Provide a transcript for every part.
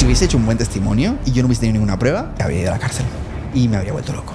Si hubiese hecho un buen testimonio y yo no hubiese tenido ninguna prueba, habría ido a la cárcel y me habría vuelto loco.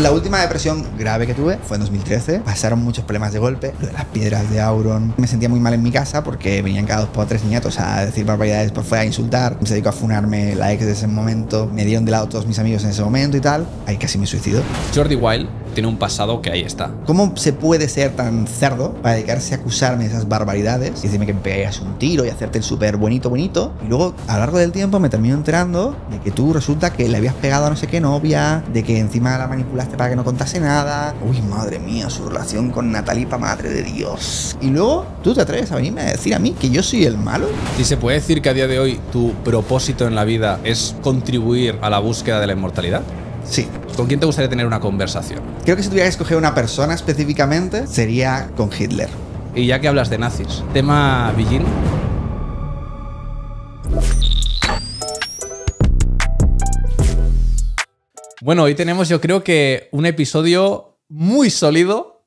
La última depresión grave que tuve fue en 2013. Pasaron muchos problemas de golpe, lo de las piedras de Auron. Me sentía muy mal en mi casa porque venían cada dos por tres niñatos a decir barbaridades pues fue a insultar. Se dedicó a funarme la ex de ese momento. Me dieron de lado todos mis amigos en ese momento y tal. Ahí casi me suicido. Jordi Wild tiene un pasado que ahí está. ¿Cómo se puede ser tan cerdo para dedicarse a acusarme de esas barbaridades y decirme que me pegas un tiro y hacerte el súper bonito, bonito? Y luego, a lo largo del tiempo, me termino enterando de que tú resulta que le habías pegado a no sé qué novia, de que encima la manipulación para que no contase nada. Uy, madre mía, su relación con Natalipa, madre de Dios. Y luego, ¿tú te atreves a venirme a decir a mí que yo soy el malo? ¿Y se puede decir que a día de hoy tu propósito en la vida es contribuir a la búsqueda de la inmortalidad. Sí. ¿Con quién te gustaría tener una conversación? Creo que si tuviera que escoger una persona específicamente, sería con Hitler. Y ya que hablas de nazis, tema Villín. Bueno, hoy tenemos yo creo que un episodio muy sólido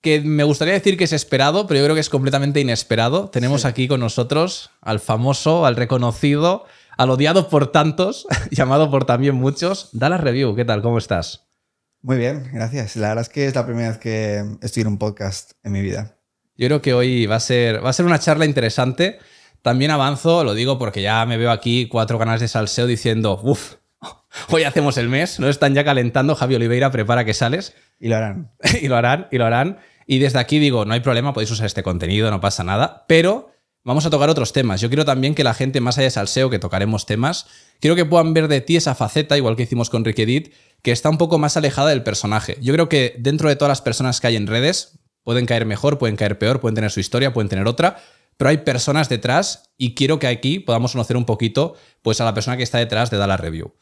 que me gustaría decir que es esperado, pero yo creo que es completamente inesperado. Tenemos aquí con nosotros al famoso, al reconocido, al odiado por tantos, llamado por también muchos, Dallas Review. ¿Qué tal? ¿Cómo estás? Muy bien, gracias. La verdad es que es la primera vez que estoy en un podcast en mi vida. Yo creo que hoy va a ser, va a ser una charla interesante. También avanzo, lo digo porque ya me veo aquí cuatro canales de salseo diciendo, uff, Hoy hacemos el mes, No están ya calentando. Javi Oliveira, prepara que sales. Y lo harán. y lo harán, y lo harán. Y desde aquí digo, no hay problema, podéis usar este contenido, no pasa nada. Pero vamos a tocar otros temas. Yo quiero también que la gente, más allá de salseo, que tocaremos temas, quiero que puedan ver de ti esa faceta, igual que hicimos con Edith que está un poco más alejada del personaje. Yo creo que dentro de todas las personas que hay en redes, pueden caer mejor, pueden caer peor, pueden tener su historia, pueden tener otra, pero hay personas detrás y quiero que aquí podamos conocer un poquito pues, a la persona que está detrás de dar la review.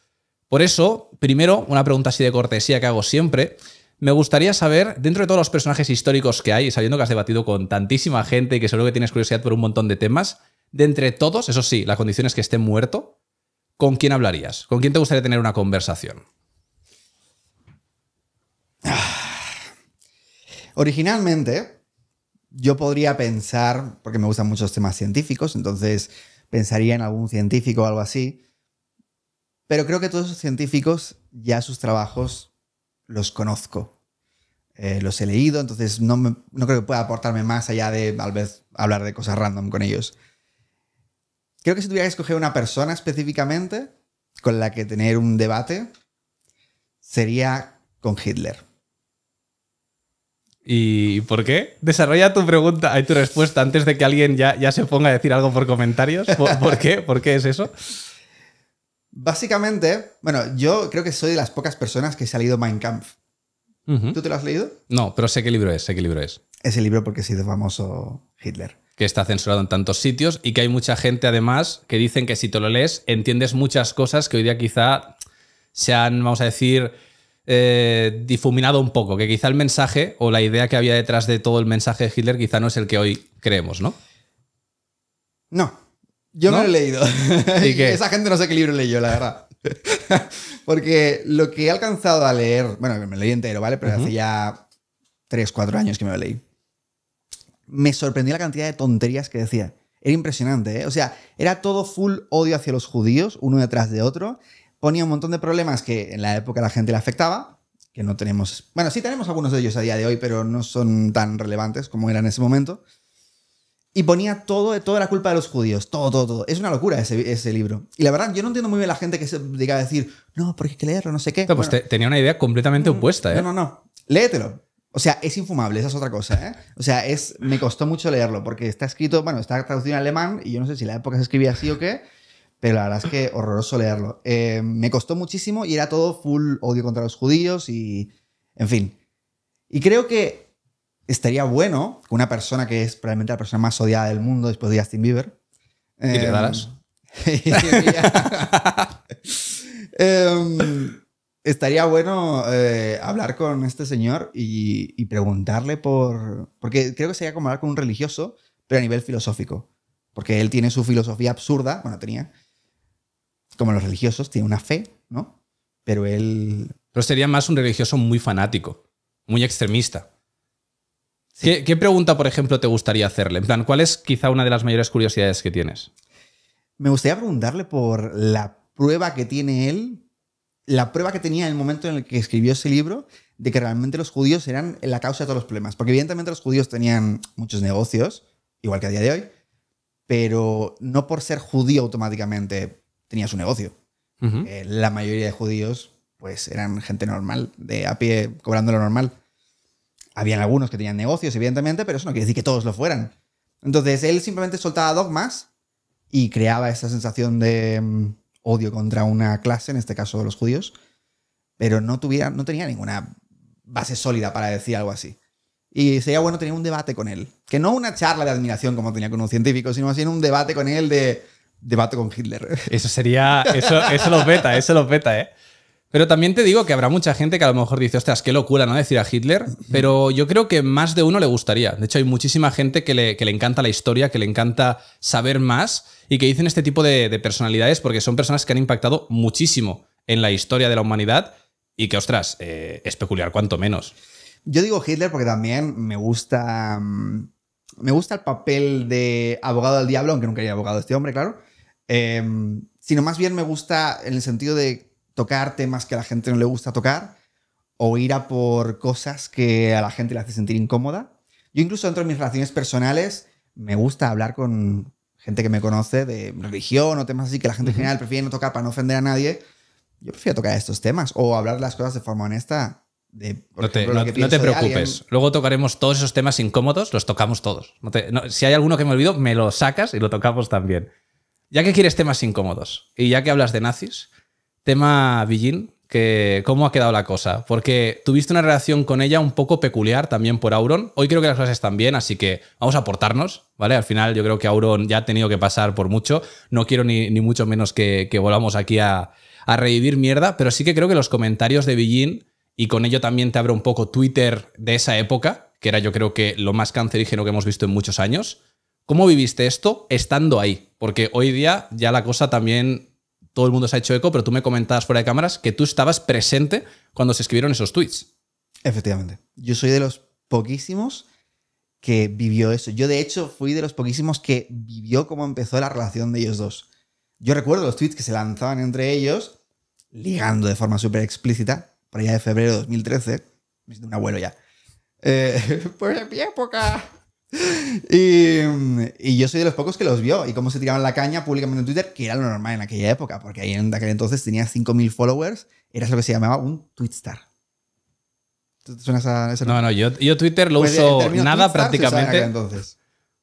Por eso, primero, una pregunta así de cortesía que hago siempre. Me gustaría saber, dentro de todos los personajes históricos que hay, sabiendo que has debatido con tantísima gente y que seguro que tienes curiosidad por un montón de temas, de entre todos, eso sí, la condición es que esté muerto, ¿con quién hablarías? ¿Con quién te gustaría tener una conversación? Ah. Originalmente, yo podría pensar, porque me gustan muchos temas científicos, entonces pensaría en algún científico o algo así, pero creo que todos esos científicos ya sus trabajos los conozco. Eh, los he leído, entonces no, creo que pueda aportarme más allá de tal vez hablar de cosas random con ellos. Creo que si tuviera que escoger una persona específicamente con la que tener un debate, sería con Hitler. ¿Y por qué? Desarrolla tu pregunta, y tu respuesta antes de que alguien ya, se ponga a decir algo por comentarios. ¿Por, qué? ¿Por qué es eso? Básicamente, bueno, yo creo que soy de las pocas personas que se ha leído Mein Kampf. ¿Tú te lo has leído? No, pero sé qué libro es, sé qué libro es. Es el libro porque ha sido famoso Hitler. Que está censurado en tantos sitios y que hay mucha gente además que dicen que si te lo lees entiendes muchas cosas que hoy día quizá se han, vamos a decir, eh, difuminado un poco, que quizá el mensaje o la idea que había detrás de todo el mensaje de Hitler quizá no es el que hoy creemos, ¿no? No, yo no, lo he leído. Esa gente no sé qué libro yo, la verdad. Porque lo que he alcanzado a leer, bueno, me lo leí entero, ¿vale? Pero hace ya 3, 4 años que me lo leí. Me sorprendió la cantidad de tonterías que decía. Era impresionante, ¿eh? O sea, era todo full odio hacia los judíos, uno detrás de otro. Ponía un montón de problemas que en la época la gente le afectaba, que no tenemos... Bueno, sí tenemos algunos de ellos a día de hoy, pero no son tan relevantes como eran en ese momento y ponía todo, toda la culpa de los judíos, todo, todo, todo. Es una locura ese, ese libro. Y la verdad, yo no entiendo muy bien la gente que se diga a decir, no, porque hay que leerlo, no sé qué. pues tenía una idea completamente mm. opuesta, ¿eh? No, no, no. Léetelo. O sea, es infumable, esa es otra cosa, ¿eh? O sea, es, me costó mucho leerlo porque está escrito, bueno, está traducido en alemán y yo no sé si la época se escribía así o qué, pero la verdad es que horroroso leerlo. Eh, me costó muchísimo y era todo full odio contra los judíos y, en fin. Y creo que estaría bueno que una persona que es probablemente la persona más odiada del mundo después de Justin Bieber. ¿Y em, darás? Em, estaría bueno eh, hablar con este señor y, y, preguntarle por. Porque creo que sería como hablar con un religioso, pero a nivel filosófico. Porque él tiene su filosofía absurda, bueno, tenía. Como los religiosos, tiene una fe, ¿no? Pero él. Pero sería más un religioso muy fanático, muy extremista. ¿Qué, pregunta, por ejemplo, te gustaría hacerle? En plan, ¿cuál es quizá una de las mayores curiosidades que tienes? Me gustaría preguntarle por la prueba que tiene él, la prueba que tenía en el momento en el que escribió ese libro, de que realmente los judíos eran la causa de todos los problemas. Porque evidentemente los judíos tenían muchos negocios, igual que a día de hoy, pero no por ser judío automáticamente tenía su negocio. Eh, la mayoría de judíos pues eran gente normal, de a pie, cobrando lo normal. Habían algunos que tenían negocios, evidentemente, pero eso no quiere decir que todos lo fueran. Entonces él simplemente soltaba dogmas y creaba esa sensación de mm, odio contra una clase, en este caso los judíos, pero no, tuviera, no tenía ninguna base sólida para decir algo así. Y sería bueno tener un debate con él. Que no una charla de admiración como tenía con un científico, sino más un debate con él de debate con Hitler. Eso sería. Eso, eso los beta, eso los beta, ¿eh? Pero también te digo que habrá mucha gente que a lo mejor dice, ostras, qué locura, ¿no? Decir a Hitler. Pero yo creo que más de uno le gustaría. De hecho, hay muchísima gente que le, encanta la historia, que le encanta saber más y que dicen este tipo de, personalidades porque son personas que han impactado muchísimo en la historia de la humanidad y que, ostras, eh, es peculiar, cuanto menos. Yo digo Hitler porque también me gusta. Mm, me gusta el papel de abogado del diablo, aunque nunca haya abogado este hombre, claro. Em, sino más bien me gusta en el sentido de tocar temas que a la gente no le gusta tocar o ir a por cosas que a la gente le hace sentir incómoda. Yo incluso dentro de mis relaciones personales me gusta hablar con gente que me conoce de religión o temas así que la gente en general prefiere no tocar para no ofender a nadie. Yo prefiero tocar estos temas o hablar las cosas de forma honesta. no, te, preocupes. Luego tocaremos todos esos temas incómodos, los tocamos todos. si hay alguno que me olvido, me lo sacas y lo tocamos también. Ya que quieres temas incómodos y ya que hablas de nazis, tema billín que cómo ha quedado la cosa, porque tuviste una relación con ella un poco peculiar también por Auron. Hoy creo que las cosas están bien, así que vamos a aportarnos, ¿vale? Al final yo creo que Auron ya ha tenido que pasar por mucho. No quiero ni, mucho menos que, volvamos aquí a, a, revivir mierda, pero sí que creo que los comentarios de billín y con ello también te abro un poco Twitter de esa época, que era yo creo que lo más cancerígeno que hemos visto en muchos años. ¿Cómo viviste esto estando ahí? Porque hoy día ya la cosa también todo el mundo se ha hecho eco, pero tú me comentabas fuera de cámaras que tú estabas presente cuando se escribieron esos tweets. Efectivamente. Yo soy de los poquísimos que vivió eso. Yo, de hecho, fui de los poquísimos que vivió cómo empezó la relación de ellos dos. Yo recuerdo los tweets que se lanzaban entre ellos, ligando de forma súper explícita, por allá de febrero de 2013. Me siento un abuelo ya. Eh, por mi época Y, yo soy de los pocos que los vio y cómo se tiraban la caña públicamente en Twitter, que era lo normal en aquella época, porque ahí en aquel entonces tenía 5.000 followers, eras lo que se llamaba un twitstar no, no, yo, Twitter lo pues, uso nada prácticamente. Entonces.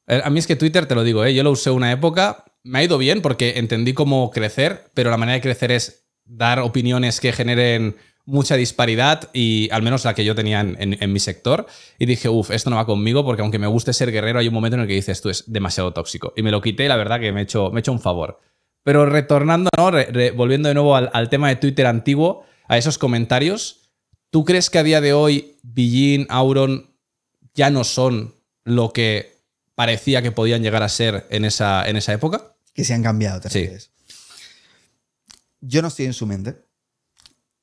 Eh, a mí es que Twitter, te lo digo, eh, yo lo usé una época, me ha ido bien porque entendí cómo crecer, pero la manera de crecer es dar opiniones que generen mucha disparidad y al menos la que yo tenía en, mi sector. Y dije, uff, esto no va conmigo porque aunque me guste ser guerrero, hay un momento en el que dices, esto es demasiado tóxico. Y me lo quité y la verdad que me he hecho, me he hecho un favor. Pero retornando, ¿no? volviendo de nuevo al, tema de Twitter antiguo, a esos comentarios, ¿tú crees que a día de hoy Billin, Auron ya no son lo que parecía que podían llegar a ser en esa, en esa época? Que se han cambiado, te sí. Yo no estoy en su mente.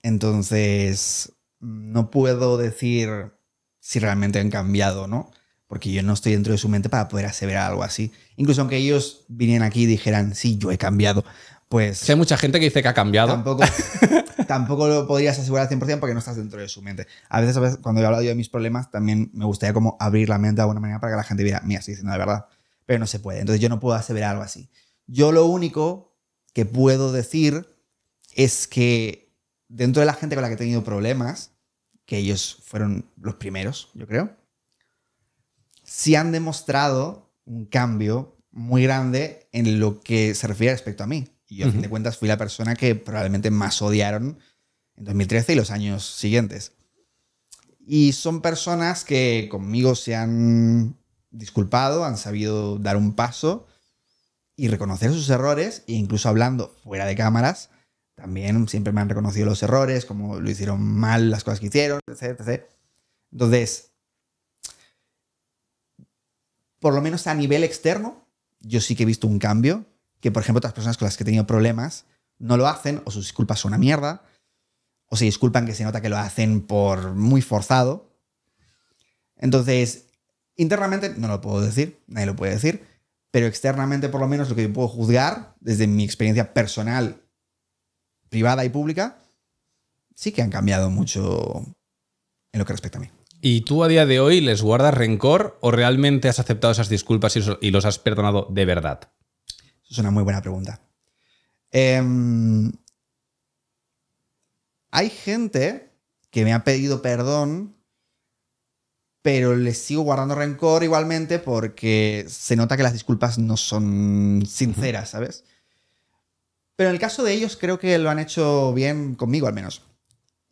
Entonces, no puedo decir si realmente han cambiado, ¿no? Porque yo no estoy dentro de su mente para poder aseverar algo así. Incluso aunque ellos vinieran aquí y dijeran, sí, yo he cambiado, pues... hay mucha gente que dice que ha cambiado. Tampoco, tampoco lo podrías asegurar al 100% porque no estás dentro de su mente. A veces, cuando he hablado yo de mis problemas, también me gustaría como abrir la mente de alguna manera para que la gente viera, mira, estoy no la verdad. Pero no se puede. Entonces yo no puedo aseverar algo así. Yo lo único que puedo decir es que dentro de la gente con la que he tenido problemas, que ellos fueron los primeros, yo creo, sí han demostrado un cambio muy grande en lo que se refiere respecto a mí. Y yo, a fin de cuentas, fui la persona que probablemente más odiaron en 2013 y los años siguientes. Y son personas que conmigo se han disculpado, han sabido dar un paso y reconocer sus errores, e incluso hablando fuera de cámaras, también siempre me han reconocido los errores, como lo hicieron mal, las cosas que hicieron, etc. Entonces, por lo menos a nivel externo, yo sí que he visto un cambio, que por ejemplo otras personas con las que he tenido problemas no lo hacen, o sus disculpas son una mierda, o se disculpan que se nota que lo hacen por muy forzado. Entonces, internamente no lo puedo decir, nadie lo puede decir, pero externamente por lo menos lo que yo puedo juzgar desde mi experiencia personal privada y pública, sí que han cambiado mucho en lo que respecta a mí. ¿Y tú a día de hoy les guardas rencor o realmente has aceptado esas disculpas y los has perdonado de verdad? Es una muy buena pregunta. Em, hay gente que me ha pedido perdón, pero les sigo guardando rencor igualmente porque se nota que las disculpas no son sinceras, ¿sabes? Pero en el caso de ellos creo que lo han hecho bien conmigo al menos.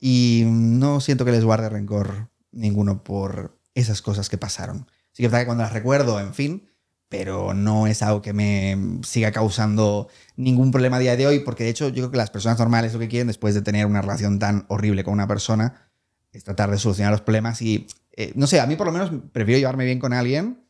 Y no siento que les guarde rencor ninguno por esas cosas que pasaron. Sí que verdad que cuando las recuerdo, en fin, pero no es algo que me siga causando ningún problema a día de hoy, porque de hecho yo creo que las personas normales lo que quieren después de tener una relación tan horrible con una persona es tratar de solucionar los problemas y, eh, no sé, a mí por lo menos prefiero llevarme bien con alguien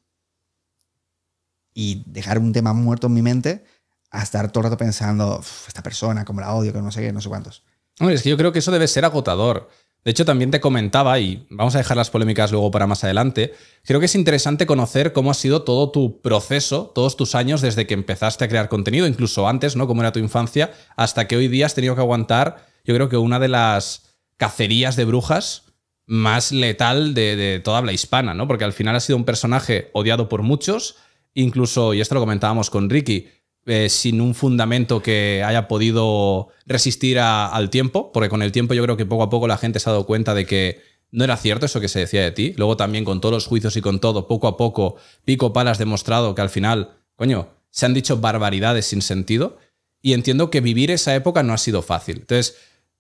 y dejar un tema muerto en mi mente a estar todo el rato pensando, esta persona, como la odio, que no sé qué, no sé cuántos. Hombre, es que yo creo que eso debe ser agotador. De hecho, también te comentaba, y vamos a dejar las polémicas luego para más adelante, creo que es interesante conocer cómo ha sido todo tu proceso, todos tus años desde que empezaste a crear contenido, incluso antes, ¿no? Cómo era tu infancia, hasta que hoy día has tenido que aguantar, yo creo que una de las cacerías de brujas más letal de, toda habla hispana, ¿no? Porque al final ha sido un personaje odiado por muchos, incluso, y esto lo comentábamos con Ricky, eh, sin un fundamento que haya podido resistir al tiempo, porque con el tiempo yo creo que poco a poco la gente se ha dado cuenta de que no era cierto eso que se decía de ti. Luego también con todos los juicios y con todo, poco a poco, pico palas has demostrado que al final, coño, se han dicho barbaridades sin sentido. Y entiendo que vivir esa época no ha sido fácil. Entonces,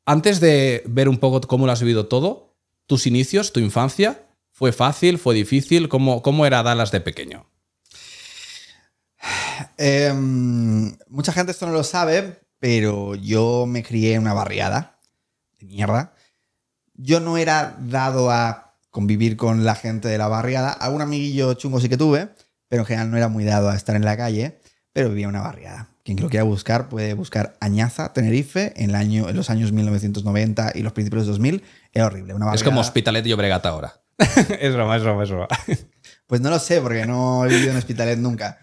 antes de ver un poco cómo lo has vivido todo, tus inicios, tu infancia, ¿fue fácil? ¿Fue difícil? ¿Cómo, cómo era Dallas de pequeño? Em, mucha gente esto no lo sabe, pero yo me crié en una barriada de mierda. Yo no era dado a convivir con la gente de la barriada. Algún amiguillo chungo sí que tuve, pero en general no era muy dado a estar en la calle, pero vivía en una barriada. Quien lo quiera buscar puede buscar Añaza, Tenerife, en, el año, en los años 1990 y los principios de 2000. Es horrible. Una Es como Hospitalet y Obregata ahora. es broma, es es Pues no lo sé, porque no he vivido en Hospitalet nunca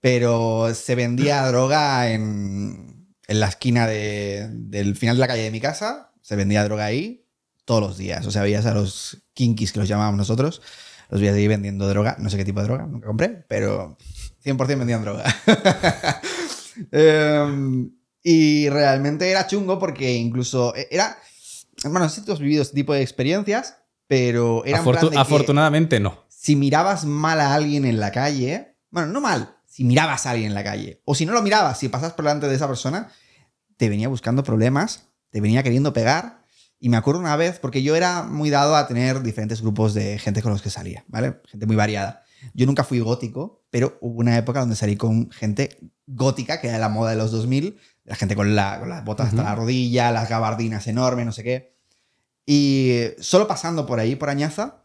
pero se vendía droga en, en la esquina de, del final de la calle de mi casa, se vendía droga ahí todos los días. O sea, veías a los kinkis que los llamábamos nosotros, los veías ahí vendiendo droga, no sé qué tipo de droga, nunca compré, pero 100% vendían droga. Em, y realmente era chungo porque incluso e-, era... Bueno, no tú has vivido este tipo de experiencias, pero era... afortunadamente no. Si mirabas mal a alguien en la calle, bueno, no mal, si mirabas a alguien en la calle. O si no lo mirabas, si pasas por delante de esa persona, te venía buscando problemas, te venía queriendo pegar. Y me acuerdo una vez, porque yo era muy dado a tener diferentes grupos de gente con los que salía, ¿vale? Gente muy variada. Yo nunca fui gótico, pero hubo una época donde salí con gente gótica, que era la moda de los 2000, la gente con, la, las botas hasta la rodilla, las gabardinas enormes, no sé qué. Y solo pasando por ahí, por Añaza,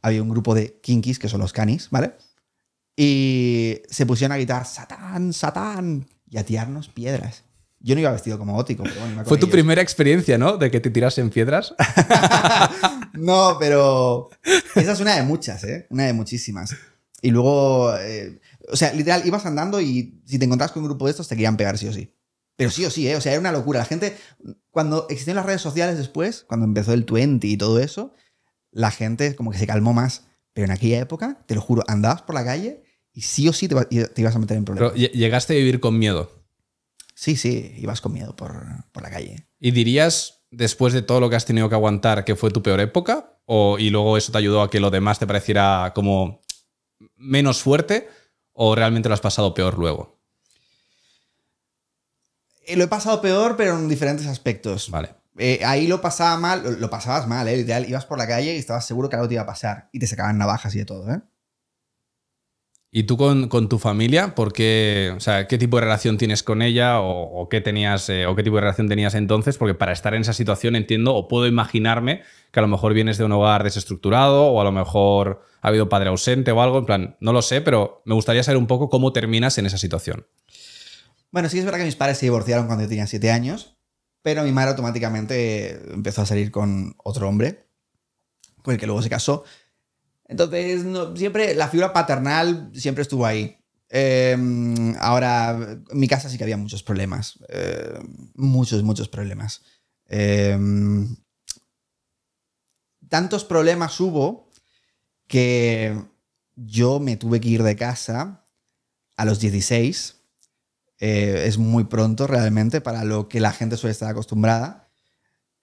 había un grupo de kinkis, que son los canis, ¿vale? Y se pusieron a gritar, Satán, Satán, y a tirarnos piedras. Yo no iba vestido como gótico. Fue tu primera experiencia, ¿no? De que te tirasen piedras. no, pero esa es una de muchas, ¿eh? Una de muchísimas. Y luego, eh, o sea, literal, ibas andando y si te encontrabas con un grupo de estos te querían pegar sí o sí. Pero sí o sí, ¿eh? O sea, era una locura. La gente, cuando existieron las redes sociales después, cuando empezó el 20 y todo eso, la gente como que se calmó más. Pero en aquella época, te lo juro, andabas por la calle y sí o sí te, ibas a meter en problemas. Pero llegaste a vivir con miedo. Sí, sí, ibas con miedo por, la calle. ¿Y dirías, después de todo lo que has tenido que aguantar, que fue tu peor época? O, ¿Y luego eso te ayudó a que lo demás te pareciera como menos fuerte? ¿O realmente lo has pasado peor luego? Eh, lo he pasado peor, pero en diferentes aspectos. Vale. Eh, ahí lo pasaba mal, lo, pasabas mal, ¿eh? ibas por la calle y estabas seguro que algo te iba a pasar. Y te sacaban navajas y de todo, ¿eh? ¿Y tú con, tu familia? Porque, o sea, ¿Qué tipo de relación tienes con ella o, qué tenías, eh, o qué tipo de relación tenías entonces? Porque para estar en esa situación entiendo o puedo imaginarme que a lo mejor vienes de un hogar desestructurado o a lo mejor ha habido padre ausente o algo, en plan, no lo sé, pero me gustaría saber un poco cómo terminas en esa situación. Bueno, sí es verdad que mis padres se divorciaron cuando yo tenía 7 años, pero mi madre automáticamente empezó a salir con otro hombre, con el que luego se casó. Entonces, no, siempre la figura paternal siempre estuvo ahí. Em, ahora, en mi casa sí que había muchos problemas. Eh, muchos, muchos problemas. Em, tantos problemas hubo que yo me tuve que ir de casa a los 16. Eh, es muy pronto realmente para lo que la gente suele estar acostumbrada.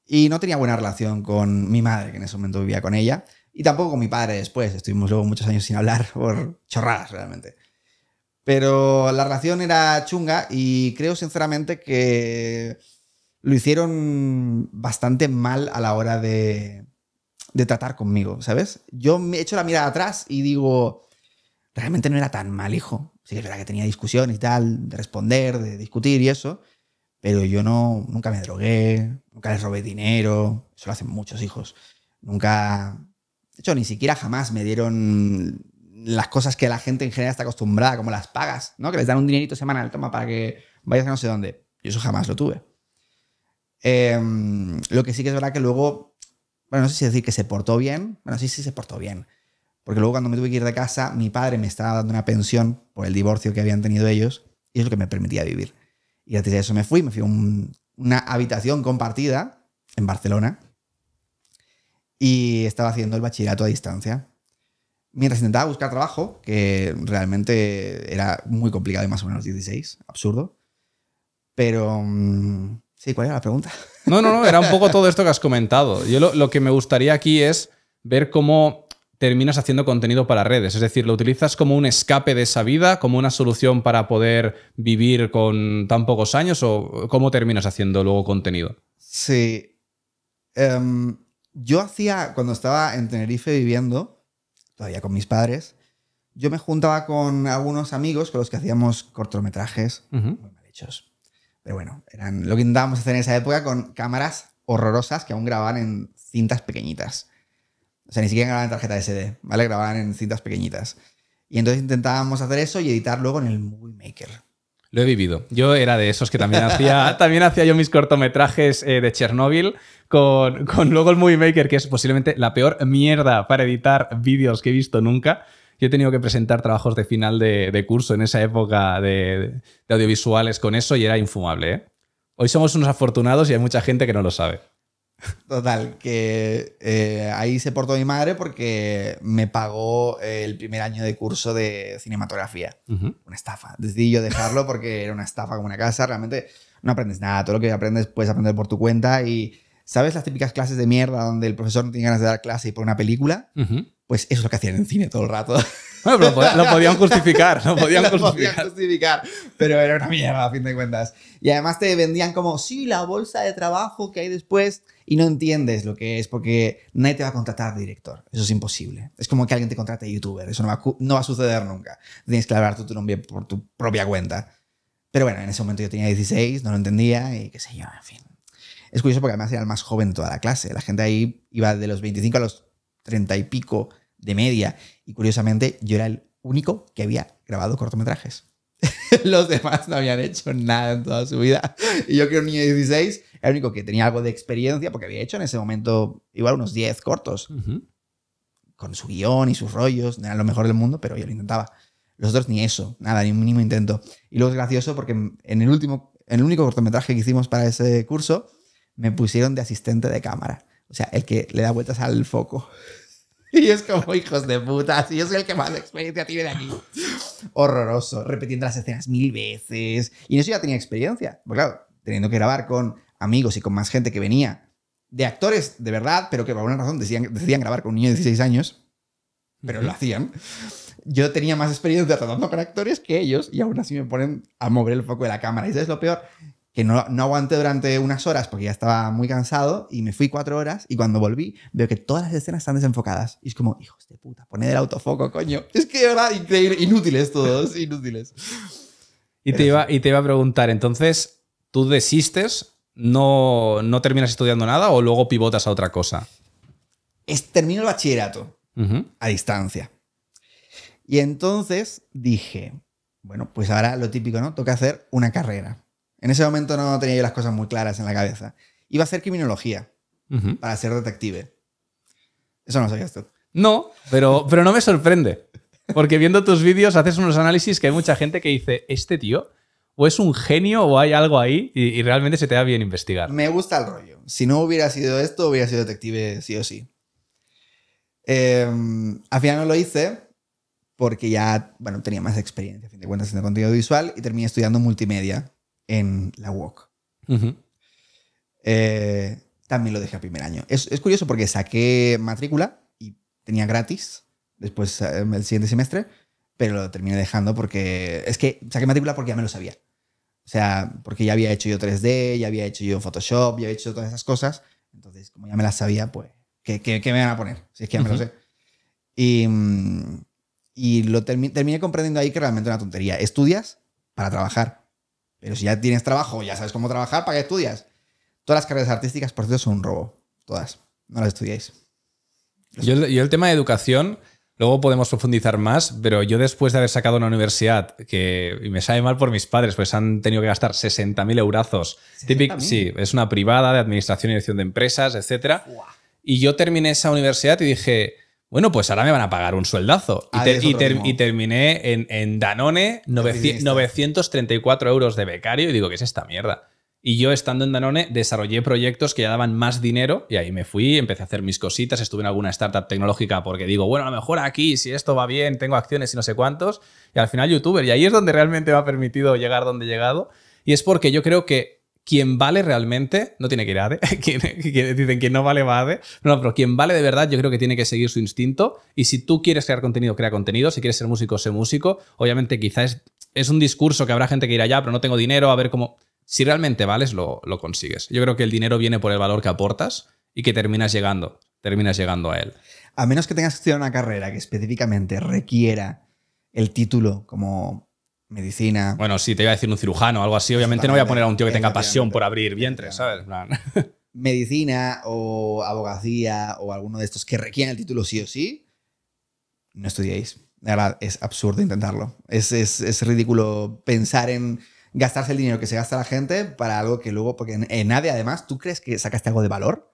Y no tenía buena relación con mi madre, que en ese momento vivía con ella. Y tampoco con mi padre después. Estuvimos luego muchos años sin hablar por chorradas realmente. Pero la relación era chunga y creo sinceramente que lo hicieron bastante mal a la hora de, tratar conmigo, ¿sabes? Yo me echo la mirada atrás y digo, realmente no era tan mal hijo. Sí que es verdad que tenía discusión y tal, de responder, de discutir y eso, pero yo no, nunca me drogué, nunca les robé dinero, eso lo hacen muchos hijos. Nunca de hecho, ni siquiera jamás me dieron las cosas que la gente en general está acostumbrada, como las pagas, ¿no? Que les dan un dinerito semanal, toma, para que vayas a no sé dónde. Yo eso jamás lo tuve. Em, lo que sí que es verdad que luego, bueno, no sé si decir que se portó bien, bueno, sí, sí se portó bien. Porque luego cuando me tuve que ir de casa, mi padre me estaba dando una pensión por el divorcio que habían tenido ellos y es lo que me permitía vivir. Y antes de eso me fui, me fui a una habitación compartida en Barcelona y estaba haciendo el bachillerato a distancia. Mientras intentaba buscar trabajo, que realmente era muy complicado y más o menos 16, absurdo. Pero... Mm, sí, ¿cuál era la pregunta? No, no, no, era un poco todo esto que has comentado. Yo lo, que me gustaría aquí es ver cómo terminas haciendo contenido para redes. Es decir, lo utilizas como un escape de esa vida, como una solución para poder vivir con tan pocos años, o cómo terminas haciendo luego contenido. Sí. Em, yo hacía, cuando estaba en Tenerife viviendo, todavía con mis padres, yo me juntaba con algunos amigos con los que hacíamos cortometrajes mal hechos. Pero bueno, eran lo que intentábamos hacer en esa época con cámaras horrorosas que aún grababan en cintas pequeñitas. O sea, ni siquiera grababan en tarjeta SD, ¿vale? Grababan en cintas pequeñitas. Y entonces intentábamos hacer eso y editar luego en el Movie Maker. Lo he vivido. Yo era de esos que también hacía, también hacía yo mis cortometrajes eh, de Chernóbil con, con luego el Movie Maker, que es posiblemente la peor mierda para editar vídeos que he visto nunca. Yo he tenido que presentar trabajos de final de, curso en esa época de, audiovisuales con eso y era infumable. ¿eh? Hoy somos unos afortunados y hay mucha gente que no lo sabe. Total, que eh, ahí se portó mi madre porque me pagó eh, el primer año de curso de cinematografía. Una estafa. Decidí yo dejarlo porque era una estafa como una casa. Realmente no aprendes nada. Todo lo que aprendes puedes aprender por tu cuenta. Y, ¿sabes las típicas clases de mierda donde el profesor no tiene ganas de dar clase y por una película? Pues eso es lo que hacían en cine todo el rato. no lo, podían justificar, lo podían, justificar. Pero era una mierda, a fin de cuentas. Y además te vendían como, sí, la bolsa de trabajo que hay después y no entiendes lo que es porque nadie te va a contratar director. Eso es imposible. Es como que alguien te contrate de youtuber. Eso no va, a suceder nunca. Tienes que tú tu nombre por tu propia cuenta. Pero bueno, en ese momento yo tenía 16, no lo entendía y qué sé yo, en fin. Es curioso porque además era el más joven de toda la clase. La gente ahí iba de los 25 a los 30 y pico de media. Y curiosamente, yo era el único que había grabado cortometrajes. Los demás no habían hecho nada en toda su vida. Y yo que era un niño de 16, era el único que tenía algo de experiencia, porque había hecho en ese momento igual unos 10 cortos, con su guión y sus rollos, no era lo mejor del mundo, pero yo lo intentaba. Los otros ni eso, nada, ni un mínimo intento. Y luego es gracioso porque en el último, en el único cortometraje que hicimos para ese curso, me pusieron de asistente de cámara. O sea, el que le da vueltas al foco. Y es como, hijos de puta, si yo soy el que más experiencia tiene de aquí. Horroroso, repitiendo las escenas mil veces. Y en eso ya tenía experiencia. Porque claro, teniendo que grabar con amigos y con más gente que venía de actores de verdad, pero que por alguna razón decían decían grabar con un niño de 16 años, pero lo hacían. Yo tenía más experiencia tratando con actores que ellos y aún así me ponen a mover el foco de la cámara. ¿Y eso es lo peor? que no, aguanté durante unas horas porque ya estaba muy cansado y me fui cuatro horas y cuando volví veo que todas las escenas están desenfocadas. Y es como, hijos de puta, poned el autofoco, coño. Es que, ¿verdad? Increíble, inútiles todos, inútiles. Y te, iba, y te iba a preguntar, entonces, ¿tú desistes? ¿No, no terminas estudiando nada o luego pivotas a otra cosa? Es, termino el bachillerato a distancia. Y entonces dije, bueno, pues ahora lo típico, ¿no? Toca hacer una carrera. En ese momento no tenía yo las cosas muy claras en la cabeza. Iba a hacer criminología para ser detective. Eso no sabías tú. No, pero, pero no me sorprende. Porque viendo tus vídeos haces unos análisis que hay mucha gente que dice, este tío o es un genio o hay algo ahí y, realmente se te da bien investigar. Me gusta el rollo. Si no hubiera sido esto, hubiera sido detective sí o sí. Em, al final no lo hice porque ya, bueno, tenía más experiencia, a fin de cuentas, en el contenido visual y terminé estudiando multimedia en la UOC. Eh, también lo dejé a primer año. Es, curioso porque saqué matrícula y tenía gratis después eh, el siguiente semestre, pero lo terminé dejando porque es que saqué matrícula porque ya me lo sabía. O sea, porque ya había hecho yo 3D, ya había hecho yo Photoshop, ya había hecho todas esas cosas. Entonces, como ya me las sabía, pues, ¿qué, me van a poner? Si es que ya me lo sé. Y, mm, y lo terminé comprendiendo ahí que realmente una tontería. Estudias para trabajar pero si ya tienes trabajo, ya sabes cómo trabajar, ¿para qué estudias? Todas las carreras artísticas, por cierto, son un robo. Todas. No las estudiáis. Yo el, tema de educación, luego podemos profundizar más, pero yo después de haber sacado una universidad, que me sale mal por mis padres, pues han tenido que gastar 60.000 eurazos. sí, es una privada de administración y dirección de empresas, etc. Y yo terminé esa universidad y dije, bueno, pues ahora me van a pagar un sueldazo. y, terminé en, Danone 934 euros de becario y digo, ¿qué es esta mierda? Y yo estando en Danone desarrollé proyectos que ya daban más dinero y ahí me fui, empecé a hacer mis cositas, estuve en alguna startup tecnológica porque digo, bueno, a lo mejor aquí, si esto va bien, tengo acciones y no sé cuántos, y al final youtuber, y ahí es donde realmente me ha permitido llegar donde he llegado, y es porque yo creo que quien vale realmente, no tiene que ir a ADE, dicen quien no vale va a ADE, no, pero quien vale de verdad yo creo que tiene que seguir su instinto y si tú quieres crear contenido, crea contenido, si quieres ser músico, sé músico, obviamente quizás es, un discurso que habrá gente que irá allá, pero no tengo dinero, a ver cómo... Si realmente vales, lo, lo consigues. Yo creo que el dinero viene por el valor que aportas y que terminas llegando, terminas llegando a él. A menos que tengas que estudiar una carrera que específicamente requiera el título como medicina. Bueno, sí, te iba a decir un cirujano o algo así. Obviamente no voy a poner a un tío que tenga pasión por abrir vientres, ¿sabes? Medicina o abogacía o alguno de estos que requieren el título sí o sí, no estudiéis. De verdad, es absurdo intentarlo. Es, ridículo pensar en gastarse el dinero que se gasta la gente para algo que luego, porque en, nadie además, ¿tú crees que sacaste algo de valor?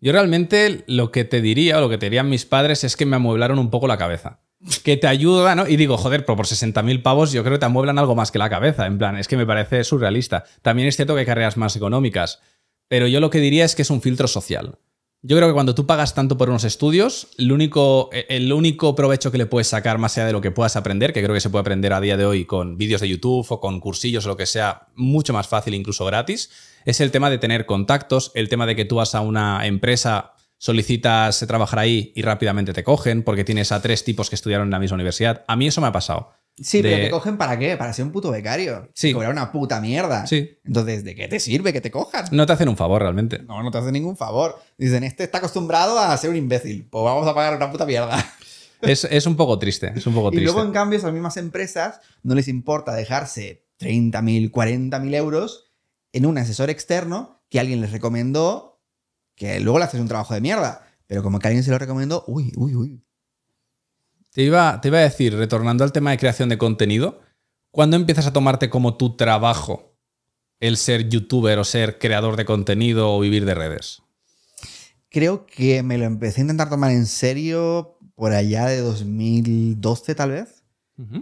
Yo realmente lo que te diría o lo que te dirían mis padres es que me amueblaron un poco la cabeza que te ayuda, ¿no? Y digo, joder, pero por 60.000 pavos yo creo que te amueblan algo más que la cabeza, en plan, es que me parece surrealista. También es cierto que hay carreras más económicas, pero yo lo que diría es que es un filtro social. Yo creo que cuando tú pagas tanto por unos estudios, el único, el único provecho que le puedes sacar más allá de lo que puedas aprender, que creo que se puede aprender a día de hoy con vídeos de YouTube o con cursillos o lo que sea, mucho más fácil, incluso gratis, es el tema de tener contactos, el tema de que tú vas a una empresa solicitas trabajar ahí y rápidamente te cogen porque tienes a tres tipos que estudiaron en la misma universidad. A mí eso me ha pasado. Sí, pero te cogen para qué? Para ser un puto becario. Sí. Cobrar una puta mierda. Sí. Entonces, ¿de qué te sirve que te cojas? No te hacen un favor realmente. No, no te hacen ningún favor. Dicen, este está acostumbrado a ser un imbécil. Pues vamos a pagar una puta mierda. Es, es un poco triste, es un poco triste. Y luego, en cambio, esas mismas empresas no les importa dejarse 30.000, 40.000 euros en un asesor externo que alguien les recomendó que luego le haces un trabajo de mierda, pero como que alguien se lo recomiendo... uy, uy, uy. Te iba, te a decir, retornando al tema de creación de contenido, ¿cuándo empiezas a tomarte como tu trabajo el ser youtuber o ser creador de contenido o vivir de redes? Creo que me lo empecé a intentar tomar en serio por allá de 2012 tal vez,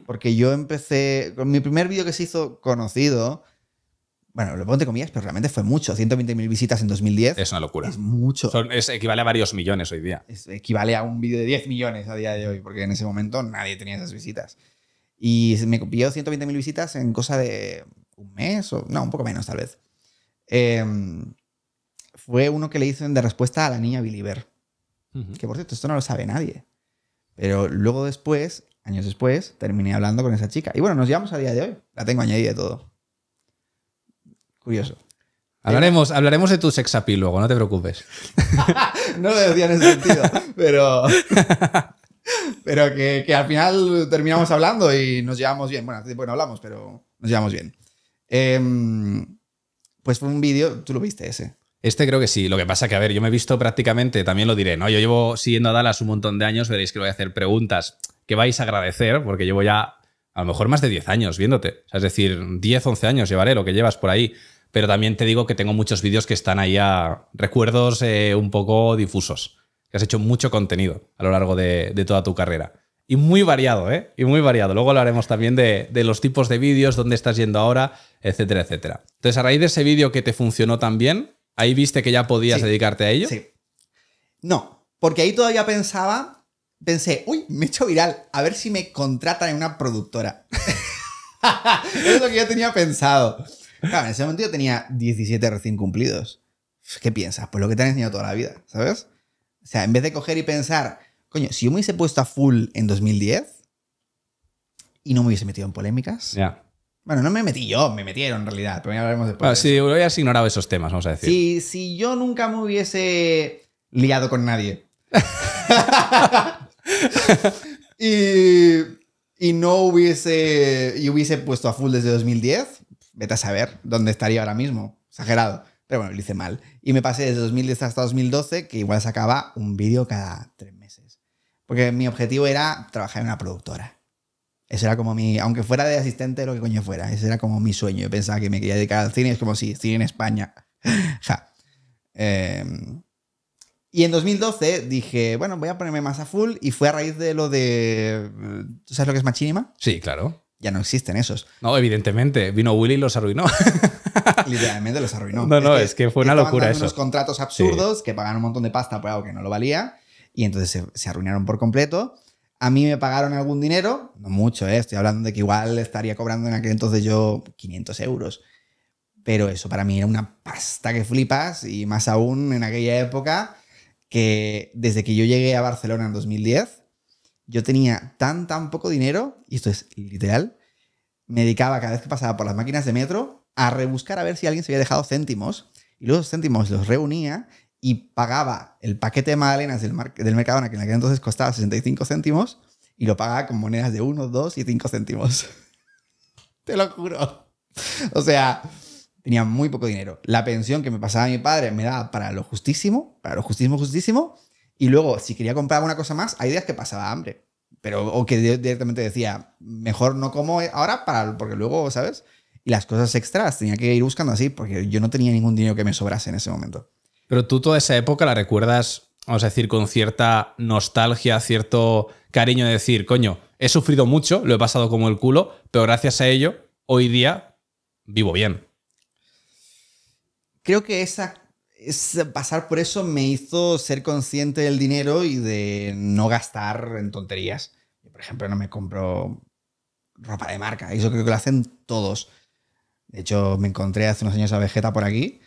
porque yo empecé, con mi primer vídeo que se hizo conocido bueno, lo pongo comillas, pero realmente fue mucho. 120.000 visitas en 2010. Es una locura. Es mucho. es, equivale a varios millones hoy día. Es, equivale a un vídeo de 10 millones a día de hoy, porque en ese momento nadie tenía esas visitas. Y me pilló 120.000 visitas en cosa de un mes, o no, un poco menos tal vez. Em, fue uno que le hizo de respuesta a la niña Billy Que por cierto, esto no lo sabe nadie. Pero luego después, años después, terminé hablando con esa chica. Y bueno, nos llevamos a día de hoy. La tengo añadida de todo. Curioso. Hablaremos, hablaremos de tu sexapil luego, no te preocupes. no lo decía en ese sentido, pero. pero que, al final terminamos hablando y nos llevamos bien. Bueno, hablamos, pero nos llevamos bien. Em, pues fue un vídeo, tú lo viste ese. Este creo que sí. Lo que pasa que, a ver, yo me he visto prácticamente, también lo diré, ¿no? Yo llevo siguiendo a Dallas un montón de años, veréis que voy a hacer preguntas que vais a agradecer, porque llevo ya a lo mejor más de 10 años viéndote. es decir, 10, 11 años llevaré lo que llevas por ahí pero también te digo que tengo muchos vídeos que están ahí a recuerdos eh, un poco difusos, que has hecho mucho contenido a lo largo de, toda tu carrera. Y muy variado, ¿eh? Y muy variado. Luego hablaremos también de, los tipos de vídeos, dónde estás yendo ahora, etcétera, etcétera. Entonces, a raíz de ese vídeo que te funcionó tan bien, ¿ahí viste que ya podías dedicarte a ello? Sí. No, porque ahí todavía pensaba, pensé, uy, me he hecho viral, a ver si me contratan en una productora. es lo que yo tenía pensado. Claro, en ese momento yo tenía 17 recién cumplidos. ¿Qué piensas? Pues lo que te han enseñado toda la vida, ¿sabes? O sea, en vez de coger y pensar, coño, si yo me hubiese puesto a full en 2010 y no me hubiese metido en polémicas. Ya. Bueno, no me metí yo, me metieron en realidad, pero ya hablaremos después. Bueno, si hubieras ignorado esos temas, vamos a decir. Si, si yo nunca me hubiese liado con nadie. y, no hubiese. Y hubiese puesto a full desde 2010, vete a saber dónde estaría ahora mismo. Exagerado. Pero bueno, lo hice mal. Y me pasé desde 2010 hasta 2012, que igual sacaba un vídeo cada tres meses. Porque mi objetivo era trabajar en una productora. Ese era como mi, aunque fuera de asistente, lo que coño fuera, ese era como mi sueño. Yo pensaba que me quería dedicar al cine, es como si cine en España. eh, y en 2012 dije, bueno, voy a ponerme más a full y fue a raíz de lo de... ¿Tú sabes lo que es Machinima? Sí, claro ya no existen esos. No, evidentemente, vino Willy y los arruinó. Literalmente los arruinó. No, no, es que, fue una locura eso. Unos contratos absurdos que pagaron un montón de pasta por algo que no lo valía y entonces se, arruinaron por completo. A mí me pagaron algún dinero, no mucho, ¿eh? estoy hablando de que igual estaría cobrando en aquel entonces yo 500 euros. Pero eso para mí era una pasta que flipas y más aún en aquella época que desde que yo llegué a Barcelona en 2010 yo tenía tan, tan poco dinero, y esto es literal, me dedicaba cada vez que pasaba por las máquinas de metro a rebuscar a ver si alguien se había dejado céntimos, y luego los céntimos los reunía y pagaba el paquete de magdalenas del, del Mercadona, que en aquel entonces costaba 65 céntimos, y lo pagaba con monedas de 1, 2 y 5 céntimos. Te lo juro. O sea, tenía muy poco dinero. La pensión que me pasaba mi padre me daba para lo justísimo, para lo justísimo, justísimo, y luego, si quería comprar una cosa más, hay días que pasaba hambre. Pero, o que directamente decía, mejor no como ahora para, porque luego, ¿sabes? Y las cosas extras tenía que ir buscando así, porque yo no tenía ningún dinero que me sobrase en ese momento. Pero tú toda esa época la recuerdas, vamos a decir, con cierta nostalgia, cierto cariño de decir, coño, he sufrido mucho, lo he pasado como el culo, pero gracias a ello, hoy día vivo bien. Creo que esa es, pasar por eso me hizo ser consciente del dinero y de no gastar en tonterías. por ejemplo, no me compro ropa de marca. Eso creo que lo hacen todos. De hecho, me encontré hace unos años a Vegeta por aquí.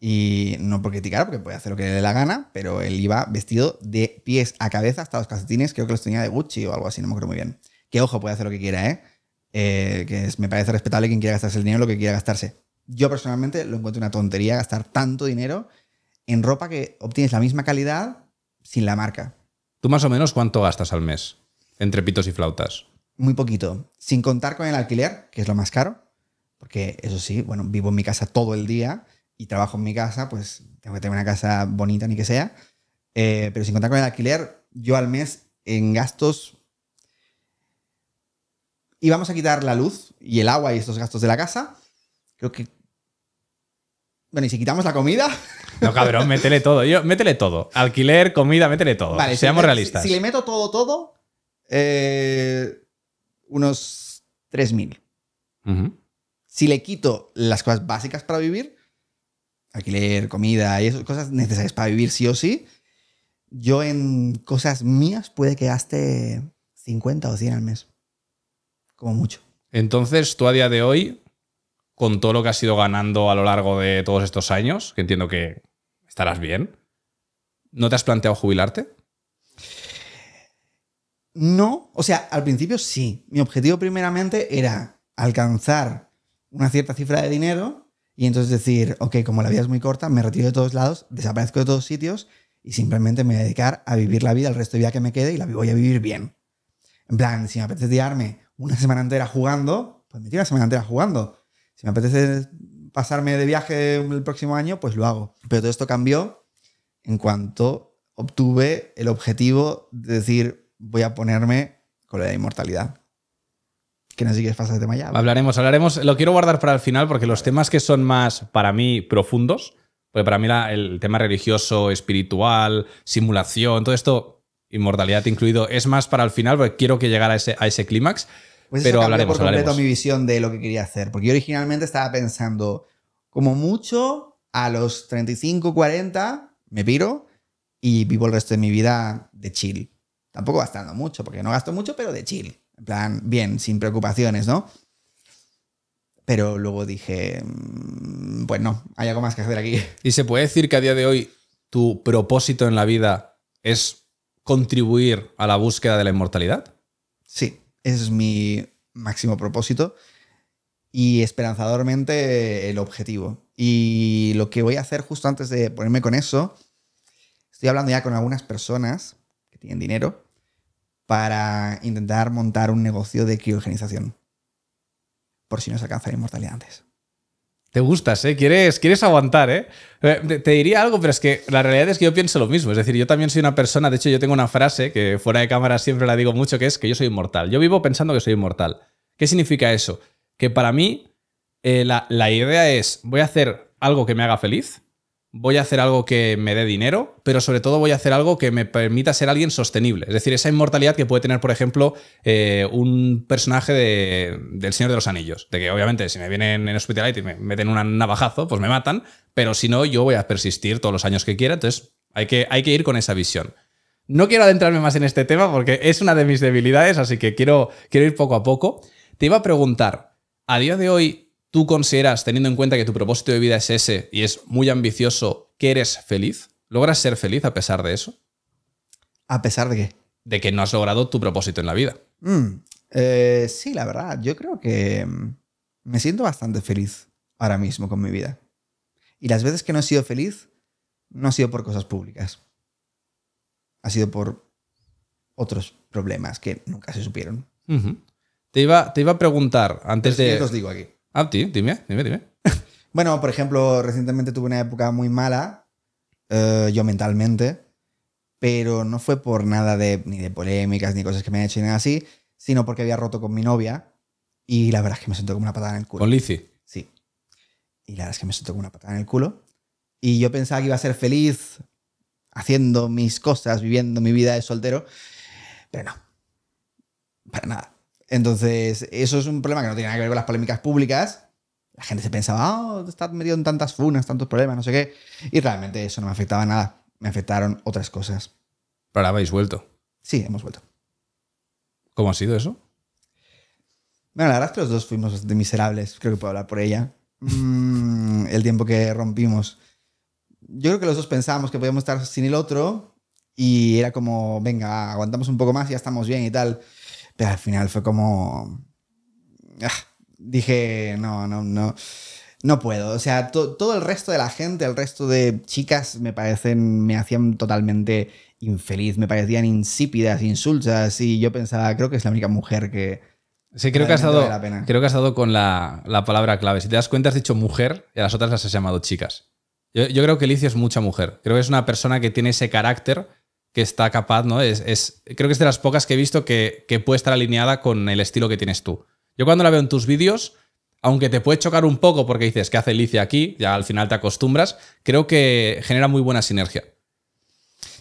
Y no por criticar, porque puede hacer lo que le dé la gana, pero él iba vestido de pies a cabeza hasta los calcetines, creo que los tenía de Gucci o algo así, no me acuerdo muy bien. Que ojo, puede hacer lo que quiera, ¿eh? eh que me parece respetable quien quiera gastarse el dinero lo que quiera gastarse yo personalmente lo encuentro una tontería gastar tanto dinero en ropa que obtienes la misma calidad sin la marca. ¿Tú más o menos cuánto gastas al mes entre pitos y flautas? Muy poquito, sin contar con el alquiler, que es lo más caro, porque eso sí, bueno, vivo en mi casa todo el día y trabajo en mi casa, pues tengo que tener una casa bonita ni que sea, eh, pero sin contar con el alquiler, yo al mes en gastos... Y vamos a quitar la luz y el agua y estos gastos de la casa. Creo que bueno, ¿y si quitamos la comida? No, cabrón, métele todo. Yo, métele todo. Alquiler, comida, métele todo. Seamos realistas. Si, le meto todo, todo, eh, unos 3.000. Si le quito las cosas básicas para vivir, alquiler, comida y esas cosas necesarias para vivir sí o sí, yo en cosas mías puede que gaste 50 o 100 al mes. Como mucho. Entonces, tú a día de hoy con todo lo que has ido ganando a lo largo de todos estos años, que entiendo que estarás bien, ¿no te has planteado jubilarte? No, o sea, al principio sí. Mi objetivo primeramente era alcanzar una cierta cifra de dinero y entonces decir, ok, como la vida es muy corta, me retiro de todos lados, desaparezco de todos sitios y simplemente me voy a dedicar a vivir la vida, el resto de vida que me quede y la voy a vivir bien. En plan, si me apetece tirarme una semana entera jugando, pues me tiro una semana entera jugando. Si me apetece pasarme de viaje el próximo año, pues lo hago. Pero todo esto cambió en cuanto obtuve el objetivo de decir, voy a ponerme con la inmortalidad. Que no sé qué pasa de tema ya. Hablaremos, hablaremos. Lo quiero guardar para el final porque los temas que son más, para mí, profundos, porque para mí el tema religioso, espiritual, simulación, todo esto, inmortalidad incluido, es más para el final porque quiero que llegara ese, a ese clímax. Pues pero eso hablaremos, por completo mi visión de lo que quería hacer, porque yo originalmente estaba pensando, como mucho, a los 35, 40 me piro y vivo el resto de mi vida de chill. Tampoco gastando mucho, porque no gasto mucho, pero de chill. En plan, bien, sin preocupaciones, ¿no? Pero luego dije, mm, pues no, hay algo más que hacer aquí. ¿Y se puede decir que a día de hoy tu propósito en la vida es contribuir a la búsqueda de la inmortalidad? Sí. Ese es mi máximo propósito y esperanzadormente el objetivo. Y lo que voy a hacer justo antes de ponerme con eso, estoy hablando ya con algunas personas que tienen dinero para intentar montar un negocio de criogenización, por si no se alcanza la inmortalidad antes. Te gustas, ¿eh? Quieres, quieres aguantar, ¿eh? eh te diría algo, pero es que la realidad es que yo pienso lo mismo. Es decir, yo también soy una persona, de hecho yo tengo una frase que fuera de cámara siempre la digo mucho, que es que yo soy inmortal. Yo vivo pensando que soy inmortal. ¿Qué significa eso? Que para mí eh, la, la idea es, voy a hacer algo que me haga feliz, voy a hacer algo que me dé dinero, pero sobre todo voy a hacer algo que me permita ser alguien sostenible. Es decir, esa inmortalidad que puede tener, por ejemplo, eh, un personaje del Señor de los Anillos. De que obviamente si me vienen en hospital y me meten un navajazo, pues me matan, pero si no, yo voy a persistir todos los años que quiera. Entonces, hay que, hay que ir con esa visión. No quiero adentrarme más en este tema porque es una de mis debilidades, así que quiero, quiero ir poco a poco. Te iba a preguntar, a día de hoy, ¿Tú consideras, teniendo en cuenta que tu propósito de vida es ese y es muy ambicioso, que eres feliz? ¿Logras ser feliz a pesar de eso? ¿A pesar de qué? De que no has logrado tu propósito en la vida. Mm, eh, sí, la verdad, yo creo que mm, me siento bastante feliz ahora mismo con mi vida. Y las veces que no he sido feliz, no ha sido por cosas públicas. Ha sido por otros problemas que nunca se supieron. te, iba, te iba a preguntar antes de... ¿Qué os digo aquí? Ah, ti, dime, dime, dime. bueno, por ejemplo, recientemente tuve una época muy mala, eh, yo mentalmente, pero no fue por nada de, ni de polémicas, ni cosas que me han hecho ni así, sino porque había roto con mi novia y la verdad es que me sentó como una patada en el culo. ¿Con Lizzie? Sí. Y la verdad es que me sentó como una patada en el culo. Y yo pensaba que iba a ser feliz haciendo mis cosas, viviendo mi vida de soltero, pero no. Para nada. Entonces, eso es un problema que no tiene nada que ver con las polémicas públicas. La gente se pensaba, oh, está metido en tantas funas, tantos problemas, no sé qué. Y realmente eso no me afectaba nada. Me afectaron otras cosas. Pero habéis vuelto. Sí, hemos vuelto. ¿Cómo ha sido eso? Bueno, la verdad es que los dos fuimos bastante miserables. Creo que puedo hablar por ella. Mm, el tiempo que rompimos. Yo creo que los dos pensábamos que podíamos estar sin el otro y era como, venga, aguantamos un poco más y ya estamos bien y tal. Pero al final fue como... Ah, dije, no, no, no. No puedo. O sea, todo el resto de la gente, el resto de chicas me parecen, me hacían totalmente infeliz, me parecían insípidas, insultas. y yo pensaba, creo que es la única mujer que... Sí, creo que, has dado, creo que has dado con la, palabra clave. Si te das cuenta, has dicho mujer y a las otras las has llamado chicas. Yo, creo que Alicia es mucha mujer. Creo que es una persona que tiene ese carácter que está capaz, ¿no? Es, creo que es de las pocas que he visto que, puede estar alineada con el estilo que tienes tú. Yo cuando la veo en tus vídeos, aunque te puede chocar un poco porque dices, ¿qué hace Licia aquí? Ya al final te acostumbras, creo que genera muy buena sinergia.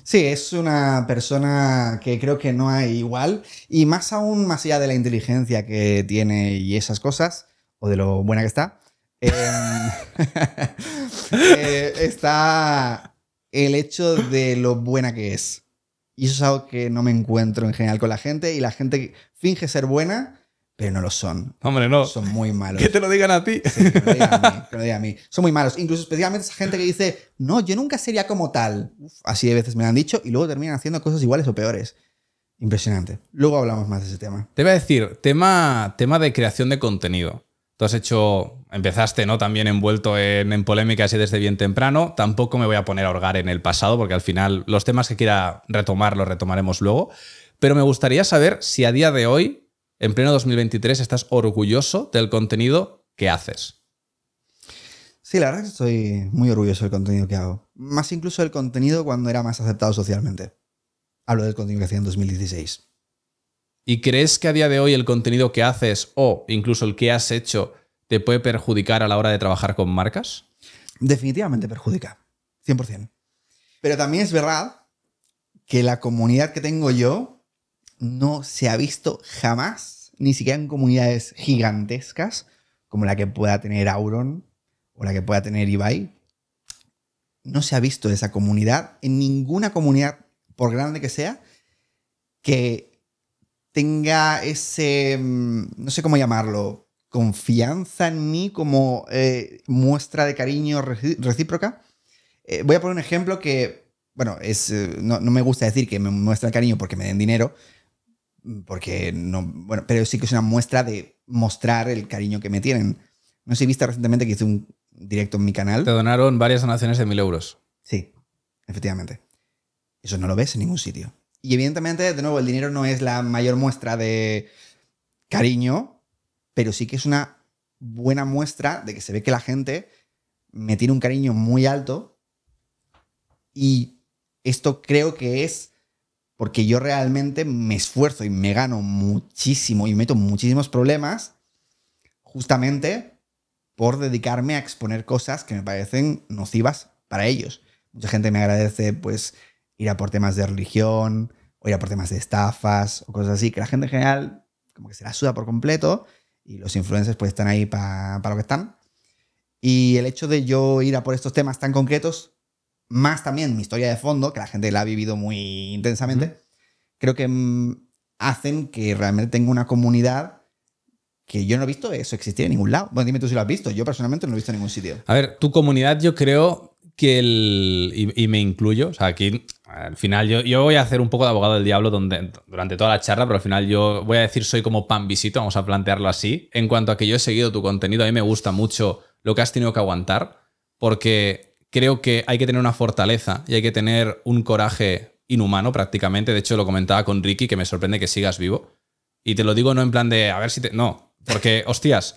Sí, es una persona que creo que no hay igual, y más aún más allá de la inteligencia que tiene y esas cosas, o de lo buena que está, em, eh, está el hecho de lo buena que es. Y eso es algo que no me encuentro en general con la gente. Y la gente finge ser buena, pero no lo son. Hombre, no. Son muy malos. Que te lo digan a ti. que, lo a mí, a mí. Son muy malos. Incluso especialmente esa gente que dice, no, yo nunca sería como tal. así de veces me lo han dicho y luego terminan haciendo cosas iguales o peores. Impresionante. Luego hablamos más de ese tema. Te voy a decir, tema, tema de creación de contenido. Tú has hecho, empezaste, ¿no? También envuelto en, polémicas y desde bien temprano. Tampoco me voy a poner a orgar en el pasado, porque al final los temas que quiera retomar los retomaremos luego. Pero me gustaría saber si a día de hoy, en pleno 2023, estás orgulloso del contenido que haces. Sí, la verdad es que estoy muy orgulloso del contenido que hago. Más incluso del contenido cuando era más aceptado socialmente. Hablo del contenido que hacía en 2016. ¿Y crees que a día de hoy el contenido que haces o incluso el que has hecho te puede perjudicar a la hora de trabajar con marcas? Definitivamente perjudica, 100%. Pero también es verdad que la comunidad que tengo yo no se ha visto jamás, ni siquiera en comunidades gigantescas como la que pueda tener Auron o la que pueda tener Ibai. No se ha visto esa comunidad en ninguna comunidad, por grande que sea, que tenga ese, mm, no sé cómo llamarlo, confianza en mí como eh, muestra de cariño recíproca. Eh, voy a poner un ejemplo que, bueno, es, eh, no, me gusta decir que me muestra cariño porque me den dinero, mm, porque no, bueno, pero sí que es una muestra de mostrar el cariño que me tienen. No sé si viste recientemente que hice un directo en mi canal. Te donaron varias donaciones de mil euros. Sí, efectivamente. Eso no lo ves en ningún sitio. Y evidentemente, de nuevo, el dinero no es la mayor muestra de cariño, pero sí que es una buena muestra de que se ve que la gente me tiene un cariño muy alto y esto creo que es porque yo realmente me esfuerzo y me gano muchísimo y meto muchísimos problemas justamente por dedicarme a exponer cosas que me parecen nocivas para ellos. Mucha gente me agradece pues ir a por temas de religión, o ir a por temas de estafas, o cosas así, que la gente en general como que se la suda por completo y los influencers pues están ahí para lo que están. Y el hecho de yo ir a por estos temas tan concretos, más también mi historia de fondo, que la gente la ha vivido muy intensamente, creo que mm, hacen que realmente tenga una comunidad que yo no he visto eso existir en ningún lado. Bueno, dime tú si lo has visto. Yo personalmente no lo he visto en ningún sitio. A ver, tu comunidad yo creo que el. Y, me incluyo. O sea, aquí al final yo, voy a hacer un poco de abogado del diablo donde, durante toda la charla, pero al final yo voy a decir soy como pan visito, vamos a plantearlo así. En cuanto a que yo he seguido tu contenido, a mí me gusta mucho lo que has tenido que aguantar, porque creo que hay que tener una fortaleza y hay que tener un coraje inhumano prácticamente. De hecho, lo comentaba con Ricky, que me sorprende que sigas vivo. Y te lo digo no en plan de a ver si te. No, porque, hostias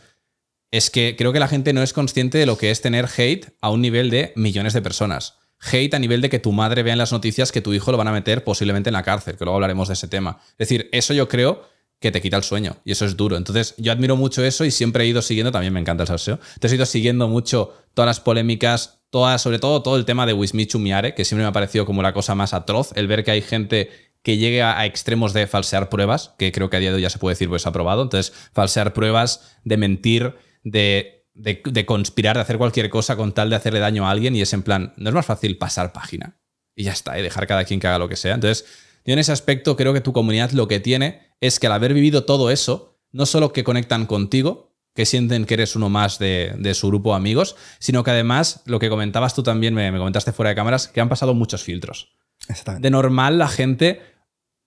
es que creo que la gente no es consciente de lo que es tener hate a un nivel de millones de personas. Hate a nivel de que tu madre vea en las noticias que tu hijo lo van a meter posiblemente en la cárcel, que luego hablaremos de ese tema. Es decir, eso yo creo que te quita el sueño y eso es duro. Entonces, yo admiro mucho eso y siempre he ido siguiendo, también me encanta el salseo, te he ido siguiendo mucho todas las polémicas, todas, sobre todo todo el tema de Wismichu Miare, que siempre me ha parecido como la cosa más atroz, el ver que hay gente que llegue a, extremos de falsear pruebas, que creo que a día de hoy ya se puede decir pues aprobado, entonces falsear pruebas, de mentir, de, de, conspirar, de hacer cualquier cosa con tal de hacerle daño a alguien y es en plan, no es más fácil pasar página y ya está, y ¿eh? dejar cada quien que haga lo que sea. Entonces, yo en ese aspecto creo que tu comunidad lo que tiene es que al haber vivido todo eso, no solo que conectan contigo, que sienten que eres uno más de, de su grupo de amigos, sino que además, lo que comentabas tú también, me, me comentaste fuera de cámaras, que han pasado muchos filtros. Exactamente. De normal, la gente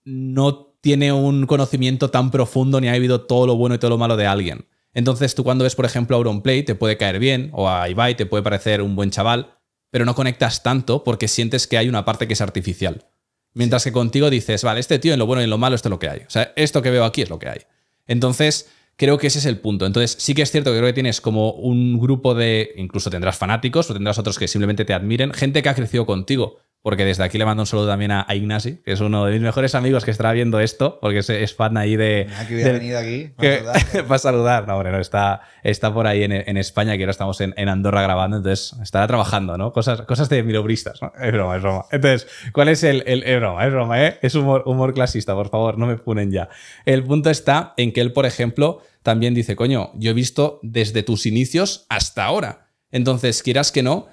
no tiene un conocimiento tan profundo ni ha vivido todo lo bueno y todo lo malo de alguien. Entonces tú cuando ves, por ejemplo, a Play te puede caer bien, o a Ibai te puede parecer un buen chaval, pero no conectas tanto porque sientes que hay una parte que es artificial. Mientras que contigo dices, vale, este tío en lo bueno y en lo malo esto es lo que hay. O sea, esto que veo aquí es lo que hay. Entonces, creo que ese es el punto. Entonces, sí que es cierto que creo que tienes como un grupo de, incluso tendrás fanáticos o tendrás otros que simplemente te admiren, gente que ha crecido contigo, porque desde aquí le mando un saludo también a, Ignacy, Ignasi, que es uno de mis mejores amigos que estará viendo esto, porque es, fan ahí de... Ah, que hubiera venido aquí para, a saludar. ¿eh? para saludar. No, hombre, no, está, está por ahí en, España, que ahora estamos en, Andorra grabando, entonces estará trabajando, ¿no? Cosas, cosas de mirobristas, ¿no? Es broma, es broma. Entonces, ¿cuál es el... el es broma, es broma, ¿eh? Es humor, humor clasista, por favor, no me punen ya. El punto está en que él, por ejemplo, también dice, coño, yo he visto desde tus inicios hasta ahora. Entonces, quieras que no,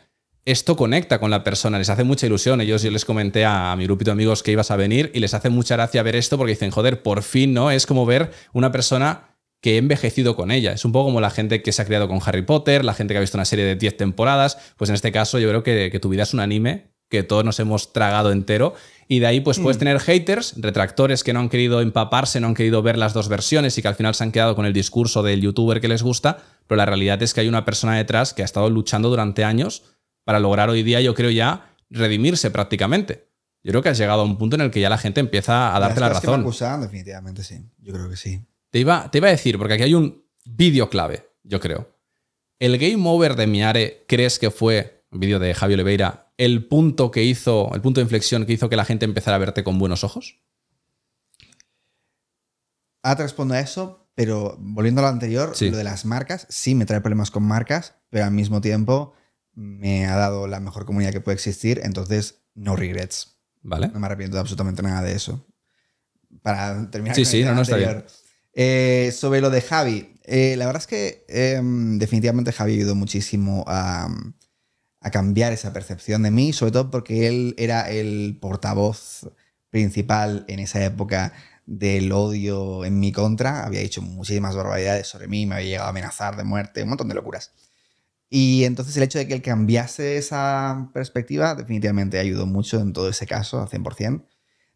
esto conecta con la persona, les hace mucha ilusión. Ellos yo les comenté a, mi grupito de amigos que ibas a venir y les hace mucha gracia ver esto porque dicen, joder, por fin, ¿no? Es como ver una persona que he envejecido con ella. Es un poco como la gente que se ha creado con Harry Potter, la gente que ha visto una serie de 10 temporadas. Pues en este caso yo creo que, tu vida es un anime que todos nos hemos tragado entero. Y de ahí pues puedes mm. tener haters, retractores que no han querido empaparse, no han querido ver las dos versiones y que al final se han quedado con el discurso del youtuber que les gusta, pero la realidad es que hay una persona detrás que ha estado luchando durante años para lograr hoy día, yo creo ya, redimirse prácticamente. Yo creo que has llegado a un punto en el que ya la gente empieza a darte la razón. definitivamente sí. Yo creo que sí. Te iba, te a decir, porque aquí hay un vídeo clave, yo creo. ¿El game over de Miare crees que fue, un vídeo de Javier Oliveira, el punto que hizo, el punto de inflexión que hizo que la gente empezara a verte con buenos ojos? Ah, te respondo a eso, pero volviendo a lo anterior, lo de las marcas, sí me trae problemas con marcas, pero al mismo tiempo me ha dado la mejor comunidad que puede existir, entonces no regrets. ¿Vale? No me arrepiento de absolutamente nada de eso. Para terminar. Eh, sobre lo de Javi, eh, la verdad es que em, definitivamente Javi ayudó muchísimo a, a, cambiar esa percepción de mí, sobre todo porque él era el portavoz principal en esa época del odio en mi contra. Había dicho muchísimas barbaridades sobre mí, me había llegado a amenazar de muerte, un montón de locuras. Y entonces el hecho de que él cambiase esa perspectiva definitivamente ayudó mucho en todo ese caso, al 100%.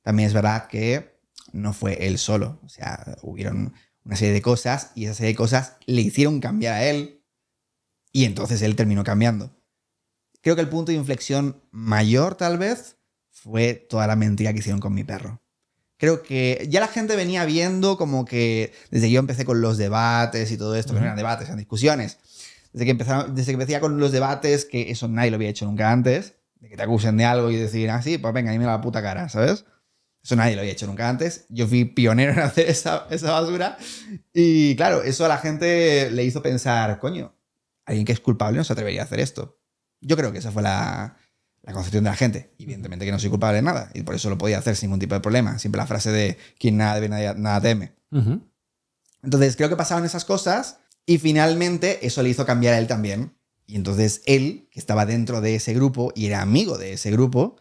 También es verdad que no fue él solo, o sea, hubieron una serie de cosas y esa serie de cosas le hicieron cambiar a él y entonces él terminó cambiando. Creo que el punto de inflexión mayor tal vez fue toda la mentira que hicieron con mi perro. Creo que ya la gente venía viendo como que desde yo empecé con los debates y todo esto, que no eran debates, eran discusiones desde que, empezaron, que empecé con los debates, que eso nadie lo había hecho nunca antes, de que te acusen de algo y decir, ah, sí, pues venga, me la puta cara, ¿sabes? Eso nadie lo había hecho nunca antes. Yo fui pionero en hacer esa, basura. Y claro, eso a la gente le hizo pensar, coño, alguien que es culpable no se atrevería a hacer esto. Yo creo que esa fue la, concepción de la gente. Evidentemente que no soy culpable de nada y por eso lo podía hacer sin ningún tipo de problema. Siempre la frase de quien nada debe, nada, nada teme. Entonces creo que pasaron esas cosas y finalmente eso le hizo cambiar a él también. Y entonces él, que estaba dentro de ese grupo y era amigo de ese grupo,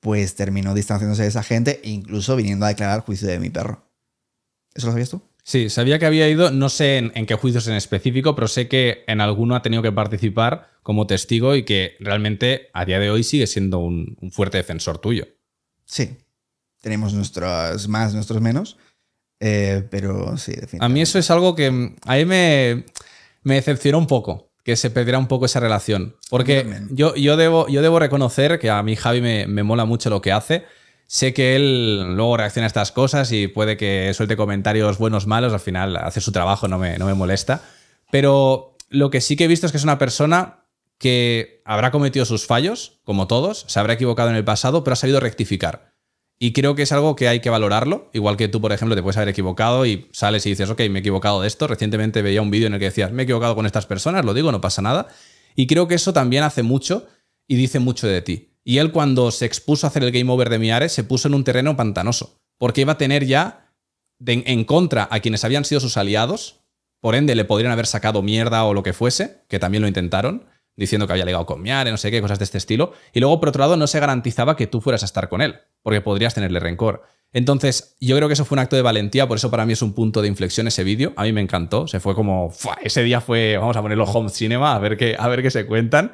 pues terminó distanciándose de esa gente e incluso viniendo a declarar juicio de mi perro. ¿Eso lo sabías tú? Sí, sabía que había ido, no sé en, qué juicios en específico, pero sé que en alguno ha tenido que participar como testigo y que realmente a día de hoy sigue siendo un fuerte defensor tuyo. Sí, tenemos nuestros más, nuestros menos, eh, pero sí, A mí eso es algo que mm, a mí me, me decepcionó un poco, que se perdiera un poco esa relación. Porque yo, yo, debo, yo debo reconocer que a mí Javi me, mola mucho lo que hace. Sé que él luego reacciona a estas cosas y puede que suelte comentarios buenos, malos, al final hace su trabajo, no me, no me molesta. Pero lo que sí que he visto es que es una persona que habrá cometido sus fallos, como todos, se habrá equivocado en el pasado, pero ha sabido rectificar. Y creo que es algo que hay que valorarlo, igual que tú, por ejemplo, te puedes haber equivocado y sales y dices, ok, me he equivocado de esto. Recientemente veía un vídeo en el que decías, me he equivocado con estas personas, lo digo, no pasa nada. Y creo que eso también hace mucho y dice mucho de ti. Y él cuando se expuso a hacer el game over de Miares, se puso en un terreno pantanoso, porque iba a tener ya en contra a quienes habían sido sus aliados, por ende le podrían haber sacado mierda o lo que fuese, que también lo intentaron diciendo que había llegado con Miare, no sé qué, cosas de este estilo. Y luego, por otro lado, no se garantizaba que tú fueras a estar con él, porque podrías tenerle rencor. Entonces, yo creo que eso fue un acto de valentía, por eso para mí es un punto de inflexión ese vídeo. A mí me encantó, se fue como, ese día fue, vamos a ponerlo home cinema, a ver qué, a ver qué se cuentan.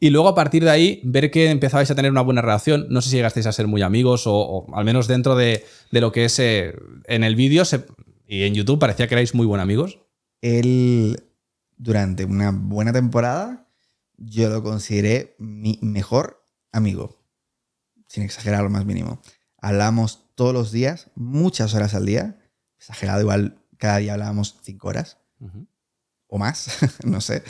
Y luego a partir de ahí, ver que empezabais a tener una buena relación. No sé si llegasteis a ser muy amigos o, al menos dentro de, de lo que es eh, en el vídeo y en YouTube parecía que erais muy buenos amigos. Él, durante una buena temporada, yo lo consideré mi mejor amigo, sin exagerar lo más mínimo. Hablamos todos los días, muchas horas al día, exagerado igual, cada día hablábamos cinco horas o más, no sé.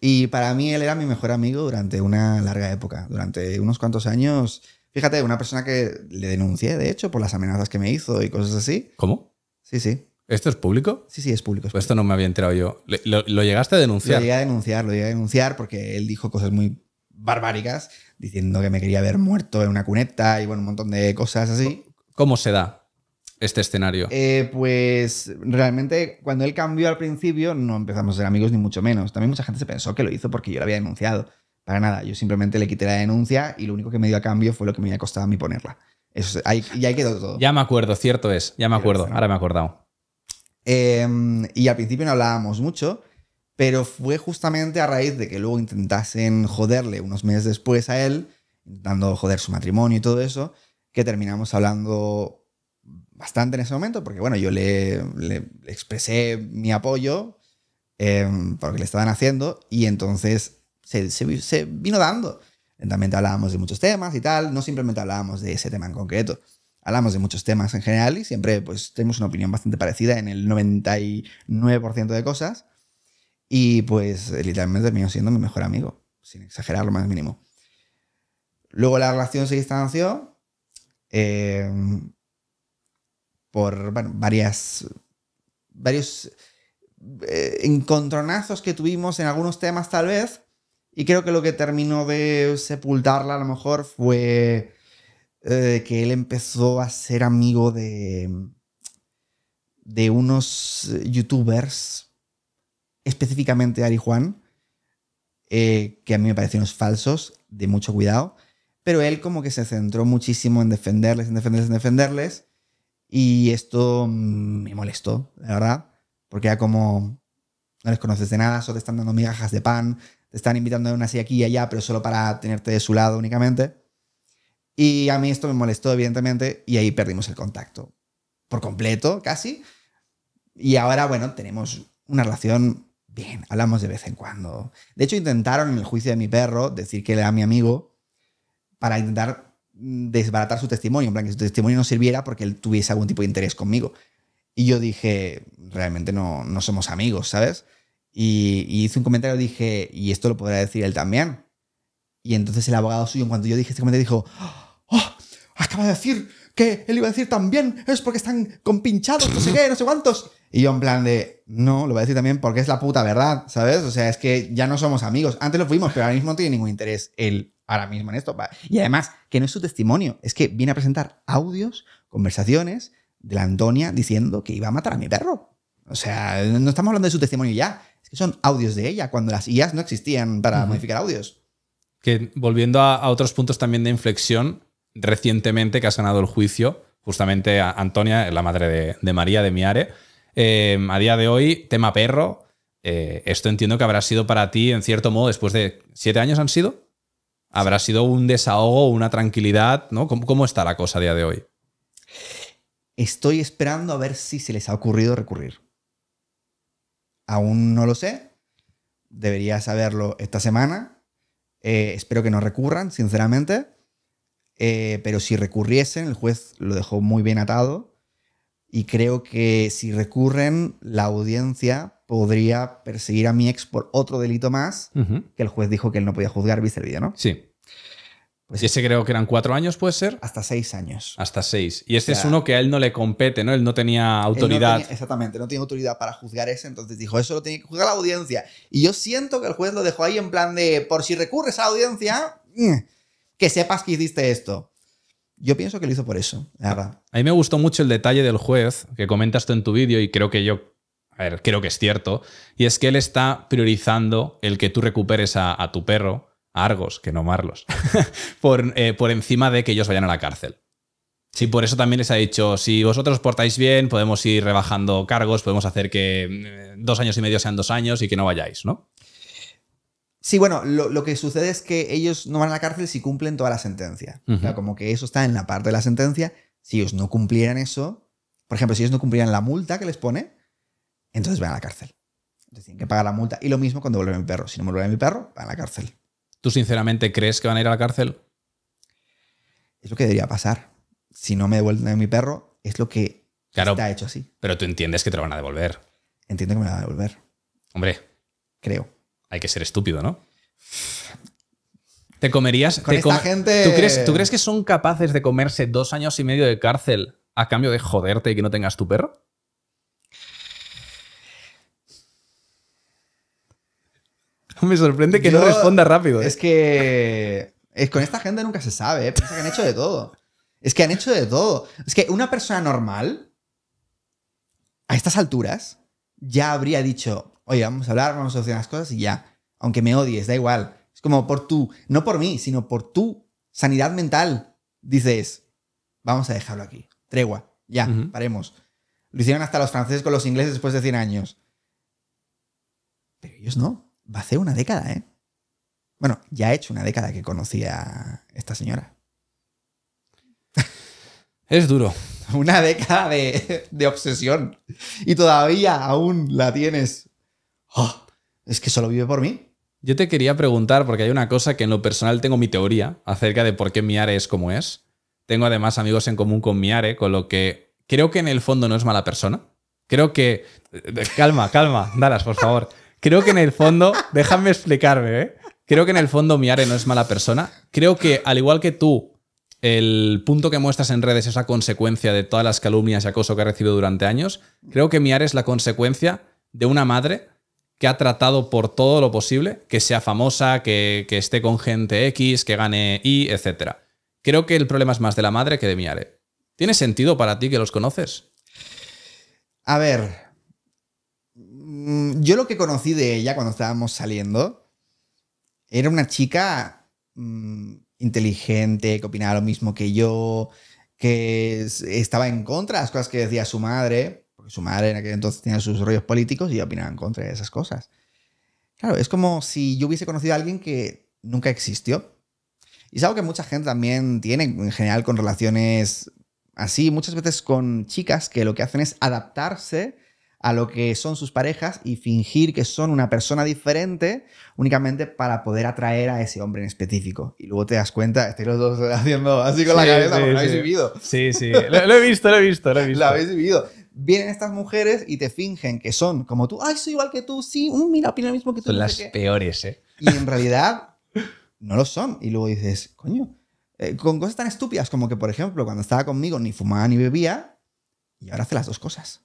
Y para mí él era mi mejor amigo durante una larga época, durante unos cuantos años. Fíjate, una persona que le denuncié, de hecho, por las amenazas que me hizo y cosas así. ¿Cómo? Sí, sí. ¿Esto es público? Sí, sí, es público. Pues esto no me había enterado yo. ¿Lo, llegaste a denunciar? Lo llegué a denunciar, lo llegué a denunciar porque él dijo cosas muy barbáricas, diciendo que me quería ver muerto en una cuneta y bueno, un montón de cosas así. ¿Cómo se da este escenario? Eh, pues realmente cuando él cambió al principio no empezamos a ser amigos ni mucho menos. También mucha gente se pensó que lo hizo porque yo lo había denunciado. Para nada, yo simplemente le quité la denuncia y lo único que me dio a cambio fue lo que me había costado a mí ponerla. Eso, y ahí quedó todo. Ya me acuerdo, cierto es, ya me acuerdo, ahora me he acordado. Em, y al principio no hablábamos mucho, pero fue justamente a raíz de que luego intentasen joderle unos meses después a él, intentando joder su matrimonio y todo eso, que terminamos hablando bastante en ese momento, porque bueno, yo le, expresé mi apoyo em, por lo que le estaban haciendo y entonces se, se vino dando. También hablábamos de muchos temas y tal, no simplemente hablábamos de ese tema en concreto hablamos de muchos temas en general y siempre pues tenemos una opinión bastante parecida en el 99% de cosas. Y pues literalmente terminó siendo mi mejor amigo, sin exagerar lo más mínimo. Luego la relación se distanció eh, por varias, varios eh, encontronazos que tuvimos en algunos temas tal vez. Y creo que lo que terminó de sepultarla a lo mejor fue eh, que él empezó a ser amigo de, de unos eh, youtubers, específicamente Ari Juan, eh, que a mí me parecieron falsos, de mucho cuidado, pero él como que se centró muchísimo en defenderles, en defenderles, en defenderles, y esto mm, me molestó, la verdad, porque era como, no les conoces de nada, solo te están dando migajas de pan, te están invitando a una así aquí y allá, pero solo para tenerte de su lado únicamente. Y a mí esto me molestó, evidentemente, y ahí perdimos el contacto por completo, casi. Y ahora, bueno, tenemos una relación bien, hablamos de vez en cuando. De hecho, intentaron en el juicio de mi perro decir que era mi amigo para intentar mm, desbaratar su testimonio, en plan que su testimonio no sirviera porque él tuviese algún tipo de interés conmigo. Y yo dije, realmente no, no somos amigos, ¿sabes? Y, hice un comentario, dije, y esto lo podrá decir él también. Y entonces el abogado suyo, en cuanto yo dije este comentario, dijo, ¡Ah! acaba de decir que él iba a decir también, es porque están compinchados, no sé qué, no sé cuántos. Y yo en plan de, no, lo voy a decir también porque es la puta verdad, ¿sabes? O sea, es que ya no somos amigos. Antes lo fuimos, pero ahora mismo no tiene ningún interés él ahora mismo en esto. Y además, que no es su testimonio, es que viene a presentar audios, conversaciones de la Antonia diciendo que iba a matar a mi perro. O sea, no estamos hablando de su testimonio ya, es que son audios de ella, cuando las IAs no existían para modificar audios. Que volviendo a, a otros puntos también de inflexión, recientemente que ha ganado el juicio, justamente a Antonia, la madre de, María de Miare. Eh, a día de hoy, tema perro. Eh, esto entiendo que habrá sido para ti, en cierto modo, después de siete años han sido. Habrá sido un desahogo, una tranquilidad, ¿no? ¿Cómo, está la cosa a día de hoy? Estoy esperando a ver si se les ha ocurrido recurrir. Aún no lo sé. Debería saberlo esta semana. Eh, espero que no recurran, sinceramente. Eh, pero si recurriesen, el juez lo dejó muy bien atado y creo que si recurren, la audiencia podría perseguir a mi ex por otro delito más que el juez dijo que él no podía juzgar, viste el ¿no? Sí. Pues, ese creo que eran cuatro años, ¿puede ser? Hasta seis años. Hasta seis. Y este es uno que a él no le compete, ¿no? Él no tenía autoridad. exactamente, no tiene autoridad para juzgar ese, entonces dijo, eso lo tiene que juzgar la audiencia. Y yo siento que el juez lo dejó ahí en plan de, por si recurres a la audiencia, mm, que sepas que hiciste esto. Yo pienso que lo hizo por eso, A mí me gustó mucho el detalle del juez que comentas tú en tu vídeo y creo que yo, creo que es cierto, y es que él está priorizando el que tú recuperes a, tu perro, a Argos, que no Marlos, por, eh, por encima de que ellos vayan a la cárcel. Sí, por eso también les ha dicho, si vosotros os portáis bien, podemos ir rebajando cargos, podemos hacer que mm, dos años y medio sean dos años y que no vayáis, ¿no? Sí, bueno, lo, que sucede es que ellos no van a la cárcel si cumplen toda la sentencia. o sea, como que eso está en la parte de la sentencia. Si ellos no cumplieran eso, por ejemplo, si ellos no cumplieran la multa que les pone, entonces van a la cárcel. Entonces tienen que pagar la multa. Y lo mismo cuando vuelve mi perro. Si no me vuelve mi perro, van a la cárcel. ¿Tú sinceramente crees que van a ir a la cárcel? Es lo que debería pasar. Si no me devuelven mi perro, es lo que está hecho así. Pero tú entiendes que te lo van a devolver. Entiendo que me lo van a devolver. Hombre. Creo. Hay que ser estúpido, ¿no? Te comerías. Con esta gente... ¿Tú, crees, que son capaces de comerse dos años y medio de cárcel a cambio de joderte y que no tengas tu perro? Me sorprende que no responda rápido. ¿eh? Es que es, eh, con esta gente nunca se sabe. ¿eh? Piensa que han hecho de todo. Es que han hecho de todo. Es que una persona normal, a estas alturas, ya habría dicho, Oye, vamos a hablar, vamos a hacer las cosas y ya. Aunque me odies, da igual. Es como por tu, no por mí, sino por tu sanidad mental. Dices, vamos a dejarlo aquí. Tregua, ya, paremos. Lo hicieron hasta los franceses con los ingleses después de 100 años. Pero ellos no. Va a ser una década, ¿eh? Bueno, ya he hecho una década que conocí a esta señora. Es duro. Una década de obsesión. Y todavía aún la tienes Ah, es que solo vive por mí. Yo te quería preguntar, porque hay una cosa que en lo personal tengo mi teoría acerca de por qué Miare es como es. Tengo además amigos en común con Miare, con lo que creo que en el fondo no es mala persona. Creo que... Eh, calma, calma, Dalas, por favor. Creo que en el fondo... Déjame explicarme, ¿eh? Creo que en el fondo Miare no es mala persona. Creo que, al igual que tú, el punto que muestras en redes es la consecuencia de todas las calumnias y acoso que ha recibido durante años. Creo que Miare es la consecuencia de una madre que ha tratado por todo lo posible que sea famosa, que, esté con gente X, que gane Y, etc. Creo que el problema es más de la madre que de Miare. ¿Tiene sentido para ti que los conoces? A ver, mm, yo lo que conocí de ella cuando estábamos saliendo era una chica mm, inteligente, que opinaba lo mismo que yo, que estaba en contra de las cosas que decía su madre su madre en aquel entonces tenía sus rollos políticos y opinaba en contra de esas cosas. Claro, es como si yo hubiese conocido a alguien que nunca existió. Y es algo que mucha gente también tiene en general con relaciones así, muchas veces con chicas que lo que hacen es adaptarse a lo que son sus parejas y fingir que son una persona diferente únicamente para poder atraer a ese hombre en específico. Y luego te das cuenta, estoy los dos haciendo así con la cabeza porque habéis vivido. Sí, sí, he visto, lo he visto, lo he visto. Lo habéis vivido vienen estas mujeres y te fingen que son como tú, ay, soy igual que tú, sí, mm, mira, opino lo mismo que tú. Son las peores, ¿eh? Y en realidad no lo son. Y luego dices, coño, eh, con cosas tan estúpidas como que, por ejemplo, cuando estaba conmigo ni fumaba ni bebía, y ahora hace las dos cosas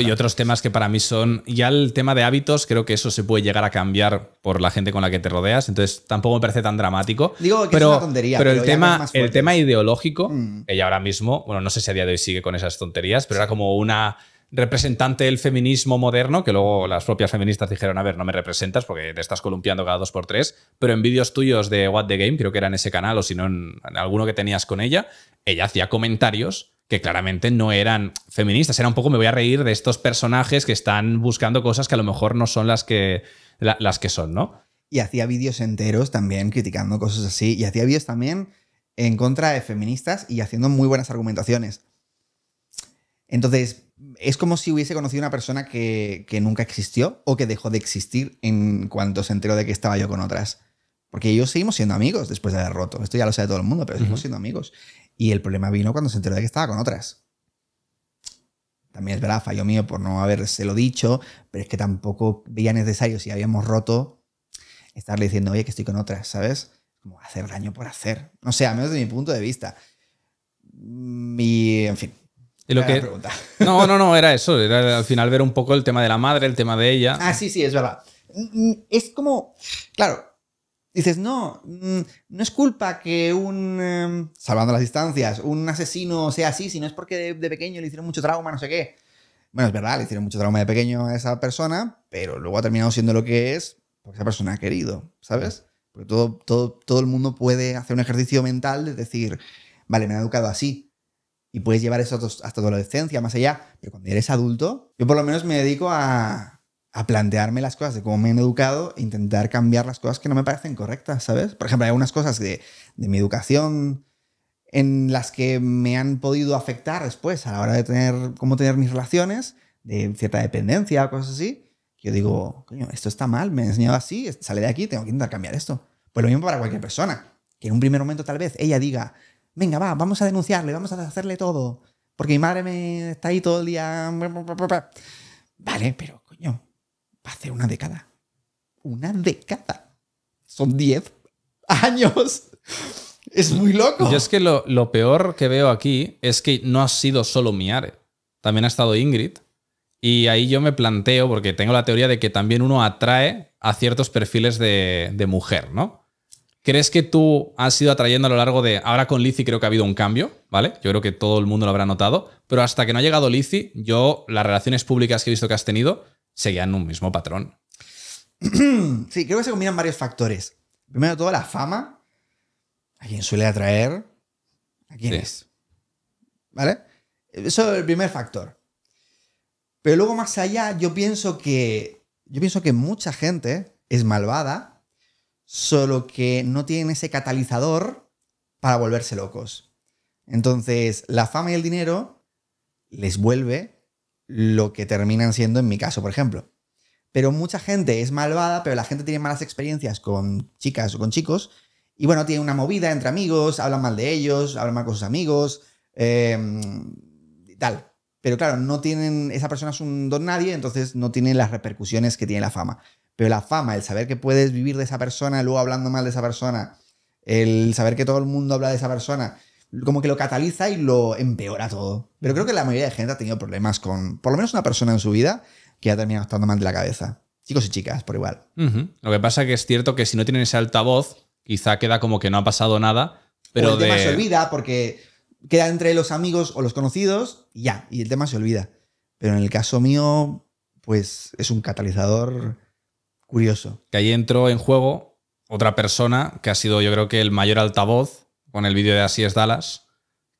y otros temas que para mí son, ya el tema de hábitos, creo que eso se puede llegar a cambiar por la gente con la que te rodeas, entonces tampoco me parece tan dramático. Digo que pero, es una tontería. Pero, el, tema, el tema ideológico, mm. ella ahora mismo, bueno, no sé si a día de hoy sigue con esas tonterías, pero era como una representante del feminismo moderno, que luego las propias feministas dijeron, a ver, no me representas porque te estás columpiando cada dos por tres, pero en vídeos tuyos de What the Game, creo que era en ese canal o si no en alguno que tenías con ella, ella hacía comentarios claramente no eran feministas. Era un poco, me voy a reír de estos personajes que están buscando cosas que a lo mejor no son las que, las que son, ¿no? Y hacía vídeos enteros también criticando cosas así. Y hacía vídeos también en contra de feministas y haciendo muy buenas argumentaciones. Entonces, es como si hubiese conocido una persona que, nunca existió o que dejó de existir en cuanto se enteró de que estaba yo con otras. Porque ellos seguimos siendo amigos después de haber roto. Esto ya lo sabe todo el mundo, pero seguimos siendo amigos. Y el problema vino cuando se enteró de que estaba con otras. También es verdad, fallo mío por no habérselo dicho, pero es que tampoco veía necesario, si habíamos roto, estarle diciendo, oye, que estoy con otras, ¿sabes? Como hacer daño por hacer. No sé, a menos de mi punto de vista. Mm, y, en fin. Y lo que... No, no, no, era eso. Era al final ver un poco el tema de la madre, el tema de ella. Ah, sí, sí, es verdad. Mm, mm, es como, claro, dices, no, mm, no es culpa que un, em, salvando las distancias, un asesino sea así, sino es porque de, pequeño le hicieron mucho trauma, no sé qué. Bueno, es verdad, le hicieron mucho trauma de pequeño a esa persona, pero luego ha terminado siendo lo que es porque esa persona ha querido, ¿sabes? Porque todo, todo, todo el mundo puede hacer un ejercicio mental de decir, vale, me han educado así. Y puedes llevar eso hasta tu adolescencia, más allá. Pero cuando eres adulto, yo por lo menos me dedico a, a plantearme las cosas de cómo me han educado, intentar cambiar las cosas que no me parecen correctas, ¿sabes? Por ejemplo, hay unas cosas de, mi educación en las que me han podido afectar después a la hora de tener cómo tener mis relaciones, de cierta dependencia o cosas así. Yo digo, coño, esto está mal, me he enseñado así, sale de aquí, tengo que intentar cambiar esto. Pues lo mismo para cualquier persona, que en un primer momento tal vez ella diga, venga, va, vamos a denunciarle, vamos a hacerle todo, porque mi madre me está ahí todo el día. Vale, pero hace una década. Una década. Son 10 años. Es muy loco. Yo es que lo, lo, peor que veo aquí es que no ha sido solo Miare. También ha estado Ingrid. Y ahí yo me planteo, porque tengo la teoría de que también uno atrae a ciertos perfiles de, de mujer, ¿no? ¿Crees que tú has ido atrayendo a lo largo de. Ahora con Lizzie creo que ha habido un cambio, ¿vale? Yo creo que todo el mundo lo habrá notado. Pero hasta que no ha llegado Lizzie, yo las relaciones públicas que he visto que has tenido, seguían un mismo patrón. Sí, creo que se combinan varios factores. Primero de todo, la fama, a quien suele atraer, a quién es. ¿Vale? Eso es el primer factor. Pero luego más allá, yo pienso que yo pienso que mucha gente es malvada, solo que no tienen ese catalizador para volverse locos. Entonces, la fama y el dinero les vuelve lo que terminan siendo en mi caso, por ejemplo. Pero mucha gente es malvada, pero la gente tiene malas experiencias con chicas o con chicos. Y bueno, tiene una movida entre amigos, hablan mal de ellos, hablan mal con sus amigos, eh, tal. Pero claro, no tienen, esa persona es un don nadie, entonces no tiene las repercusiones que tiene la fama. Pero la fama, el saber que puedes vivir de esa persona, luego hablando mal de esa persona, el saber que todo el mundo habla de esa persona, como que lo cataliza y lo empeora todo. Pero creo que la mayoría de gente ha tenido problemas con por lo menos una persona en su vida que ha terminado estando mal de la cabeza. Chicos y chicas, por igual. Lo que pasa es que es cierto que si no tienen ese altavoz, quizá queda como que no ha pasado nada. Pero el de... tema se olvida porque queda entre los amigos o los conocidos y ya, y el tema se olvida. Pero en el caso mío, pues es un catalizador curioso. Que ahí entró en juego otra persona que ha sido yo creo que el mayor altavoz con el vídeo de Así es Dallas,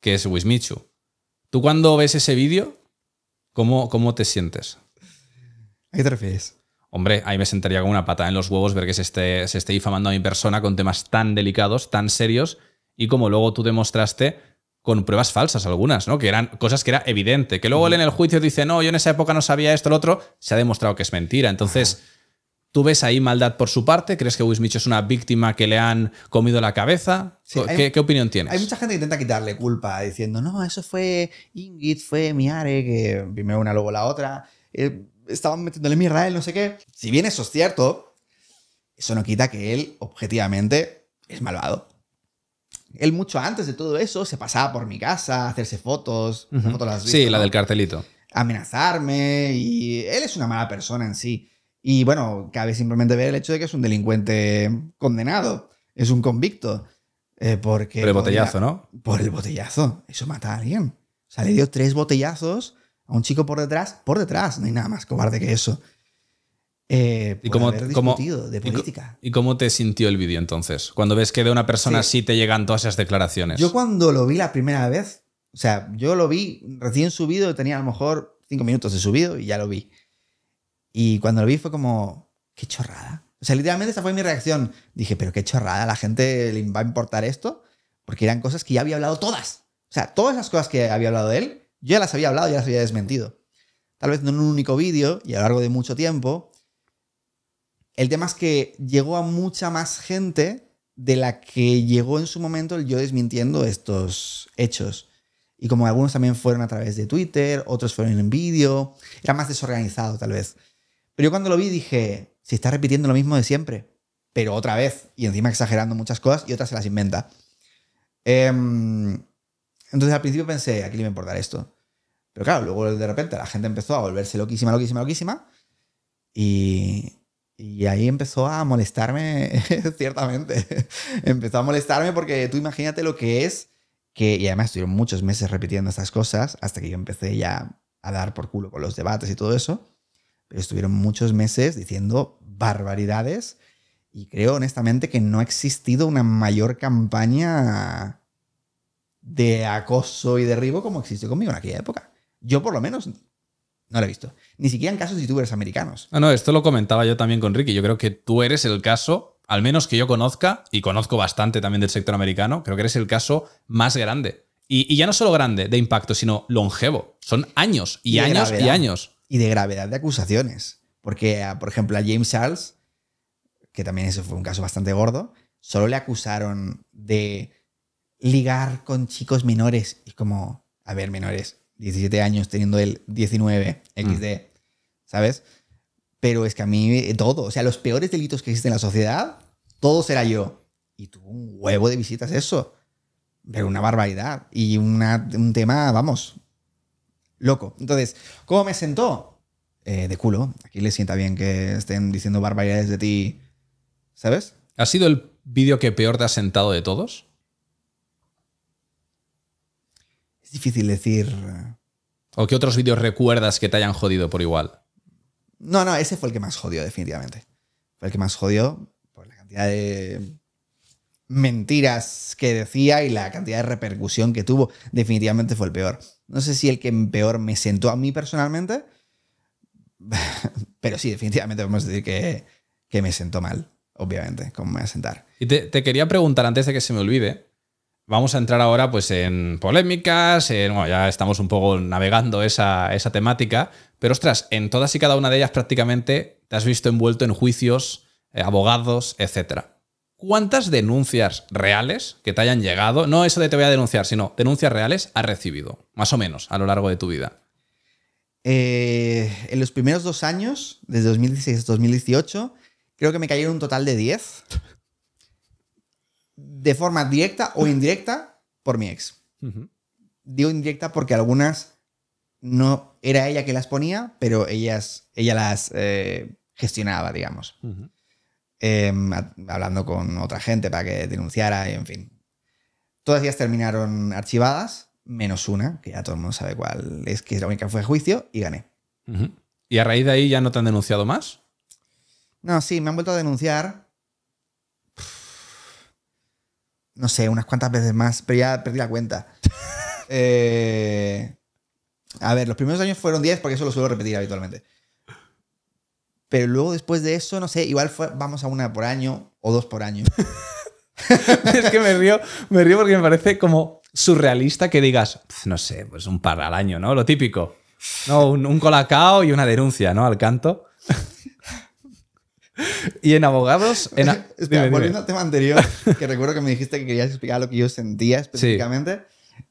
que es Wismichu. ¿Tú cuando ves ese vídeo, cómo, cómo te sientes? ¿A qué te refieres? Hombre, ahí me sentaría con una pata en los huevos ver que se esté, se esté difamando a mi persona con temas tan delicados, tan serios, y como luego tú demostraste con pruebas falsas algunas, ¿no? Que eran cosas que era evidente. Que luego él en el juicio dice, no, yo en esa época no sabía esto, lo otro, se ha demostrado que es mentira. Entonces, ¿Tú ves ahí maldad por su parte? ¿Crees que Wismich es una víctima que le han comido la cabeza? ¿Qué, opinión tienes? Hay mucha gente que intenta quitarle culpa diciendo, no, eso fue Ingrid, fue Miare, que primero una, luego la otra. Eh, estaban metiéndole Israel, no sé qué. Si bien eso es cierto, eso no quita que él, objetivamente, es malvado. Él mucho antes de todo eso se pasaba por mi casa a hacerse fotos. fotos las visto, sí, la del cartelito. Amenazarme y él es una mala persona en sí. Y bueno, cabe simplemente ver el hecho de que es un delincuente condenado, es un convicto. Eh, porque por el botellazo, ¿no? Por el botellazo. Eso mata a alguien. O sea, le dio tres botellazos a un chico por detrás, por detrás. No hay nada más cobarde que eso. Eh, ¿Y cómo, ¿Y cómo te sintió el vídeo entonces? Cuando ves que de una persona sí. así te llegan todas esas declaraciones. Yo cuando lo vi la primera vez, o sea, yo lo vi recién subido, tenía a lo mejor cinco minutos de subido y ya lo vi. Y cuando lo vi fue como, qué chorrada. O sea, literalmente esa fue mi reacción. Dije, pero qué chorrada, ¿a la gente le va a importar esto? Porque eran cosas que ya había hablado todas. O sea, todas las cosas que había hablado de él, yo ya las había hablado, ya las había desmentido. Tal vez no en un único vídeo y a lo largo de mucho tiempo. El tema es que llegó a mucha más gente de la que llegó en su momento yo desmintiendo estos hechos. Y como algunos también fueron a través de Twitter, otros fueron en vídeo, era más desorganizado tal vez. Pero yo cuando lo vi dije, se está repitiendo lo mismo de siempre, pero otra vez, y encima exagerando muchas cosas y otras se las inventa. Em, entonces al principio pensé, ¿a quién le va a importar esto? Pero claro, luego de repente la gente empezó a volverse loquísima, loquísima, loquísima. Y, ahí empezó a molestarme, ciertamente. empezó a molestarme porque tú imagínate lo que es, que, y además estuvieron muchos meses repitiendo estas cosas hasta que yo empecé ya a dar por culo con los debates y todo eso estuvieron muchos meses diciendo barbaridades y creo honestamente que no ha existido una mayor campaña de acoso y derribo como existió conmigo en aquella época. Yo por lo menos no lo he visto. Ni siquiera en casos de youtubers americanos. No, ah, no, esto lo comentaba yo también con Ricky. Yo creo que tú eres el caso, al menos que yo conozca, y conozco bastante también del sector americano, creo que eres el caso más grande. Y, ya no solo grande de impacto, sino longevo. Son años y, años y años y de gravedad de acusaciones. Porque, ah, por ejemplo, a James Charles, que también eso fue un caso bastante gordo, solo le acusaron de ligar con chicos menores. Y como, a ver, menores, 17 años teniendo el 19 XD, mm. ¿sabes? Pero es que a mí eh, todo, o sea, los peores delitos que existen en la sociedad, todo será yo. Y tuvo un huevo de visitas eso. Pero una barbaridad. Y un tema, vamos, loco. Entonces, ¿cómo me sentó? Eh, de culo. Aquí le sienta bien que estén diciendo barbaridades de ti, ¿sabes? ¿Ha sido el vídeo que peor te ha sentado de todos? Es difícil decir. Eh, ¿O qué otros vídeos recuerdas que te hayan jodido por igual? No, no, ese fue el que más jodió, definitivamente. Fue el que más jodió por la cantidad de mentiras que decía y la cantidad de repercusión que tuvo. Definitivamente fue el peor. No sé si el que peor me sentó a mí personalmente, pero sí, definitivamente podemos decir que, que me sentó mal, obviamente, como me voy a sentar. Y te, quería preguntar antes de que se me olvide. Vamos a entrar ahora pues en polémicas, bueno, ya estamos un poco navegando esa, temática, pero ostras, en todas y cada una de ellas prácticamente te has visto envuelto en juicios, eh, abogados, etcétera. ¿Cuántas denuncias reales que te hayan llegado, no eso de te voy a denunciar, sino denuncias reales, has recibido, más o menos, a lo largo de tu vida? Eh, en los primeros dos años, desde 2016 a 2018, creo que me cayeron un total de 10. De forma directa o indirecta por mi ex. Digo indirecta porque algunas no era ella que las ponía, pero ellas, ella las eh, gestionaba, digamos. Em, hablando con otra gente para que denunciara, y en fin. Todas ellas terminaron archivadas, menos una, que ya todo el mundo sabe cuál es, que es la única que fue juicio, y gané. ¿Y a raíz de ahí ya no te han denunciado más? No, sí, me han vuelto a denunciar. No sé, unas cuantas veces más, pero ya perdí la cuenta. Eh, a ver, los primeros años fueron 10 porque eso lo suelo repetir habitualmente. Pero luego después de eso, no sé, igual fue, vamos a una por año o dos por año. es que me río, me río porque me parece como surrealista que digas, no sé, pues un par al año, ¿no? Lo típico. No, un, colacao y una denuncia, ¿no? Al canto. y en abogados. En Espera, volviendo al tema anterior, que recuerdo que me dijiste que querías explicar lo que yo sentía específicamente.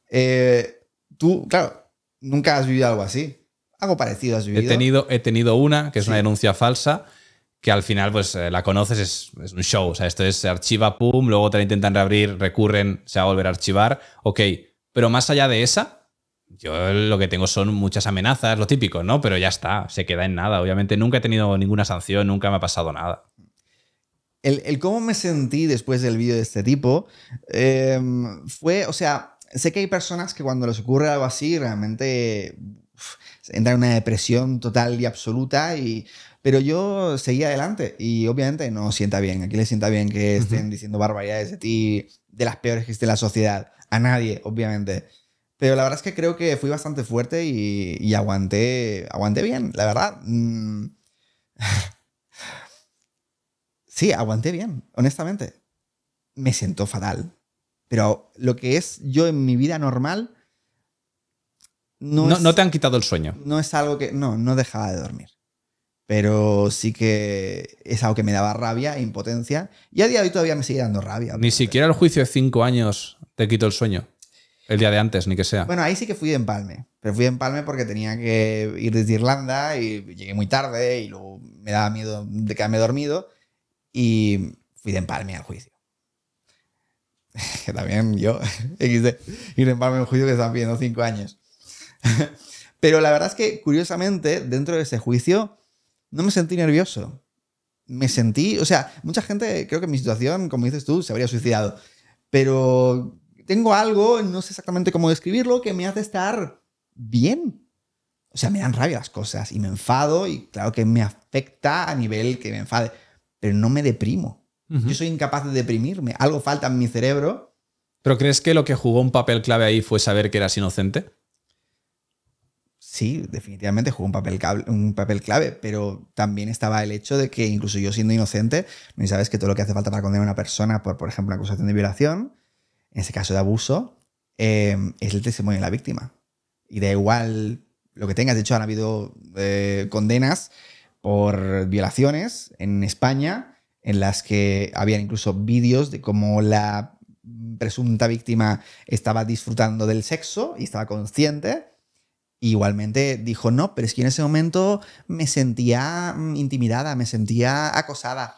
Eh, tú, claro, nunca has vivido algo así. Algo parecido has vivido. He tenido, he tenido una, que es una denuncia falsa, que al final pues eh, la conoces, es, un show. O sea, esto es, archiva, pum, luego te la intentan reabrir, recurren, se va a volver a archivar. Ok, pero más allá de esa, yo lo que tengo son muchas amenazas, lo típico, ¿no? Pero ya está, se queda en nada. Obviamente nunca he tenido ninguna sanción, nunca me ha pasado nada. El, cómo me sentí después del vídeo de este tipo em, fue, o sea, sé que hay personas que cuando les ocurre algo así realmente entrar en una depresión total y absoluta, y, pero yo seguí adelante y obviamente no sienta bien, aquí le sienta bien que estén diciendo barbaridades de ti, de las peores que esté la sociedad, a nadie, obviamente. Pero la verdad es que creo que fui bastante fuerte y, aguanté, aguanté bien, la verdad. Mm. sí, aguanté bien, honestamente. Me sentó fatal. Pero lo que es yo en mi vida normal, no, no, te han quitado el sueño. No es algo que. No, no dejaba de dormir. Pero sí que es algo que me daba rabia e impotencia. Y a día de hoy todavía me sigue dando rabia. Ni siquiera el juicio de cinco años te quitó el sueño. El día de antes, ni que sea. Bueno, ahí sí que fui de empalme. Pero fui de empalme porque tenía que ir desde Irlanda y llegué muy tarde y luego me daba miedo de quedarme dormido. Y fui de empalme al juicio. también yo, ir de empalme al juicio que están pidiendo cinco años. Pero la verdad es que, curiosamente, dentro de ese juicio, no me sentí nervioso. Me sentí, o sea, mucha gente, creo que mi situación, como dices tú, se habría suicidado. Pero tengo algo, no sé exactamente cómo describirlo, que me hace estar bien. O sea, me dan rabia las cosas y me enfado y claro que me afecta a nivel que me enfade, pero no me deprimo. Yo soy incapaz de deprimirme. Algo falta en mi cerebro. ¿Pero crees que lo que jugó un papel clave ahí fue saber que eras inocente? sí, definitivamente jugó un papel, un papel clave, pero también estaba el hecho de que incluso yo siendo inocente, no sabes que todo lo que hace falta para condenar a una persona por, por ejemplo, una acusación de violación, en ese caso de abuso, em, es el testimonio de la víctima. Y da igual lo que tengas, de hecho han habido eh, condenas por violaciones en España en las que habían incluso vídeos de cómo la presunta víctima estaba disfrutando del sexo y estaba consciente igualmente dijo, no, pero es que en ese momento me sentía mm, intimidada, me sentía acosada.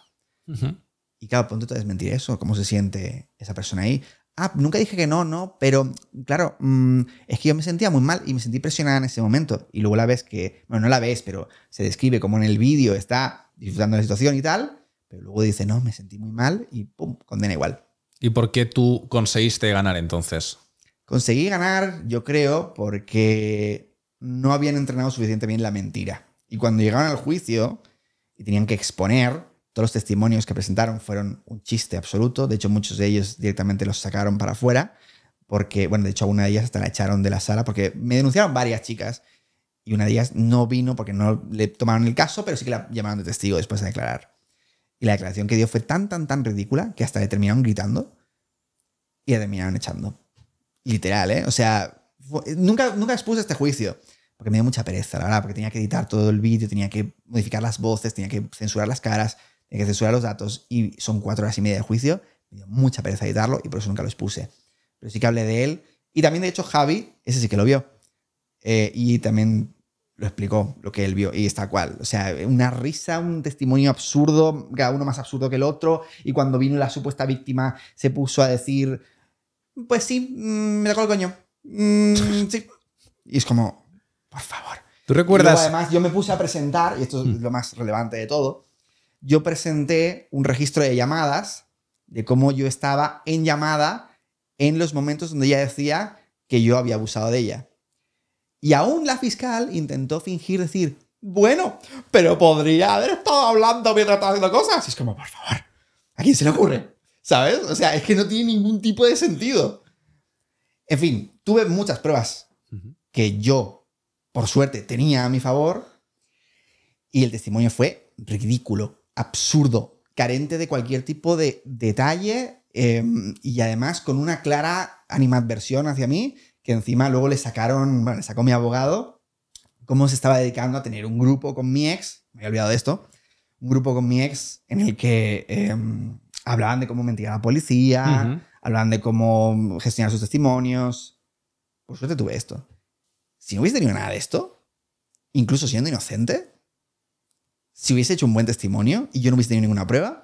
Y claro, ponte a desmentir eso, cómo se siente esa persona ahí. Ah, nunca dije que no, no, pero claro, mm, es que yo me sentía muy mal y me sentí presionada en ese momento. Y luego la ves que, bueno, no la ves, pero se describe como en el vídeo está disfrutando la situación y tal, pero luego dice, no, me sentí muy mal y pum, condena igual. ¿Y por qué tú conseguiste ganar entonces? Conseguí ganar, yo creo, porque no habían entrenado suficientemente bien la mentira. Y cuando llegaron al juicio y tenían que exponer, todos los testimonios que presentaron fueron un chiste absoluto. De hecho, muchos de ellos directamente los sacaron para afuera, porque, bueno, de hecho, una de ellas hasta la echaron de la sala, porque me denunciaron varias chicas y una de ellas no vino porque no le tomaron el caso, pero sí que la llamaron de testigo después de declarar. Y la declaración que dio fue tan, tan, tan ridícula que hasta le terminaron gritando y la terminaron echando. Literal, ¿eh? O sea, Nunca, nunca expuse este juicio, porque me dio mucha pereza, la verdad, porque tenía que editar todo el vídeo, tenía que modificar las voces, tenía que censurar las caras, tenía que censurar los datos, y son cuatro horas y media de juicio. Me dio mucha pereza editarlo y por eso nunca lo expuse. Pero sí que hablé de él. Y también, de hecho, Javi, ese sí que lo vio. Eh, y también lo explicó lo que él vio y está cual. O sea, una risa, un testimonio absurdo, cada uno más absurdo que el otro. Y cuando vino la supuesta víctima, se puso a decir: Pues sí, mm, me da el coño. Mm, y es como, por favor. ¿Tú recuerdas? además, yo me puse a presentar, y esto es mm. lo más relevante de todo, yo presenté un registro de llamadas, de cómo yo estaba en llamada en los momentos donde ella decía que yo había abusado de ella. Y aún la fiscal intentó fingir decir, bueno, pero podría haber estado hablando mientras estaba haciendo cosas. Y es como, por favor, ¿a quién se le ocurre? ¿Sabes? O sea, es que no tiene ningún tipo de sentido. En fin, tuve muchas pruebas que yo, por suerte, tenía a mi favor y el testimonio fue ridículo, absurdo, carente de cualquier tipo de detalle em, y además con una clara animadversión hacia mí que encima luego le sacaron, bueno, le sacó mi abogado, cómo se estaba dedicando a tener un grupo con mi ex, me había olvidado de esto, un grupo con mi ex en el que em, hablaban de cómo mentir a la policía, hablaban de cómo gestionar sus testimonios, por suerte tuve esto. Si no hubiese tenido nada de esto, incluso siendo inocente, si hubiese hecho un buen testimonio y yo no hubiese tenido ninguna prueba,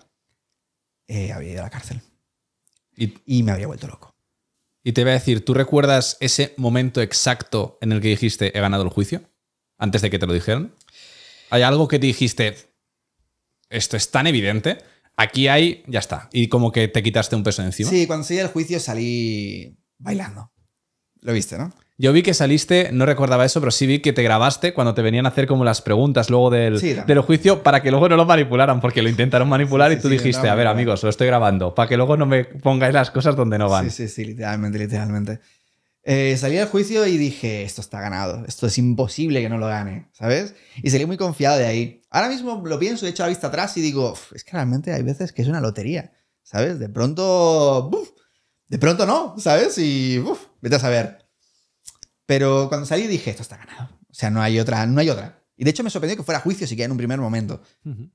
eh, habría ido a la cárcel. Y, me habría vuelto loco. Y te voy a decir, ¿tú recuerdas ese momento exacto en el que dijiste he ganado el juicio? Antes de que te lo dijeran. ¿Hay algo que te dijiste, esto es tan evidente, aquí hay, ya está. Y como que te quitaste un peso encima. Sí, cuando salí del juicio salí bailando. Lo viste, ¿no? Yo vi que saliste, no recordaba eso, pero sí vi que te grabaste cuando te venían a hacer como las preguntas luego del, juicio para que luego no lo manipularan, porque lo intentaron manipular y tú dijiste, a ver amigos, lo estoy grabando, para que luego no me pongáis las cosas donde no van. Sí, sí, sí, literalmente, literalmente. Eh, salí al juicio y dije, esto está ganado, esto es imposible que no lo gane, ¿sabes? Y salí muy confiado de ahí. Ahora mismo lo pienso, he hecho la vista atrás y digo, es que realmente hay veces que es una lotería, ¿sabes? De pronto, ¡buf! de pronto no, ¿sabes? Y... ¡buf! Vete a saber. Pero cuando salí dije, esto está ganado. O sea, no hay otra, no hay otra. Y de hecho me sorprendió que fuera a juicio siquiera en un primer momento,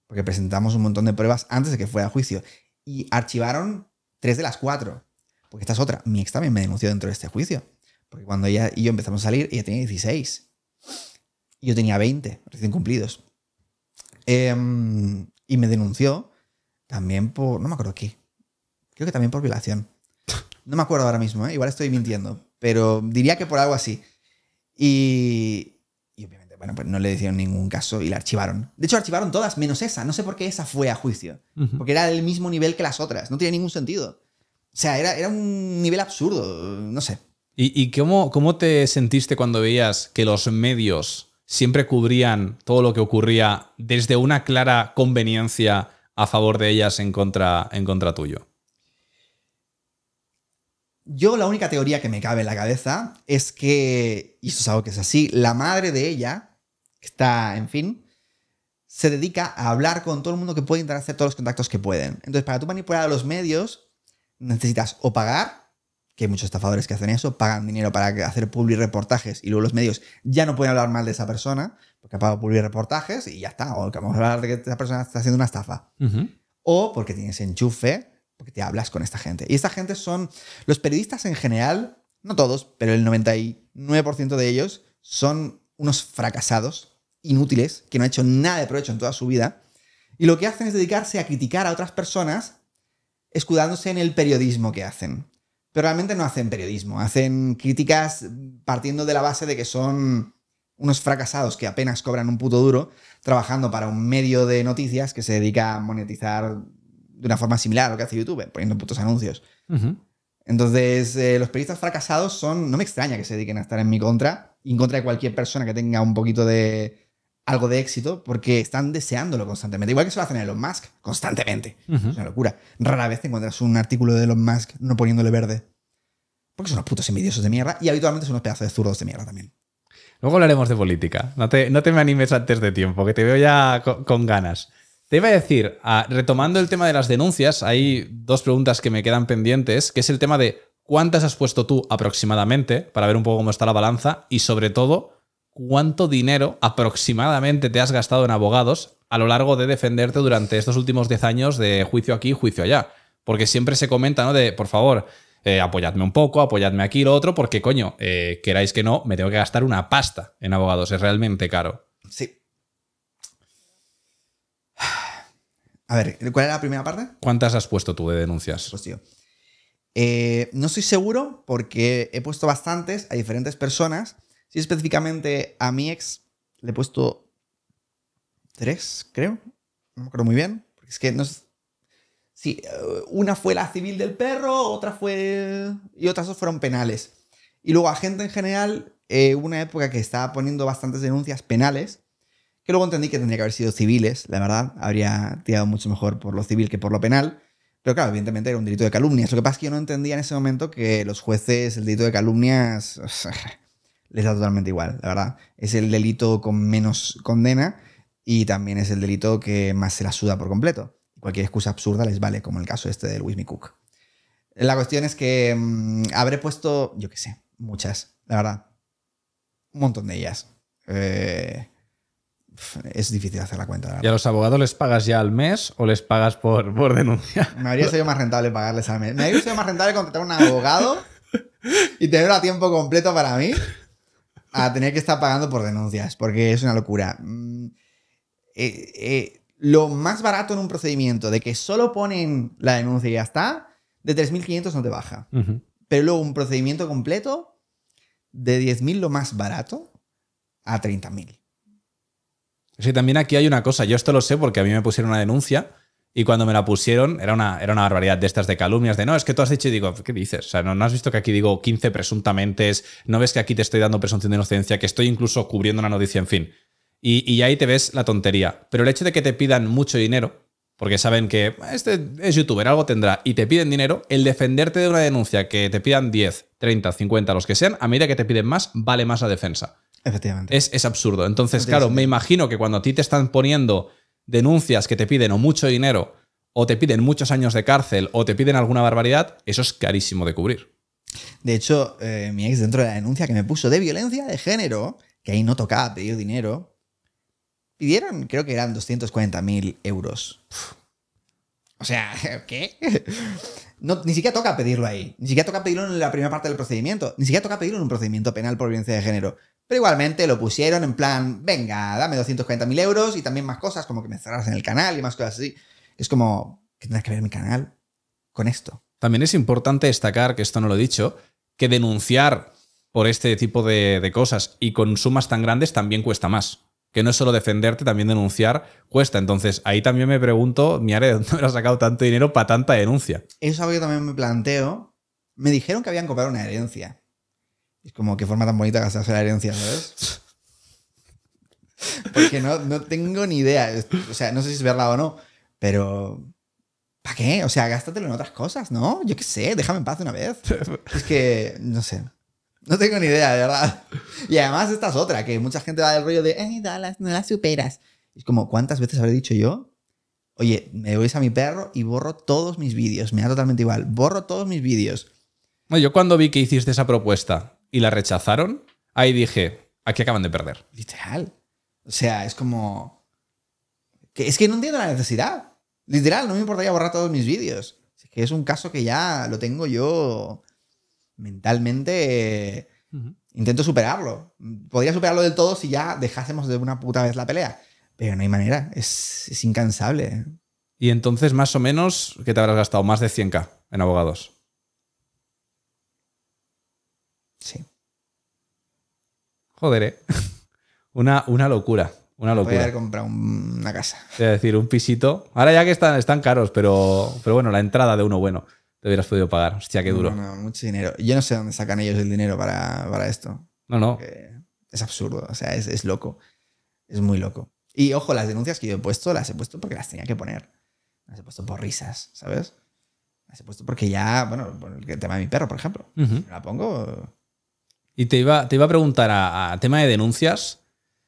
porque presentamos un montón de pruebas antes de que fuera a juicio. Y archivaron tres de las cuatro, porque esta es otra. Mi ex también me denunció dentro de este juicio, porque cuando ella y yo empezamos a salir, ella tenía 16. Y yo tenía 20, recién cumplidos. Em, y me denunció también por, no me acuerdo qué, creo que también por violación. No me acuerdo ahora mismo, ¿eh? igual estoy mintiendo, pero diría que por algo así. Y, obviamente, bueno, pues no le hicieron ningún caso y la archivaron. De hecho, archivaron todas, menos esa. No sé por qué esa fue a juicio, porque era del mismo nivel que las otras. No tiene ningún sentido. O sea, era, un nivel absurdo, no sé. ¿Y, cómo, cómo te sentiste cuando veías que los medios siempre cubrían todo lo que ocurría desde una clara conveniencia a favor de ellas en contra, en contra tuyo? Yo la única teoría que me cabe en la cabeza es que, y eso es algo que es así, la madre de ella, que está, en fin, se dedica a hablar con todo el mundo que puede intentar hacer todos los contactos que pueden. Entonces, para tú manipular a los medios, necesitas o pagar, que hay muchos estafadores que hacen eso, pagan dinero para hacer public reportajes y luego los medios ya no pueden hablar mal de esa persona, porque ha pagado public reportajes y ya está, o que vamos a hablar de que esa persona está haciendo una estafa. O porque tienes enchufe porque te hablas con esta gente. Y esta gente son los periodistas en general, no todos, pero el 99% de ellos son unos fracasados, inútiles, que no han hecho nada de provecho en toda su vida. Y lo que hacen es dedicarse a criticar a otras personas escudándose en el periodismo que hacen. Pero realmente no hacen periodismo, hacen críticas partiendo de la base de que son unos fracasados que apenas cobran un puto duro trabajando para un medio de noticias que se dedica a monetizar de una forma similar a lo que hace YouTube, eh, poniendo putos anuncios. Entonces, eh, los periodistas fracasados son. No me extraña que se dediquen a estar en mi contra en contra de cualquier persona que tenga un poquito de. algo de éxito, porque están deseándolo constantemente. Igual que se lo hacen a Elon Musk, constantemente. Es una locura. Rara vez te encuentras un artículo de Elon Musk no poniéndole verde. Porque son unos putos envidiosos de mierda y habitualmente son unos pedazos de zurdos de mierda también. Luego hablaremos de política. No te, me animes antes de tiempo, que te veo ya con ganas. Te iba a decir, ah, retomando el tema de las denuncias, hay dos preguntas que me quedan pendientes, que es el tema de cuántas has puesto tú aproximadamente, para ver un poco cómo está la balanza, y sobre todo, cuánto dinero aproximadamente te has gastado en abogados a lo largo de defenderte durante estos últimos 10 años de juicio aquí, juicio allá. Porque siempre se comenta, ¿no? De, por favor, eh, apoyadme un poco, apoyadme aquí, lo otro, porque coño, eh, queráis que no, me tengo que gastar una pasta en abogados, es realmente caro. Sí, A ver, ¿cuál era la primera parte? ¿Cuántas has puesto tú de denuncias? Pues tío. Eh, no estoy seguro porque he puesto bastantes a diferentes personas. Sí, específicamente a mi ex le he puesto tres, creo. No me acuerdo muy bien. es que no sé. Sí, eh, una fue la civil del perro, otra fue... Y otras dos fueron penales. Y luego a gente en general, eh, una época que estaba poniendo bastantes denuncias penales que luego entendí que tendría que haber sido civiles, la verdad, habría tirado mucho mejor por lo civil que por lo penal. Pero claro, evidentemente era un delito de calumnias. Lo que pasa es que yo no entendía en ese momento que los jueces el delito de calumnias les da totalmente igual, la verdad. Es el delito con menos condena y también es el delito que más se la suda por completo. Cualquier excusa absurda les vale, como el caso este de Luis Cook. La cuestión es que mm, habré puesto, yo qué sé, muchas, la verdad. Un montón de ellas. Eh, es difícil hacer la cuenta. ¿Y a los abogados les pagas ya al mes o les pagas por, por denuncia? Me habría sido más rentable pagarles al mes. Me habría sido más rentable contratar a un abogado y tenerlo a tiempo completo para mí a tener que estar pagando por denuncias, porque es una locura. Mm, eh, eh, lo más barato en un procedimiento de que solo ponen la denuncia y ya está, de 3.500 no te baja. Pero luego un procedimiento completo, de 10.000 lo más barato a 30.000. Sí, también aquí hay una cosa. Yo esto lo sé porque a mí me pusieron una denuncia y cuando me la pusieron era una, era una barbaridad de estas de calumnias, de no, es que tú has dicho y digo, ¿qué dices? O sea, ¿no, has visto que aquí digo 15 presuntamente, no ves que aquí te estoy dando presunción de inocencia, que estoy incluso cubriendo una noticia, en fin. Y, y ahí te ves la tontería. Pero el hecho de que te pidan mucho dinero, porque saben que este es youtuber, algo tendrá, y te piden dinero, el defenderte de una denuncia que te pidan 10, 30, 50, los que sean, a medida que te piden más, vale más la defensa. Efectivamente. Es, absurdo. Entonces, claro, me imagino que cuando a ti te están poniendo denuncias que te piden o mucho dinero, o te piden muchos años de cárcel, o te piden alguna barbaridad, eso es carísimo de cubrir. De hecho, eh, mi ex, dentro de la denuncia que me puso de violencia de género, que ahí no tocaba pedir dinero, pidieron, creo que eran 240 mil euros. O sea, ¿qué? No, ni siquiera toca pedirlo ahí. Ni siquiera toca pedirlo en la primera parte del procedimiento. Ni siquiera toca pedirlo en un procedimiento penal por violencia de género. Pero igualmente lo pusieron en plan, venga, dame 240.000 euros y también más cosas, como que me cerraras en el canal y más cosas así. Es como, ¿qué tendrás que ver mi canal con esto? También es importante destacar, que esto no lo he dicho, que denunciar por este tipo de, cosas y con sumas tan grandes también cuesta más. Que no es solo defenderte, también denunciar cuesta. Entonces, ahí también me pregunto, mi área, ¿de dónde sacado tanto dinero para tanta denuncia? Eso es algo que también me planteo. Me dijeron que habían comprado una herencia. Es como qué forma tan bonita gastarse la herencia, ves? Porque no, tengo ni idea. O sea, no sé si es verdad o no, pero. ¿Para qué? O sea, gástatelo en otras cosas, ¿no? Yo qué sé, déjame en paz una vez. Es que, no sé. No tengo ni idea, de verdad. Y además, esta es otra, que mucha gente va del rollo de, ¡ay, no la superas! Es como, ¿cuántas veces habré dicho yo? Oye, me voy a mi perro y borro todos mis vídeos. Me da totalmente igual. Borro todos mis vídeos. yo cuando vi que hiciste esa propuesta y la rechazaron, ahí dije, aquí acaban de perder. Literal. O sea, es como... Que es que no entiendo la necesidad. Literal, no me importaría borrar todos mis vídeos. Es que es un caso que ya lo tengo yo mentalmente... Intento superarlo. Podría superarlo del todo si ya dejásemos de una puta vez la pelea. Pero no hay manera. Es, es incansable. Y entonces, más o menos, ¿qué te habrás gastado más de 100k en abogados. Joder, ¿eh? una, una locura. Una locura. Voy a una casa. Es decir, un pisito. Ahora ya que están, están caros, pero, pero bueno, la entrada de uno bueno te hubieras podido pagar. Hostia, qué duro. No, mucho dinero. Yo no sé dónde sacan ellos el dinero para, esto. No, no. Es absurdo, o sea, es, loco. Es muy loco. Y ojo, las denuncias que yo he puesto, las he puesto porque las tenía que poner. Las he puesto por risas, ¿sabes? Las he puesto porque ya, bueno, el tema de mi perro, por ejemplo. la pongo, y te iba, te iba a preguntar a, tema de denuncias.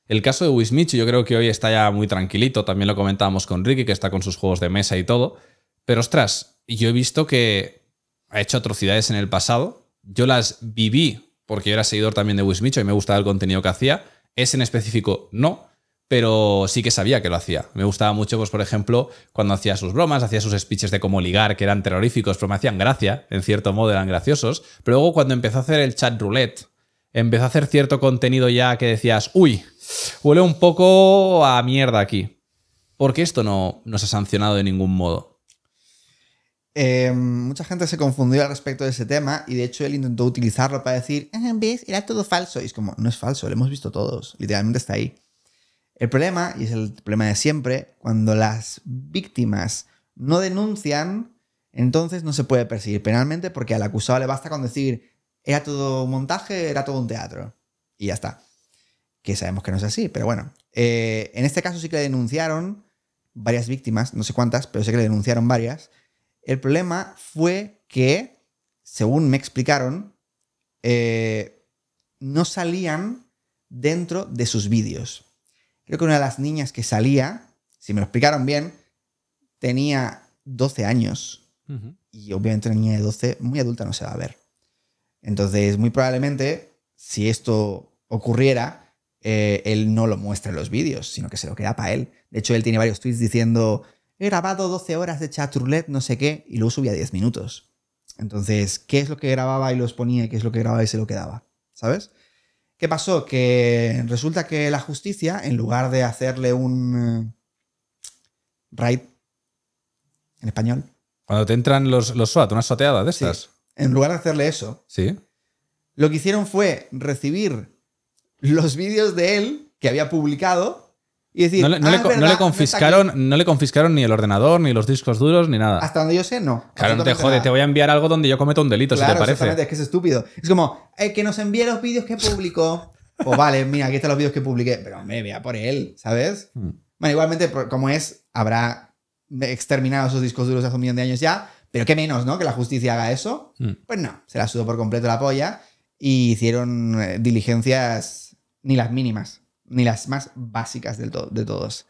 El caso de Wismichu, yo creo que hoy está ya muy tranquilito. También lo comentábamos con Ricky, que está con sus juegos de mesa y todo. Pero ostras, yo he visto que ha hecho atrocidades en el pasado. Yo las viví porque yo era seguidor también de Wismichu y me gustaba el contenido que hacía. Ese en específico no, pero sí que sabía que lo hacía. Me gustaba mucho, pues, por ejemplo, cuando hacía sus bromas, hacía sus speeches de cómo ligar, que eran terroríficos, pero me hacían gracia, en cierto modo eran graciosos. Pero luego cuando empezó a hacer el chat roulette, empezó a hacer cierto contenido ya que decías, uy, huele un poco a mierda aquí. ¿Por qué esto no, se ha sancionado de ningún modo? Em, mucha gente se confundió al respecto de ese tema y de hecho él intentó utilizarlo para decir, en ah, ¿ves? Era todo falso. Y es como, no es falso, lo hemos visto todos, literalmente está ahí. El problema, y es el problema de siempre, cuando las víctimas no denuncian, entonces no se puede perseguir penalmente porque al acusado le basta con decir, era todo montaje, era todo un teatro. Y ya está. Que sabemos que no es así, pero bueno. Eh, en este caso sí que le denunciaron varias víctimas, no sé cuántas, pero sé que le denunciaron varias. El problema fue que, según me explicaron, eh, no salían dentro de sus vídeos. Creo que una de las niñas que salía, si me lo explicaron bien, tenía 12 años. Y obviamente una niña de 12, muy adulta, no se va a ver. Entonces, muy probablemente, si esto ocurriera, eh, él no lo muestra en los vídeos, sino que se lo queda para él. De hecho, él tiene varios tweets diciendo, he grabado 12 horas de chat roulette, no sé qué, y luego subía 10 minutos. Entonces, ¿qué es lo que grababa y los ponía y qué es lo que grababa y se lo quedaba? ¿Sabes? ¿Qué pasó? Que resulta que la justicia, en lugar de hacerle un eh, raid en español. Cuando te entran los, los SWAT, una soteada de estas en lugar de hacerle eso, ¿Sí? lo que hicieron fue recibir los vídeos de él que había publicado y decir, no le, ah, confiscaron, no, le confiscaron ni el ordenador, ni los discos duros, ni nada. Hasta donde yo sé, no. Claro, no te jode, te voy a enviar algo donde yo cometo un delito, si te parece. Exactamente, es que es estúpido. Es como, eh, que nos envíe los vídeos que publicó. O vale, mira, aquí están los vídeos que publiqué. Pero me vea por él, ¿sabes? Mm. Bueno, igualmente, como es, habrá exterminado esos discos duros hace un millón de años ya. Pero qué menos, ¿no? Que la justicia haga eso. Hmm. Pues no, se la sudó por completo la polla y hicieron eh, diligencias ni las mínimas, ni las más básicas del de todos.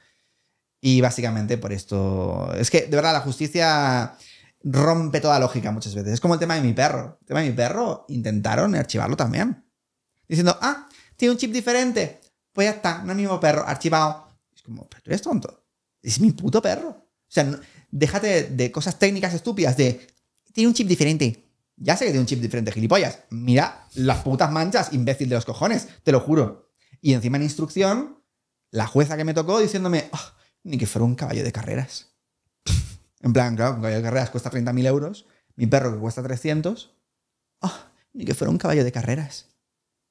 Y básicamente por esto. Es que, de verdad, la justicia rompe toda lógica muchas veces. Es como el tema de mi perro. El tema de mi perro intentaron archivarlo también. Diciendo, ah, tiene un chip diferente. Pues ya está, no es mi mismo perro, archivado. Es como, pero tú eres tonto. Es mi puto perro. O sea, déjate de cosas técnicas estúpidas de tiene un chip diferente. Ya sé que tiene un chip diferente, gilipollas. Mira las putas manchas, imbécil de los cojones, te lo juro. Y encima en instrucción, la jueza que me tocó diciéndome, ah, ni que fuera un caballo de carreras. en plan, claro, un caballo de carreras cuesta 30.000 euros, mi perro que cuesta 300, ah, ni que fuera un caballo de carreras.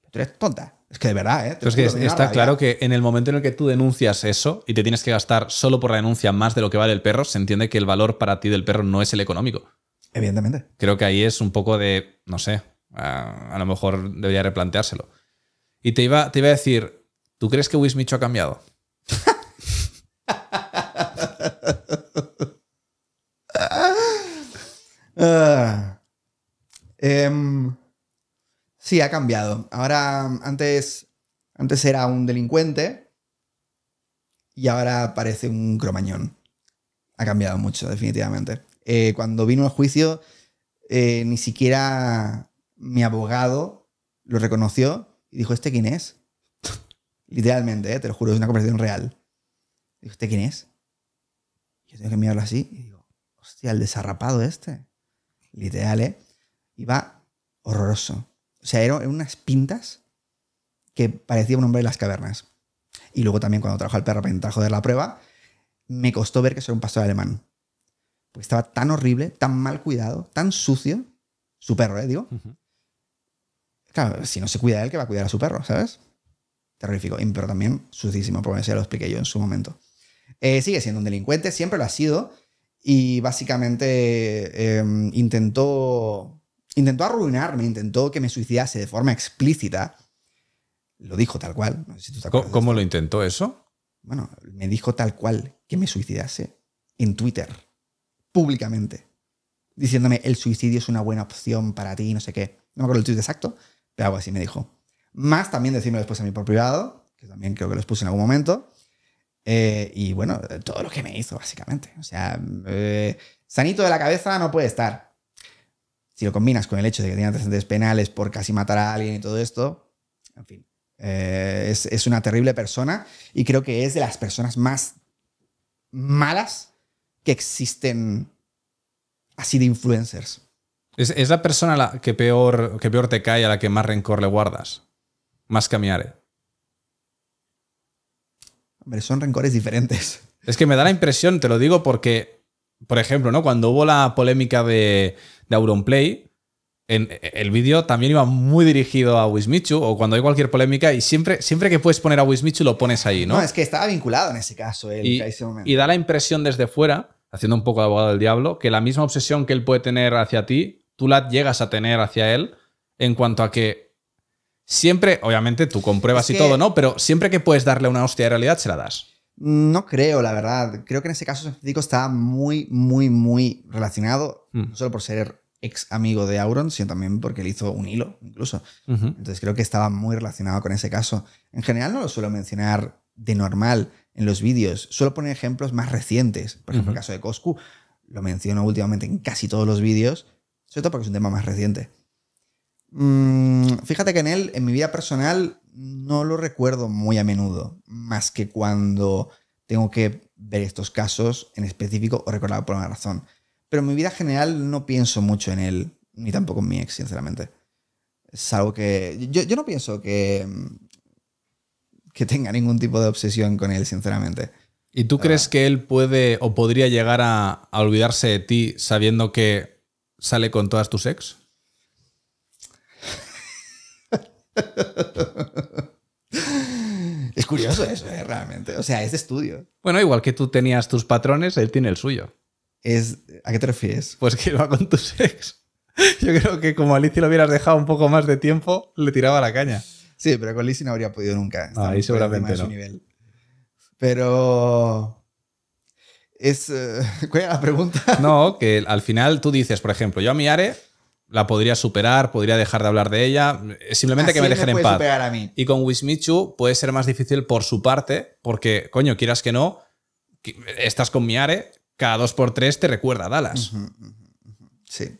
Pero tú eres tonta. Es que de verdad, ¿eh? es que está, claro que en el momento en el que tú denuncias eso y te tienes que gastar solo por la denuncia más de lo que vale el perro, se entiende que el valor para ti del perro no es el económico. Evidentemente. Creo que ahí es un poco de, no sé, a, lo mejor debería replanteárselo. Y te iba, te iba a decir, ¿tú crees que Wismicho ha cambiado? Ah. Em, Sí, ha cambiado. Ahora, antes, antes era un delincuente y ahora parece un cromañón. Ha cambiado mucho, definitivamente. Eh, cuando vino al juicio, eh, ni siquiera mi abogado lo reconoció y dijo, ¿este quién es? Literalmente, eh, te lo juro, es una conversación real. Dijo, ¿este quién es? Yo tengo que mirarlo así y digo, hostia, el desarrapado este. Literal, ¿eh? Y va horroroso. O sea, eran unas pintas que parecía un hombre de las cavernas. Y luego también cuando trajo al perro para joder la prueba, me costó ver que era un pastor alemán. Porque estaba tan horrible, tan mal cuidado, tan sucio, su perro, ¿eh? Digo. Claro, si no se cuida él, que va a cuidar a su perro, ¿sabes? Terrorífico, pero también sucísimo, porque se lo expliqué yo en su momento. Eh, sigue siendo un delincuente, siempre lo ha sido, y básicamente em, intentó Intentó arruinarme, intentó que me suicidase de forma explícita. Lo dijo tal cual. ¿Cómo, lo intentó eso? Bueno, me dijo tal cual que me suicidase en Twitter, públicamente, diciéndome el suicidio es una buena opción para ti, no sé qué. No me acuerdo el tweet exacto, pero algo así me dijo. Más también decírmelo después a mí por privado, que también creo que lo expuse en algún momento. Eh, y bueno, todo lo que me hizo, básicamente. O sea, eh, sanito de la cabeza no puede estar. Si lo combinas con el hecho de que tiene antecedentes penales por casi matar a alguien y todo esto, en fin, eh, es, una terrible persona y creo que es de las personas más malas que existen así de influencers. Es, la persona la que peor, que peor te cae, a la que más rencor le guardas. Más camiare. Hombre, son rencores diferentes. Es que me da la impresión, te lo digo porque por ejemplo, ¿no? Cuando hubo la polémica de, de Auronplay, en, el vídeo también iba muy dirigido a Wismichu o cuando hay cualquier polémica y siempre, siempre que puedes poner a Wismichu lo pones ahí, ¿no? No, es que estaba vinculado en ese caso él, y, ese momento. Y da la impresión desde fuera, haciendo un poco de abogado del diablo, que la misma obsesión que él puede tener hacia ti, tú la llegas a tener hacia él en cuanto a que siempre, obviamente tú compruebas y todo, ¿no? Pero siempre que puedes darle una hostia de realidad, se la das. No creo, la verdad. Creo que en ese caso específico estaba muy, muy, muy relacionado, mm. no solo por ser ex amigo de Auron, sino también porque él hizo un hilo, incluso. Entonces creo que estaba muy relacionado con ese caso. En general no lo suelo mencionar de normal en los vídeos, suelo poner ejemplos más recientes. Por ejemplo, el caso de Coscu, lo menciono últimamente en casi todos los vídeos, sobre todo porque es un tema más reciente. Mm, fíjate que en él, en mi vida personal, no lo recuerdo muy a menudo, más que cuando tengo que ver estos casos en específico o recordarlo por una razón. Pero en mi vida general no pienso mucho en él, ni tampoco en mi ex, sinceramente. Es algo que. Yo, no pienso que. que tenga ningún tipo de obsesión con él, sinceramente. ¿Y tú crees que él puede o podría llegar a, a olvidarse de ti sabiendo que sale con todas tus ex? es curioso eso, ¿eh? realmente. O sea, es estudio. Bueno, igual que tú tenías tus patrones, él tiene el suyo. Es, ¿A qué te refieres? Pues que va con tus sex. Yo creo que como a lo hubieras dejado un poco más de tiempo, le tiraba la caña. Sí, pero con Lizzie no habría podido nunca. ahí seguramente no. Nivel. Pero... Es, eh, ¿Cuál la pregunta? No, que al final tú dices, por ejemplo, yo a mi Are la podría superar, podría dejar de hablar de ella, simplemente que me dejen en paz. Y con Wismichu puede ser más difícil por su parte, porque, coño, quieras que no, estás con Miare, cada dos por tres te recuerda a Dallas. Sí.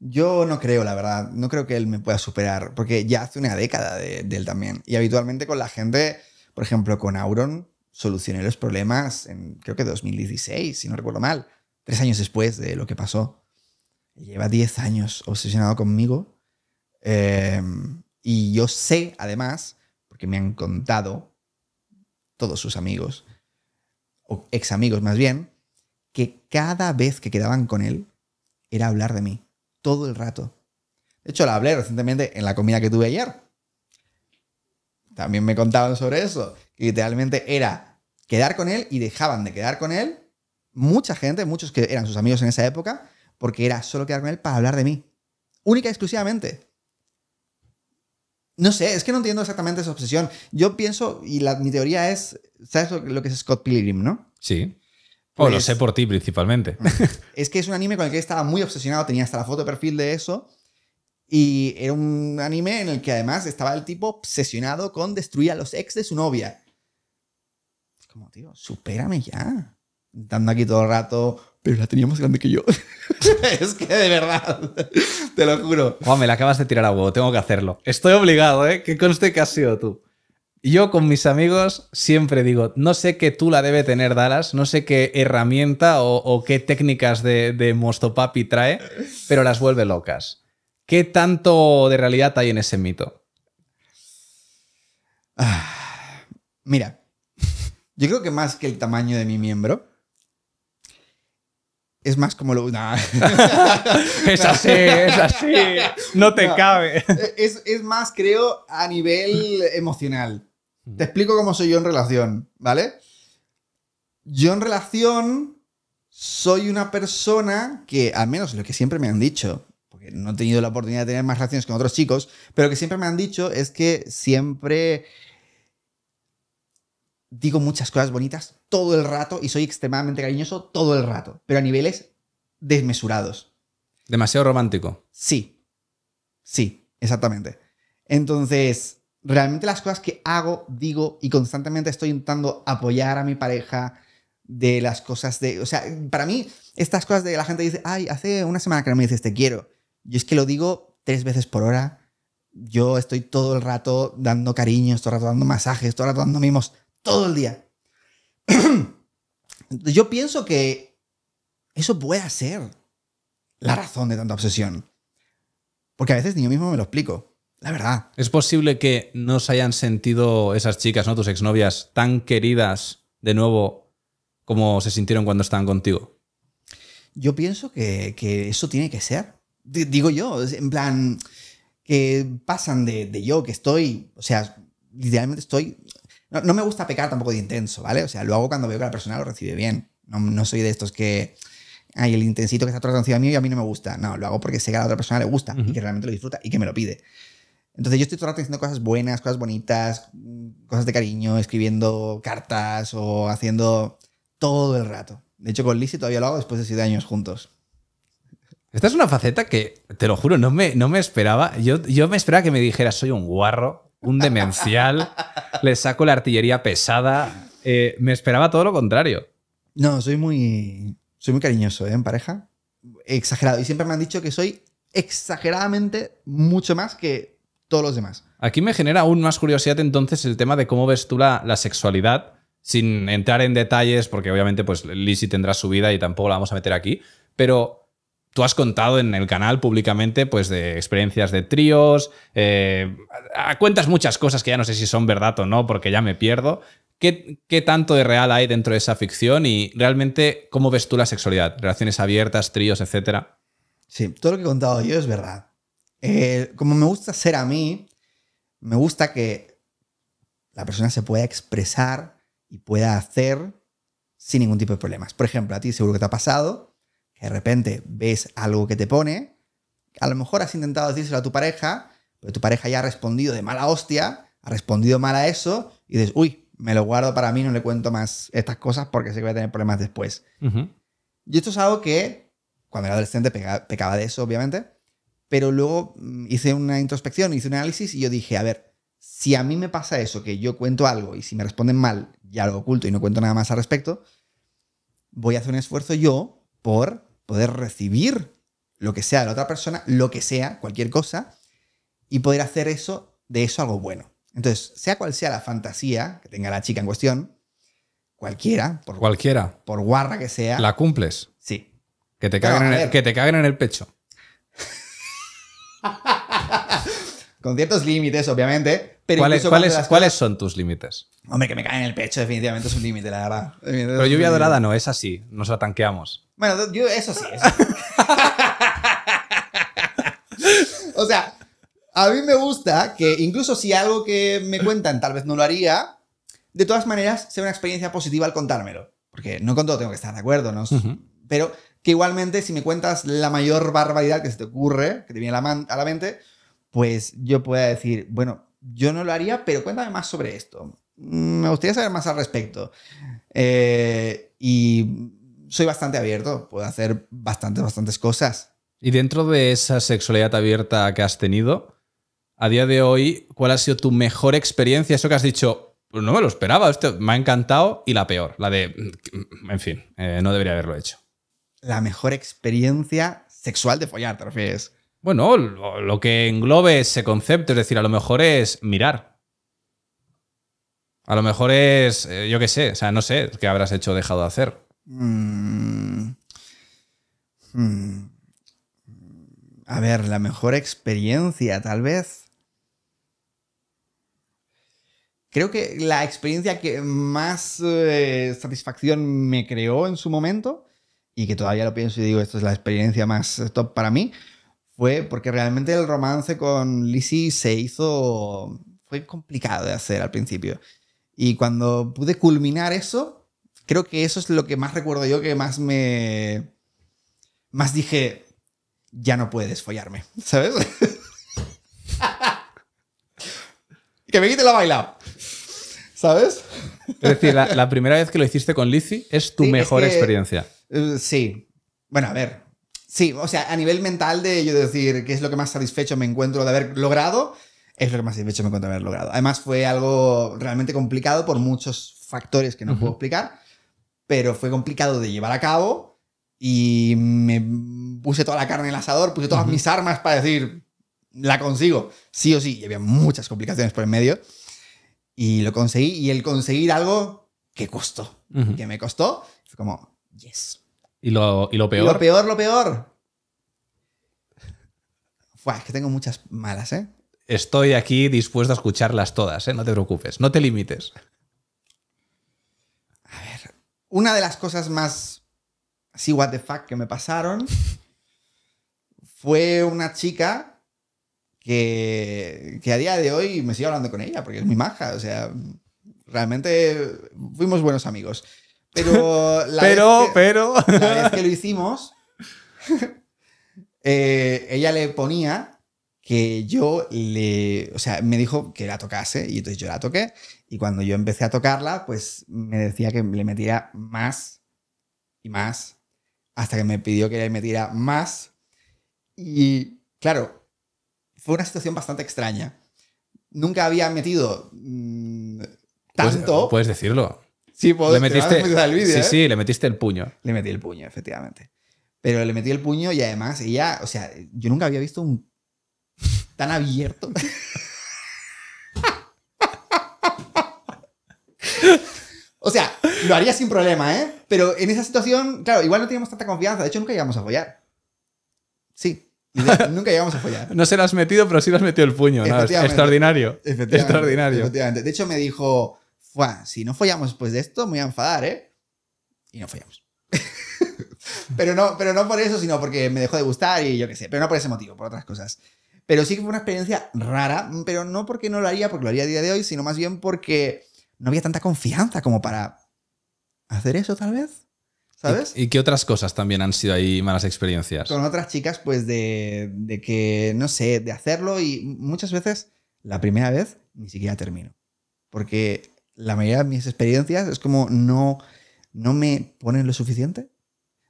Yo no creo, la verdad, no creo que él me pueda superar, porque ya hace una década de, él también. Y habitualmente con la gente, por ejemplo, con Auron, solucioné los problemas en creo que 2016, si no recuerdo mal, tres años después de lo que pasó lleva 10 años obsesionado conmigo. Em, y yo sé, además, porque me han contado todos sus amigos, o ex amigos más bien, que cada vez que quedaban con él era hablar de mí, todo el rato. De hecho, la hablé recientemente en la comida que tuve ayer. También me contaban sobre eso, literalmente era quedar con él y dejaban de quedar con él. Mucha gente, muchos que eran sus amigos en esa época, porque era solo quedar con él para hablar de mí. Única y exclusivamente. No sé, es que no entiendo exactamente esa obsesión. Yo pienso, y mi teoría es, ¿sabes lo, que es Scott Pilgrim, no? Sí. o oh, lo pues sé por ti principalmente. Es que es un anime con el que estaba muy obsesionado, tenía hasta la foto de perfil de eso. Y era un anime en el que además estaba el tipo obsesionado con destruir a los ex de su novia. como, tío, supérame ya. Dando aquí todo el rato pero la tenía más grande que yo. es que de verdad, te lo juro. Juan, me la acabas de tirar a huevo, tengo que hacerlo. Estoy obligado, ¿eh? Que conste que has sido tú. Yo con mis amigos siempre digo, no sé qué tú la debe tener Dalas, no sé qué herramienta o, qué técnicas de, Mostopapi trae, pero las vuelve locas. ¿Qué tanto de realidad hay en ese mito? Ah, mira, yo creo que más que el tamaño de mi miembro, es más como lo. es así, es así. No te cabe. E-, es, es, más, creo, a nivel emocional. Mm. Te explico cómo soy yo en relación, ¿vale? Yo en relación soy una persona que, al menos lo que siempre me han dicho, porque no he tenido la oportunidad de tener más relaciones con otros chicos, pero lo que siempre me han dicho es que siempre digo muchas cosas bonitas todo el rato y soy extremadamente cariñoso todo el rato, pero a niveles desmesurados. Demasiado romántico. Sí, sí, exactamente. Entonces, realmente las cosas que hago, digo y constantemente estoy intentando apoyar a mi pareja de las cosas de, o sea, para mí estas cosas de la gente dice, ay, hace una semana que no me dices te quiero. Yo es que lo digo tres veces por hora. Yo estoy todo el rato dando cariño, todo el rato dando masajes, todo el rato dando mimos todo el día. Yo pienso que eso puede ser la razón de tanta obsesión. Porque a veces ni yo mismo me lo explico. La verdad. Es posible que no se hayan sentido esas chicas, ¿no? Tus exnovias tan queridas de nuevo como se sintieron cuando estaban contigo. Yo pienso que, eso tiene que ser. digo yo, en plan, que pasan de, de, yo que estoy, o sea, idealmente estoy no, me gusta pecar tampoco de intenso, ¿vale? O sea, lo hago cuando veo que la persona lo recibe bien. No, soy de estos que. hay el intensito que está tratando a mí y a mí no me gusta. No, lo hago porque sé que a la otra persona le gusta y que realmente lo disfruta y que me lo pide. Entonces yo estoy todo el rato diciendo cosas buenas, cosas bonitas, mm, cosas de cariño, escribiendo cartas o haciendo todo el rato. De hecho, con Lizzie todavía lo hago después de siete años juntos. Esta es una faceta que, te lo juro, no me, no me esperaba. Yo, yo me esperaba que me dijeras soy un guarro, un demencial, le saco la artillería pesada. Eh, me esperaba todo lo contrario. No, soy muy, soy muy cariñoso ¿eh? en pareja. Exagerado. Y siempre me han dicho que soy exageradamente mucho más que todos los demás. Aquí me genera aún más curiosidad entonces el tema de cómo ves tú la, sexualidad, sin entrar en detalles, porque obviamente pues Lizzie tendrá su vida y tampoco la vamos a meter aquí, pero tú has contado en el canal públicamente pues de experiencias de tríos, eh, cuentas muchas cosas que ya no sé si son verdad o no porque ya me pierdo. ¿Qué, tanto de real hay dentro de esa ficción y realmente cómo ves tú la sexualidad? Relaciones abiertas, tríos, etcétera. Sí, todo lo que he contado yo es verdad. Eh, como me gusta ser a mí, me gusta que la persona se pueda expresar y pueda hacer sin ningún tipo de problemas. Por ejemplo, a ti seguro que te ha pasado de repente ves algo que te pone, a lo mejor has intentado decírselo a tu pareja, pero tu pareja ya ha respondido de mala hostia, ha respondido mal a eso, y dices, uy, me lo guardo para mí, no le cuento más estas cosas porque sé que voy a tener problemas después. Y esto es algo que, cuando era adolescente, pecaba de eso, obviamente, pero luego mm, hice una introspección, hice un análisis y yo dije, a ver, si a mí me pasa eso, que yo cuento algo y si me responden mal, ya lo oculto y no cuento nada más al respecto, voy a hacer un esfuerzo yo por poder recibir lo que sea de la otra persona, lo que sea, cualquier cosa, y poder hacer eso, de eso algo bueno. Entonces, sea cual sea la fantasía que tenga la chica en cuestión, cualquiera, por cualquiera, por guarra que sea, la cumples. Sí. Que te caguen, en, el, que te en el pecho. Con ciertos límites, obviamente. Pero ¿Cuáles, son tus límites? Hombre, que me caen en el pecho, definitivamente es un límite, la verdad. Pero lluvia dorada no, es así, nos la tanqueamos. Bueno, yo eso sí. o sea, a mí me gusta que incluso si algo que me cuentan tal vez no lo haría, de todas maneras sea una experiencia positiva al contármelo. Porque no con todo tengo que estar de acuerdo, ¿no? Pero que igualmente si me cuentas la mayor barbaridad que se te ocurre, que te viene a la, mente, pues yo pueda decir, bueno, yo no lo haría, pero cuéntame más sobre esto. Mm, me gustaría saber más al respecto. Eh, y soy bastante abierto, puedo hacer bastantes, bastantes cosas. Y dentro de esa sexualidad abierta que has tenido, a día de hoy, ¿cuál ha sido tu mejor experiencia? Eso que has dicho, pues no me lo esperaba, me ha encantado, y la peor, la de, en fin, eh, no debería haberlo hecho. La mejor experiencia sexual de follar, ¿te Bueno, lo, que englobe ese concepto, es decir, a lo mejor es mirar. A lo mejor es, eh, yo qué sé, o sea, no sé qué habrás hecho o dejado de hacer. Mm, mm, mm. a ver, la mejor experiencia, tal vez. Creo que la experiencia que más eh, satisfacción me creó en su momento, y que todavía lo pienso y digo, esto es la experiencia más eh, top para mí, fue porque realmente el romance con Lizzie se hizo. fue complicado de hacer al principio. Y cuando pude culminar eso, Creo que eso es lo que más recuerdo yo, que más me... Más dije, ya no puedes follarme, ¿sabes? que me quite la baila, ¿sabes? Es decir, la, primera vez que lo hiciste con Lizzy es tu mejor experiencia. Eh, sí. Bueno, a ver. Sí, o sea, a nivel mental de yo decir qué es lo que más satisfecho me encuentro de haber logrado, es lo que más satisfecho me encuentro de haber logrado. Además, fue algo realmente complicado por muchos factores que no puedo explicar pero fue complicado de llevar a cabo y me puse toda la carne en el asador, puse todas mis armas para decir, la consigo, sí o sí, y había muchas complicaciones por el medio, y lo conseguí, y el conseguir algo que costó, que me costó, fue como, yes. ¿Y lo, y lo peor? lo peor, lo peor. fue es que tengo muchas malas, ¿eh? Estoy aquí dispuesto a escucharlas todas, ¿eh? No te preocupes, no te limites. Una de las cosas más así, what the fuck, que me pasaron fue una chica que, a día de hoy me sigo hablando con ella, porque es mi maja, o sea, realmente fuimos buenos amigos. Pero, la pero, vez que, pero. que lo hicimos, eh, ella le ponía que yo le. O sea, me dijo que la tocase y entonces yo la toqué. Y cuando yo empecé a tocarla, pues me decía que le metiera más y más, hasta que me pidió que le metiera más. Y claro, fue una situación bastante extraña. Nunca había metido mm, tanto. Puedes, decirlo. Sí, le metiste, sí, sí, ¿eh? le metiste el puño. Le metí el puño, efectivamente. Pero le metí el puño y además ella, o sea, yo nunca había visto un tan abierto. O sea, lo haría sin problema, ¿eh? Pero en esa situación, claro, igual no teníamos tanta confianza. De hecho, nunca llegamos a follar. Sí. Nunca llegamos a follar. no se lo has metido, pero sí lo has metido el puño. Extraordinario. Efectivamente, Extraordinario. Efectivamente. De hecho, me dijo, si no follamos pues de esto, me voy a enfadar, ¿eh? Y no follamos. pero, no, pero no por eso, sino porque me dejó de gustar y yo qué sé. Pero no por ese motivo, por otras cosas. Pero sí que fue una experiencia rara, pero no porque no lo haría, porque lo haría a día de hoy, sino más bien porque no había tanta confianza como para hacer eso tal vez. ¿Sabes? ¿Y, qué otras cosas también han sido ahí malas experiencias? Con otras chicas, pues de, que, no sé, de hacerlo y muchas veces, la primera vez, ni siquiera termino. Porque la mayoría de mis experiencias es como no, no me ponen lo suficiente.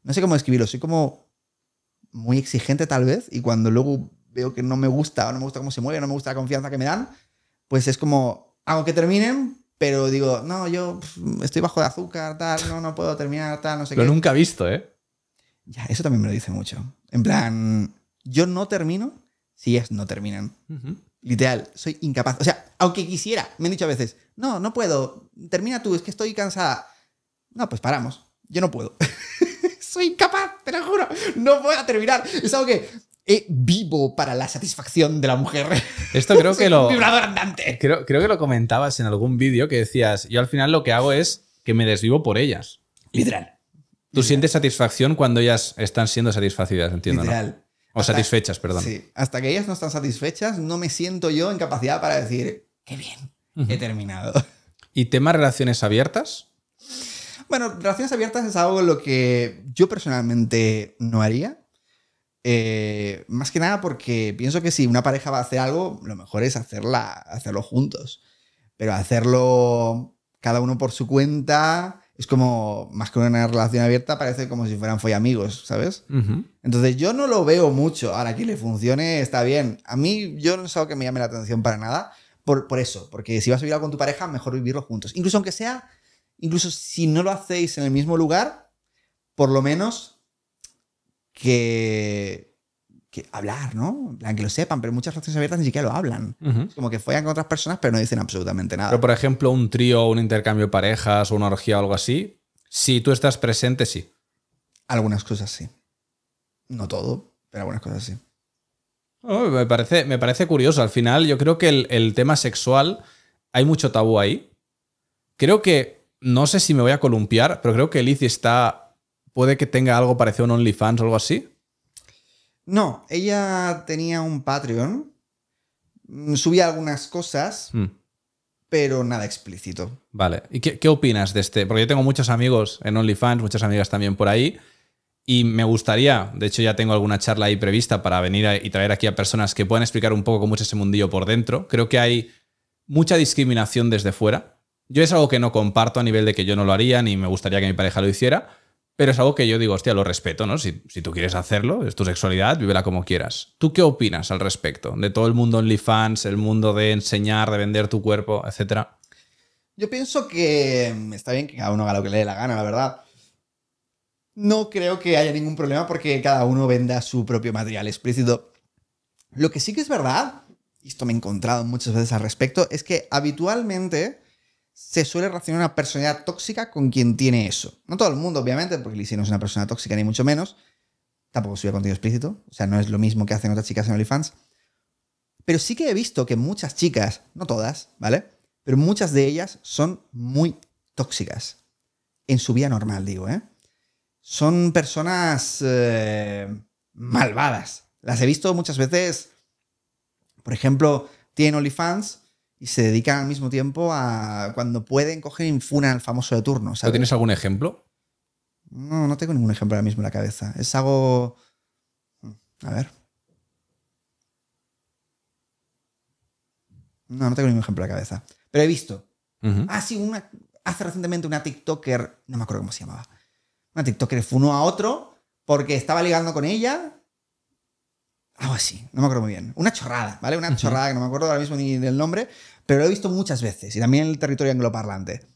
No sé cómo escribirlo soy como muy exigente tal vez y cuando luego veo que no me gusta o no me gusta cómo se mueve, no me gusta la confianza que me dan, pues es como hago que terminen, pero digo, no, yo estoy bajo de azúcar, tal, no, no puedo terminar, tal, no sé qué. Lo nunca visto, ¿eh? Ya, eso también me lo dice mucho. En plan, yo no termino si es no terminan. Literal, soy incapaz. O sea, aunque quisiera, me han dicho a veces, no, no puedo, termina tú, es que estoy cansada. No, pues paramos. Yo no puedo. soy incapaz, te lo juro. No voy a terminar. Es algo que e vivo para la satisfacción de la mujer. Esto creo que lo. Vibrador andante. Creo, creo que lo comentabas en algún vídeo que decías: Yo al final lo que hago es que me desvivo por ellas. Literal. Tú sientes satisfacción cuando ellas están siendo satisfacidas, entiendo, Literal. O satisfechas, perdón. Sí, hasta que ellas no están satisfechas, no me siento yo en capacidad para decir: Qué bien, he terminado. ¿Y tema relaciones abiertas? Bueno, relaciones abiertas es algo lo que yo personalmente no haría eh, más que nada porque pienso que si una pareja va a hacer algo, lo mejor es hacerla, hacerlo juntos. Pero hacerlo cada uno por su cuenta es como, más que una relación abierta, parece como si fueran amigos, ¿sabes? Entonces yo no lo veo mucho. Ahora que le funcione está bien. A mí yo no es algo que me llame la atención para nada. Por, por eso, porque si vas a vivir algo con tu pareja, mejor vivirlo juntos. Incluso aunque sea, incluso si no lo hacéis en el mismo lugar, por lo menos que, hablar, ¿no? que lo sepan, pero muchas relaciones abiertas ni siquiera lo hablan. Como que follan con otras personas, pero no dicen absolutamente nada. Pero, por ejemplo, un trío, un intercambio de parejas o una orgía o algo así, si tú estás presente, sí. Algunas cosas sí. No todo, pero algunas cosas sí. me, parece, me parece curioso. Al final, yo creo que el, tema sexual, hay mucho tabú ahí. Creo que, no sé si me voy a columpiar, pero creo que Liz está puede que tenga algo parecido a un OnlyFans o algo así. No, ella tenía un Patreon, mm, subía algunas cosas, hmm. pero nada explícito. Vale, ¿y qué, opinas de este? Porque yo tengo muchos amigos en OnlyFans, muchas amigas también por ahí, y me gustaría, de hecho ya tengo alguna charla ahí prevista para venir y traer aquí a personas que puedan explicar un poco cómo es ese mundillo por dentro. Creo que hay mucha discriminación desde fuera. Yo es algo que no comparto a nivel de que yo no lo haría, ni me gustaría que mi pareja lo hiciera pero es algo que yo digo, hostia, lo respeto, ¿no? Si, tú quieres hacerlo, es tu sexualidad, vívela como quieras. ¿Tú qué opinas al respecto? De todo el mundo OnlyFans, el mundo de enseñar, de vender tu cuerpo, etcétera. Yo pienso que mm, está bien que cada uno haga lo que le dé la gana, la verdad. No creo que haya ningún problema porque cada uno venda su propio material explícito. Lo que sí que es verdad, y esto me he encontrado muchas veces al respecto, es que habitualmente se suele relacionar una personalidad tóxica con quien tiene eso. No todo el mundo, obviamente, porque Lizzie no es una persona tóxica, ni mucho menos. Tampoco sube contenido explícito. O sea, no es lo mismo que hacen otras chicas en OnlyFans. Pero sí que he visto que muchas chicas, no todas, ¿vale? Pero muchas de ellas son muy tóxicas. En su vida normal, digo, ¿eh? Son personas eh, malvadas. Las he visto muchas veces. Por ejemplo, tienen OnlyFans y se dedican al mismo tiempo a cuando pueden coger funan al famoso de turno. ¿sabes? ¿Tienes algún ejemplo? No, no tengo ningún ejemplo ahora mismo en la cabeza. Es algo. Mm, a ver. No, no tengo ningún ejemplo en la cabeza. Pero he visto. Ah, una, hace recientemente una TikToker, no me acuerdo cómo se llamaba. Una TikToker funó a otro porque estaba ligando con ella. Algo así, no me acuerdo muy bien. Una chorrada, ¿vale? Una chorrada que no me acuerdo ahora mismo ni del nombre, pero lo he visto muchas veces, y también en el territorio angloparlante,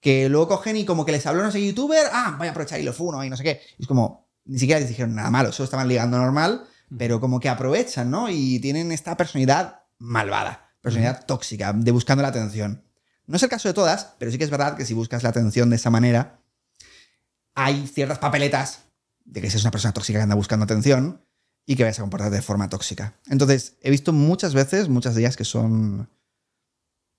que luego cogen y como que les habló no sé youtuber, ah, voy a aprovechar y lo uno, y no sé qué. es como, ni siquiera les dijeron nada malo, solo estaban ligando normal, pero como que aprovechan, ¿no? Y tienen esta personalidad malvada, personalidad tóxica, de buscando la atención. No es el caso de todas, pero sí que es verdad que si buscas la atención de esa manera, hay ciertas papeletas de que seas una persona tóxica que anda buscando atención y que vayas a comportarte de forma tóxica. Entonces, he visto muchas veces, muchas de ellas que son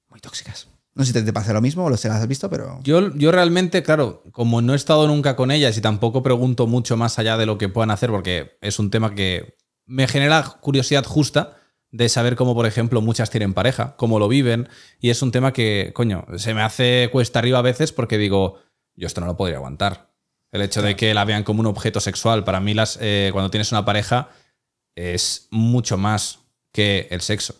muy tóxicas. No sé si te, te pasa lo mismo o lo las has visto, pero. Yo, yo realmente, claro, como no he estado nunca con ellas y tampoco pregunto mucho más allá de lo que puedan hacer, porque es un tema que me genera curiosidad justa de saber cómo, por ejemplo, muchas tienen pareja, cómo lo viven, y es un tema que, coño, se me hace cuesta arriba a veces porque digo, yo esto no lo podría aguantar. El hecho de que la vean como un objeto sexual, para mí las, eh, cuando tienes una pareja es mucho más que el sexo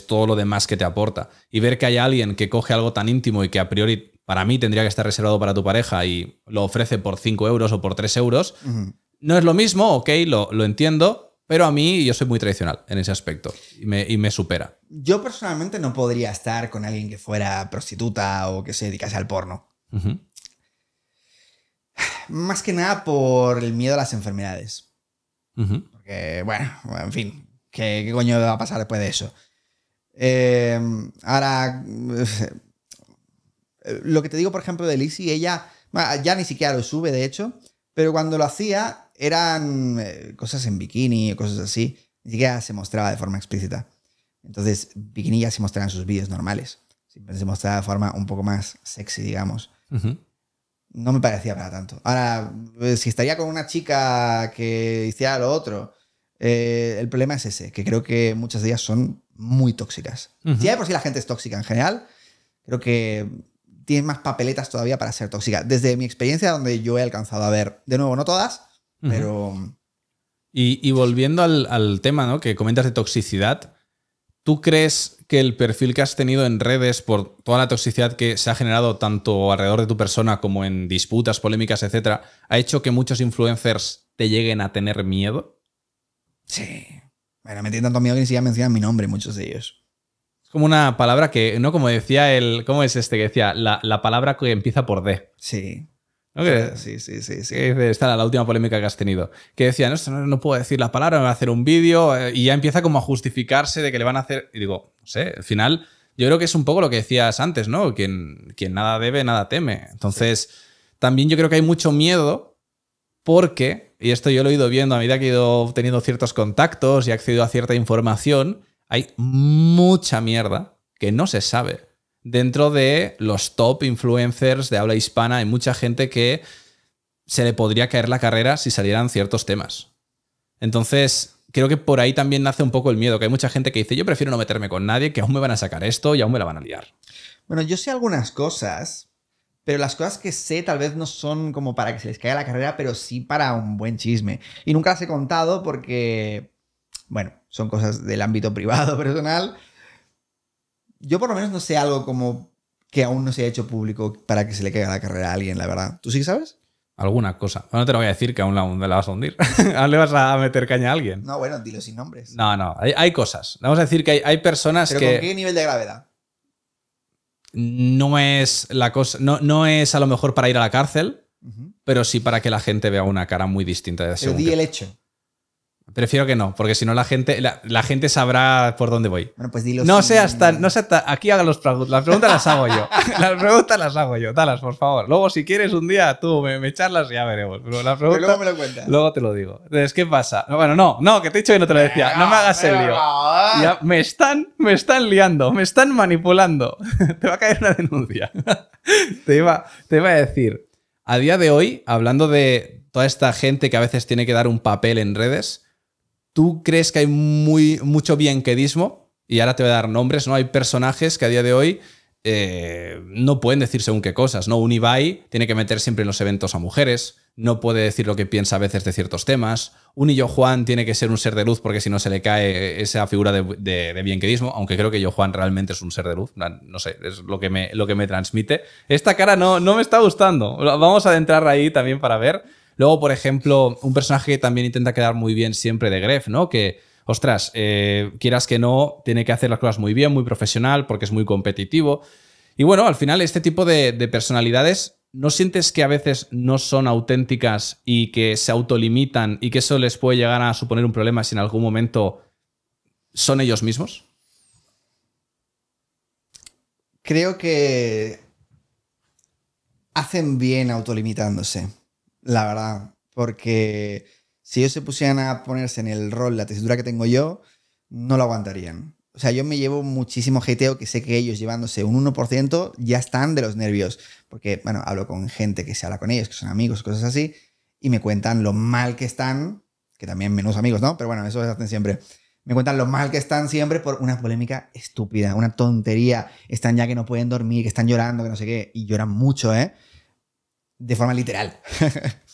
todo lo demás que te aporta. Y ver que hay alguien que coge algo tan íntimo y que a priori para mí tendría que estar reservado para tu pareja y lo ofrece por 5 euros o por 3 euros, no es lo mismo, ok, lo, entiendo, pero a mí yo soy muy tradicional en ese aspecto y me, supera. Yo personalmente no podría estar con alguien que fuera prostituta o que se dedicase al porno. Más que nada por el miedo a las enfermedades. Porque, bueno, en fin, ¿qué, coño va a pasar después de eso? Em, ahora, lo que te digo, por ejemplo, de Lizzie, ella ya ni siquiera lo sube, de hecho, pero cuando lo hacía eran eh, cosas en bikini o cosas así, ni siquiera se mostraba de forma explícita. Entonces, bikini ya se mostraba en sus vídeos normales, siempre se mostraba de forma un poco más sexy, digamos. No me parecía para tanto. Ahora, eh, si estaría con una chica que hiciera lo otro, eh, el problema es ese, que creo que muchas de ellas son muy tóxicas. Si ya por si la gente es tóxica en general, creo que tiene más papeletas todavía para ser tóxica. Desde mi experiencia, donde yo he alcanzado a ver, de nuevo, no todas, pero. Y, volviendo al, tema ¿no? que comentas de toxicidad, ¿tú crees que el perfil que has tenido en redes por toda la toxicidad que se ha generado tanto alrededor de tu persona como en disputas, polémicas, etcétera, ha hecho que muchos influencers te lleguen a tener miedo? Sí. Bueno, me tiene tanto miedo que ni siquiera mencionan mi nombre, muchos de ellos. Es como una palabra que, ¿no? Como decía el. ¿Cómo es este que decía? La, palabra que empieza por D. Sí. sí, sí, sí, esta era la última polémica que has tenido. Que decía, no, puedo decir la palabra, me va a hacer un vídeo. Eh, y ya empieza como a justificarse de que le van a hacer. Y digo, no sé, al final. Yo creo que es un poco lo que decías antes, ¿no? Quien, quien nada debe, nada teme. Entonces, también yo creo que hay mucho miedo porque, y esto yo lo he ido viendo a medida que he ido teniendo ciertos contactos y he accedido a cierta información, hay mucha mierda que no se sabe dentro de los top influencers de habla hispana. Hay mucha gente que se le podría caer la carrera si salieran ciertos temas. Entonces, creo que por ahí también nace un poco el miedo, que hay mucha gente que dice, yo prefiero no meterme con nadie, que aún me van a sacar esto y aún me la van a liar. Bueno, yo sé algunas cosas pero las cosas que sé tal vez no son como para que se les caiga la carrera, pero sí para un buen chisme. Y nunca las he contado porque, bueno, son cosas del ámbito privado, personal. Yo por lo menos no sé algo como que aún no se ha hecho público para que se le caiga la carrera a alguien, la verdad. ¿Tú sí sabes? Alguna cosa. Bueno, te lo voy a decir que aún la, vas a hundir. aún le vas a meter caña a alguien. No, bueno, dilo sin nombres. No, no, hay, cosas. Vamos a decir que hay, personas que... ¿Con qué nivel de gravedad? no es la cosa, no, no es a lo mejor para ir a la cárcel, pero sí para que la gente vea una cara muy distinta de Pero di el hecho. Prefiero que no, porque si no la gente, la, gente sabrá por dónde voy. Bueno, pues dilo. No seas tan, no aquí hagan los preguntas, las preguntas las hago yo. las preguntas las hago yo, dalas, por favor. Luego, si quieres un día, tú me, charlas y ya veremos. Pero la pregunta, luego te lo digo. Entonces, ¿qué pasa? Bueno, no, no, que te he dicho que no te lo decía. No me hagas el lío. me están, me están liando, me están manipulando. te va a caer una denuncia. te, te iba a decir, a día de hoy, hablando de toda esta gente que a veces tiene que dar un papel en redes, ¿Tú crees que hay muy, mucho bienquedismo? Y ahora te voy a dar nombres, ¿no? Hay personajes que a día de hoy eh, no pueden decir según qué cosas, ¿no? Un Ibai tiene que meter siempre en los eventos a mujeres, no puede decir lo que piensa a veces de ciertos temas. Un Illo Juan tiene que ser un ser de luz porque si no se le cae esa figura de, bienquedismo, aunque creo que Illo Juan realmente es un ser de luz, no sé, es lo que me, lo que me transmite. Esta cara no, no me está gustando, vamos a adentrar ahí también para ver. Luego, por ejemplo, un personaje que también intenta quedar muy bien siempre de Gref, ¿no? Que, ostras, eh, quieras que no, tiene que hacer las cosas muy bien, muy profesional, porque es muy competitivo. Y bueno, al final, este tipo de, de personalidades, ¿no sientes que a veces no son auténticas y que se autolimitan y que eso les puede llegar a suponer un problema si en algún momento son ellos mismos? Creo que hacen bien autolimitándose la verdad. Porque si ellos se pusieran a ponerse en el rol, la tesitura que tengo yo, no lo aguantarían. O sea, yo me llevo muchísimo hateo que sé que ellos llevándose un 1% ya están de los nervios. Porque, bueno, hablo con gente que se habla con ellos, que son amigos, cosas así, y me cuentan lo mal que están, que también menos amigos, ¿no? Pero bueno, eso se hacen siempre. Me cuentan lo mal que están siempre por una polémica estúpida, una tontería. Están ya que no pueden dormir, que están llorando, que no sé qué. Y lloran mucho, ¿eh? de forma literal.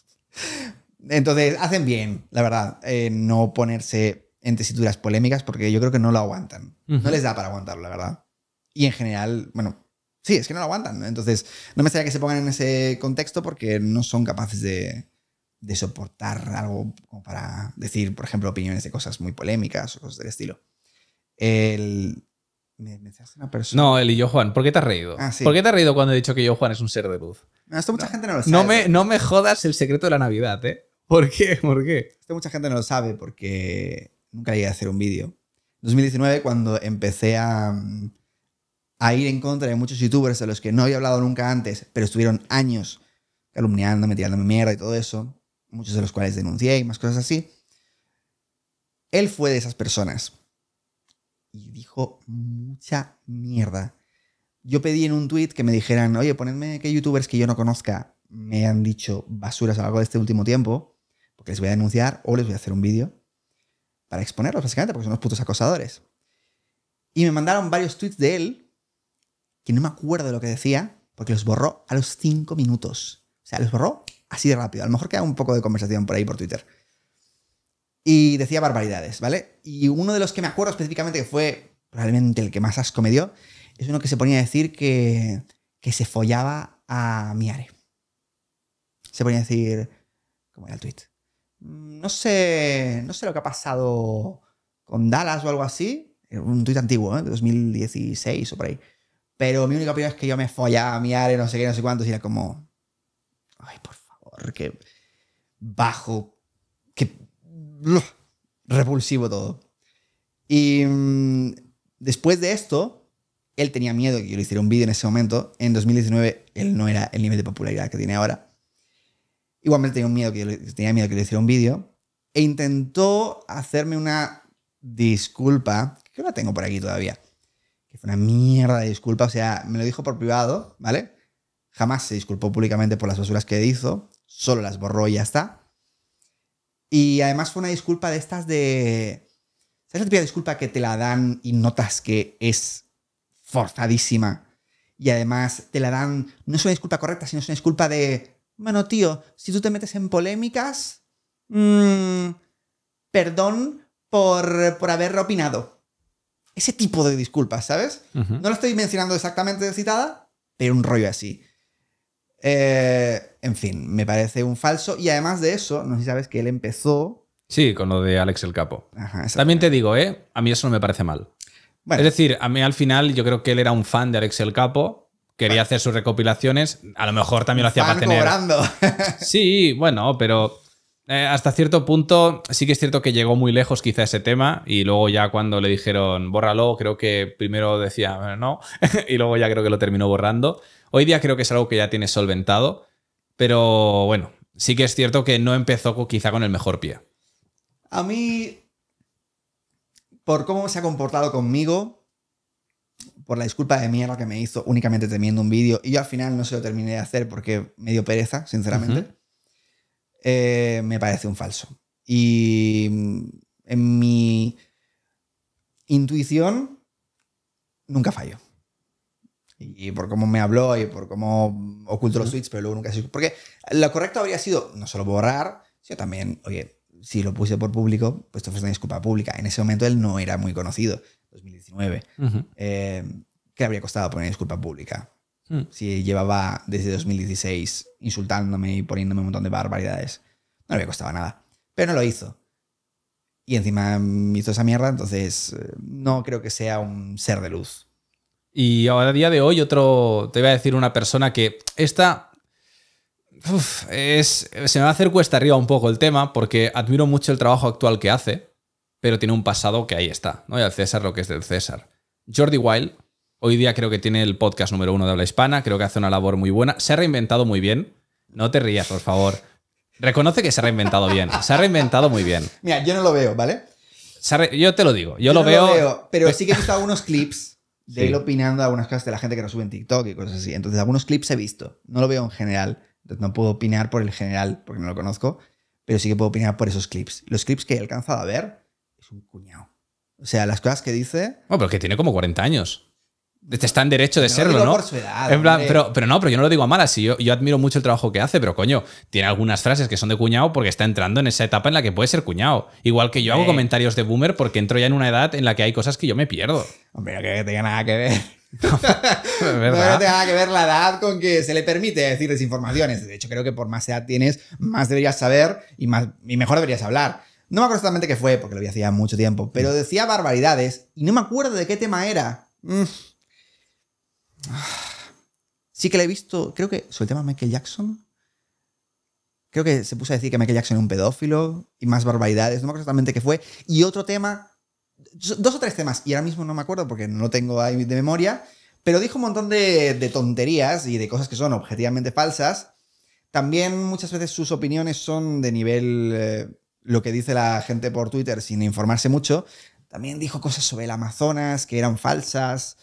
Entonces, hacen bien, la verdad, eh, no ponerse en tesituras polémicas porque yo creo que no lo aguantan. No les da para aguantarlo, la verdad. Y en general, bueno, sí, es que no lo aguantan. Entonces, no me gustaría que se pongan en ese contexto porque no son capaces de, de soportar algo como para decir, por ejemplo, opiniones de cosas muy polémicas o cosas del estilo. El, una persona. No, él y yo Juan, ¿por qué te has reído? Ah, ¿Por qué te has reído cuando he dicho que yo Juan es un ser de luz? No, esto mucha gente no lo sabe. No me, no me jodas el secreto de la Navidad, ¿eh? ¿Por qué? ¿Por qué? Esto mucha gente no lo sabe porque nunca llegué a hacer un vídeo. 2019, cuando empecé a, mm, a ir en contra de muchos youtubers de los que no había hablado nunca antes, pero estuvieron años calumniándome, tirándome mierda y todo eso, muchos de los cuales denuncié y más cosas así, él fue de esas personas y dijo mucha mierda. Yo pedí en un tweet que me dijeran, oye, ponedme qué youtubers que yo no conozca me han dicho basuras o algo de este último tiempo, porque les voy a denunciar o les voy a hacer un vídeo para exponerlos, básicamente, porque son unos putos acosadores. Y me mandaron varios tweets de él, que no me acuerdo de lo que decía, porque los borró a los cinco minutos. O sea, los borró así de rápido. A lo mejor queda un poco de conversación por ahí por Twitter y decía barbaridades, ¿vale? Y uno de los que me acuerdo específicamente, que fue probablemente el que más asco me dio, es uno que se ponía a decir que, que se follaba a Miare. Se ponía a decir, ¿cómo era el tweet? Mm, no sé, no sé lo que ha pasado con Dallas o algo así. Eh, un tuit antiguo, ¿eh? de 2016 o por ahí. Pero mi única opinión es que yo me follaba a Miare, no sé qué, no sé cuánto y era como, ay, por favor, que bajo repulsivo todo. Y mm, después de esto, él tenía miedo que yo le hiciera un vídeo en ese momento. En 2019 él no era el nivel de popularidad que tiene ahora. Igualmente tenía, miedo que tenía miedo que le hiciera un vídeo. E intentó hacerme una disculpa, que no la tengo por aquí todavía, que fue una mierda de disculpa, o sea, me lo dijo por privado, ¿vale? Jamás se disculpó públicamente por las basuras que hizo, solo las borró y ya está. Y además fue una disculpa de estas de... ¿Sabes la típica disculpa que te la dan y notas que es forzadísima? Y además te la dan, no es una disculpa correcta, sino es una disculpa de, bueno, tío, si tú te metes en polémicas, mm, perdón por, por haber opinado. Ese tipo de disculpas, ¿sabes? No lo estoy mencionando exactamente citada, pero un rollo así. Eh, en fin, me parece un falso. Y además de eso, no sé si sabes que él empezó. Sí, con lo de Alex el Capo. También te digo, ¿eh? A mí eso no me parece mal. Es decir, a mí al final yo creo que él era un fan de Alex el Capo. Quería hacer sus recopilaciones. A lo mejor también lo hacía más tener. Sí, bueno, pero eh, hasta cierto punto sí que es cierto que llegó muy lejos quizá ese tema y luego ya cuando le dijeron bórralo, creo que primero decía no y luego ya creo que lo terminó borrando. Hoy día creo que es algo que ya tiene solventado, pero bueno, sí que es cierto que no empezó quizá con el mejor pie. A mí, por cómo se ha comportado conmigo, por la disculpa de mierda que me hizo únicamente temiendo un vídeo, y yo al final no se lo terminé de hacer porque me dio pereza, sinceramente. Eh, me parece un falso. Y mm, en mi intuición nunca fallo. Y, por cómo me habló y por cómo oculto los tweets, pero luego nunca... Porque lo correcto habría sido no solo borrar, sino también, oye, si lo puse por público, pues esto fue una disculpa pública. En ese momento él no era muy conocido, 2019. Eh, ¿Qué habría costado poner disculpa pública? Mm. Si llevaba desde 2016 insultándome y poniéndome un montón de barbaridades. No le costado nada. Pero no lo hizo. Y encima me hizo esa mierda, entonces eh, no creo que sea un ser de luz. Y ahora, a día de hoy, otro. Te voy a decir una persona que. Esta. es, se me va a hacer cuesta arriba un poco el tema, porque admiro mucho el trabajo actual que hace, pero tiene un pasado que ahí está, ¿no? Y al César lo que es del César. Jordi Wild Hoy día creo que tiene el podcast número uno de habla hispana, creo que hace una labor muy buena. Se ha reinventado muy bien. No te rías, por favor. Reconoce que se ha reinventado bien. Se ha reinventado muy bien. Mira, yo no lo veo, ¿vale? Yo te lo digo, yo, lo, no veo, lo, veo, Pero sí que he visto algunos clips de él opinando a algunas cosas de la gente que no sube en TikTok y cosas así. Entonces, algunos clips he visto. No lo veo en general. no puedo opinar por el general porque no lo conozco. Pero sí que puedo opinar por esos clips. Los clips que he alcanzado a ver es un cuñado. O sea, las cosas que dice. Bueno, pero que tiene como 40 años está en derecho de no serlo, ¿no? Por su edad, pero, no, pero yo no lo digo a malas. yo, admiro mucho el trabajo que hace, pero coño, tiene algunas frases que son de cuñado porque está entrando en esa etapa en la que puede ser cuñado. Igual que yo hago comentarios de boomer porque entro ya en una edad en la que hay cosas que yo me pierdo. Hombre, no que nada que ver. No, tenga nada que ver la edad con que se le permite decir desinformaciones. De hecho, creo que por más edad tienes, más deberías saber y, más, y mejor deberías hablar. No me acuerdo exactamente qué fue, porque lo vi hacía mucho tiempo, pero decía barbaridades y no me acuerdo de qué tema era. Mm. Sí que la he visto, creo que sobre el tema de Michael Jackson. Creo que se puso a decir que Michael Jackson era un pedófilo y más barbaridades, no me acuerdo exactamente qué fue. Y otro tema, dos o tres temas, y ahora mismo no me acuerdo porque no tengo ahí de memoria, pero dijo un montón de, tonterías y de cosas que son objetivamente falsas. También muchas veces sus opiniones son de nivel eh, lo que dice la gente por Twitter sin informarse mucho. También dijo cosas sobre el Amazonas que eran falsas.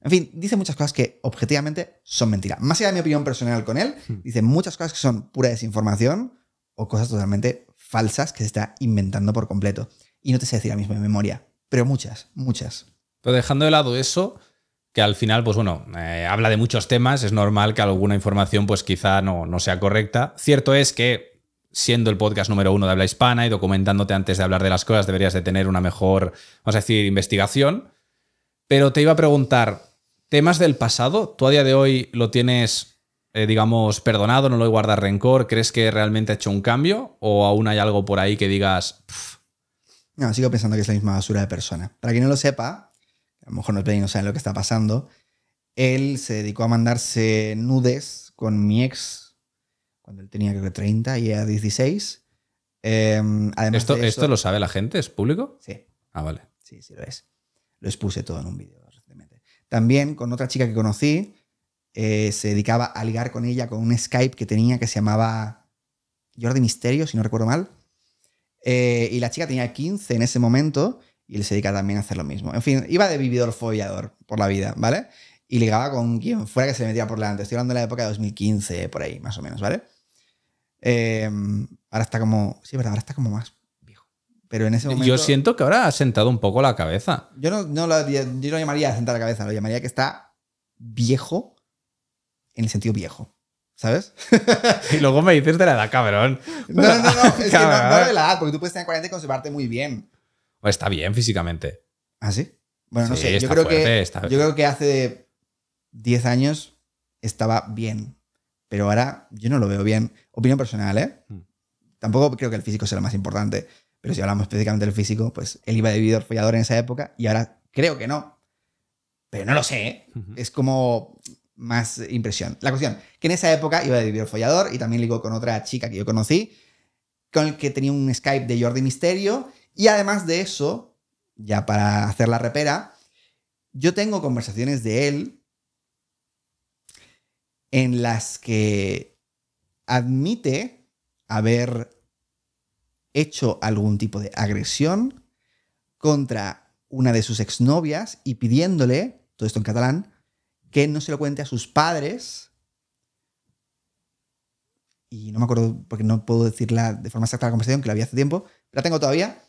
En fin, dice muchas cosas que objetivamente son mentiras, Más allá de mi opinión personal con él, hmm. dice muchas cosas que son pura desinformación o cosas totalmente falsas que se está inventando por completo. Y no te sé decir ahora mismo en memoria, pero muchas, muchas. Pero dejando de lado eso, que al final, pues bueno, eh, habla de muchos temas, es normal que alguna información pues quizá no, no sea correcta. Cierto es que siendo el podcast número uno de habla hispana y documentándote antes de hablar de las cosas, deberías de tener una mejor, vamos a decir, investigación. Pero te iba a preguntar, temas del pasado, tú a día de hoy lo tienes, eh, digamos, perdonado, no lo guardas rencor, ¿crees que realmente ha hecho un cambio? ¿O aún hay algo por ahí que digas... No, sigo pensando que es la misma basura de persona. Para quien no lo sepa, a lo mejor no, no sabe lo que está pasando, él se dedicó a mandarse nudes con mi ex cuando él tenía creo que 30 y ella 16. Em, ¿Esto, ¿Esto lo sabe la gente? ¿Es público? Sí. Ah, vale. Sí, sí lo es. Lo expuse todo en un vídeo también con otra chica que conocí. Eh, se dedicaba a ligar con ella con un Skype que tenía que se llamaba Jordi Misterio, si no recuerdo mal. Eh, y la chica tenía 15 en ese momento y él se dedica también a hacer lo mismo. En fin, iba de vividor follador por la vida, ¿vale? Y ligaba con quien fuera que se metía por delante. Estoy hablando de la época de 2015, por ahí, más o menos, ¿vale? Eh, ahora está como. Sí, verdad, ahora está como más pero en ese momento. Yo siento que ahora ha sentado un poco la cabeza. Yo no, no lo, yo llamaría sentar la cabeza, lo llamaría que está viejo en el sentido viejo. ¿Sabes? y luego me dices de la edad, cabrón. No, no, no, es que no, de la edad, porque tú puedes tener 40 y conservarte muy bien. O pues está bien físicamente. ¿Ah, sí? Bueno, no sé. Yo creo, que, yo creo que hace 10 años estaba bien. Pero ahora yo no lo veo bien. Opinión personal, ¿eh? Hmm. Tampoco creo que el físico sea lo más importante. Pero si hablamos específicamente del físico, pues él iba de vividor follador en esa época y ahora creo que no. Pero no lo sé. ¿eh? Es como más impresión. La cuestión, que en esa época iba de vividor follador y también ligó con otra chica que yo conocí, con el que tenía un Skype de Jordi Misterio. Y además de eso, ya para hacer la repera, yo tengo conversaciones de él en las que admite haber hecho algún tipo de agresión contra una de sus exnovias y pidiéndole, todo esto en catalán, que no se lo cuente a sus padres. Y no me acuerdo, porque no puedo decirla de forma exacta la conversación, que la había hace tiempo, la tengo todavía.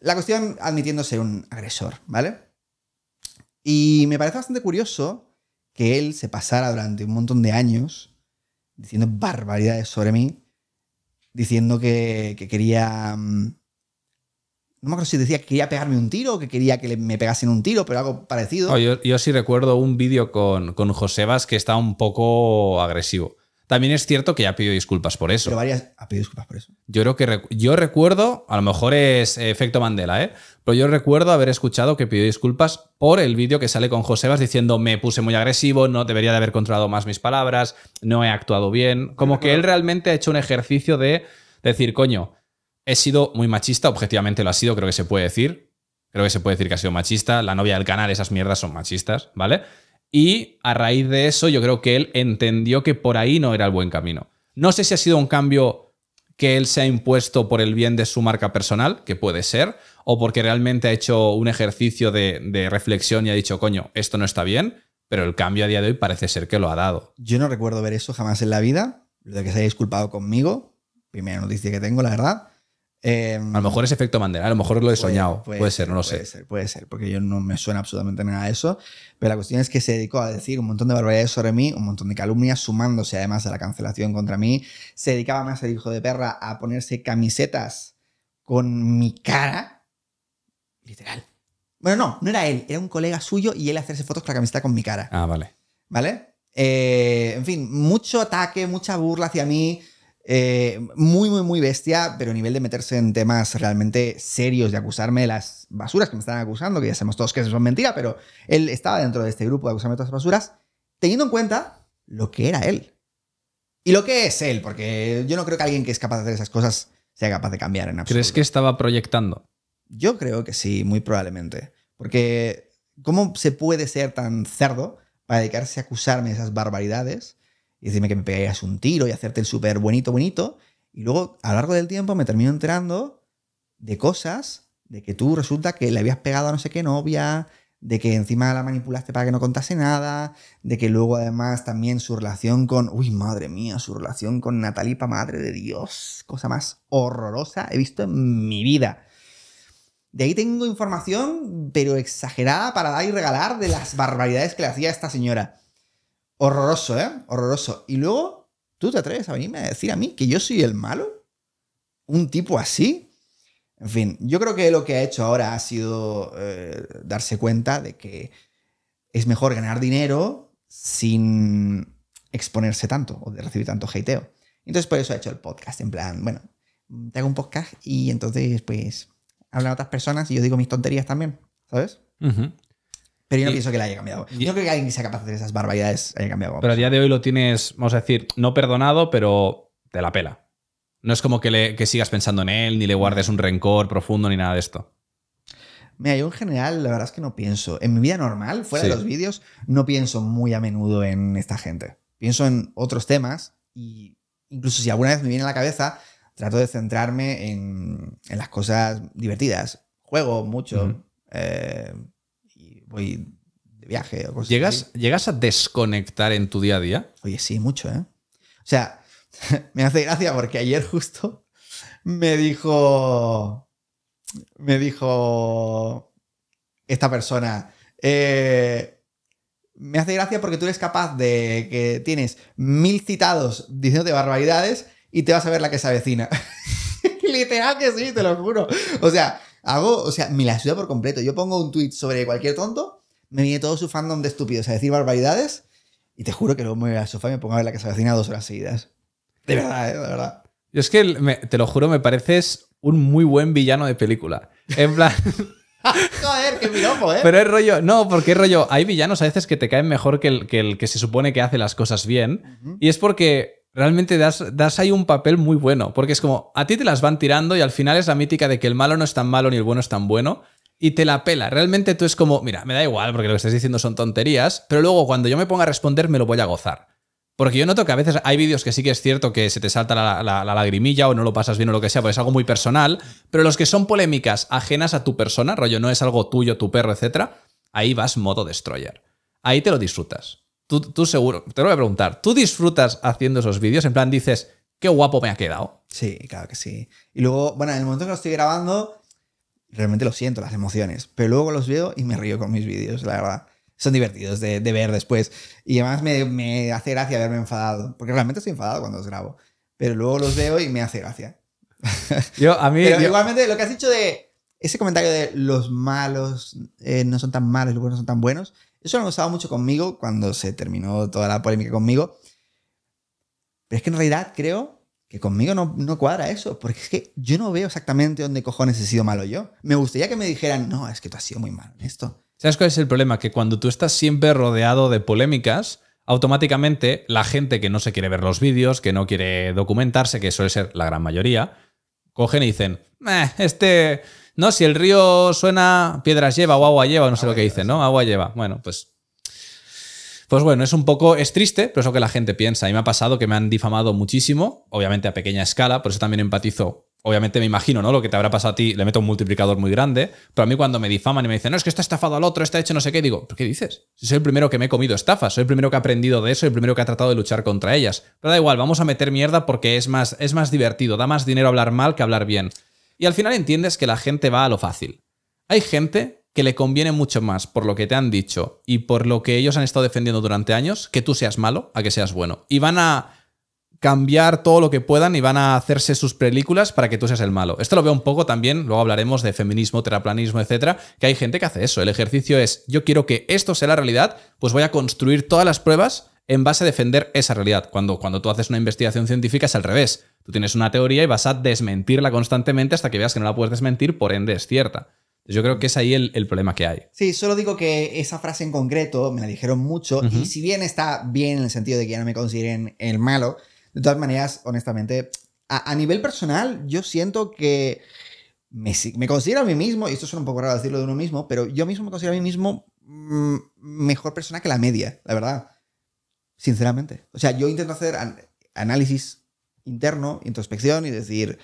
La cuestión admitiendo ser un agresor, ¿vale? Y me parece bastante curioso que él se pasara durante un montón de años diciendo barbaridades sobre mí diciendo que, quería... Mm, no me acuerdo si decía que quería pegarme un tiro o que quería que me pegasen un tiro, pero algo parecido. yo, sí recuerdo un vídeo con, con Josebas que está un poco agresivo. También es cierto que ya pidió disculpas por eso. varias ha pedido disculpas por eso. Yo creo que yo recuerdo, a lo mejor es eh, efecto Mandela, ¿eh? Pero pues yo recuerdo haber escuchado que pidió disculpas por el vídeo que sale con Josebas diciendo me puse muy agresivo, no debería de haber controlado más mis palabras, no he actuado bien. Como que él realmente ha hecho un ejercicio de decir, coño, he sido muy machista, objetivamente lo ha sido, creo que se puede decir. Creo que se puede decir que ha sido machista. La novia del canal, esas mierdas son machistas, ¿vale? Y a raíz de eso yo creo que él entendió que por ahí no era el buen camino. No sé si ha sido un cambio que él se ha impuesto por el bien de su marca personal, que puede ser, o porque realmente ha hecho un ejercicio de, reflexión y ha dicho, coño, esto no está bien, pero el cambio a día de hoy parece ser que lo ha dado. Yo no recuerdo ver eso jamás en la vida, lo de que se haya disculpado conmigo, primera noticia que tengo, la verdad. Em, a lo mejor es efecto Mandela, a lo mejor lo he soñado. Puede, ser, no lo sé. Puede ser, puede ser, porque yo no me suena absolutamente nada a eso. Pero la cuestión es que se dedicó a decir un montón de barbaridades sobre mí, un montón de calumnias, sumándose además a la cancelación contra mí. Se dedicaba más al hijo de perra a ponerse camisetas con mi cara Literal. Bueno, no, no era él, era un colega suyo y él hacerse fotos con la camiseta con mi cara. Ah, vale. ¿Vale? Eh, en fin, mucho ataque, mucha burla hacia mí. Eh, muy, muy, muy bestia, pero a nivel de meterse en temas realmente serios, de acusarme de las basuras que me están acusando, que ya sabemos todos que eso son mentira, pero él estaba dentro de este grupo de acusarme de todas las basuras, teniendo en cuenta lo que era él. Y lo que es él, porque yo no creo que alguien que es capaz de hacer esas cosas sea capaz de cambiar en absoluto. ¿Crees que estaba proyectando? Yo creo que sí, muy probablemente. Porque ¿cómo se puede ser tan cerdo para dedicarse a acusarme de esas barbaridades y decirme que me pegarías un tiro y hacerte el súper bonito, bonito? Y luego, a lo largo del tiempo, me termino enterando de cosas, de que tú resulta que le habías pegado a no sé qué novia, de que encima la manipulaste para que no contase nada, de que luego además también su relación con, uy, madre mía, su relación con Natalipa, madre de Dios, cosa más horrorosa he visto en mi vida. De ahí tengo información, pero exagerada para dar y regalar de las barbaridades que le hacía esta señora. Horroroso, ¿eh? Horroroso. Y luego, ¿tú te atreves a venirme a decir a mí que yo soy el malo? ¿Un tipo así? En fin, yo creo que lo que ha hecho ahora ha sido eh, darse cuenta de que es mejor ganar dinero sin exponerse tanto o de recibir tanto hateo. Entonces por eso ha hecho el podcast, en plan, bueno, te hago un podcast y entonces pues hablan otras personas y yo digo mis tonterías también, ¿sabes? Pero yo no pienso que la haya cambiado. Yo no creo que alguien que sea capaz de hacer esas barbaridades haya cambiado. Pero a día de hoy lo tienes, vamos a decir, no perdonado, pero de la pela. No es como que, le, que sigas pensando en él, ni le guardes un rencor profundo, ni nada de esto. Mira, yo en general, la verdad es que no pienso. En mi vida normal, fuera de los vídeos, no pienso muy a menudo en esta gente. Pienso en otros temas y incluso si alguna vez me viene a la cabeza, trato de centrarme en, las cosas divertidas. Juego mucho. Eh, y voy de viaje o cosas ¿Llegas, así. ¿Llegas a desconectar en tu día a día? Oye, sí, mucho, ¿eh? O sea, me hace gracia porque ayer justo me dijo. Me dijo esta persona. Eh, me hace gracia porque tú eres capaz de que tienes mil citados diciéndote barbaridades y te vas a ver la que se avecina. Literal que sí, te lo juro. O sea, hago, o sea, me la ayuda por completo. Yo pongo un tweet sobre cualquier tonto, me viene todo su fandom de estúpidos a decir barbaridades y te juro que luego me voy al sofá y me pongo a ver la que se avecina dos horas seguidas. De verdad, eh, de verdad. Yo es que, te lo juro, me pareces un muy buen villano de película. En plan... Joder, qué miropo, ¿eh? Pero es rollo. No, porque es rollo. Hay villanos a veces que te caen mejor que el que, el que se supone que hace las cosas bien. Y es porque realmente das, das ahí un papel muy bueno, porque es como, a ti te las van tirando y al final es la mítica de que el malo no es tan malo ni el bueno es tan bueno. Y te la pela. Realmente tú es como, mira, me da igual porque lo que estás diciendo son tonterías, pero luego cuando yo me ponga a responder me lo voy a gozar. Porque yo noto que a veces hay vídeos que sí que es cierto que se te salta la, la, lagrimilla o no lo pasas bien o lo que sea, porque es algo muy personal, pero los que son polémicas ajenas a tu persona, rollo, no es algo tuyo, tu perro, etc., ahí vas modo destroyer. Ahí te lo disfrutas. Tú, seguro, te lo voy a preguntar, ¿tú disfrutas haciendo esos vídeos? En plan, dices, qué guapo me ha quedado. Sí, claro que sí. Y luego, bueno, en el momento que lo estoy grabando, realmente lo siento, las emociones. Pero luego los veo y me río con mis vídeos, la verdad. Son divertidos de, ver después. Y además me, hace gracia haberme enfadado. Porque realmente estoy enfadado cuando los grabo. Pero luego los veo y me hace gracia. Yo, a mí. Pero igualmente, lo que has dicho de. Ese comentario de los malos eh, no son tan malos los buenos no son tan buenos. Eso lo ha mucho conmigo cuando se terminó toda la polémica conmigo. Pero es que en realidad creo que conmigo no, cuadra eso, porque es que yo no veo exactamente dónde cojones he sido malo yo. Me gustaría que me dijeran, no, es que tú has sido muy malo en esto. ¿Sabes cuál es el problema? Que cuando tú estás siempre rodeado de polémicas, automáticamente la gente que no se quiere ver los vídeos, que no quiere documentarse, que suele ser la gran mayoría, cogen y dicen, eh, este no, si el río suena, piedras lleva o agua lleva, no sé lo que dicen, ¿no? Agua lleva. Bueno, pues. Pues bueno, es un poco, es triste, pero es lo que la gente piensa. Y me ha pasado que me han difamado muchísimo, obviamente a pequeña escala, por eso también empatizo. Obviamente me imagino, ¿no? Lo que te habrá pasado a ti, le meto un multiplicador muy grande, pero a mí cuando me difaman y me dicen, no, es que está estafado al otro, está hecho no sé qué, digo, ¿pero qué dices? Soy el primero que me he comido estafas, soy el primero que ha aprendido de eso, el primero que ha tratado de luchar contra ellas. Pero da igual, vamos a meter mierda porque es más, es más divertido, da más dinero hablar mal que hablar bien. Y al final entiendes que la gente va a lo fácil. Hay gente que le conviene mucho más por lo que te han dicho y por lo que ellos han estado defendiendo durante años que tú seas malo a que seas bueno. Y van a cambiar todo lo que puedan y van a hacerse sus películas para que tú seas el malo. Esto lo veo un poco también, luego hablaremos de feminismo, teraplanismo, etcétera, que hay gente que hace eso. El ejercicio es, yo quiero que esto sea la realidad, pues voy a construir todas las pruebas en base a defender esa realidad. Cuando, cuando tú haces una investigación científica es al revés. Tú tienes una teoría y vas a desmentirla constantemente hasta que veas que no la puedes desmentir, por ende es cierta. Yo creo que es ahí el, problema que hay. Sí, solo digo que esa frase en concreto me la dijeron mucho y si bien está bien en el sentido de que ya no me consideren el malo, de todas maneras, honestamente, a, nivel personal yo siento que me, considero a mí mismo, y esto suena un poco raro decirlo de uno mismo, pero yo mismo me considero a mí mismo mm, mejor persona que la media, la verdad. Sinceramente. O sea, yo intento hacer análisis interno, introspección y decir,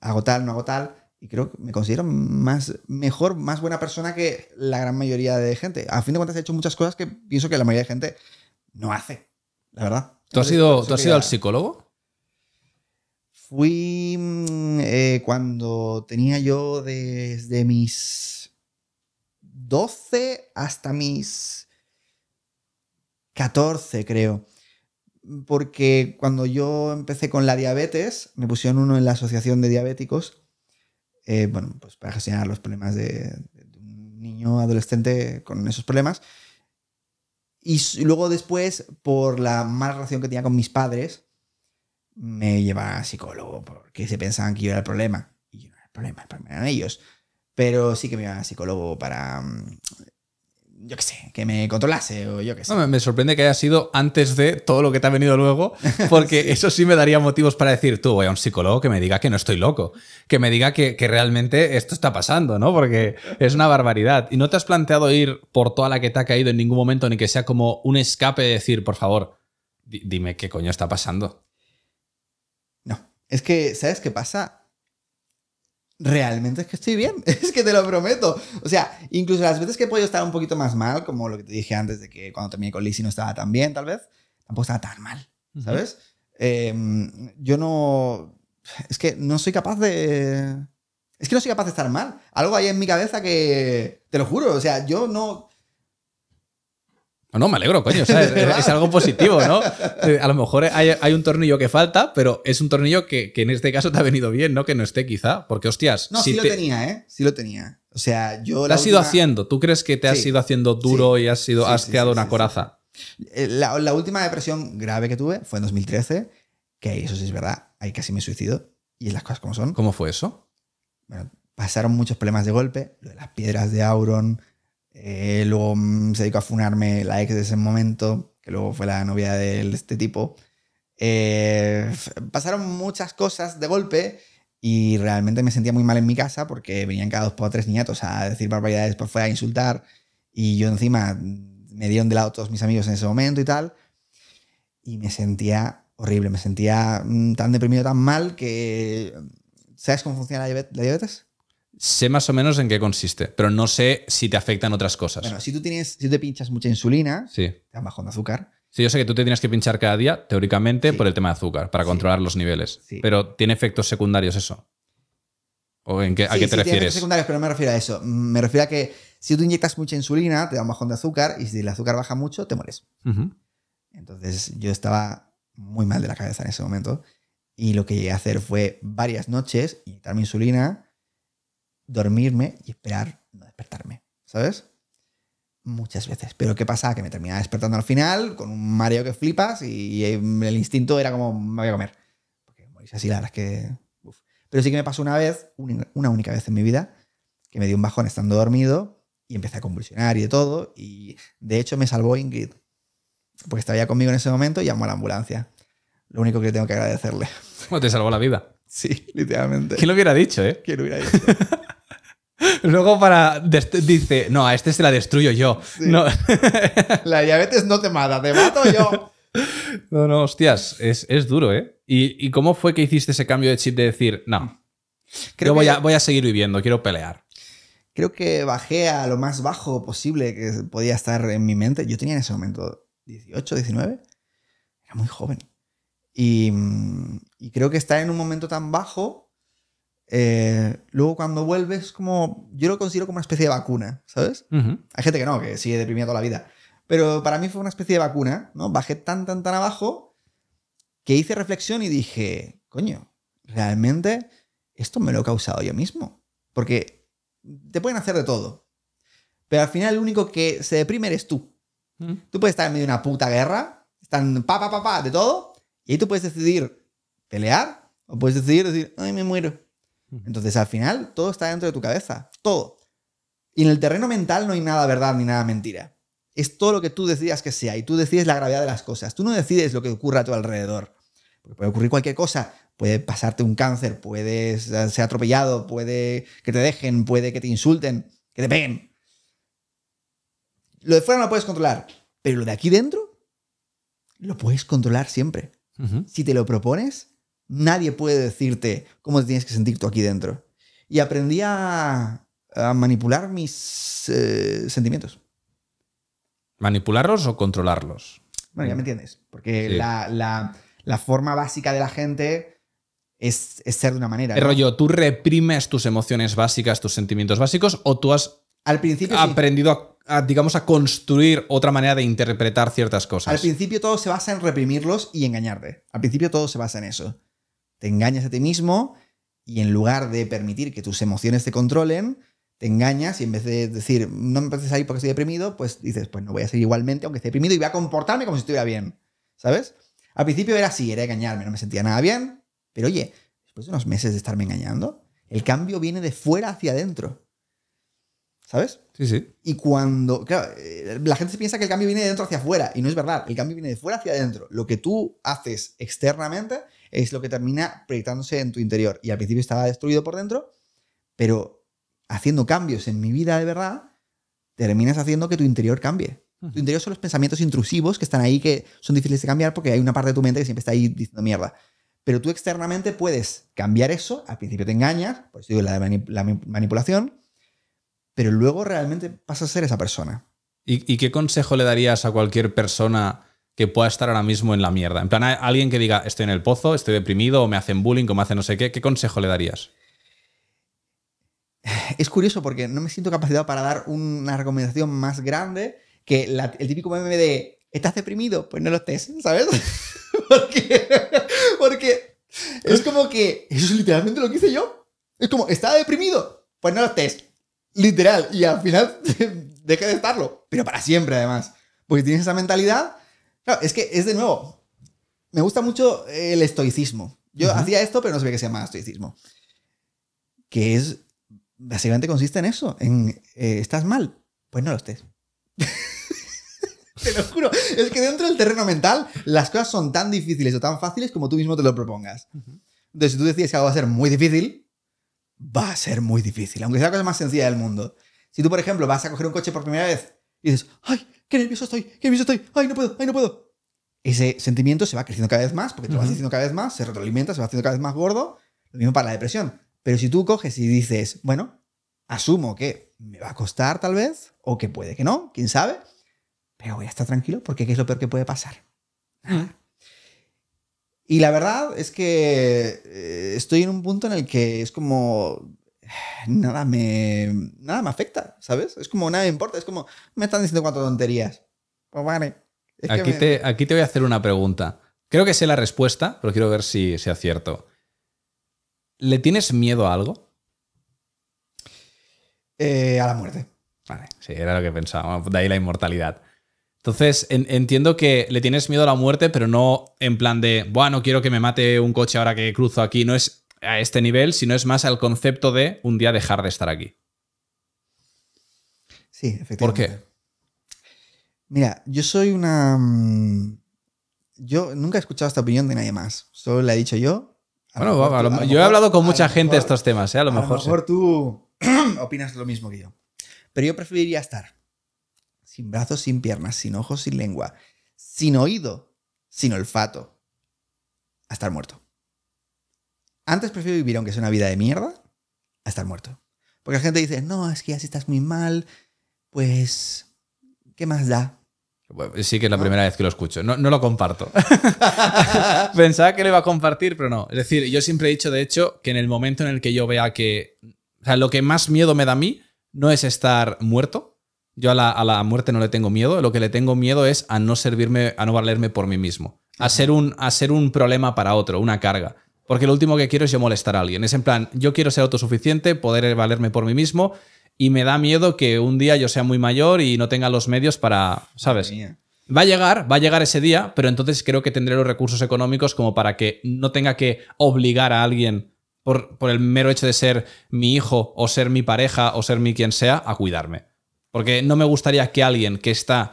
hago tal, no hago tal. Y creo que me considero más, mejor, más buena persona que la gran mayoría de gente. A fin de cuentas, he hecho muchas cosas que pienso que la mayoría de gente no hace, la verdad. ¿Tú has sido, ¿tú al psicólogo? Fui eh, cuando tenía yo desde mis 12 hasta mis 14 creo. Porque cuando yo empecé con la diabetes, me pusieron uno en la Asociación de Diabéticos, eh, bueno, pues para gestionar los problemas de, un niño adolescente con esos problemas. Y luego después, por la mala relación que tenía con mis padres, me llevaba a psicólogo porque se pensaban que yo era el problema. Y yo no era el problema, el problema eran ellos. Pero sí que me iban a psicólogo para mm, yo qué sé, que me controlase o yo qué sé. No, me sorprende que haya sido antes de todo lo que te ha venido luego, porque eso sí me daría motivos para decir, tú voy a un psicólogo que me diga que no estoy loco, que me diga que, que, realmente esto está pasando, ¿no? Porque es una barbaridad. ¿Y no te has planteado ir por toda la que te ha caído en ningún momento, ni que sea como un escape de decir, por favor, dime qué coño está pasando? No, es que, ¿sabes qué pasa? realmente es que estoy bien, es que te lo prometo. O sea, incluso las veces que he podido estar un poquito más mal, como lo que te dije antes de que cuando terminé con Lizzie no estaba tan bien, tal vez, tampoco estaba tan mal, ¿sabes? Em, yo no... Es que no soy capaz de... Es que no soy capaz de estar mal. Algo hay en mi cabeza que... Te lo juro, o sea, yo no... No, no, me alegro, coño. es, algo positivo, ¿no? Eh, a lo mejor hay, un tornillo que falta, pero es un tornillo que, en este caso te ha venido bien, ¿no? Que no esté quizá, porque hostias. No, sí lo tenía, ¿eh? Sí lo tenía. O sea, yo. Te has ido haciendo. ¿Tú crees que te has ido haciendo duro y has, sido, has una coraza? Eh, la, última depresión grave que tuve fue en 2013, que eso sí es verdad, ahí casi me suicido. Y las cosas como son. ¿Cómo fue eso? Bueno, pasaron muchos problemas de golpe, lo de las piedras de Auron, eh, luego mm, se dedicó a funarme la ex de ese momento, que luego fue la novia de este tipo. Eh, pasaron muchas cosas de golpe y realmente me sentía muy mal en mi casa porque venían cada dos por tres niñatos a decir barbaridades por fuera, a insultar. Y yo encima me dieron de lado todos mis amigos en ese momento y tal. Y me sentía horrible, me sentía mm, tan deprimido, tan mal que... ¿Sabes cómo funciona la diabetes? sé más o menos en qué consiste, pero no sé si te afectan otras cosas. Bueno, si tú tienes, si te pinchas mucha insulina, te te un bajón de azúcar. Sí, yo sé que tú te tienes que pinchar cada día, teóricamente, por el tema de azúcar, para controlar los niveles. Pero ¿tiene efectos secundarios eso? ¿O en qué, a qué te refieres? efectos secundarios, pero no me refiero a eso. Mm, me refiero a que si tú inyectas mucha insulina, te da un bajón de azúcar, y si el azúcar baja mucho, te mueres. Entonces yo estaba muy mal de la cabeza en ese momento. Y lo que llegué a hacer fue varias noches inyectarme insulina dormirme y esperar no despertarme, ¿sabes? Muchas veces. Pero ¿qué pasa? Que me terminaba despertando al final con un mareo que flipas y eh, el instinto era como, me voy a comer. Porque morís así, la verdad es que... Pero sí que me pasó una vez, una única vez en mi vida, que me dio un bajón estando dormido y empecé a convulsionar y de todo. Y de hecho me salvó Ingrid, porque estaba ya conmigo en ese momento y llamó a la ambulancia. Lo único que tengo que agradecerle. Bueno, te salvó la vida. Sí, literalmente. ¿Quién lo hubiera dicho, eh? ¿Quién lo hubiera dicho? Luego para dice, no, a este se la destruyo yo. la diabetes no te mata, te mato yo. No, no, hostias, es, duro, ¿eh? ¿Y, cómo fue que hiciste ese cambio de chip de decir, no, yo voy, a, seguir viviendo, quiero pelear? Creo que bajé a lo más bajo posible que podía estar en mi mente. Yo tenía en ese momento 18, 19, era muy joven. Y, mm, y creo que estar en un momento tan bajo eh, luego cuando vuelves, como yo lo considero como una especie de vacuna, ¿sabes? Hay gente que no, que sigue deprimida toda la vida. Pero para mí fue una especie de vacuna, ¿no? Bajé tan, tan, tan abajo que hice reflexión y dije, coño, realmente esto me lo he causado yo mismo. Porque te pueden hacer de todo. Pero al final el único que se deprime eres tú. Tú puedes estar en medio de una puta guerra, están pa, pa, pa, pa, de todo, y ahí tú puedes decidir pelear o puedes decidir decir, ay, me muero. Entonces, al final, todo está dentro de tu cabeza. Todo. Y en el terreno mental no hay nada verdad ni nada mentira. Es todo lo que tú decidas que sea y tú decides la gravedad de las cosas. Tú no decides lo que ocurra a tu alrededor. Porque puede ocurrir cualquier cosa. Puede pasarte un cáncer, puedes ser atropellado, puede que te dejen, puede que te insulten, que te peguen. Lo de fuera no lo puedes controlar, pero lo de aquí dentro lo puedes controlar siempre. Si te lo propones, nadie puede decirte cómo te tienes que sentir tú aquí dentro. Y aprendí a, manipular mis eh, sentimientos. ¿Manipularlos o controlarlos? Bueno, ya me entiendes, porque la, forma básica de la gente es, ser de una manera. El rollo, ¿tú reprimes tus emociones básicas, tus sentimientos básicos, o tú has Al principio, aprendido digamos, a construir otra manera de interpretar ciertas cosas. Al principio todo se basa en reprimirlos y engañarte. Al principio todo se basa en eso te engañas a ti mismo y en lugar de permitir que tus emociones te controlen, te engañas y en vez de decir, no me parece ahí porque estoy deprimido, pues dices, pues no voy a ser igualmente aunque esté deprimido y voy a comportarme como si estuviera bien. ¿Sabes? Al principio era así, era engañarme, no me sentía nada bien, pero oye, después de unos meses de estarme engañando, el cambio viene de fuera hacia adentro. ¿Sabes? Sí, sí. Y cuando, eh, la gente piensa que el cambio viene de dentro hacia afuera, y no es verdad, el cambio viene de fuera hacia adentro. Lo que tú haces externamente es lo que termina proyectándose en tu interior. Y al principio estaba destruido por dentro, pero haciendo cambios en mi vida de verdad, terminas haciendo que tu interior cambie. Tu interior son los pensamientos intrusivos que están ahí, que son difíciles de cambiar porque hay una parte de tu mente que siempre está ahí diciendo mierda. Pero tú externamente puedes cambiar eso, al principio te engañas, por eso digo la, manipulación, pero luego realmente pasas a ser esa persona. ¿Y, ¿Y, qué consejo le darías a cualquier persona que pueda estar ahora mismo en la mierda? En plan, alguien que diga, estoy en el pozo, estoy deprimido, o me hacen bullying, o me hacen no sé qué, ¿qué consejo le darías? Es curioso porque no me siento capacitado para dar una recomendación más grande que el típico meme de ¿estás deprimido? Pues no lo estés, ¿sabes? porque, es como que eso es literalmente lo que hice yo. Es como, ¿estaba deprimido? Pues no lo estés. Literal. Y al final deje de estarlo. Pero para siempre, además. Porque tienes esa mentalidad Claro, es que es de nuevo, me gusta mucho el estoicismo. Yo hacía esto, pero no sabía que se llamaba estoicismo. Que es, básicamente consiste en eso, en, eh, ¿estás mal? Pues no lo estés. te lo juro, es que dentro del terreno mental las cosas son tan difíciles o tan fáciles como tú mismo te lo propongas. Entonces, si tú decides que algo va a ser muy difícil, va a ser muy difícil, aunque sea la cosa más sencilla del mundo. Si tú, por ejemplo, vas a coger un coche por primera vez y dices, ¡ay! qué nervioso estoy, qué nervioso estoy, ay, no puedo, ay, no puedo. Ese sentimiento se va creciendo cada vez más, porque te vas haciendo cada vez más, se retroalimenta, se va haciendo cada vez más gordo. Lo mismo para la depresión. Pero si tú coges y dices, bueno, asumo que me va a costar tal vez, o que puede que no, quién sabe, pero voy a estar tranquilo porque ¿qué es lo peor que puede pasar? Y la verdad es que eh, estoy en un punto en el que es como nada me, nada me afecta, ¿sabes? Es como nada me importa, es como me están diciendo cuatro tonterías. Pues vale. aquí, te, aquí te voy a hacer una pregunta. Creo que sé la respuesta, pero quiero ver si, sea cierto. ¿Le tienes miedo a algo? Eh, a la muerte. Vale, sí, era lo que pensaba. De ahí la inmortalidad. Entonces, entiendo que le tienes miedo a la muerte, pero no en plan de, bueno, quiero que me mate un coche ahora que cruzo aquí. No es a este nivel, si no es más al concepto de un día dejar de estar aquí. Sí, efectivamente. ¿Por qué? Mira, yo soy una... Mm, yo nunca he escuchado esta opinión de nadie más, solo la he dicho yo. bueno, yo he hablado con mucha gente de estos temas, ¿eh? a lo mejor. A lo mejor tú opinas lo mismo que yo. Pero yo preferiría estar sin brazos, sin piernas, sin ojos, sin lengua, sin oído, sin olfato, a estar muerto. Antes prefiero vivir, aunque sea una vida de mierda, a estar muerto. Porque la gente dice, no, es que así estás muy mal, pues, ¿qué más da? Sí que es la primera vez que lo escucho. No, lo comparto. Pensaba que lo iba a compartir, pero no. Es decir, yo siempre he dicho, de hecho, que en el momento en el que yo vea que... O sea, lo que más miedo me da a mí no es estar muerto. Yo a la, a la muerte no le tengo miedo. Lo que le tengo miedo es a no servirme, a no valerme por mí mismo. A ser un, a ser un problema para otro, una carga. Porque lo último que quiero es yo molestar a alguien. Es en plan, yo quiero ser autosuficiente, poder valerme por mí mismo y me da miedo que un día yo sea muy mayor y no tenga los medios para, ¿sabes? Va a llegar, va a llegar ese día, pero entonces creo que tendré los recursos económicos como para que no tenga que obligar a alguien por, por el mero hecho de ser mi hijo o ser mi pareja o ser mi quien sea a cuidarme. Porque no me gustaría que alguien que está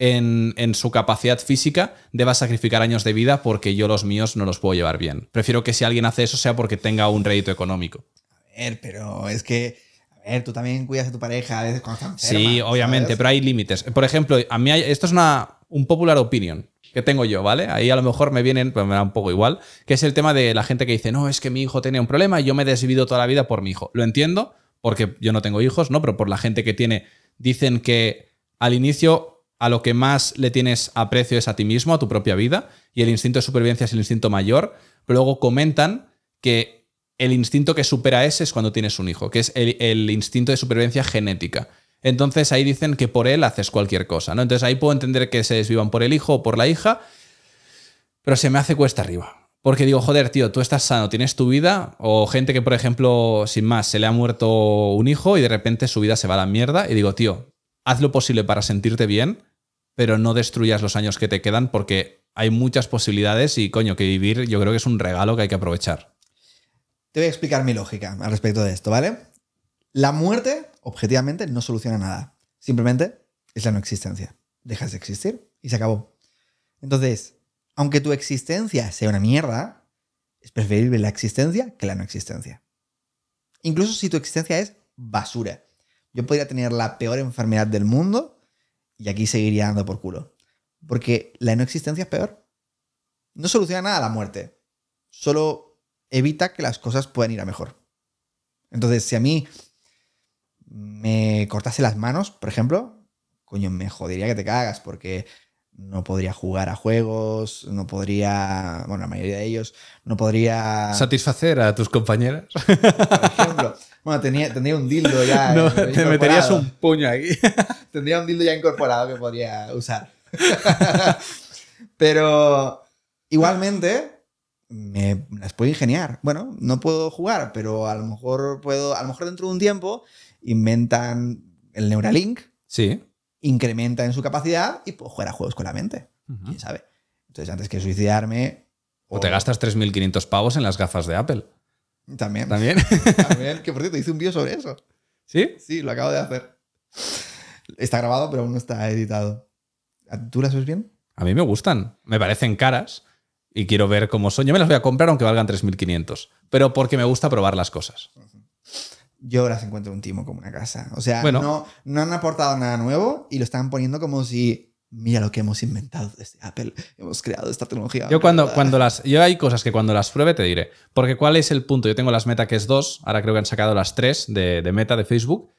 en, su capacidad física deba sacrificar años de vida porque yo los míos no los puedo llevar bien. Prefiero que si alguien hace eso sea porque tenga un rédito económico. A ver, pero es que, a ver, tú también cuidas a tu pareja Sí, obviamente, pero hay límites. Por ejemplo, a mí esto es una un popular opinion que tengo yo, ¿vale? Ahí a lo mejor me vienen, pues me da un poco igual, que es el tema de la gente que dice, no, es que mi hijo tenía un problema y yo me he desvido toda la vida por mi hijo. Lo entiendo, porque yo no tengo hijos, ¿no? Pero por la gente que tiene, dicen que al inicio a lo que más le tienes aprecio es a ti mismo, a tu propia vida, y el instinto de supervivencia es el instinto mayor, pero luego comentan que el instinto que supera ese es cuando tienes un hijo, que es el, instinto de supervivencia genética. Entonces ahí dicen que por él haces cualquier cosa, ¿no? Entonces ahí puedo entender que se desvivan por el hijo o por la hija, pero se me hace cuesta arriba. Porque digo, joder, tío, tú estás sano, tienes tu vida, o gente que, por ejemplo, sin más, se le ha muerto un hijo y de repente su vida se va a la mierda, y digo, tío, haz lo posible para sentirte bien, pero no destruyas los años que te quedan porque hay muchas posibilidades y coño, que vivir yo creo que es un regalo que hay que aprovechar. Te voy a explicar mi lógica al respecto de esto, ¿vale? La muerte, objetivamente, no soluciona nada. Simplemente es la no existencia. Dejas de existir y se acabó. Entonces, aunque tu existencia sea una mierda, es preferible la existencia que la no existencia. Incluso si tu existencia es basura. Yo podría tener la peor enfermedad del mundo y aquí seguiría dando por culo. Porque la no existencia es peor. No soluciona nada la muerte. Solo evita que las cosas puedan ir a mejor. Entonces, si a mí me cortase las manos, por ejemplo, coño, me jodería que te cagas, porque no podría jugar a juegos, no podría, bueno, la mayoría de ellos, no podría... Satisfacer a tus compañeras. Por ejemplo. Bueno, tenía, tendría un dildo ya. No, te meterías un puño aquí. tendría un dildo ya incorporado que podría usar. pero igualmente me las puedo ingeniar. Bueno, no puedo jugar, pero a lo mejor puedo, a lo mejor dentro de un tiempo inventan el Neuralink. Sí incrementa en su capacidad y puedo jugar a juegos con la mente. ¿Quién sabe? Entonces, antes que suicidarme... O, te gastas 3.500 pavos en las gafas de Apple. También. También. que por cierto, hice un vídeo sobre eso. ¿Sí? Sí, lo acabo de hacer. Está grabado, pero aún no está editado. ¿Tú las ves bien? A mí me gustan. Me parecen caras y quiero ver cómo son. Yo me las voy a comprar aunque valgan 3.500, pero porque me gusta probar las cosas yo las encuentro un timo como una casa. O sea, no, no han aportado nada nuevo y lo están poniendo como si mira lo que hemos inventado desde Apple, hemos creado esta tecnología. Yo cuando, cuando las, yo hay cosas que cuando las pruebe te diré, porque cuál es el punto, yo tengo las Meta que es dos ahora creo que han sacado las tres de, Meta de Facebook,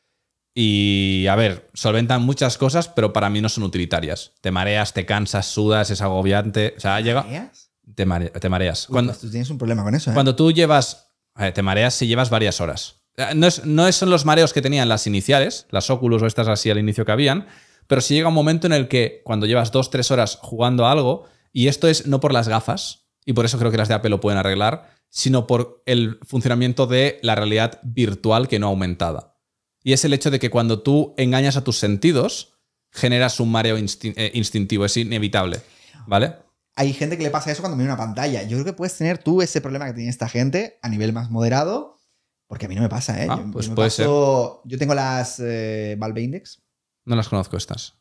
y a ver, solventan muchas cosas, pero para mí no son utilitarias. Te mareas, te cansas, sudas, es agobiante, o sea, llega... Te, mareas, te mareas. cuando, pues tú tienes un problema con eso. ¿eh? Cuando tú llevas... te mareas si llevas varias horas. Ah, no, es, son los mareos que tenían las iniciales, las óculos o estas así al inicio que habían, pero si llega un momento en el que cuando llevas dos, tres horas jugando a algo, y esto es no por las gafas, y por eso creo que las de Apple lo pueden arreglar, sino por el funcionamiento de la realidad virtual que no aumentada. Y es el hecho de que cuando tú engañas a tus sentidos, generas un mareo eh, instintivo, es inevitable. ¿Vale? Hay gente que le pasa eso cuando mira una pantalla. Yo creo que puedes tener tú ese problema que tiene esta gente a nivel más moderado, porque a mí no me pasa, ¿eh? Ah, yo, pues tengo las eh, Valve Index. No las conozco estas.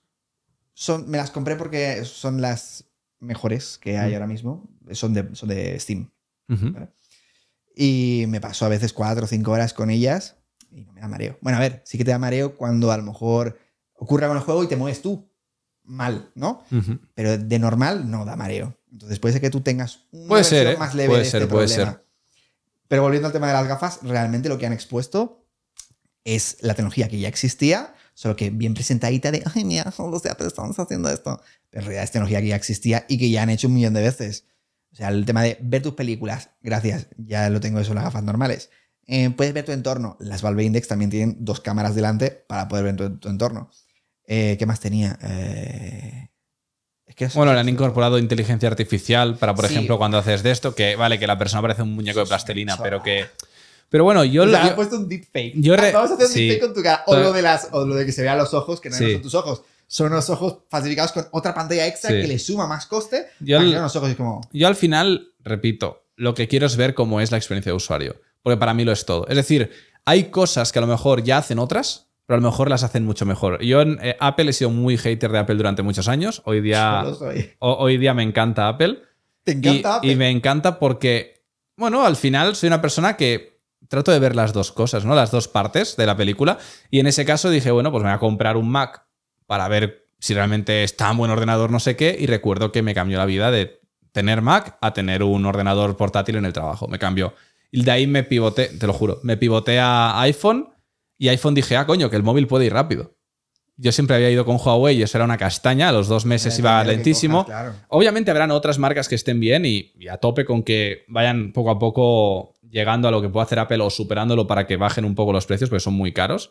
Son, me las compré porque son las mejores que hay ahora mismo. Son de, Steam. Y me paso a veces cuatro o cinco horas con ellas y no me da mareo. Bueno, a ver, sí que te da mareo cuando a lo mejor ocurre con el juego y te mueves tú mal, ¿no? Pero de normal no da mareo. Entonces puede ser que tú tengas un puede ¿eh? más leve puede de ser, este puede problema. Ser. Pero volviendo al tema de las gafas, realmente lo que han expuesto es la tecnología que ya existía, solo que bien presentadita de, ay, mira, los teatros, estamos haciendo esto. Pero en realidad es tecnología que ya existía y que ya han hecho un millón de veces. O sea, el tema de ver tus películas, gracias, ya lo tengo eso en las gafas normales. Eh, puedes ver tu entorno. Las Valve Index también tienen dos cámaras delante para poder ver tu, entorno. Eh, ¿Qué más tenía? Eh, bueno, le han incorporado inteligencia artificial para, por ejemplo, cuando haces de esto, que vale, que la persona parece un muñeco de plastilina, pero que... Pero bueno, yo... Le he puesto un deepfake. Ah, vamos a hacer un con tu cara. O lo, de las, o lo de que se vean los ojos, que no son tus ojos son los ojos falsificados con otra pantalla extra que le suma más coste. yo al final, repito, lo que quiero es ver cómo es la experiencia de usuario, porque para mí lo es todo. Es decir, hay cosas que a lo mejor ya hacen otras, pero a lo mejor las hacen mucho mejor. Yo en eh, Apple he sido muy hater de Apple durante muchos años. Hoy día, hoy día me encanta Apple. ¿Te encanta y, Apple? y me encanta porque, bueno, al final soy una persona que trato de ver las dos cosas, ¿no? Las dos partes de la película. Y en ese caso dije, bueno, pues me voy a comprar un Mac para ver si realmente es tan buen ordenador, no sé qué. Y recuerdo que me cambió la vida de tener Mac a tener un ordenador portátil en el trabajo. Me cambió. Y de ahí me pivoté, te lo juro, me pivoté a iPhone y iPhone dije, ah, coño, que el móvil puede ir rápido. Yo siempre había ido con Huawei y eso era una castaña, a los dos meses iba lentísimo. Obviamente habrán otras marcas que estén bien y, a tope con que vayan poco a poco llegando a lo que puede hacer Apple o superándolo para que bajen un poco los precios, porque son muy caros.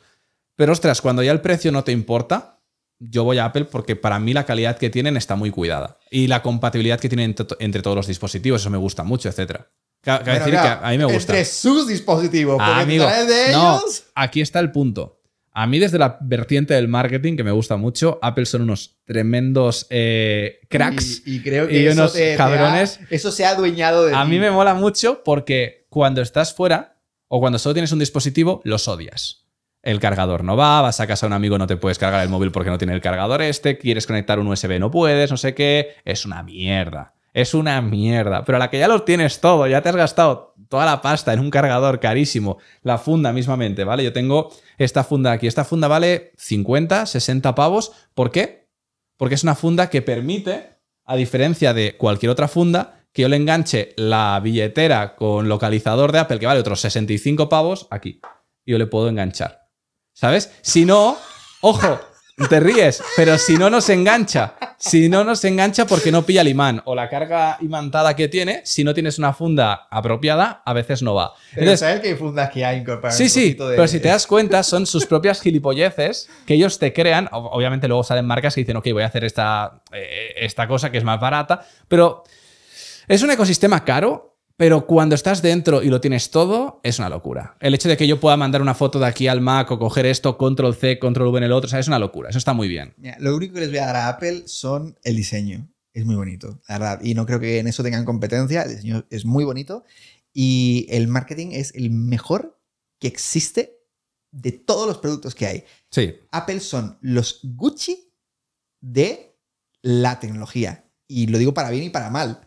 Pero ostras, cuando ya el precio no te importa, yo voy a Apple porque para mí la calidad que tienen está muy cuidada. Y la compatibilidad que tienen entre, todos los dispositivos, eso me gusta mucho, etcétera decir que a mí me gusta. Entre sus dispositivos, porque de ellos. aquí está el punto. A mí, desde la vertiente del marketing, que me gusta mucho, Apple son unos tremendos eh, cracks. Y, creo que unos cabrones. eso se ha adueñado de. A mí me mola mucho porque cuando estás fuera o cuando solo tienes un dispositivo, los odias. El cargador no va, vas a casa a un amigo, no te puedes cargar el móvil porque no tiene el cargador este, quieres conectar un USB, no puedes, no sé qué. Es una mierda. Es una mierda. Pero a la que ya lo tienes todo, ya te has gastado toda la pasta en un cargador carísimo, la funda mismamente, ¿vale? Yo tengo esta funda aquí. Esta funda vale 50, 60 pavos. ¿Por qué? Porque es una funda que permite, a diferencia de cualquier otra funda, que yo le enganche la billetera con localizador de Apple, que vale otros 65 pavos, aquí. Yo le puedo enganchar. ¿Sabes? Si no, ojo, te ríes, pero si no nos engancha, si no nos engancha porque no pilla el imán o la carga imantada que tiene, si no tienes una funda apropiada, a veces no va. Pero Entonces, ¿sabes qué fundas que hay Sí, sí, pero si te das cuenta, son sus propias gilipolleces que ellos te crean. Obviamente luego salen marcas que dicen, ok, voy a hacer esta, eh, esta cosa que es más barata, pero es un ecosistema caro pero cuando estás dentro y lo tienes todo, es una locura. El hecho de que yo pueda mandar una foto de aquí al Mac o coger esto, control C, control V en el otro, es una locura. Eso está muy bien. lo único que les voy a dar a Apple son el diseño. Es muy bonito, la verdad. Y no creo que en eso tengan competencia. El diseño es muy bonito. Y el marketing es el mejor que existe de todos los productos que hay. Sí. Apple son los Gucci de la tecnología. Y lo digo para bien y para mal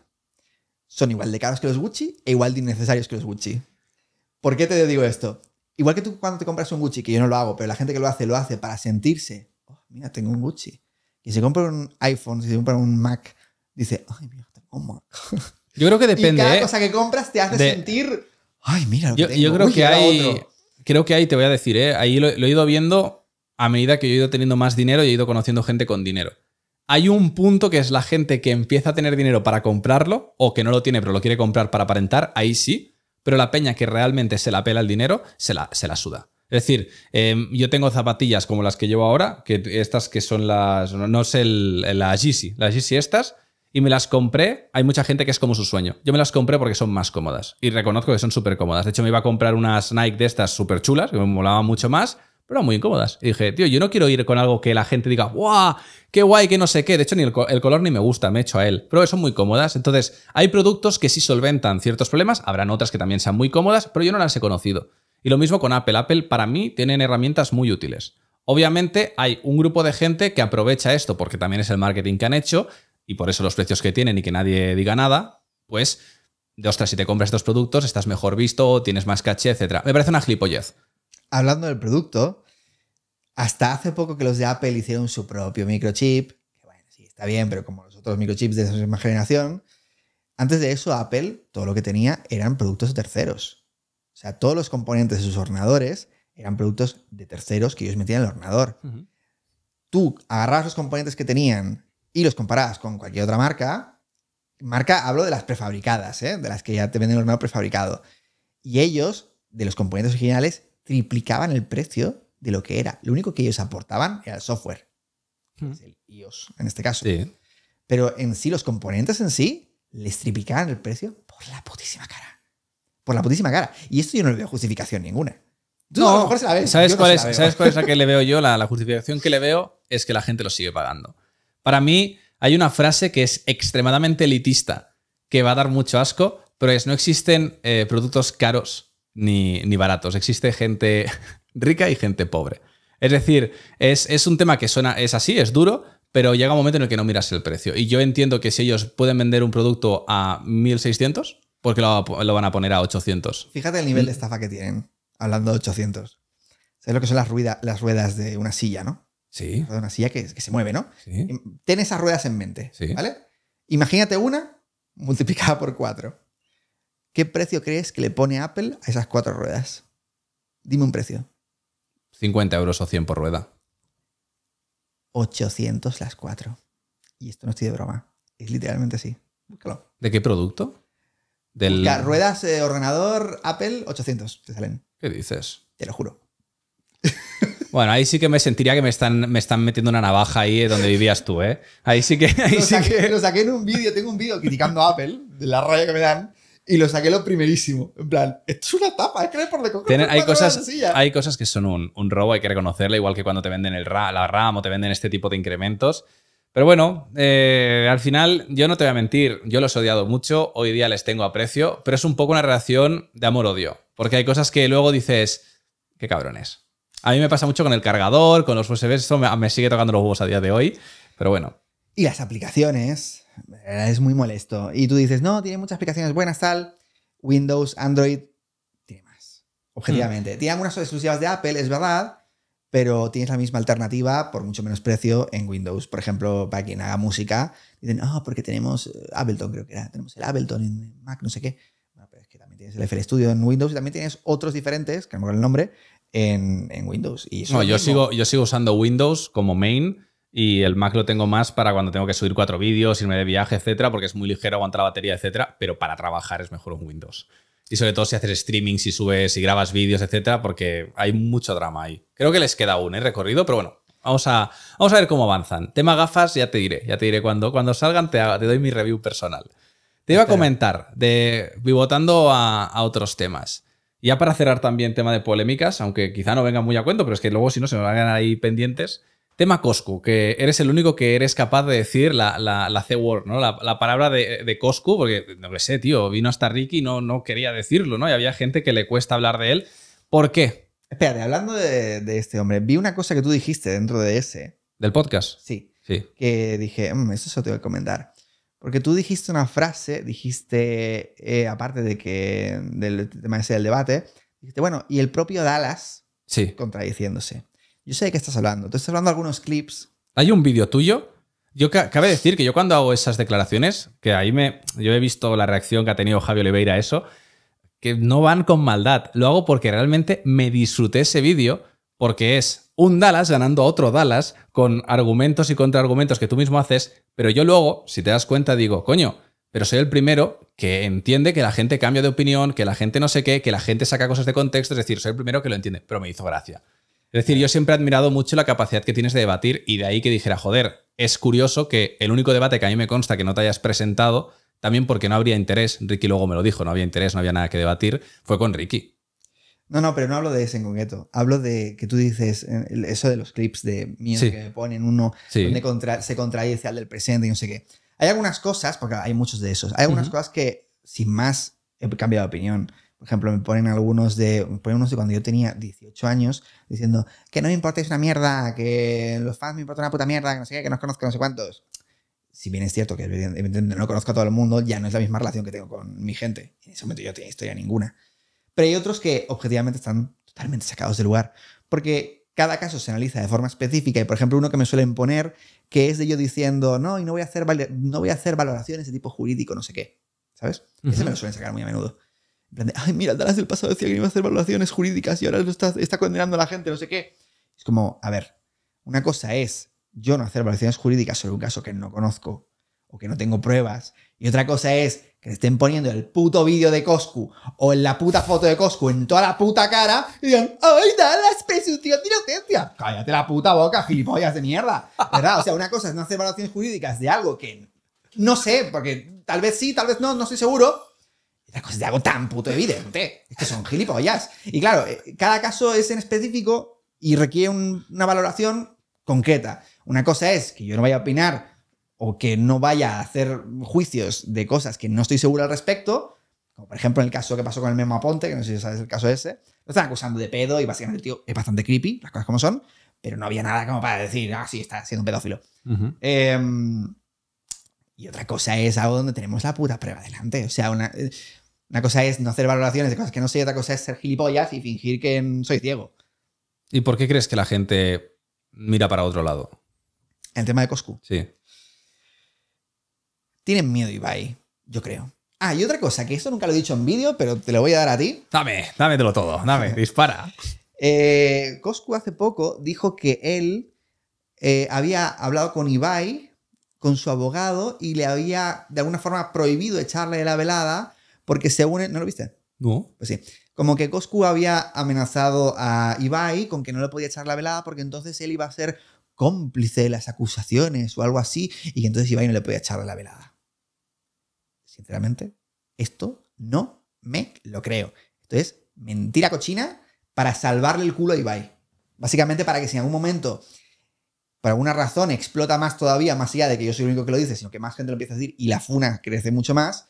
son igual de caros que los Gucci e igual de innecesarios que los Gucci. ¿Por qué te digo esto? Igual que tú cuando te compras un Gucci, que yo no lo hago, pero la gente que lo hace, lo hace para sentirse, oh, mira, tengo un Gucci. Y se compra un iPhone, si se compra un Mac, dice, ay, mira, tengo un Mac. Yo creo que depende. Y cada ¿eh? cosa que compras te hace sentir, ay, mira, yo, creo que hay, creo que hay, te voy a decir, ¿eh? ahí lo, lo, he ido viendo a medida que yo he ido teniendo más dinero y he ido conociendo gente con dinero hay un punto que es la gente que empieza a tener dinero para comprarlo o que no lo tiene pero lo quiere comprar para aparentar, ahí sí, pero la peña que realmente se la pela el dinero, se la, se la suda. Es decir, em, yo tengo zapatillas como las que llevo ahora, que estas que son las, no sé, el, la Yeezy, las Yeezy estas, y me las compré, hay mucha gente que es como su sueño. Yo me las compré porque son más cómodas y reconozco que son súper cómodas. De hecho, me iba a comprar unas Nike de estas súper chulas, que me molaban mucho más, pero muy incómodas. Y dije, tío, yo no quiero ir con algo que la gente diga, ¡guau! ¡Qué guay! qué no sé qué. De hecho, ni el, color ni me gusta, me echo a él. Pero son muy cómodas. Entonces, hay productos que sí solventan ciertos problemas, habrán otras que también sean muy cómodas, pero yo no las he conocido. Y lo mismo con Apple. Apple, para mí, tienen herramientas muy útiles. Obviamente hay un grupo de gente que aprovecha esto porque también es el marketing que han hecho y por eso los precios que tienen y que nadie diga nada, pues de ostras, si te compras estos productos estás mejor visto, tienes más caché, etc. Me parece una gilipollez. Hablando del producto, hasta hace poco que los de Apple hicieron su propio microchip, que bueno, sí, está bien, pero como los otros microchips de esa misma generación, antes de eso Apple todo lo que tenía eran productos de terceros. O sea, todos los componentes de sus ordenadores eran productos de terceros que ellos metían en el ordenador. Tú agarras los componentes que tenían y los comparabas con cualquier otra marca. Marca, hablo de las prefabricadas, ¿eh? de las que ya te venden el ordenador prefabricado. Y ellos, de los componentes originales, triplicaban el precio de lo que era. Lo único que ellos aportaban era el software, hmm. el iOS en este caso. Pero en sí, los componentes en sí les triplicaban el precio por la putísima cara. Por la putísima cara. Y esto yo no le veo justificación ninguna. mejor se la ¿Sabes, cuál, es, la que le veo yo? La, justificación que le veo es que la gente lo sigue pagando. Para mí, hay una frase que es extremadamente elitista, que va a dar mucho asco, pero es no existen eh, productos caros ni, ni, baratos. Existe gente rica y gente pobre. Es decir, es, un tema que suena, es así, es duro, pero llega un momento en el que no miras el precio. Y yo entiendo que si ellos pueden vender un producto a 1600, porque lo, lo van a poner a 800? Fíjate el nivel de mm. estafa que tienen, hablando de 800. ¿Sabes lo que son las, las ruedas de una silla, no? Sí. una silla que, se mueve, ¿no? Sí. Ten esas ruedas en mente, ¿vale? Imagínate una multiplicada por cuatro. ¿Qué precio crees que le pone Apple a esas cuatro ruedas? Dime un precio. 50 euros o 100 por rueda. 800 las cuatro. Y esto no estoy de broma. Es literalmente así. Búscalo. ¿De qué producto? Del... las ruedas, eh, ordenador, Apple, 800 te salen. ¿Qué dices? Te lo juro. Bueno, ahí sí que me sentiría que me están, me están metiendo una navaja ahí donde vivías tú, ¿eh? Ahí sí que. que... lo saqué en un vídeo, tengo un vídeo criticando a Apple, de la raya que me dan, y lo saqué lo primerísimo. En plan, esto es una tapa, es que por hay, cosas, hay cosas que son un, un, robo, hay que reconocerla, igual que cuando te venden el la RAM o te venden este tipo de incrementos. Pero bueno, eh, al final yo no te voy a mentir, yo los he odiado mucho, hoy día les tengo aprecio, pero es un poco una relación de amor-odio, porque hay cosas que luego dices, qué cabrones. A mí me pasa mucho con el cargador, con los USB, Eso me, me sigue tocando los huevos a día de hoy, pero bueno. Y las aplicaciones eh, es muy molesto. Y tú dices, no, tiene muchas aplicaciones buenas, tal. Windows, Android, tiene más. Objetivamente. Mm. Tiene algunas exclusivas de Apple, es verdad, pero tienes la misma alternativa por mucho menos precio en Windows. Por ejemplo, para quien haga música, dicen, ah, porque tenemos eh, Ableton, creo que era. Tenemos el Ableton en Mac, no sé qué. Bueno, pero es que también tienes el FL Studio en Windows y también tienes otros diferentes, que no me acuerdo el nombre, en, Windows. Y no, yo sigo, yo sigo usando Windows como main y el Mac lo tengo más para cuando tengo que subir cuatro vídeos, irme de viaje, etcétera, porque es muy ligero, aguanta la batería, etcétera, pero para trabajar es mejor un Windows. Y sobre todo si haces streaming, si subes, si grabas vídeos, etcétera, porque hay mucho drama ahí. Creo que les queda un ¿eh? recorrido, pero bueno, vamos a, vamos a ver cómo avanzan. Tema gafas, ya te diré, ya te diré cuando, cuando salgan, te, doy mi review personal. Te iba a comentar, de, pivotando a, otros temas. Ya para cerrar también tema de polémicas, aunque quizá no venga muy a cuento, pero es que luego si no se me van a quedar ahí pendientes. Tema Coscu, que eres el único que eres capaz de decir la, la, C-word, ¿no? La, palabra de, de Coscu, porque no lo sé, tío, vino hasta Ricky y no, no quería decirlo, ¿no? Y había gente que le cuesta hablar de él. ¿Por qué? Espérate, hablando de, este hombre, vi una cosa que tú dijiste dentro de ese. ¿Del podcast? Sí. Sí. Que dije, mm, eso se lo tengo que comentar. Porque tú dijiste una frase, dijiste, eh, aparte de que del tema ese del debate, dijiste, bueno, y el propio Dallas sí. contradiciéndose yo sé de qué estás hablando. Te estoy hablando de algunos clips. Hay un vídeo tuyo. Yo cabe decir que yo cuando hago esas declaraciones, que ahí me. Yo he visto la reacción que ha tenido Javi Oliveira a eso, que no van con maldad. Lo hago porque realmente me disfruté ese vídeo, porque es un Dallas ganando a otro Dallas con argumentos y contraargumentos que tú mismo haces, pero yo luego, si te das cuenta, digo, coño, pero soy el primero que entiende que la gente cambia de opinión, que la gente no sé qué, que la gente saca cosas de contexto, es decir, soy el primero que lo entiende, pero me hizo gracia. Es decir, yo siempre he admirado mucho la capacidad que tienes de debatir y de ahí que dijera, joder, es curioso que el único debate que a mí me consta que no te hayas presentado, también porque no habría interés, Ricky luego me lo dijo, no había interés, no había nada que debatir, fue con Ricky. No, no, pero no hablo de ese en concreto. Hablo de que tú dices eh, eso de los clips de míos que me ponen uno donde se contradice al del presente y no sé qué. Hay algunas cosas, porque hay muchos de esos, hay algunas cosas que sin más he cambiado de opinión. Por ejemplo, me ponen algunos de, me ponen unos de cuando yo tenía 18 años diciendo que no me importáis una mierda, que los fans me importan una puta mierda, que no sé qué, que no conozco no sé cuántos. Si bien es cierto que evidentemente no conozco a todo el mundo, ya no es la misma relación que tengo con mi gente. En ese momento yo no tenía historia ninguna. Pero hay otros que objetivamente están totalmente sacados de lugar. Porque cada caso se analiza de forma específica y, por ejemplo, uno que me suelen poner que es de yo diciendo, no, y no voy a hacer, no voy a hacer valoraciones de tipo jurídico, no sé qué. ¿Sabes? Ese me lo suelen sacar muy a menudo ay, mira, Dalas del pasado decía que iba a hacer evaluaciones jurídicas y ahora lo está, condenando a la gente, no sé qué. Es como, a ver, una cosa es yo no hacer evaluaciones jurídicas sobre un caso que no conozco o que no tengo pruebas. Y otra cosa es que le estén poniendo el puto vídeo de Coscu o la puta foto de Coscu en toda la puta cara y digan, ¡ay, la presunción de inocencia! Cállate la puta boca, gilipollas de mierda. ¿Verdad? O sea, una cosa es no hacer evaluaciones jurídicas de algo que no sé, porque tal vez sí, tal vez no, no estoy seguro las cosas de algo tan puto evidente. Es que son gilipollas. Y claro, eh, cada caso es en específico y requiere una valoración concreta. Una cosa es que yo no vaya a opinar o que no vaya a hacer juicios de cosas que no estoy seguro al respecto, como por ejemplo en el caso que pasó con el mismo Aponte, que no sé si sabes el caso ese, lo están acusando de pedo y básicamente el tío es bastante creepy, las cosas como son, pero no había nada como para decir, ah, sí, está siendo un pedófilo. Em, y otra cosa es algo donde tenemos la puta prueba delante. O sea, una, eh, una cosa es no hacer valoraciones de cosas que no sé y otra cosa es ser gilipollas y fingir que soy ciego. ¿Y por qué crees que la gente mira para otro lado? El tema de Coscu. Sí. Tienen miedo, Ibai, yo creo. Ah, y otra cosa, que esto nunca lo he dicho en vídeo, pero te lo voy a dar a ti. Dame, dámetelo todo, dame, dispara. Eh, Coscu hace poco dijo que él eh, había hablado con Ibai, con su abogado, y le había de alguna forma prohibido echarle la velada porque según une. ¿no lo viste? No. Pues sí. Como que Coscu había amenazado a Ibai con que no le podía echar la velada porque entonces él iba a ser cómplice de las acusaciones o algo así y entonces Ibai no le podía echar la velada. Sinceramente, esto no me lo creo. Esto es mentira cochina para salvarle el culo a Ibai. Básicamente para que si en algún momento, por alguna razón, explota más todavía, más allá de que yo soy el único que lo dice, sino que más gente lo empieza a decir y la funa crece mucho más,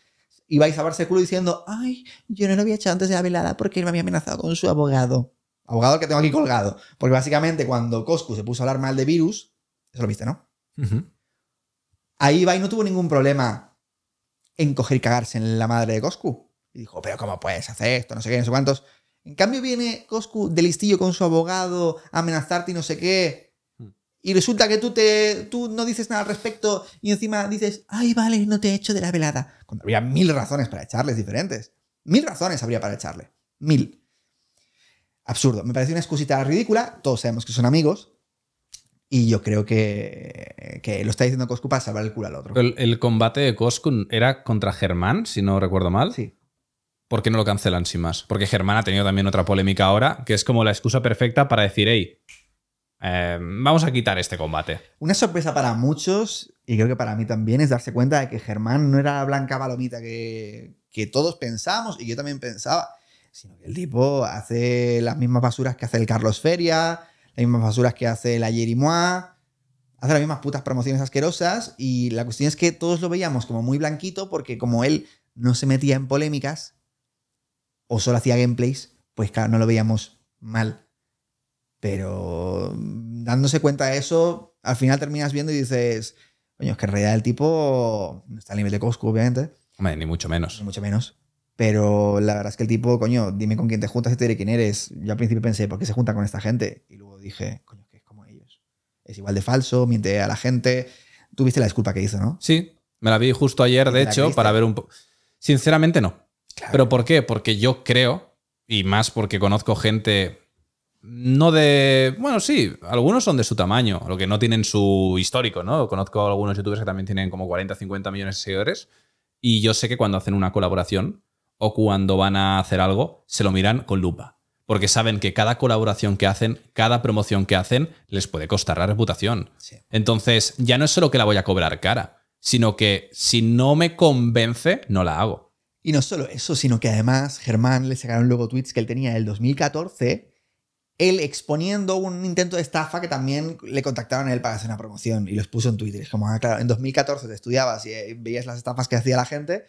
y vais a culo diciendo, ay, yo no lo había echado antes de la velada porque él me había amenazado con su abogado. Abogado que tengo aquí colgado. Porque básicamente cuando Coscu se puso a hablar mal de virus, eso lo viste, ¿no? ahí va y no tuvo ningún problema en coger y cagarse en la madre de Coscu. Y dijo, pero ¿cómo puedes hacer esto? No sé qué, no sé cuántos. En cambio viene Coscu de listillo con su abogado a amenazarte y no sé qué y resulta que tú, te, tú no dices nada al respecto y encima dices, ay, vale, no te he hecho de la velada. Cuando habría mil razones para echarles diferentes. Mil razones habría para echarle. Mil. Absurdo. Me parece una excusita ridícula. Todos sabemos que son amigos. Y yo creo que, que lo está diciendo Coscu para salvar el culo al otro. El, combate de Coscu era contra Germán, si no recuerdo mal. Sí. ¿Por qué no lo cancelan sin más? Porque Germán ha tenido también otra polémica ahora, que es como la excusa perfecta para decir, hey, Em, vamos a quitar este combate. Una sorpresa para muchos, y creo que para mí también, es darse cuenta de que Germán no era la blanca palomita que, todos pensamos y yo también pensaba, sino que el tipo hace las mismas basuras que hace el Carlos Feria, las mismas basuras que hace la Ayer hace las mismas putas promociones asquerosas y la cuestión es que todos lo veíamos como muy blanquito porque como él no se metía en polémicas o solo hacía gameplays, pues claro, no lo veíamos mal. Pero mm, dándose cuenta de eso, al final terminas viendo y dices, coño, es que en realidad el tipo no está al nivel de Costco, obviamente. Hombre, ni mucho menos. Ni mucho menos. Pero la verdad es que el tipo, coño, dime con quién te juntas y te diré quién eres. Yo al principio pensé, ¿por qué se junta con esta gente? Y luego dije, coño, que es como ellos. Es igual de falso, miente a la gente. Tuviste la disculpa que hizo, ¿no? Sí, me la vi justo ayer, de hecho, para ver un poco. Sinceramente no. ¿Pero por qué? Porque yo creo, y más porque conozco gente no de. Bueno, sí, algunos son de su tamaño, lo que no tienen su histórico, ¿no? Conozco a algunos youtubers que también tienen como 40, 50 millones de seguidores. Y yo sé que cuando hacen una colaboración o cuando van a hacer algo, se lo miran con lupa. Porque saben que cada colaboración que hacen, cada promoción que hacen, les puede costar la reputación. Entonces, ya no es solo que la voy a cobrar cara, sino que si no me convence, no la hago. Y no solo eso, sino que además Germán le sacaron luego tweets que él tenía del 2014 él exponiendo un intento de estafa que también le contactaron a él para hacer una promoción y los puso en Twitter. Es como, ah, claro, en 2014 te estudiabas y eh, veías las estafas que hacía la gente,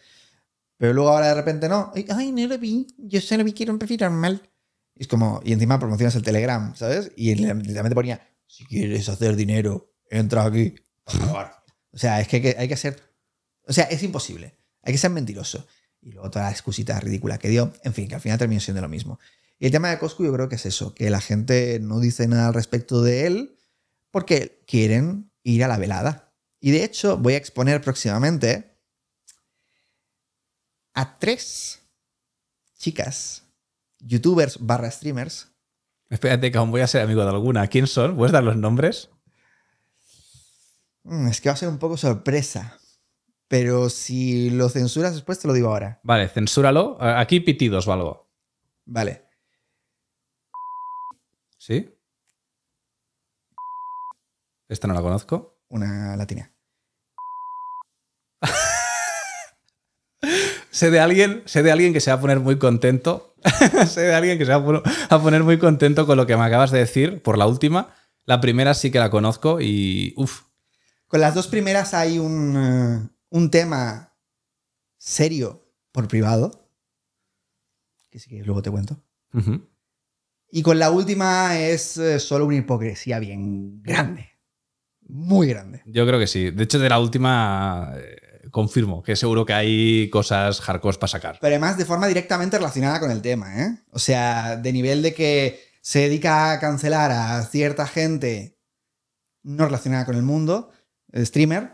pero luego ahora de repente no. Ay, no lo vi, yo solo vi que era un perfil normal. Y es como, y encima promocionas el Telegram, ¿sabes? Y literalmente ponía, si quieres hacer dinero, entra aquí. o sea, es que hay que ser... O sea, es imposible. Hay que ser mentiroso. Y luego toda la excusita ridícula que dio. En fin, que al final terminó siendo lo mismo. Y el tema de Coscu yo creo que es eso, que la gente no dice nada al respecto de él porque quieren ir a la velada. Y de hecho voy a exponer próximamente a tres chicas, youtubers barra streamers. Espérate, que aún voy a ser amigo de alguna. ¿Quién son? ¿Puedes dar los nombres? Mm, es que va a ser un poco sorpresa. Pero si lo censuras después, te lo digo ahora. Vale, censúralo. Aquí pitidos o algo. Vale. ¿Sí? Esta no la conozco. Una latina. sé de alguien, sé de alguien que se va a poner muy contento. sé de alguien que se va a poner muy contento con lo que me acabas de decir por la última. La primera sí que la conozco y Uf. Con las dos primeras hay un, eh, tema serio por privado. Que sí que luego te cuento. Y con la última es eh, solo una hipocresía bien grande. Muy grande. Yo creo que sí. De hecho, de la última eh, confirmo que seguro que hay cosas hardcore para sacar. Pero además de forma directamente relacionada con el tema, ¿eh? O sea, de nivel de que se dedica a cancelar a cierta gente no relacionada con el mundo, el streamer,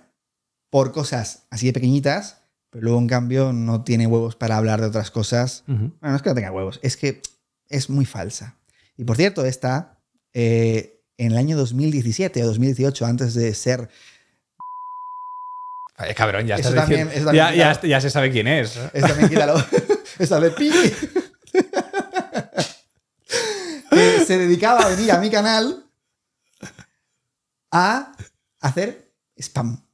por cosas así de pequeñitas, pero luego en cambio no tiene huevos para hablar de otras cosas. Bueno, no es que no tenga huevos, es que es muy falsa. Y por cierto, esta, eh, en el año 2017 o 2018, antes de ser Ay, cabrón, ya, se sabe quién es. también quítalo. Esta de se dedicaba a venir a mi canal a hacer spam.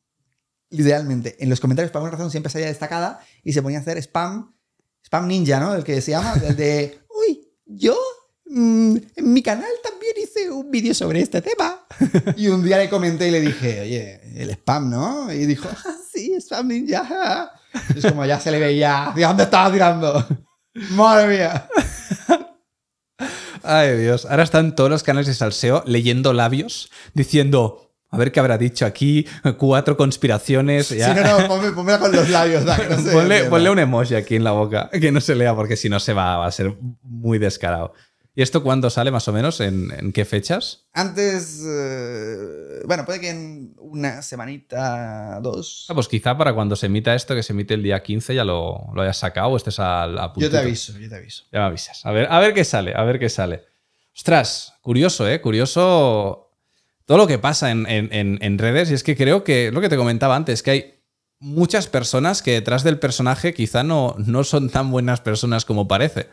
Idealmente. En los comentarios, por alguna razón, siempre salía destacada y se ponía a hacer spam, spam ninja, ¿no? El que se llama, el de, uy, yo Mm, en mi canal también hice un vídeo sobre este tema. Y un día le comenté y le dije, oye, el spam, ¿no? Y dijo, ah, sí, spam ya es como ya se le veía, ¿de dónde estaba tirando? Madre mía. Ay, Dios. Ahora están todos los canales de salseo leyendo labios, diciendo, a ver qué habrá dicho aquí, cuatro conspiraciones. Ya. Sí, no, no, ponme, ponme con los labios. ponle, un emoji aquí en la boca, que no se lea, porque si no se va a ser muy descarado. ¿Y esto cuándo sale más o menos? ¿En, qué fechas? Antes, eh, bueno, puede que en una semanita, dos. Ah, pues quizá para cuando se emita esto, que se emite el día 15, ya lo, lo hayas sacado o estés a, a Yo te aviso, yo te aviso. Ya me avisas. A ver, a ver qué sale, a ver qué sale. Ostras, curioso, ¿eh? Curioso todo lo que pasa en, redes. Y es que creo que lo que te comentaba antes, que hay muchas personas que detrás del personaje quizá no, no son tan buenas personas como parece.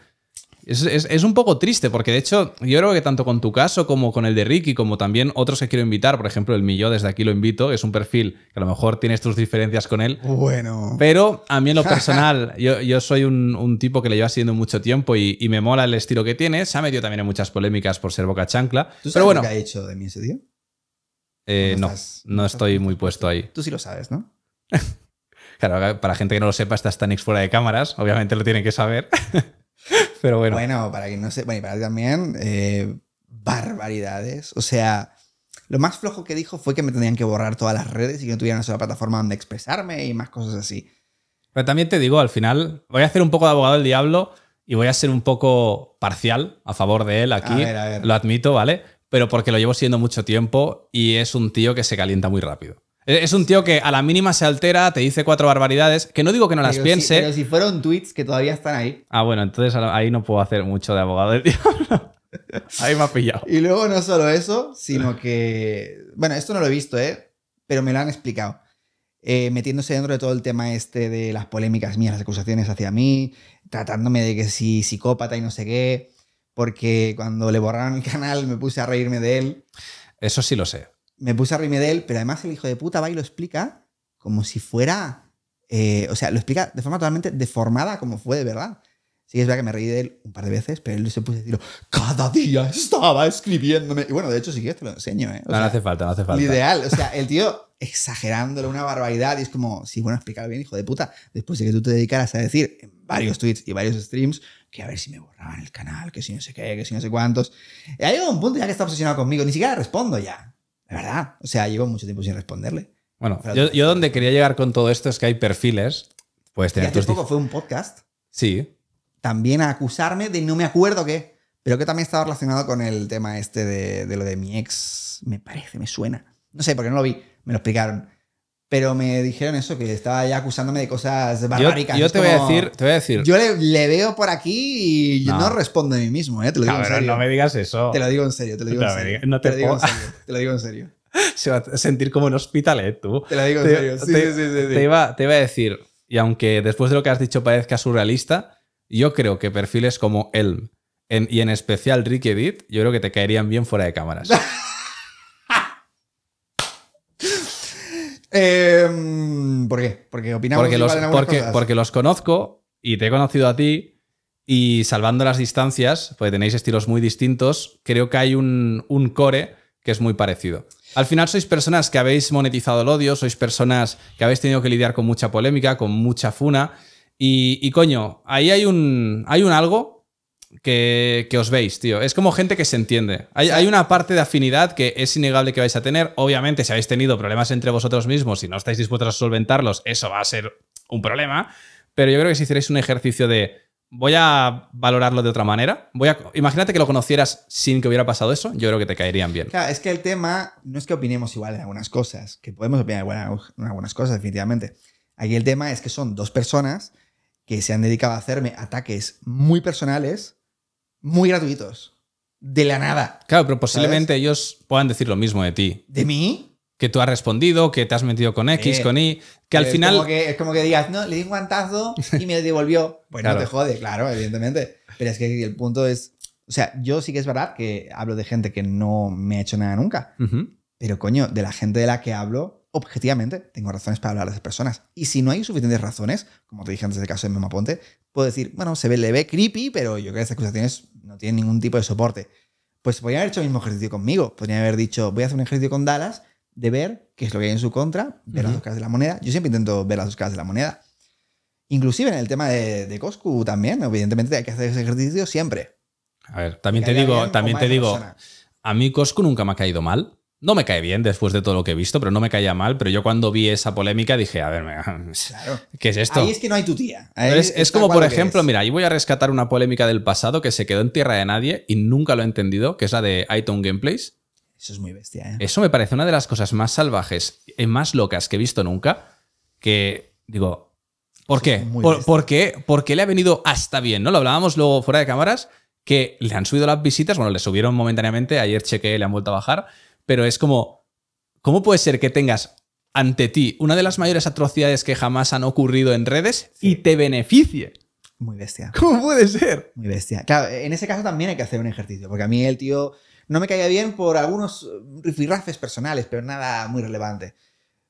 Es, un poco triste, porque de hecho, yo creo que tanto con tu caso como con el de Ricky, como también otros que quiero invitar, por ejemplo, el mío, desde aquí lo invito, es un perfil que a lo mejor tienes tus diferencias con él. Bueno. Pero a mí en lo personal, yo, soy un, tipo que le lleva haciendo mucho tiempo y, me mola el estilo que tiene. Se ha metido también en muchas polémicas por ser boca chancla. ¿Tú pero bueno, ha hecho de mí ese día? Eh, no, no estoy muy puesto ahí. Tú sí lo sabes, ¿no? claro, para gente que no lo sepa, está tan fuera de cámaras, obviamente lo tienen que saber. pero bueno. Bueno, para que no se... Bueno, y para también, eh, barbaridades. O sea, lo más flojo que dijo fue que me tendrían que borrar todas las redes y que no tuviera una sola plataforma donde expresarme y más cosas así. Pero también te digo, al final, voy a hacer un poco de abogado del diablo y voy a ser un poco parcial a favor de él aquí. Lo admito, ¿vale? Pero porque lo llevo siendo mucho tiempo y es un tío que se calienta muy rápido. Eh, es un tío que a la mínima se altera, te dice cuatro barbaridades, que no digo que no las piense. pero si fueron tweets que todavía están ahí. Ah, bueno, entonces ahí no puedo hacer mucho de abogado del ahí me ha pillado. Y luego no solo eso, sino que. Bueno, esto no lo he visto, ¿eh? Pero me lo han explicado. Eh, metiéndose dentro de todo el tema este de las polémicas mías, las acusaciones hacia mí, tratándome de que si psicópata y no sé qué, porque cuando le borraron el canal me puse a reírme de él. Eso sí lo sé me puse a reírme de él, pero además el hijo de puta va y lo explica como si fuera. Eh, o sea, lo explica de forma totalmente deformada, como fue de verdad. Sí, es verdad que me reí de él un par de veces, pero él se puso a decirlo. Cada día estaba escribiéndome. Y bueno, de hecho, si quieres te lo enseño, ¿eh? no, hace falta, no hace falta. Ideal. O sea, el tío exagerándole una barbaridad y es como, si bueno, explicar bien, hijo de puta. Después de que tú te dedicaras a decir en varios tweets y varios streams que a ver si me borraban el canal, que si no sé qué, que si no sé cuántos. Eh, hay un punto ya que está obsesionado conmigo, ni siquiera respondo ya. De verdad. O sea, llevo mucho tiempo sin responderle. Bueno, yo, donde quería llegar con todo esto es que hay perfiles. pues tener hace poco fue un podcast. Sí. También a acusarme de no me acuerdo qué. Pero que también estaba relacionado con el tema este de, de lo de mi ex. Me parece, me suena. No sé, porque no lo vi. Me lo explicaron pero me dijeron eso, que estaba ya acusándome de cosas barbáricas. Yo, te, voy a decir, te voy a decir. Yo le, veo por aquí y no. respondo a mí mismo, ¿eh? te no me digas eso. Te lo digo en serio, te lo digo no en serio. te, digo en serio, te lo digo en serio. Se va a sentir como en hospital, ¿eh? tú. Te lo digo en serio, sí, te, sí, sí, Te, iba, te iba a decir, y aunque después de lo que has dicho parezca surrealista, yo creo que perfiles como Elm y en especial Ricky Edit, yo creo que te caerían bien fuera de cámaras. Em, ¿Por qué? Porque opinamos porque los, porque, porque los conozco y te he conocido a ti. Y salvando las distancias, porque tenéis estilos muy distintos, creo que hay un, core que es muy parecido. Al final sois personas que habéis monetizado el odio, sois personas que habéis tenido que lidiar con mucha polémica, con mucha funa. Y, y coño, ahí hay un, hay un algo que, os veis, tío. Es como gente que se entiende. Hay, una parte de afinidad que es innegable que vais a tener. Obviamente, si habéis tenido problemas entre vosotros mismos y no estáis dispuestos a solventarlos, eso va a ser un problema. Pero yo creo que si hicierais un ejercicio de voy a valorarlo de otra manera, voy a, imagínate que lo conocieras sin que hubiera pasado eso, yo creo que te caerían bien. Claro, es que el tema no es que opinemos igual en algunas cosas, que podemos opinar igual en algunas cosas, definitivamente. Aquí el tema es que son dos personas que se han dedicado a hacerme ataques muy personales muy gratuitos. De la nada. Claro, pero posiblemente ellos puedan decir lo mismo de ti. ¿De mí? Que tú has respondido, que te has metido con X, eh, con Y, que al final. Es como que, digas, no, le di un guantazo y me devolvió. Bueno, te jode, claro, evidentemente. Pero es que el punto es. O sea, yo sí que es verdad que hablo de gente que no me ha hecho nada nunca. Pero coño, de la gente de la que hablo, objetivamente tengo razones para hablar a esas personas. Y si no hay suficientes razones, como te dije antes del caso de Mema Ponte, puedo decir, bueno, se ve, le ve creepy, pero yo creo que estas acusaciones no tienen ningún tipo de soporte. Pues podría haber hecho el mismo ejercicio conmigo. Podría haber dicho, voy a hacer un ejercicio con Dallas de ver qué es lo que hay en su contra, ver las dos caras de la moneda. Yo siempre intento ver las dos caras de la moneda. Inclusive en el tema de, de Coscu también, evidentemente hay que hacer ese ejercicio siempre. A ver, también te digo, también te digo, a mí Coscu nunca me ha caído mal no me cae bien después de todo lo que he visto, pero no me caía mal. Pero yo cuando vi esa polémica dije, a ver, ¿qué es esto? Ahí es que no hay tu tía. Es, como, por ejemplo, mira, ahí voy a rescatar una polémica del pasado que se quedó en tierra de nadie y nunca lo he entendido, que es la de iTunes Gameplays. Eso es muy bestia, ¿eh? Eso me parece una de las cosas más salvajes y más locas que he visto nunca. Que digo, ¿por qué? ¿Por, qué? ¿Por qué le ha venido hasta bien? ¿No? Lo hablábamos luego fuera de cámaras, que le han subido las visitas, bueno, le subieron momentáneamente, ayer chequé, le han vuelto a bajar pero es como, ¿cómo puede ser que tengas ante ti una de las mayores atrocidades que jamás han ocurrido en redes y te beneficie? Muy bestia. ¿Cómo puede ser? Muy bestia. Claro, en ese caso también hay que hacer un ejercicio, porque a mí el tío no me caía bien por algunos eh, rifirrafes personales, pero nada muy relevante.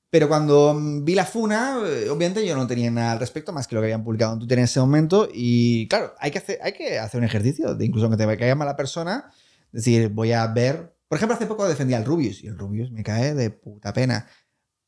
Pero cuando mm, vi la funa, eh, obviamente yo no tenía nada al respecto más que lo que habían publicado en Twitter en ese momento. Y claro, hay que hacer, hay que hacer un ejercicio, de incluso aunque te caiga mala persona, decir, voy a ver por ejemplo, hace poco defendí al Rubius y el Rubius me cae de puta pena.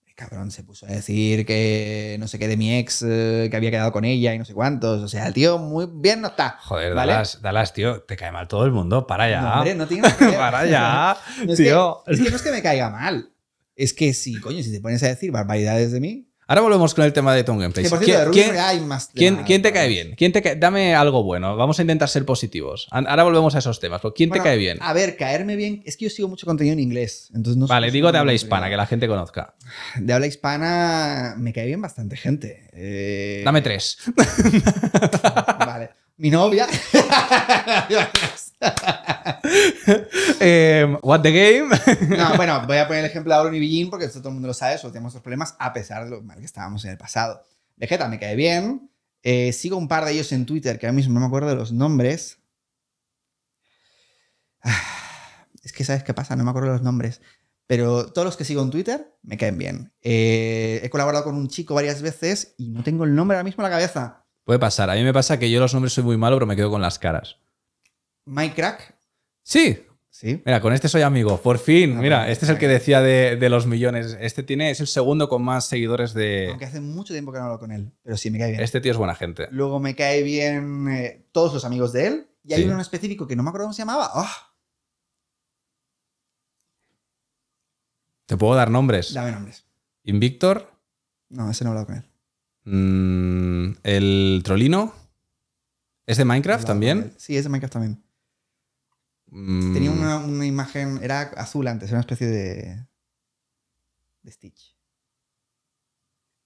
El cabrón se puso a decir que no sé qué de mi ex, eh, que había quedado con ella y no sé cuántos. O sea, el tío muy bien no está. Joder, Dalas, Dalas, tío, te cae mal todo el mundo. Para ya. tiene Para ya, es tío. Que, es que no es que me caiga mal. Es que si coño, si te pones a decir barbaridades de mí, Ahora volvemos con el tema de Tom Gameplay. ¿Quién, te cae bien? ¿Quién te Dame algo bueno. Vamos a intentar ser positivos. Ahora volvemos a esos temas. ¿Quién te cae bien? A ver, caerme bien. Es que yo sigo mucho contenido en inglés. Entonces no vale, digo de habla hispana, que la gente conozca. De habla hispana me cae bien bastante gente. Eh. Dame tres. vale. Mi novia. Em, what the game. no, bueno, voy a poner el ejemplo de Auron y porque esto todo el mundo lo sabe, eso tenemos problemas a pesar de lo mal que estábamos en el pasado. Vegeta me cae bien. Eh, sigo un par de ellos en Twitter que ahora mismo no me acuerdo de los nombres. Es que sabes qué pasa, no me acuerdo de los nombres. Pero todos los que sigo en Twitter me caen bien. Eh, he colaborado con un chico varias veces y no tengo el nombre ahora mismo en la cabeza. Puede pasar. A mí me pasa que yo los nombres soy muy malo, pero me quedo con las caras. Mike Sí. Sí. Mira, con este soy amigo, por fin. Ah, Mira, este es el que decía de, los millones. Este tiene, es el segundo con más seguidores de. Aunque hace mucho tiempo que no hablo con él, pero sí me cae bien. Este tío es buena gente. Luego me cae bien eh, todos los amigos de él. Y hay uno en específico que no me acuerdo cómo se llamaba. Ah. Te puedo dar nombres. Dame nombres. Invictor. No, ese no he hablado con él. Mm, el Trolino. ¿Es de Minecraft también? Sí, es de Minecraft también. Mm. Tenía una, imagen, era azul antes, era una especie de. de Stitch.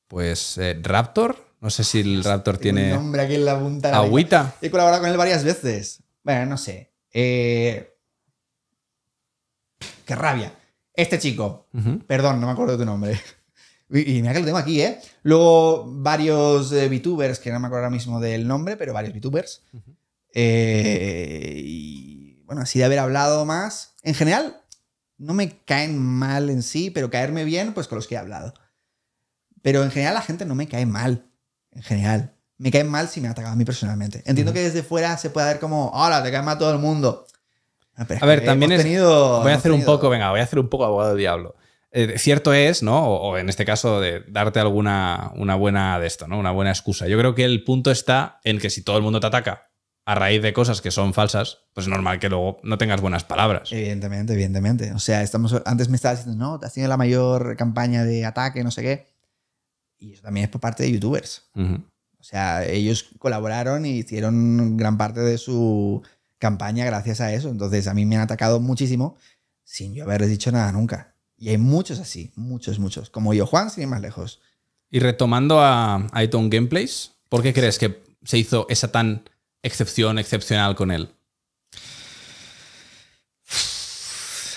Pues eh, Raptor. No sé si el pues, Raptor tiene. nombre aquí en la punta. la Agüita. He colaborado con él varias veces. Bueno, no sé. Eh... Qué rabia. Este chico. Perdón, no me acuerdo de tu nombre. Y, mira que lo tengo aquí, ¿eh? Luego varios eh, VTubers, que no me acuerdo ahora mismo del nombre, pero varios VTubers. Eh, y bueno, así de haber hablado más. En general, no me caen mal en sí, pero caerme bien, pues con los que he hablado. Pero en general la gente no me cae mal. En general. Me caen mal si me atacado a mí personalmente. Entiendo que desde fuera se puede ver como, hola, te cae mal todo el mundo. Ah, a ver, también es, tenido, voy a hacer un poco, venga, voy a hacer un poco abogado del diablo. Eh, cierto es, ¿no? O, en este caso, de darte alguna una buena de esto, ¿no? Una buena excusa. Yo creo que el punto está en que si todo el mundo te ataca a raíz de cosas que son falsas, pues es normal que luego no tengas buenas palabras. Evidentemente, evidentemente. O sea, estamos, antes me estabas diciendo, no, te has tenido la mayor campaña de ataque, no sé qué. Y eso también es por parte de youtubers. O sea, ellos colaboraron y hicieron gran parte de su campaña gracias a eso. Entonces, a mí me han atacado muchísimo sin yo haberles dicho nada nunca. Y hay muchos así, muchos, muchos. Como yo, Juan, sin ir más lejos. Y retomando a Iton Gameplays, ¿por qué crees que se hizo esa tan excepción excepcional con él?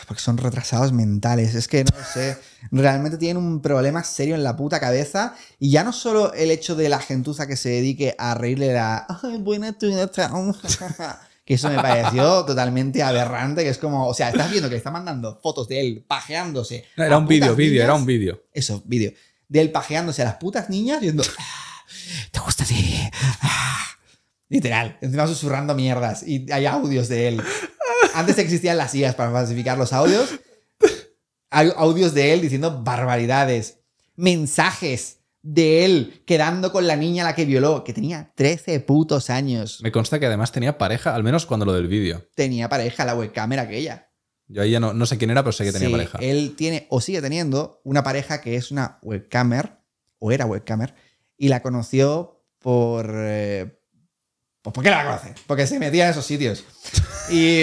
Porque son retrasados mentales. Es que no lo sé. Realmente tienen un problema serio en la puta cabeza. Y ya no solo el hecho de la gentuza que se dedique a reírle la. ¡Ay, buena que eso me pareció totalmente aberrante, que es como, o sea, estás viendo que le está mandando fotos de él pajeándose. era un vídeo, vídeo, era un vídeo. Eso, vídeo. De él pajeándose a las putas niñas viendo ah, ¿te gusta así? Ah, Literal, Encima susurrando mierdas y hay audios de él. Antes existían las IAS para falsificar los audios. Hay audios de él diciendo barbaridades. Mensajes de él quedando con la niña la que violó, que tenía 13 putos años. Me consta que además tenía pareja, al menos cuando lo del vídeo. Tenía pareja, la webcam que ella Yo ahí ya no, no sé quién era, pero sé que tenía pareja. Él tiene o sigue teniendo una pareja que es una webcamer, o era webcamer, y la conoció por, eh, pues ¿por qué la conoce? Porque se metía en esos sitios. Y...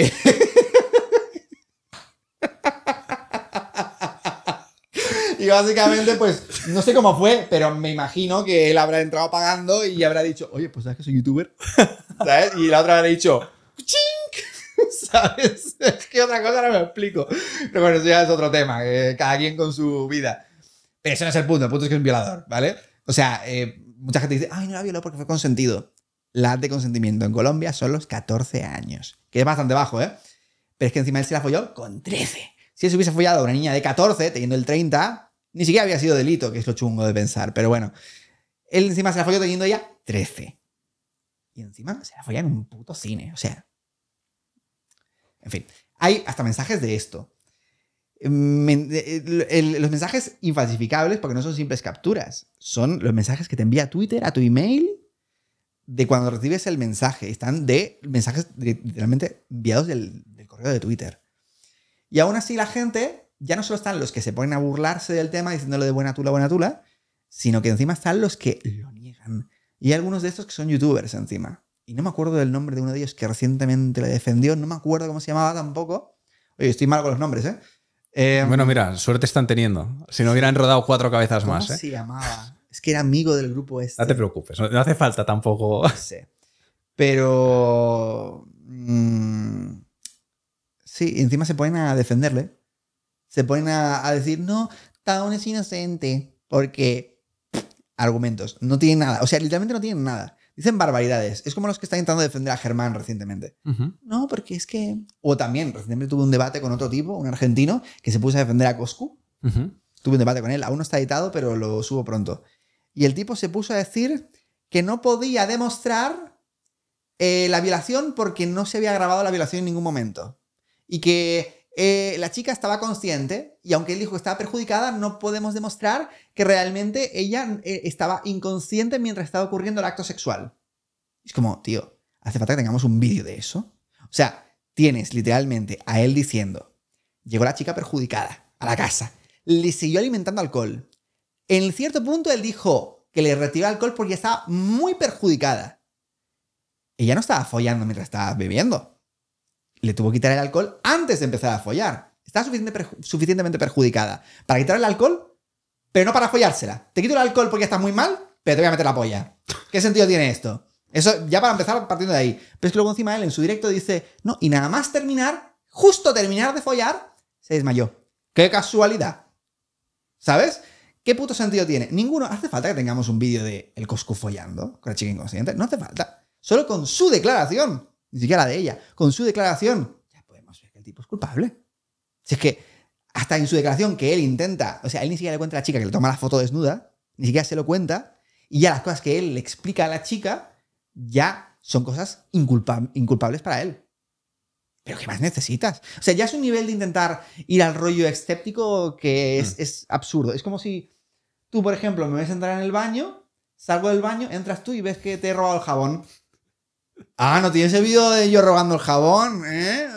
y básicamente, pues, no sé cómo fue, pero me imagino que él habrá entrado pagando y habrá dicho, oye, pues sabes que soy youtuber. ¿Sabes? Y la otra habrá dicho, ¡chink! ¿Sabes? Es que otra cosa no me explico. Pero bueno, eso ya es otro tema, cada quien con su vida. Pero ese no es el punto, el punto es que es un violador, ¿vale? O sea, eh, mucha gente dice, ay, no la violó porque fue consentido. La edad de consentimiento en Colombia son los 14 años, que es bastante bajo, ¿eh? Pero es que encima él se la folló con 13. Si él se hubiese follado a una niña de 14, teniendo el 30, ni siquiera había sido delito, que es lo chungo de pensar, pero bueno. Él encima se la folló teniendo ya 13. Y encima se la folló en un puto cine, o sea. En fin, hay hasta mensajes de esto. Los mensajes infalsificables, porque no son simples capturas, son los mensajes que te envía Twitter a tu email de cuando recibes el mensaje. Están de mensajes literalmente enviados del, correo de Twitter. Y aún así la gente, ya no solo están los que se ponen a burlarse del tema diciéndole de buena tula, buena tula, sino que encima están los que lo niegan. Y hay algunos de estos que son youtubers encima. Y no me acuerdo del nombre de uno de ellos que recientemente le defendió, no me acuerdo cómo se llamaba tampoco. Oye, estoy mal con los nombres, ¿eh? eh bueno, mira, suerte están teniendo. Si no hubieran rodado cuatro cabezas más. ¿eh? se llamaba? que era amigo del grupo este. No te preocupes, no, hace falta tampoco. Pero. Mm, sí, encima se ponen a defenderle. Se ponen a, decir, no, Town es inocente. Porque. argumentos. No tienen nada. O sea, literalmente no tienen nada. Dicen barbaridades. Es como los que están intentando defender a Germán recientemente. No, porque es que. O también, recientemente tuve un debate con otro tipo, un argentino, que se puso a defender a Coscu. Tuve un debate con él. Aún no está editado, pero lo subo pronto. Y el tipo se puso a decir que no podía demostrar eh, la violación porque no se había grabado la violación en ningún momento. Y que eh, la chica estaba consciente y aunque él dijo que estaba perjudicada, no podemos demostrar que realmente ella eh, estaba inconsciente mientras estaba ocurriendo el acto sexual. Es como, tío, hace falta que tengamos un vídeo de eso. O sea, tienes literalmente a él diciendo, llegó la chica perjudicada a la casa, le siguió alimentando alcohol, en cierto punto él dijo que le retiró alcohol porque estaba muy perjudicada. Ella no estaba follando mientras estaba bebiendo. Le tuvo que quitar el alcohol antes de empezar a follar. Estaba suficientemente perjudicada para quitar el alcohol, pero no para follársela. Te quito el alcohol porque estás muy mal, pero te voy a meter la polla. ¿Qué sentido tiene esto? Eso ya para empezar partiendo de ahí. Pero es que luego encima él en su directo dice, no, y nada más terminar, justo terminar de follar, se desmayó. ¡Qué casualidad! ¿Sabes? ¿Qué puto sentido tiene? Ninguno. Hace falta que tengamos un vídeo de el Coscu follando con la chica inconsciente. No hace falta. Solo con su declaración. Ni siquiera la de ella. Con su declaración. Ya podemos ver que el tipo es culpable. Si es que hasta en su declaración que él intenta, o sea, él ni siquiera le cuenta a la chica que le toma la foto desnuda, ni siquiera se lo cuenta, y ya las cosas que él le explica a la chica ya son cosas inculpables para él. Pero ¿qué más necesitas? O sea, ya es un nivel de intentar ir al rollo escéptico que es, mm. es absurdo. Es como si Tú, por ejemplo, me ves entrar en el baño, salgo del baño, entras tú y ves que te he robado el jabón. Ah, ¿no tienes el vídeo de yo robando el jabón? ¿eh?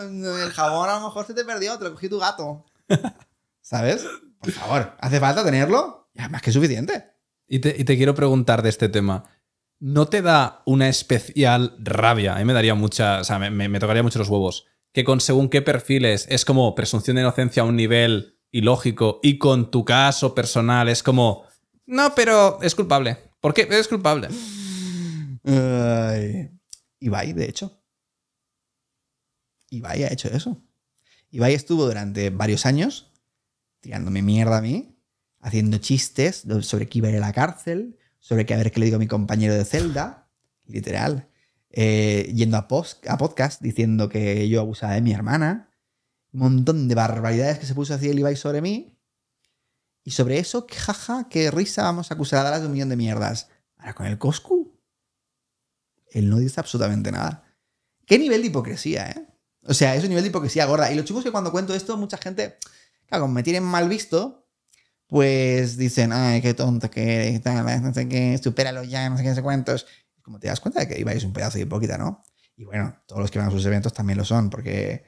El jabón a lo mejor se te perdió, te lo cogí tu gato. ¿Sabes? Por favor, ¿hace falta tenerlo? Ya, más que suficiente. Y te, quiero preguntar de este tema. ¿No te da una especial rabia? A mí me daría mucha, o sea, me, tocaría mucho los huevos. Que con según qué perfiles es como presunción de inocencia a un nivel y lógico, y con tu caso personal es como, no, pero es culpable. ¿Por qué? Es culpable. y Ibai, de hecho. Ibai ha hecho eso. Ibai estuvo durante varios años tirándome mierda a mí, haciendo chistes sobre que iba a ir a la cárcel, sobre que a ver qué le digo a mi compañero de celda, literal, eh, yendo a, a podcast diciendo que yo abusaba de mi hermana, un montón de barbaridades que se puso así el Ibai sobre mí. Y sobre eso, jaja, qué risa, vamos a acusar a Dallas de un millón de mierdas. Ahora con el Coscu, él no dice absolutamente nada. Qué nivel de hipocresía, ¿eh? O sea, es un nivel de hipocresía gorda. Y lo chicos es que cuando cuento esto, mucha gente, claro, como me tienen mal visto, pues dicen, ay, qué tonto que eres, no sé qué, supéralo ya, no sé qué, sé Como te das cuenta de que Ibai es un pedazo de hipócrita, ¿no? Y bueno, todos los que van a sus eventos también lo son, porque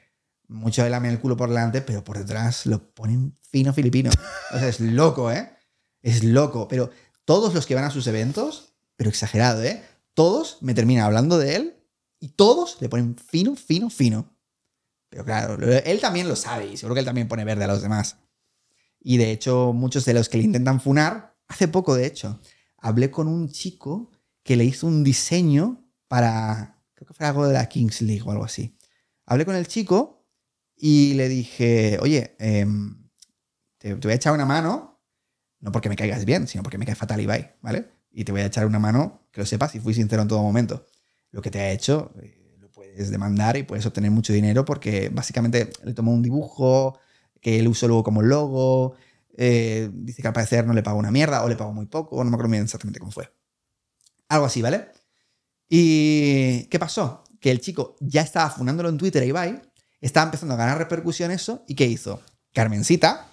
mucho de lame el culo por delante, pero por detrás lo ponen fino filipino. O sea, es loco, ¿eh? Es loco. Pero todos los que van a sus eventos, pero exagerado, ¿eh? Todos me terminan hablando de él y todos le ponen fino, fino, fino. Pero claro, él también lo sabe y seguro que él también pone verde a los demás. Y de hecho, muchos de los que le intentan funar, hace poco de hecho, hablé con un chico que le hizo un diseño para, creo que fue algo de la Kings League o algo así. Hablé con el chico y le dije, oye, em, te, voy a echar una mano, no porque me caigas bien, sino porque me caes fatal, Ibai, ¿vale? Y te voy a echar una mano, que lo sepas, y fui sincero en todo momento. Lo que te ha hecho, eh, lo puedes demandar y puedes obtener mucho dinero porque básicamente le tomó un dibujo que él usó luego como logo, eh, dice que al parecer no le pagó una mierda o le pagó muy poco, o no me acuerdo bien exactamente cómo fue. Algo así, ¿vale? ¿Y qué pasó? Que el chico ya estaba funándolo en Twitter a Ibai estaba empezando a ganar repercusión eso. ¿Y qué hizo? Carmencita,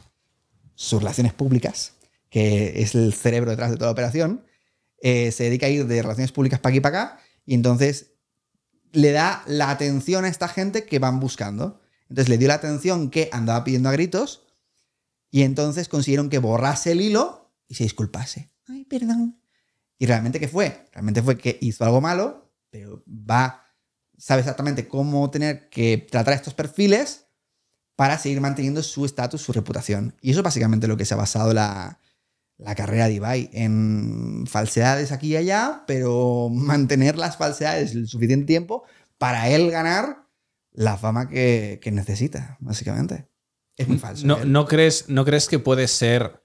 sus relaciones públicas, que es el cerebro detrás de toda la operación, eh, se dedica a ir de relaciones públicas para aquí y para acá. Y entonces le da la atención a esta gente que van buscando. Entonces le dio la atención que andaba pidiendo a gritos. Y entonces consiguieron que borrase el hilo y se disculpase. Ay, perdón. ¿Y realmente qué fue? Realmente fue que hizo algo malo, pero va sabe exactamente cómo tener que tratar estos perfiles para seguir manteniendo su estatus, su reputación. Y eso es básicamente lo que se ha basado la, carrera de Ibai, en falsedades aquí y allá, pero mantener las falsedades el suficiente tiempo para él ganar la fama que, necesita, básicamente. Es muy falso. No, crees, ¿No crees que puede ser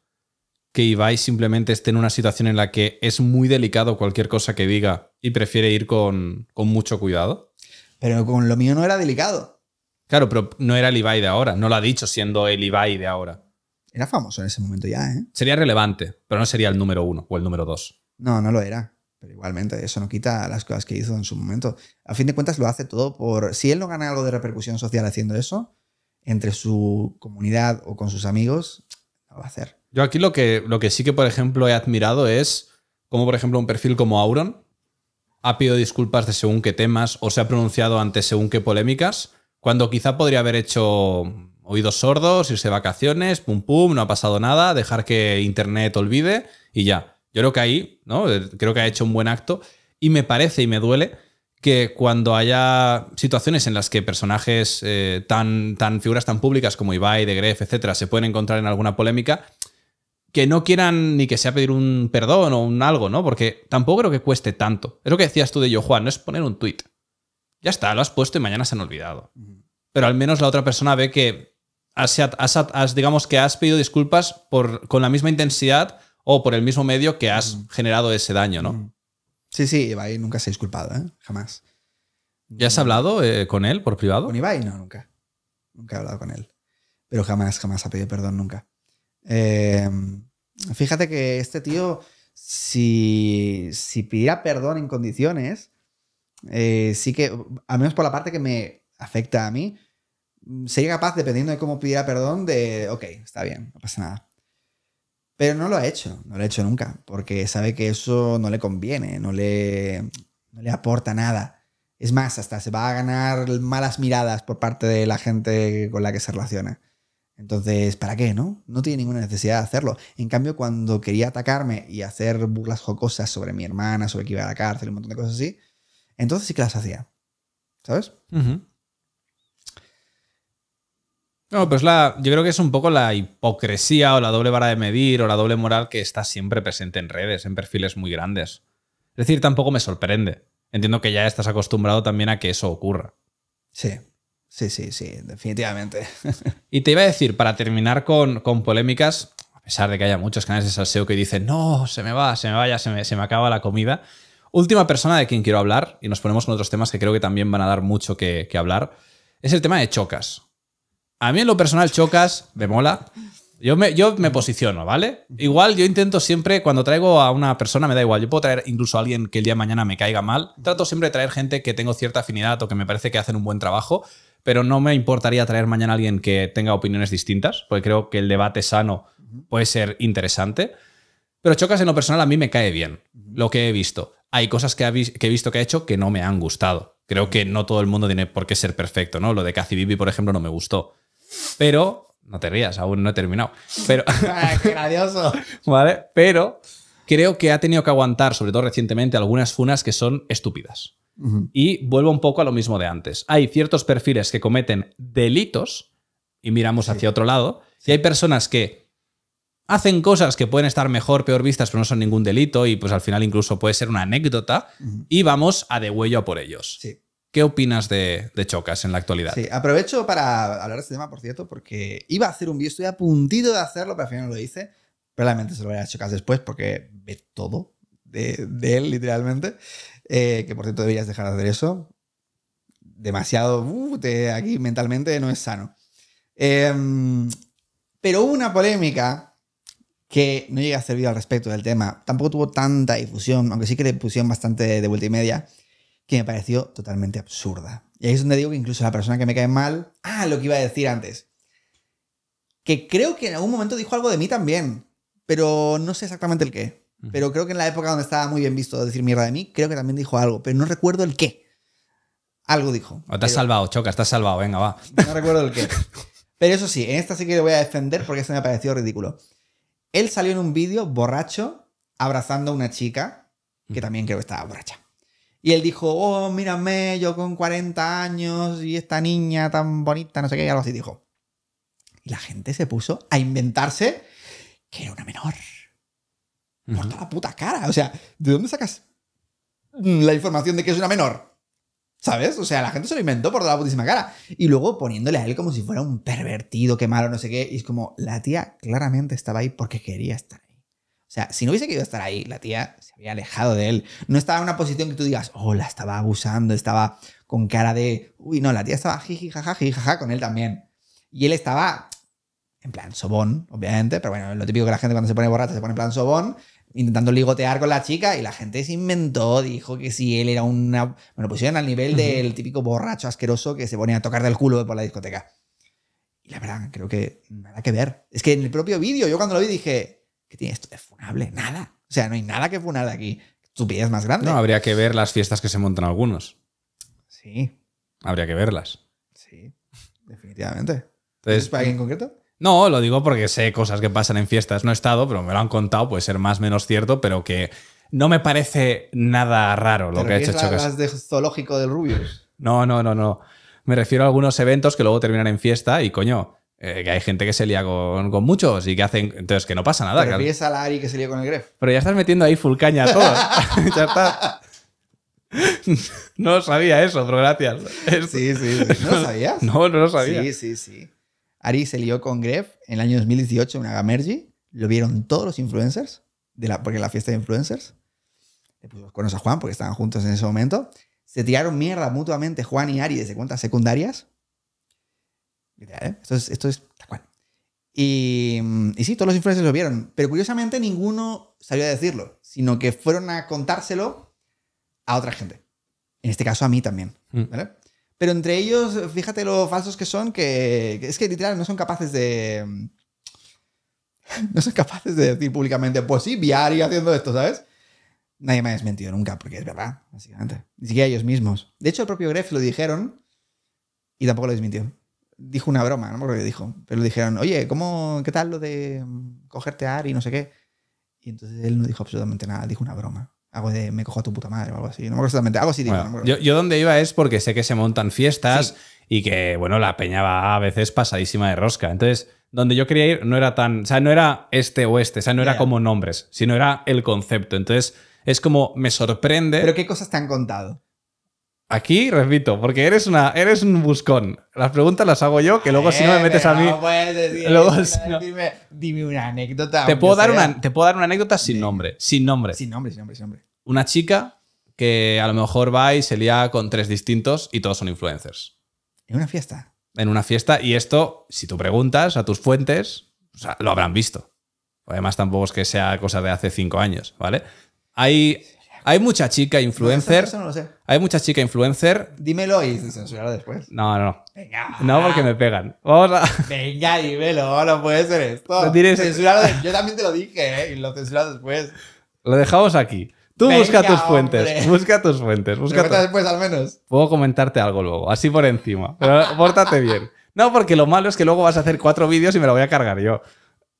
que Ibai simplemente esté en una situación en la que es muy delicado cualquier cosa que diga y prefiere ir con, con mucho cuidado? Pero con lo mío no era delicado. Claro, pero no era el Ibai de ahora. No lo ha dicho siendo el Ibai de ahora. Era famoso en ese momento ya, ¿eh? Sería relevante, pero no sería el número uno o el número dos. No, no lo era. Pero igualmente, eso no quita las cosas que hizo en su momento. A fin de cuentas, lo hace todo por. Si él no gana algo de repercusión social haciendo eso, entre su comunidad o con sus amigos, lo va a hacer. Yo aquí lo que, lo que sí que, por ejemplo, he admirado es como, por ejemplo, un perfil como Auron, ha pido disculpas de según qué temas o se ha pronunciado ante según qué polémicas, cuando quizá podría haber hecho oídos sordos, irse de vacaciones, pum pum, no ha pasado nada, dejar que Internet olvide y ya. Yo creo que ahí, ¿no? Eh, creo que ha hecho un buen acto y me parece y me duele que cuando haya situaciones en las que personajes eh, tan, tan figuras tan públicas como Ibai, de Gref, etcétera, se pueden encontrar en alguna polémica, que no quieran ni que sea pedir un perdón o un algo, ¿no? Porque tampoco creo que cueste tanto. Es lo que decías tú de yo, Juan, no es poner un tweet, Ya está, lo has puesto y mañana se han olvidado. Pero al menos la otra persona ve que has, digamos que has pedido disculpas por, con la misma intensidad o por el mismo medio que has generado ese daño, ¿no? Sí, sí, Ibai nunca se ha disculpado, ¿eh? Jamás. ¿Ya has hablado eh, con él por privado? Con Ibai no, nunca. Nunca he hablado con él. Pero jamás, jamás ha pedido perdón, nunca. Em, fíjate que este tío, si, si pidiera perdón en condiciones, eh, sí que, al menos por la parte que me afecta a mí, sería capaz, dependiendo de cómo pidiera perdón, de, ok, está bien, no pasa nada. Pero no lo ha hecho, no lo ha hecho nunca, porque sabe que eso no le conviene, no le, no le aporta nada. Es más, hasta se va a ganar malas miradas por parte de la gente con la que se relaciona. Entonces, ¿para qué, no? No tiene ninguna necesidad de hacerlo. En cambio, cuando quería atacarme y hacer burlas jocosas sobre mi hermana, sobre que iba a la cárcel, un montón de cosas así, entonces sí que las hacía. ¿Sabes? No, pues la, yo creo que es un poco la hipocresía o la doble vara de medir o la doble moral que está siempre presente en redes, en perfiles muy grandes. Es decir, tampoco me sorprende. Entiendo que ya estás acostumbrado también a que eso ocurra. Sí. Sí, sí, sí, definitivamente. y te iba a decir, para terminar con, polémicas, a pesar de que haya muchos canales de salseo que dicen, no, se me va, se me vaya, se me, acaba la comida. Última persona de quien quiero hablar, y nos ponemos con otros temas que creo que también van a dar mucho que, hablar, es el tema de chocas. A mí en lo personal chocas, me mola. Yo me, yo me posiciono, ¿vale? Igual yo intento siempre, cuando traigo a una persona, me da igual. Yo puedo traer incluso a alguien que el día de mañana me caiga mal. Trato siempre de traer gente que tengo cierta afinidad o que me parece que hacen un buen trabajo pero no me importaría traer mañana a alguien que tenga opiniones distintas, porque creo que el debate sano puede ser interesante. Pero Chocas en lo personal a mí me cae bien lo que he visto. Hay cosas que, he visto que ha hecho que no me han gustado. Creo que no todo el mundo tiene por qué ser perfecto, ¿no? Lo de Casi Bibi, por ejemplo, no me gustó. Pero, no te rías, aún no he terminado. Pero, ah, ¡Qué gracioso! ¿Vale? Pero creo que ha tenido que aguantar, sobre todo recientemente, algunas funas que son estúpidas. Y vuelvo un poco a lo mismo de antes. Hay ciertos perfiles que cometen delitos y miramos hacia otro lado, y hay personas que hacen cosas que pueden estar mejor, peor vistas, pero no son ningún delito y pues al final incluso puede ser una anécdota y vamos a de huello por ellos. ¿Qué opinas de, Chocas en la actualidad? Sí, aprovecho para hablar de este tema, por cierto, porque iba a hacer un vídeo, estoy a puntito de hacerlo, pero al final no lo hice. Probablemente se lo voy a Chocas después porque ve todo de, de él, literalmente. Eh, que por cierto deberías dejar de hacer eso. Demasiado uh, aquí mentalmente no es sano. Em, pero hubo una polémica que no llega a servir al respecto del tema. Tampoco tuvo tanta difusión, aunque sí que le pusieron bastante de vuelta y media, que me pareció totalmente absurda. Y ahí es donde digo que incluso la persona que me cae mal, ah, lo que iba a decir antes, que creo que en algún momento dijo algo de mí también, pero no sé exactamente el qué. Pero creo que en la época donde estaba muy bien visto decir mierda de mí, creo que también dijo algo, pero no recuerdo el qué. Algo dijo. te has salvado, Choca, has salvado, venga, va. No recuerdo el qué. Pero eso sí, en esta sí que le voy a defender porque se me ha parecido ridículo. Él salió en un vídeo borracho abrazando a una chica que también creo que estaba borracha. Y él dijo, oh, mírame, yo con 40 años y esta niña tan bonita, no sé qué, y algo así dijo. Y la gente se puso a inventarse que era una menor. Por toda la puta cara. O sea, ¿de dónde sacas la información de que es una menor? ¿Sabes? O sea, la gente se lo inventó por toda la putísima cara. Y luego poniéndole a él como si fuera un pervertido, qué malo, no sé qué. Y es como, la tía claramente estaba ahí porque quería estar ahí. O sea, si no hubiese querido estar ahí, la tía se había alejado de él. No estaba en una posición que tú digas, oh, la estaba abusando, estaba con cara de, uy, no, la tía estaba jiji, jaja, jaja con él también. Y él estaba en plan sobón, obviamente, pero bueno, lo típico que la gente cuando se pone borracha se pone en plan sobón intentando ligotear con la chica y la gente se inventó, dijo que si él era una... Bueno, pusieron al nivel del típico borracho asqueroso que se ponía a tocar del culo por la discoteca. Y la verdad, creo que nada que ver. Es que en el propio vídeo, yo cuando lo vi dije, ¿qué tiene esto de funable? Nada. O sea, no hay nada que funar aquí. Estupidez más grande. No, habría que ver las fiestas que se montan algunos. Sí. Habría que verlas. Sí, definitivamente. Entonces, ¿Es para alguien en concreto? No, lo digo porque sé cosas que pasan en fiestas. No he estado, pero me lo han contado. Puede ser más o menos cierto, pero que no me parece nada raro lo que ha hecho las de zoológico del Rubius? No, no, no, no. Me refiero a algunos eventos que luego terminan en fiesta y coño, eh, que hay gente que se lía con, muchos y que hacen. Entonces, que no pasa nada. Te refieres la Ari que se lía con el Gref. Pero ya estás metiendo ahí full caña a todos. ya está. No sabía eso, pero gracias. Sí, sí, sí. ¿No lo sabías? No, no lo sabía. Sí, sí, sí. Ari se lió con Gref en el año 2018 en una Gamergy. Lo vieron todos los influencers, de la, porque la fiesta de influencers. conoce a Juan porque estaban juntos en ese momento. Se tiraron mierda mutuamente Juan y Ari desde cuentas secundarias. ¿eh? Esto es, esto es tal cual. Y, sí, todos los influencers lo vieron. Pero curiosamente ninguno salió a decirlo, sino que fueron a contárselo a otra gente. En este caso a mí también. Mm. ¿vale? Pero entre ellos, fíjate lo falsos que son, que, es que literal no son capaces de. Mm, no son capaces de decir públicamente, pues sí, y haciendo esto, ¿sabes? Nadie me ha desmentido nunca, porque es verdad, básicamente. Ni siquiera ellos mismos. De hecho, el propio Greff lo dijeron y tampoco lo desmintió. Dijo una broma, no me acuerdo qué dijo, pero le dijeron, oye, ¿cómo, ¿qué tal lo de mm, cogerte a Ari y no sé qué? Y entonces él no dijo absolutamente nada, dijo una broma. Algo de me cojo a tu puta madre o algo así. No me acuerdo exactamente. Algo así. yo, donde iba es porque sé que se montan fiestas y que, bueno, la peña va a veces pasadísima de rosca. Entonces, donde yo quería ir no era tan. O sea, no era este o este. O sea, no era como nombres, sino era el concepto. Entonces, es como me sorprende. ¿Pero qué cosas te han contado? Aquí, repito, porque eres una eres un buscón. Las preguntas las hago yo, que luego si no me metes a mí. dime, una anécdota. Te puedo, dar una, te puedo dar una anécdota sin nombre. Sin nombre. Sin nombre, sin nombre, sin nombre. Una chica que a lo mejor va y se lía con tres distintos y todos son influencers. ¿En una fiesta? En una fiesta. Y esto, si tú preguntas a tus fuentes, lo habrán visto. Además, tampoco es que sea cosa de hace cinco años, ¿vale? Hay hay mucha chica influencer. Hay mucha chica influencer. Dímelo y censurarlo después. No, no. Venga. No, porque me pegan. Vamos a... Venga, dímelo. No puede ser esto. Yo también te lo dije, ¿eh? Y lo censuras después. Lo dejamos aquí. Tú busca tus fuentes, busca tus fuentes. Busca después al menos. Puedo comentarte algo luego, así por encima. Pero pórtate bien. No, porque lo malo es que luego vas a hacer cuatro vídeos y me lo voy a cargar yo.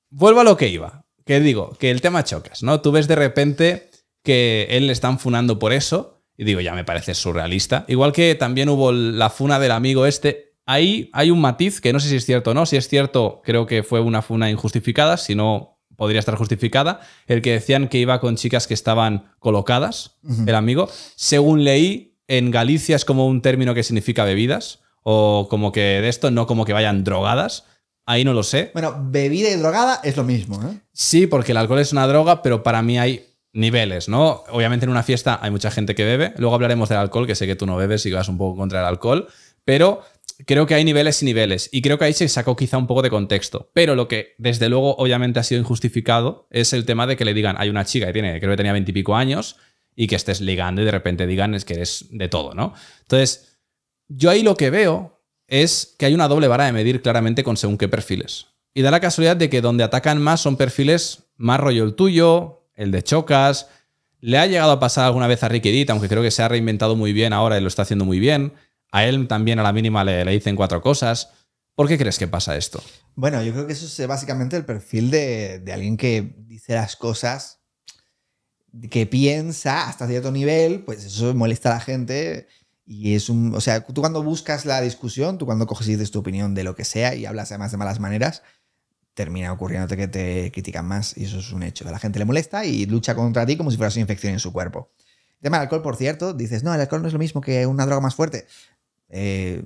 Vuelvo a lo que iba. Que digo, que el tema chocas, ¿no? Tú ves de repente que él le están funando por eso. Y digo, ya me parece surrealista. Igual que también hubo la funa del amigo este. Ahí hay un matiz que no sé si es cierto o no. Si es cierto, creo que fue una funa injustificada. Si no, podría estar justificada. El que decían que iba con chicas que estaban colocadas, el amigo. Según leí, en Galicia es como un término que significa bebidas. O como que de esto, no como que vayan drogadas. Ahí no lo sé. Bueno, bebida y drogada es lo mismo, ¿eh? Sí, porque el alcohol es una droga, pero para mí hay niveles, ¿no? Obviamente en una fiesta hay mucha gente que bebe, luego hablaremos del alcohol, que sé que tú no bebes y vas un poco contra el alcohol, pero creo que hay niveles y niveles, y creo que ahí se sacó quizá un poco de contexto, pero lo que desde luego obviamente ha sido injustificado es el tema de que le digan, hay una chica que tiene, creo que tenía veintipico años, y que estés ligando y de repente digan es que eres de todo, ¿no? Entonces, yo ahí lo que veo es que hay una doble vara de medir claramente con según qué perfiles. Y da la casualidad de que donde atacan más son perfiles más rollo el tuyo, el de Chocas. Le ha llegado a pasar alguna vez a Ricky aunque creo que se ha reinventado muy bien ahora y lo está haciendo muy bien. A él también a la mínima le, dicen cuatro cosas. ¿Por qué crees que pasa esto? Bueno, yo creo que eso es básicamente el perfil de, de alguien que dice las cosas que piensa hasta cierto nivel, pues eso molesta a la gente. Y es un. O sea, tú cuando buscas la discusión, tú cuando coges y dices tu opinión de lo que sea y hablas además de malas maneras, termina ocurriéndote que te critican más y eso es un hecho. A la gente le molesta y lucha contra ti como si fueras una infección en su cuerpo. El tema del alcohol, por cierto, dices, no, el alcohol no es lo mismo que una droga más fuerte. Eh,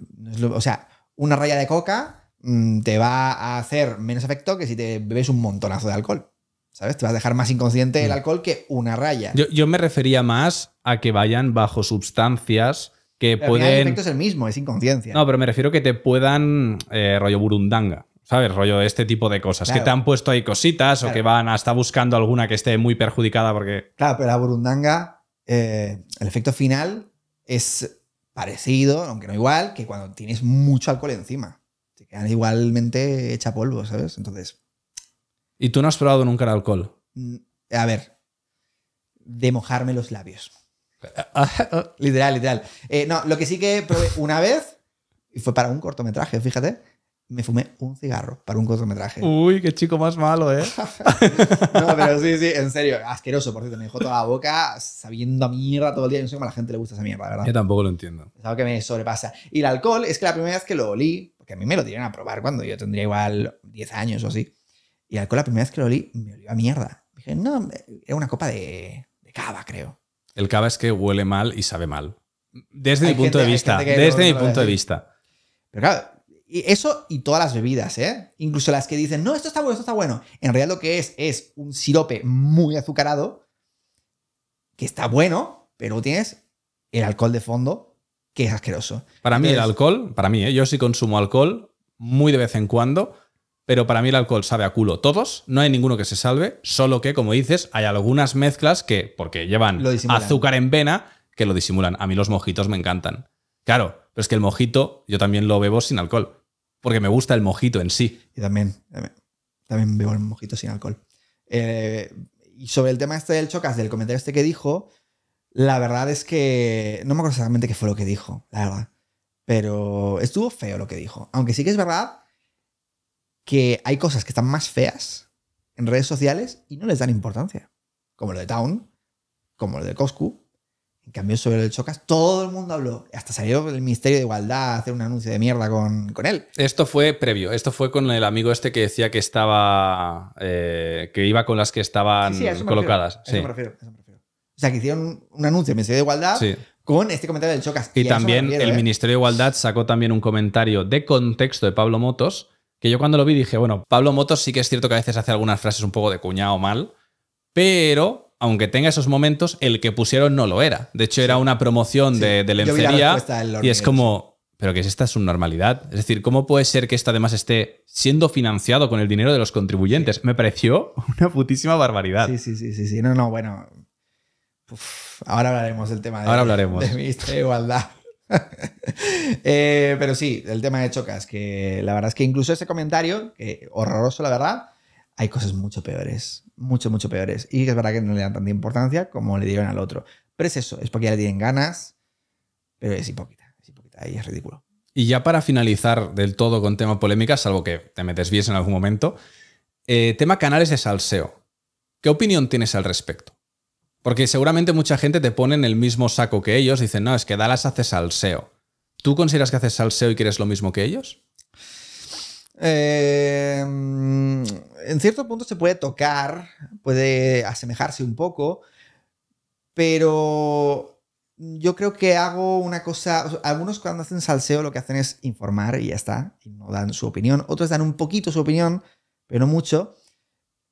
o sea, una raya de coca mm, te va a hacer menos efecto que si te bebes un montonazo de alcohol. ¿Sabes? Te vas a dejar más inconsciente el mm. alcohol que una raya. Yo, me refería más a que vayan bajo sustancias que pueden. El efecto es el mismo, es inconsciencia. No, pero me refiero a que te puedan eh, rollo burundanga. ¿Sabes? Rollo, este tipo de cosas. Que te han puesto ahí cositas o que van a estar buscando alguna que esté muy perjudicada porque. Claro, pero la burundanga, eh, el efecto final es parecido, aunque no igual, que cuando tienes mucho alcohol encima. Te quedan igualmente hecha polvo, ¿sabes? Entonces. ¿Y tú no has probado nunca el alcohol? Mm, a ver. De mojarme los labios. Ah, ah, ah. literal, literal. Eh, no, lo que sí que probé una vez, y fue para un cortometraje, fíjate me fumé un cigarro para un cortometraje. Uy, qué chico más malo, ¿eh? no, pero sí, sí, en serio, asqueroso, por cierto. Me dejó toda la boca sabiendo a mierda todo el día. No sé cómo a la gente le gusta esa mierda, verdad. Yo tampoco lo entiendo. Es algo que me sobrepasa. Y el alcohol es que la primera vez que lo olí, porque a mí me lo dieron a probar cuando yo tendría igual 10 años o así. Y el alcohol la primera vez que lo olí, me olió a mierda. Dije, no, era una copa de, cava, creo. El cava es que huele mal y sabe mal. Desde mi punto de vista. Desde mi punto de vista. Pero claro, y eso y todas las bebidas, ¿eh? Incluso las que dicen, no, esto está bueno, esto está bueno. En realidad lo que es es un sirope muy azucarado, que está bueno, pero tienes el alcohol de fondo, que es asqueroso. Para mí el alcohol, para mí, ¿eh? yo sí consumo alcohol muy de vez en cuando, pero para mí el alcohol sabe a culo todos, no hay ninguno que se salve, solo que, como dices, hay algunas mezclas que, porque llevan azúcar en vena, que lo disimulan. A mí los mojitos me encantan. Claro, pero es que el mojito yo también lo bebo sin alcohol porque me gusta el mojito en sí. Y también, también, bebo el mojito sin alcohol. Eh, y sobre el tema este del chocas, del comentario este que dijo, la verdad es que no me acuerdo exactamente qué fue lo que dijo, la verdad. Pero estuvo feo lo que dijo. Aunque sí que es verdad que hay cosas que están más feas en redes sociales y no les dan importancia. Como lo de Town, como lo de Coscu, cambió sobre el Chocas, todo el mundo habló. Hasta salió el Ministerio de Igualdad a hacer un anuncio de mierda con, él. Esto fue previo. Esto fue con el amigo este que decía que estaba. Eh, que iba con las que estaban colocadas. eso me refiero, O sea, que hicieron un anuncio el Ministerio de Igualdad con este comentario del Chocas. Y, también el ¿eh? Ministerio de Igualdad sacó también un comentario de contexto de Pablo Motos, que yo cuando lo vi dije, bueno, Pablo Motos sí que es cierto que a veces hace algunas frases un poco de cuñado mal, pero aunque tenga esos momentos, el que pusieron no lo era. De hecho, era una promoción de, lencería. y es como, pero que es esta normalidad. Es decir, ¿cómo puede ser que esto además esté siendo financiado con el dinero de los contribuyentes? Me pareció una putísima barbaridad. Sí, sí, sí, sí, No, no, bueno. ahora hablaremos del tema de, ahora hablaremos. de, igualdad. Eh, pero sí, el tema de Chocas, que la verdad es que incluso ese comentario, horroroso la verdad, hay cosas mucho peores, mucho, mucho peores. Y es verdad que no le dan tanta importancia como le dieron al otro. Pero es eso, es porque ya le tienen ganas, pero es hipócrita, es hipócrita y es ridículo. Y ya para finalizar del todo con tema polémica, salvo que te me desvíes en algún momento, eh, tema canales de salseo. ¿Qué opinión tienes al respecto? Porque seguramente mucha gente te pone en el mismo saco que ellos, dicen, no, es que Dallas hace salseo. ¿Tú consideras que haces salseo y quieres lo mismo que ellos? Eh, mm, en cierto punto se puede tocar, puede asemejarse un poco, pero yo creo que hago una cosa, algunos cuando hacen salseo lo que hacen es informar y ya está, y no dan su opinión, otros dan un poquito su opinión, pero no mucho.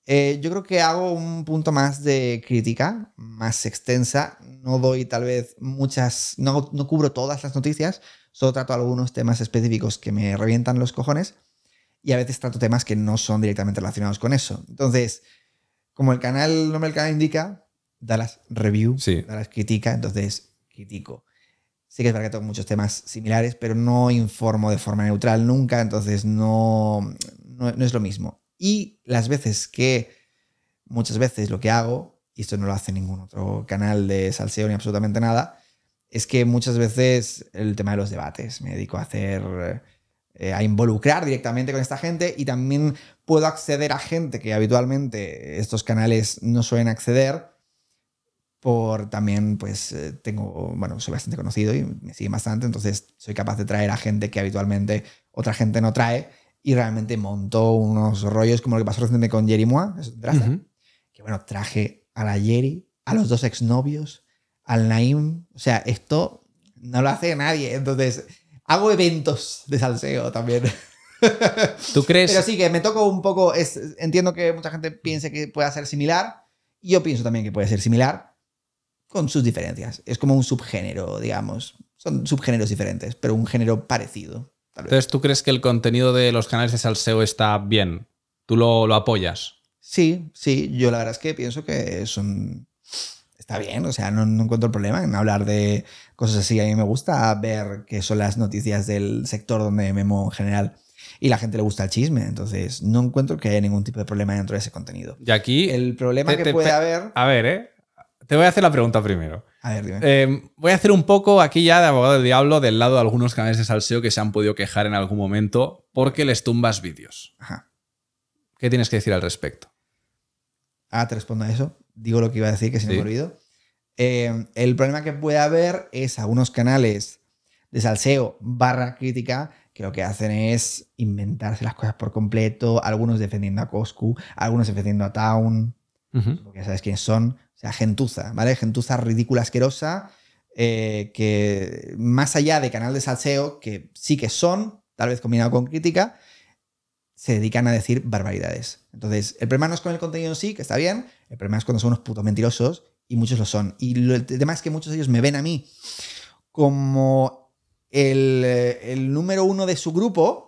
Eh, yo creo que hago un punto más de crítica, más extensa. No doy tal vez muchas, no cubro todas las noticias, solo trato algunos temas específicos que me revientan los cojones y a veces trato temas que no son directamente relacionados con eso. Entonces, como el canal, el nombre del canal indica, da las Review, da las críticas entonces critico. Sí que es verdad que tengo muchos temas similares, pero no informo de forma neutral nunca, entonces no, no, no es lo mismo. Y las veces que, muchas veces lo que hago, y esto no lo hace ningún otro canal de salseo ni absolutamente nada, es que muchas veces el tema de los debates, me dedico a hacer eh, a involucrar directamente con esta gente y también puedo acceder a gente que habitualmente estos canales no suelen acceder por también pues eh, tengo, bueno, soy bastante conocido y me sigue bastante, entonces soy capaz de traer a gente que habitualmente otra gente no trae y realmente montó unos rollos como lo que pasó recientemente con Jerry Moa, que bueno, traje a la Jerry, a los dos exnovios, al Naim, o sea, esto no lo hace nadie, entonces Hago eventos de salseo también. ¿Tú crees? Pero sí, que me toco un poco. Es, entiendo que mucha gente piense que pueda ser similar. yo pienso también que puede ser similar. Con sus diferencias. Es como un subgénero, digamos. Son subgéneros diferentes, pero un género parecido. Tal vez. Entonces, ¿tú crees que el contenido de los canales de salseo está bien? ¿Tú lo, lo apoyas? Sí, sí. Yo la verdad es que pienso que es un Está bien, o sea, no, no encuentro problema en hablar de cosas así. A mí me gusta ver qué son las noticias del sector donde memo en general. Y la gente le gusta el chisme, entonces no encuentro que haya ningún tipo de problema dentro de ese contenido. Y aquí. El problema que puede haber. A ver, ¿eh? Te voy a hacer la pregunta primero. A ver, dime. Em, voy a hacer un poco aquí ya de abogado del diablo del lado de algunos canales de salseo que se han podido quejar en algún momento porque les tumbas vídeos. Ajá. ¿Qué tienes que decir al respecto? Ah, te respondo a eso. Digo lo que iba a decir, que se me olvidado. Eh, el problema que puede haber es algunos canales de salseo barra crítica que lo que hacen es inventarse las cosas por completo, algunos defendiendo a Coscu, algunos defendiendo a Town, porque ya sabes quiénes son, o sea, gentuza, ¿vale? Gentuza ridícula, asquerosa, eh, que más allá de canal de salseo, que sí que son, tal vez combinado con crítica, se dedican a decir barbaridades. Entonces, el problema no es con el contenido en sí, que está bien, el problema es cuando son unos putos mentirosos y muchos lo son. Y lo, el tema es que muchos de ellos me ven a mí como el, eh, número uno de su grupo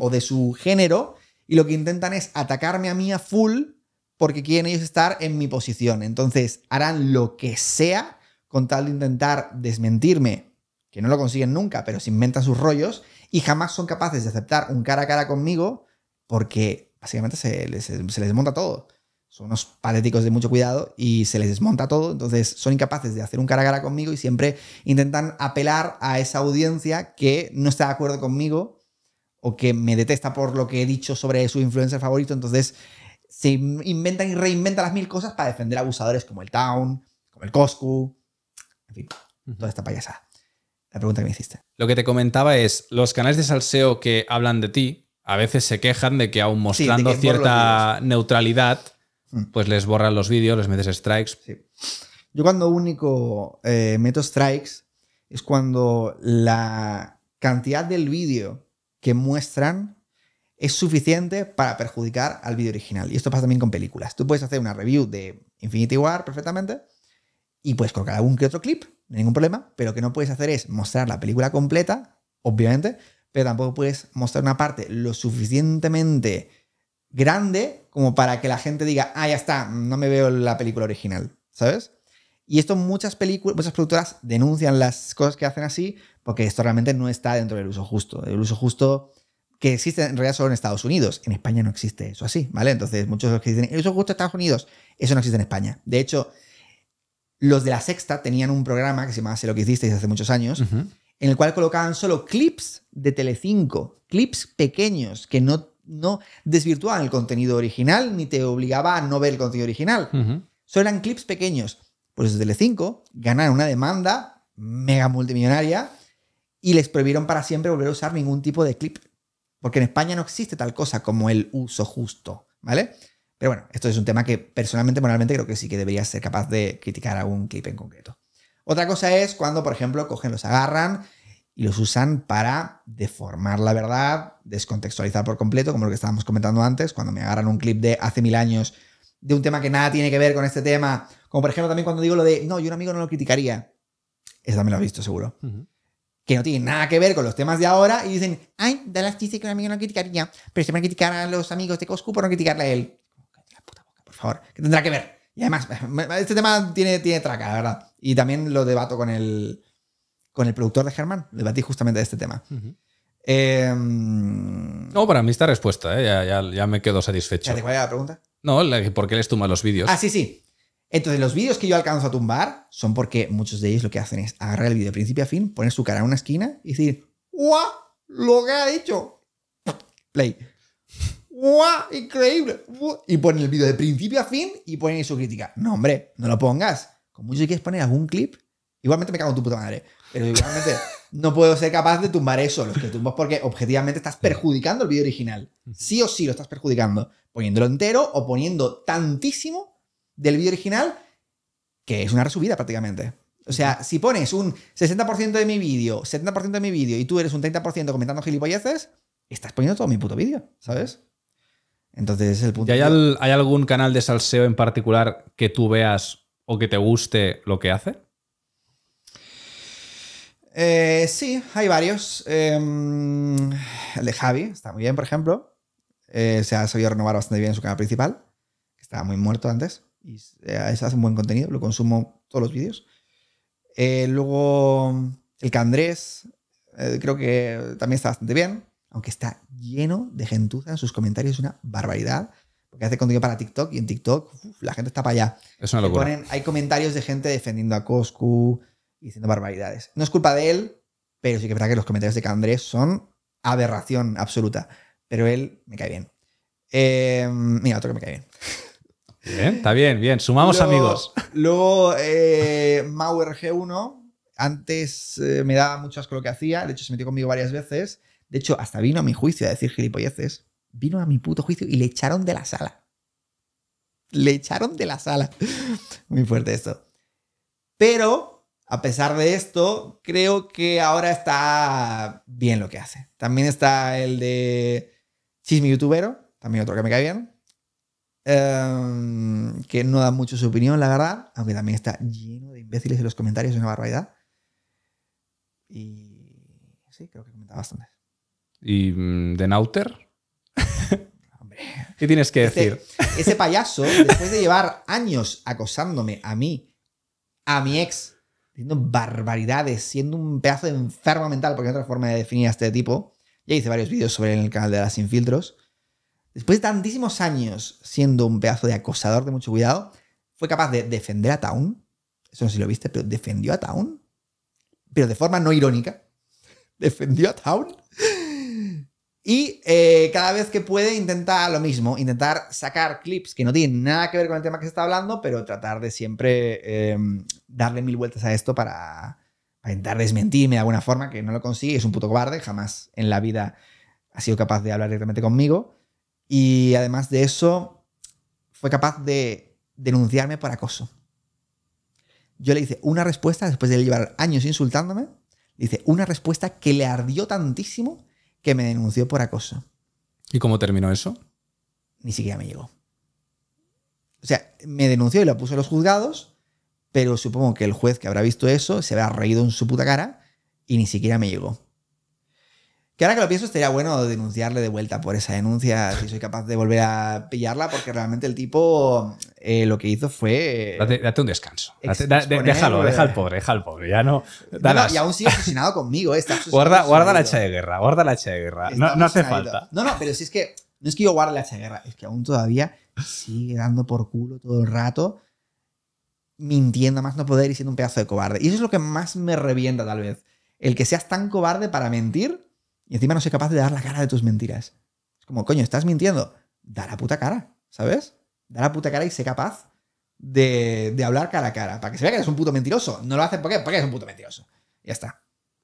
o de su género y lo que intentan es atacarme a mí a full porque quieren ellos estar en mi posición. Entonces harán lo que sea con tal de intentar desmentirme, que no lo consiguen nunca, pero se inventan sus rollos y jamás son capaces de aceptar un cara a cara conmigo porque básicamente se les, se les monta todo son unos patéticos de mucho cuidado y se les desmonta todo, entonces son incapaces de hacer un cara a cara conmigo y siempre intentan apelar a esa audiencia que no está de acuerdo conmigo o que me detesta por lo que he dicho sobre su influencer favorito, entonces se inventan y reinventan las mil cosas para defender abusadores como el Town, como el Coscu, en fin, toda esta payasada. La pregunta que me hiciste. Lo que te comentaba es, los canales de salseo que hablan de ti, a veces se quejan de que aún mostrando cierta neutralidad, Mm. pues les borran los vídeos, les metes strikes. Yo cuando único eh, meto strikes es cuando la cantidad del vídeo que muestran es suficiente para perjudicar al vídeo original. Y esto pasa también con películas. Tú puedes hacer una review de Infinity War perfectamente y puedes colocar algún que otro clip, no ningún problema, pero lo que no puedes hacer es mostrar la película completa, obviamente, pero tampoco puedes mostrar una parte lo suficientemente grande como para que la gente diga, ah, ya está, no me veo la película original, ¿sabes? Y esto muchas películas, muchas productoras denuncian las cosas que hacen así porque esto realmente no está dentro del uso justo. El uso justo que existe en realidad solo en Estados Unidos. En España no existe eso así, ¿vale? Entonces muchos que dicen, el uso justo Estados Unidos, eso no existe en España. De hecho, los de la Sexta tenían un programa que se llamaba Sé lo que hicisteis hace muchos años, en el cual colocaban solo clips de Telecinco, clips pequeños que no no desvirtuaban el contenido original ni te obligaba a no ver el contenido original. Solo eran clips pequeños. Por eso E5 ganaron una demanda mega multimillonaria y les prohibieron para siempre volver a usar ningún tipo de clip. Porque en España no existe tal cosa como el uso justo, ¿vale? Pero bueno, esto es un tema que personalmente, moralmente, creo que sí que deberías ser capaz de criticar algún clip en concreto. Otra cosa es cuando, por ejemplo, cogen, los agarran y los usan para deformar la verdad, descontextualizar por completo, como lo que estábamos comentando antes, cuando me agarran un clip de hace mil años de un tema que nada tiene que ver con este tema, como por ejemplo también cuando digo lo de, no, yo un amigo no lo criticaría, eso también lo has visto seguro, que no tiene nada que ver con los temas de ahora y dicen, ay, las dice que un amigo no criticaría, pero se me a criticar a los amigos de Coscu por no criticarle a él. La puta boca, por favor, ¿qué tendrá que ver? Y además, este tema tiene, tiene traca, la verdad. Y también lo debato con el con el productor de Germán. Debatí justamente de este tema. Em, no, para mí esta respuesta, ¿eh? ya, ya, me quedo satisfecho. ¿Te la pregunta? No, ¿por qué les tumba los vídeos? Ah, sí, sí. Entonces, los vídeos que yo alcanzo a tumbar son porque muchos de ellos lo que hacen es agarrar el vídeo de principio a fin, poner su cara en una esquina y decir, ¡guau! Lo que ha dicho. Play. ¡Guau! Increíble. Y ponen el vídeo de principio a fin y ponen su crítica. No, hombre, no lo pongas. Como mucho si quieres poner algún clip, igualmente me cago en tu puta madre. Pero no puedo ser capaz de tumbar eso, los que tumbas, porque objetivamente estás perjudicando el vídeo original. Sí o sí lo estás perjudicando, poniéndolo entero o poniendo tantísimo del vídeo original que es una resubida prácticamente. O sea, si pones un 60% de mi vídeo, 70% de mi vídeo y tú eres un 30% comentando gilipolleces, estás poniendo todo mi puto vídeo, ¿sabes? Entonces es el punto. hay, hay algún canal de salseo en particular que tú veas o que te guste lo que hace? Eh, sí, hay varios. Em, el de Javi está muy bien, por ejemplo. Eh, se ha sabido renovar bastante bien su canal principal, que estaba muy muerto antes. Y eh, hace un buen contenido, lo consumo todos los vídeos. luego, el Andrés creo que también está bastante bien, aunque está lleno de gentuza en sus comentarios, es una barbaridad porque hace contenido para TikTok y en TikTok la gente está para allá. hay comentarios de gente defendiendo a Coscu, diciendo barbaridades. No es culpa de él, pero sí que es verdad que los comentarios de Candrés son aberración absoluta. Pero él me cae bien. Eh, mira, otro que me cae bien. Bien, está bien, bien. Sumamos amigos. Luego, eh, Mauer G1, antes eh, me daba mucho asco lo que hacía, de hecho se metió conmigo varias veces. De hecho, hasta vino a mi juicio a decir gilipolleces. Vino a mi puto juicio y le echaron de la sala. Le echaron de la sala. Muy fuerte esto. Pero a pesar de esto, creo que ahora está bien lo que hace. También está el de Chisme Youtubero, también otro que me cae bien. Em, que no da mucho su opinión, la verdad, aunque también está lleno de imbéciles en los comentarios, es una barbaridad. Y sí, creo que comenta bastante. ¿Y mm, de Nauter? ¿Qué tienes que decir? Ese payaso, después de llevar años acosándome a mí, a mi ex, Siendo barbaridades, siendo un pedazo de enfermo mental, porque es otra forma de definir a este tipo. Ya hice varios vídeos sobre él en el canal de las Sin Filtros. Después de tantísimos años siendo un pedazo de acosador de mucho cuidado, fue capaz de defender a Town. Eso no sé si lo viste, pero defendió a Town. Pero de forma no irónica. Defendió a Town y eh, cada vez que puede intenta lo mismo, intentar sacar clips que no tienen nada que ver con el tema que se está hablando, pero tratar de siempre em, darle mil vueltas a esto para, para, intentar desmentirme de alguna forma, que no lo consigue, es un puto cobarde, jamás en la vida ha sido capaz de hablar directamente conmigo. Y además de eso, fue capaz de denunciarme por acoso. Yo le hice una respuesta, después de llevar años insultándome, le hice una respuesta que le ardió tantísimo que me denunció por acoso. ¿Y cómo terminó eso? Ni siquiera me llegó. O sea, me denunció y lo puso a los juzgados, pero supongo que el juez que habrá visto eso se habrá reído en su puta cara y ni siquiera me llegó. Que ahora que lo pienso, estaría bueno denunciarle de vuelta por esa denuncia, si soy capaz de volver a pillarla, porque realmente el tipo eh, lo que hizo fue. Eh, date, un descanso. déjalo, deja al pobre, deja al pobre. Ya no. y aún sigue asesinado conmigo. Eh, esta guarda, guarda la hacha de guerra, guarda la hacha de guerra. No, hace falta. No, no, pero si es que. No es que yo guarde la hacha de guerra, es que aún todavía sigue dando por culo todo el rato, mintiendo más no poder y siendo un pedazo de cobarde. Y eso es lo que más me revienta, tal vez. El que seas tan cobarde para mentir y encima no soy capaz de dar la cara de tus mentiras. Es como, coño, estás mintiendo. Da la puta cara, ¿sabes? Da la puta cara y sé capaz de, hablar cara a cara. Para que se vea que eres un puto mentiroso. No lo haces porque, porque eres un puto mentiroso. Ya está.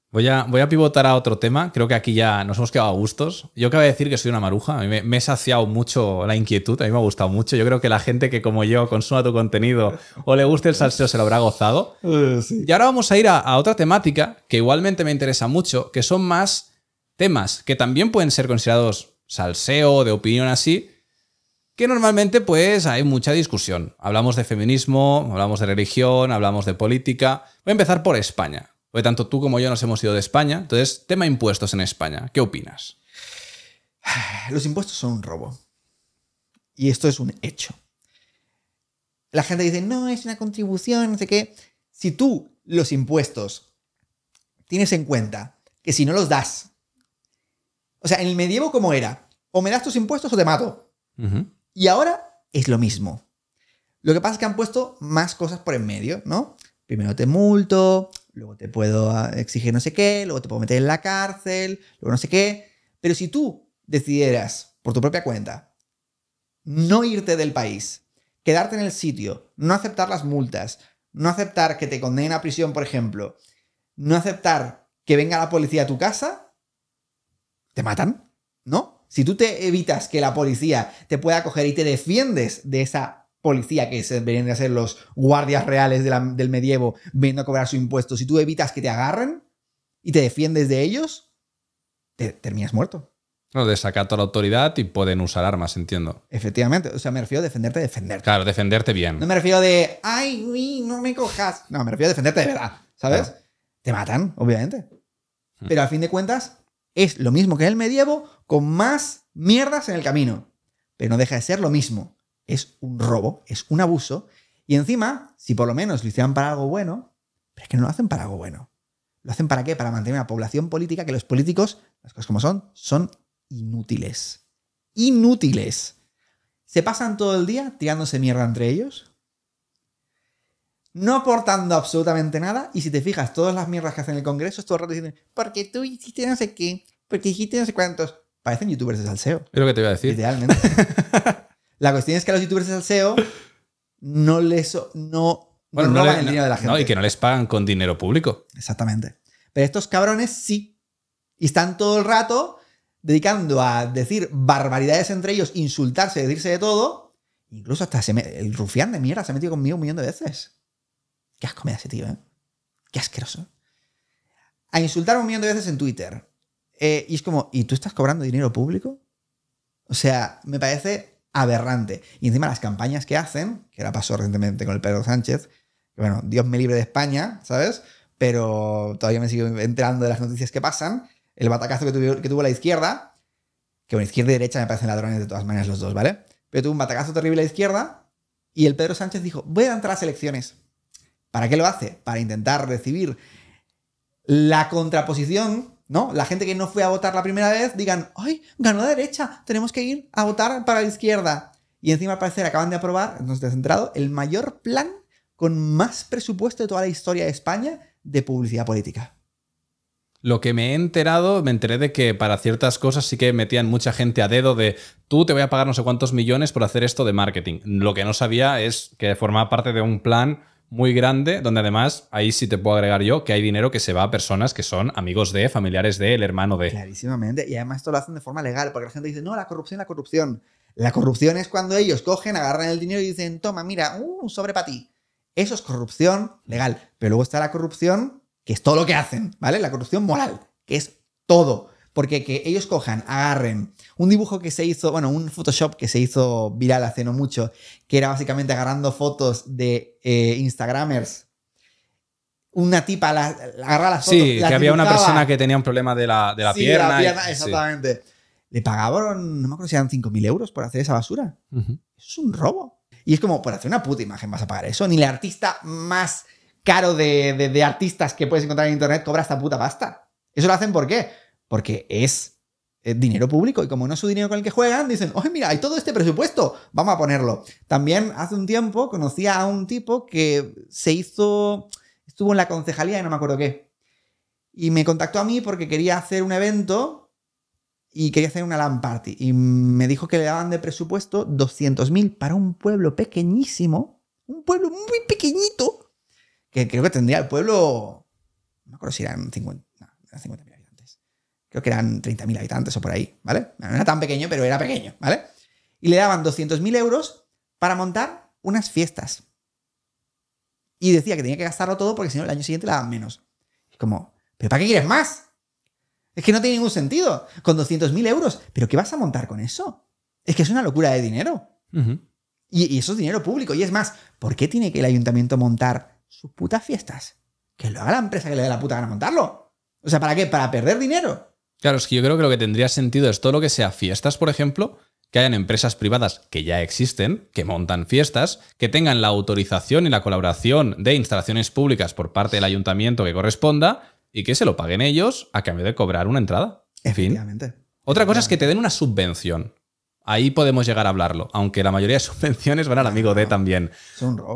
Voy a, voy a pivotar a otro tema. Creo que aquí ya nos hemos quedado a gustos. Yo acabo de decir que soy una maruja. A mí me, he saciado mucho la inquietud. A mí me ha gustado mucho. Yo creo que la gente que, como yo, consuma tu contenido o le guste el salseo se lo habrá gozado. Eh, y ahora vamos a ir a otra temática que igualmente me interesa mucho, que son más temas que también pueden ser considerados salseo, de opinión así, que normalmente pues hay mucha discusión. Hablamos de feminismo, hablamos de religión, hablamos de política. Voy a empezar por España, porque tanto tú como yo nos hemos ido de España. Entonces, tema impuestos en España, ¿qué opinas? Los impuestos son un robo. Y esto es un hecho. La gente dice, no, es una contribución, no sé qué. Si tú los impuestos tienes en cuenta que si no los das o sea, en el medievo, ¿cómo era? O me das tus impuestos o te mato. Y ahora es lo mismo. Lo que pasa es que han puesto más cosas por en medio, ¿no? Primero te multo, luego te puedo ah, exigir no sé qué, luego te puedo meter en la cárcel, luego no sé qué. Pero si tú decidieras, por tu propia cuenta, no irte del país, quedarte en el sitio, no aceptar las multas, no aceptar que te condenen a prisión, por ejemplo, no aceptar que venga la policía a tu casa, te matan, ¿no? Si tú te evitas que la policía te pueda coger y te defiendes de esa policía que se deberían a ser los guardias reales del medievo viniendo a cobrar su impuesto, si tú evitas que te agarren y te defiendes de ellos, te terminas muerto. No, desacato a la autoridad y pueden usar armas, entiendo. Efectivamente, o sea, me refiero a defenderte, defenderte. Claro, defenderte bien. No me refiero de, ay, no me cojas. No, me refiero a defenderte de verdad, ¿sabes? Te matan, obviamente. Mm. Pero a fin de cuentas, es lo mismo que en el medievo, con más mierdas en el camino. Pero no deja de ser lo mismo. Es un robo, es un abuso. Y encima, si por lo menos lo hicieran para algo bueno, pero es que no lo hacen para algo bueno. ¿Lo hacen para qué? Para mantener una población política que los políticos, las cosas como son, son inútiles. Inútiles. Se pasan todo el día tirándose mierda entre ellos, no aportando absolutamente nada. Y si te fijas, todas las mierdas que hacen en el Congreso, todo el rato dicen, porque tú hiciste no sé qué, porque hiciste no sé cuántos. Parecen youtubers de salseo. Es lo que te iba a decir. Idealmente. la cuestión es que a los youtubers de salseo no les. No, no, el de la gente. y que no les pagan con dinero público. Exactamente. Pero estos cabrones sí. Y están todo el rato dedicando a decir barbaridades entre ellos, insultarse, decirse de todo. Incluso hasta se el rufián de mierda se ha metido conmigo un millón de veces. Qué asco me da ese tío, ¿eh? Qué asqueroso. A insultar un millón de veces en Twitter. Eh, y es como, ¿y tú estás cobrando dinero público? O sea, me parece aberrante. Y encima las campañas que hacen, que la pasó recientemente con el Pedro Sánchez, que bueno, Dios me libre de España, ¿sabes? Pero todavía me sigo enterando de las noticias que pasan. El batacazo que tuvo, la izquierda, que bueno, izquierda y derecha me parecen ladrones de todas maneras los dos, ¿vale? Pero tuvo un batacazo terrible a la izquierda y el Pedro Sánchez dijo, voy a entrar a las elecciones. ¿Para qué lo hace? Para intentar recibir la contraposición, ¿no? La gente que no fue a votar la primera vez digan, ¡ay, ganó la derecha! Tenemos que ir a votar para la izquierda. Y encima al parecer acaban de aprobar, no de centrado el mayor plan con más presupuesto de toda la historia de España de publicidad política. Lo que me he enterado, me enteré de que para ciertas cosas sí que metían mucha gente a dedo de tú te voy a pagar no sé cuántos millones por hacer esto de marketing. Lo que no sabía es que formaba parte de un plan muy grande, donde además, ahí sí te puedo agregar yo, que hay dinero que se va a personas que son amigos de, familiares de, el hermano de. Clarísimamente, y además esto lo hacen de forma legal, porque la gente dice, no, la corrupción, la corrupción. La corrupción es cuando ellos cogen, agarran el dinero y dicen, toma, mira, uh, un sobre para ti. Eso es corrupción legal. Pero luego está la corrupción, que es todo lo que hacen, ¿vale? La corrupción moral, que es todo. Porque que ellos cojan, agarren, un dibujo que se hizo, bueno, un Photoshop que se hizo viral hace no mucho, que era básicamente agarrando fotos de eh, Instagramers. Una tipa la, la agarra las fotos. Sí, que había una persona que tenía un problema de la, de pierna. exactamente. Le pagaban, no me acuerdo si eran 5.000 euros por hacer esa basura. Es un robo. Y es como, por hacer una puta imagen vas a pagar eso. Ni el artista más caro de, de artistas que puedes encontrar en internet cobra esta puta pasta. ¿Eso lo hacen por qué? Porque es eh, dinero público y como no es su dinero con el que juegan, dicen, oye, mira, hay todo este presupuesto, vamos a ponerlo. También hace un tiempo conocí a un tipo que se hizo, estuvo en la concejalía y no me acuerdo qué. Y me contactó a mí porque quería hacer un evento y quería hacer una LAN party. Y me dijo que le daban de presupuesto 200.000 para un pueblo pequeñísimo, un pueblo muy pequeñito, que creo que tendría el pueblo, no me acuerdo si eran 50, 50 creo que eran 30.000 habitantes o por ahí, ¿vale? No era tan pequeño, pero era pequeño, ¿vale? Y le daban 200.000 euros para montar unas fiestas. Y decía que tenía que gastarlo todo porque si no, el año siguiente le daban menos. Y como, ¿pero para qué quieres más? Es que no tiene ningún sentido. Con 200.000 euros, ¿pero qué vas a montar con eso? Es que es una locura de dinero. y, eso es dinero público. Y es más, ¿por qué tiene que el ayuntamiento montar sus putas fiestas? Que lo haga la empresa que le dé la puta gana montarlo. O sea, ¿para qué? ¿Para perder dinero? Claro, es que yo creo que lo que tendría sentido es todo lo que sea fiestas, por ejemplo, que hayan empresas privadas que ya existen, que montan fiestas, que tengan la autorización y la colaboración de instalaciones públicas por parte del ayuntamiento que corresponda y que se lo paguen ellos a cambio de cobrar una entrada. En fin. Otra cosa es que te den una subvención. Ahí podemos llegar a hablarlo, aunque la mayoría de subvenciones van al amigo D también.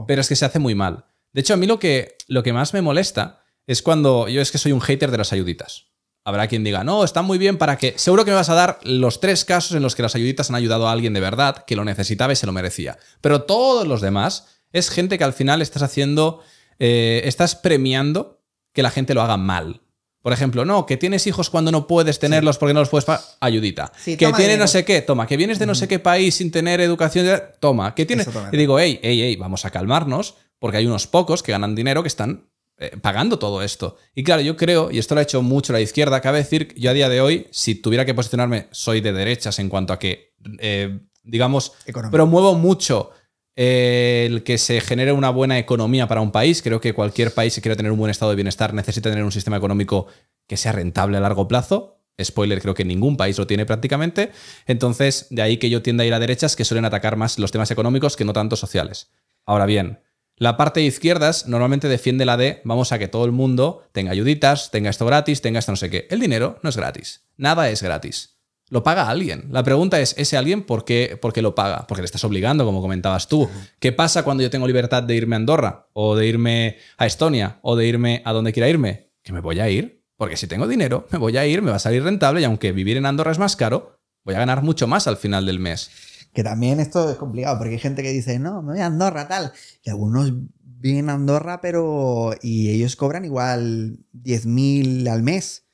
Pero es que se hace muy mal. De hecho, a mí lo que, lo que más me molesta es cuando yo es que soy un hater de las ayuditas. Habrá quien diga, no, está muy bien para que... Seguro que me vas a dar los tres casos en los que las ayuditas han ayudado a alguien de verdad, que lo necesitaba y se lo merecía. Pero todos los demás es gente que al final estás haciendo, eh, estás premiando que la gente lo haga mal. Por ejemplo, no, que tienes hijos cuando no puedes tenerlos porque no los puedes pagar, ayudita. que tiene no sé qué, toma. Que vienes de no sé qué país sin tener educación, toma. Que tienes... Y digo, hey, hey, hey, vamos a calmarnos porque hay unos pocos que ganan dinero que están eh, pagando todo esto. Y claro, yo creo, y esto lo ha hecho mucho la izquierda, cabe decir, yo a día de hoy, si tuviera que posicionarme, soy de derechas en cuanto a que, eh, digamos, promuevo mucho eh, el que se genere una buena economía para un país. Creo que cualquier país que quiera tener un buen estado de bienestar necesita tener un sistema económico que sea rentable a largo plazo. Spoiler, creo que ningún país lo tiene prácticamente. Entonces, de ahí que yo tienda a ir a derechas que suelen atacar más los temas económicos que no tanto sociales. Ahora bien, la parte de izquierdas normalmente defiende la de vamos a que todo el mundo tenga ayuditas, tenga esto gratis, tenga esto no sé qué. El dinero no es gratis. Nada es gratis. Lo paga alguien. La pregunta es, ¿ese alguien por qué, por qué lo paga? Porque le estás obligando, como comentabas tú. ¿Qué pasa cuando yo tengo libertad de irme a Andorra? ¿O de irme a Estonia? ¿O de irme a donde quiera irme? Que me voy a ir. Porque si tengo dinero, me voy a ir, me va a salir rentable y aunque vivir en Andorra es más caro, voy a ganar mucho más al final del mes. Que también esto es complicado, porque hay gente que dice, no, me voy a Andorra, tal. Y algunos vienen a Andorra, pero. Y ellos cobran igual 10.000 al mes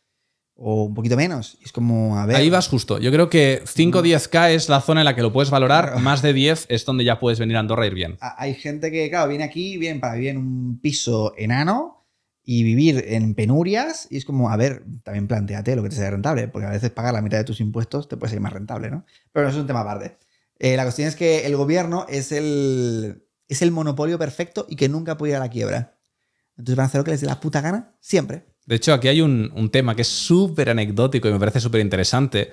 o un poquito menos. es como, a ver. Ahí vas justo. Yo creo que 5 o 10K es la zona en la que lo puedes valorar. Más de 10 es donde ya puedes venir a Andorra a ir bien. Hay gente que, claro, viene aquí viene para vivir en un piso enano y vivir en penurias. Y es como, a ver, también planteate lo que te sea rentable, porque a veces pagar la mitad de tus impuestos te puede ser más rentable, ¿no? Pero eso es un tema aparte. Eh, la cuestión es que el gobierno es el, es el monopolio perfecto y que nunca puede ir a la quiebra. Entonces van a hacer lo que les dé la puta gana siempre. De hecho, aquí hay un, tema que es súper anecdótico y me parece súper interesante,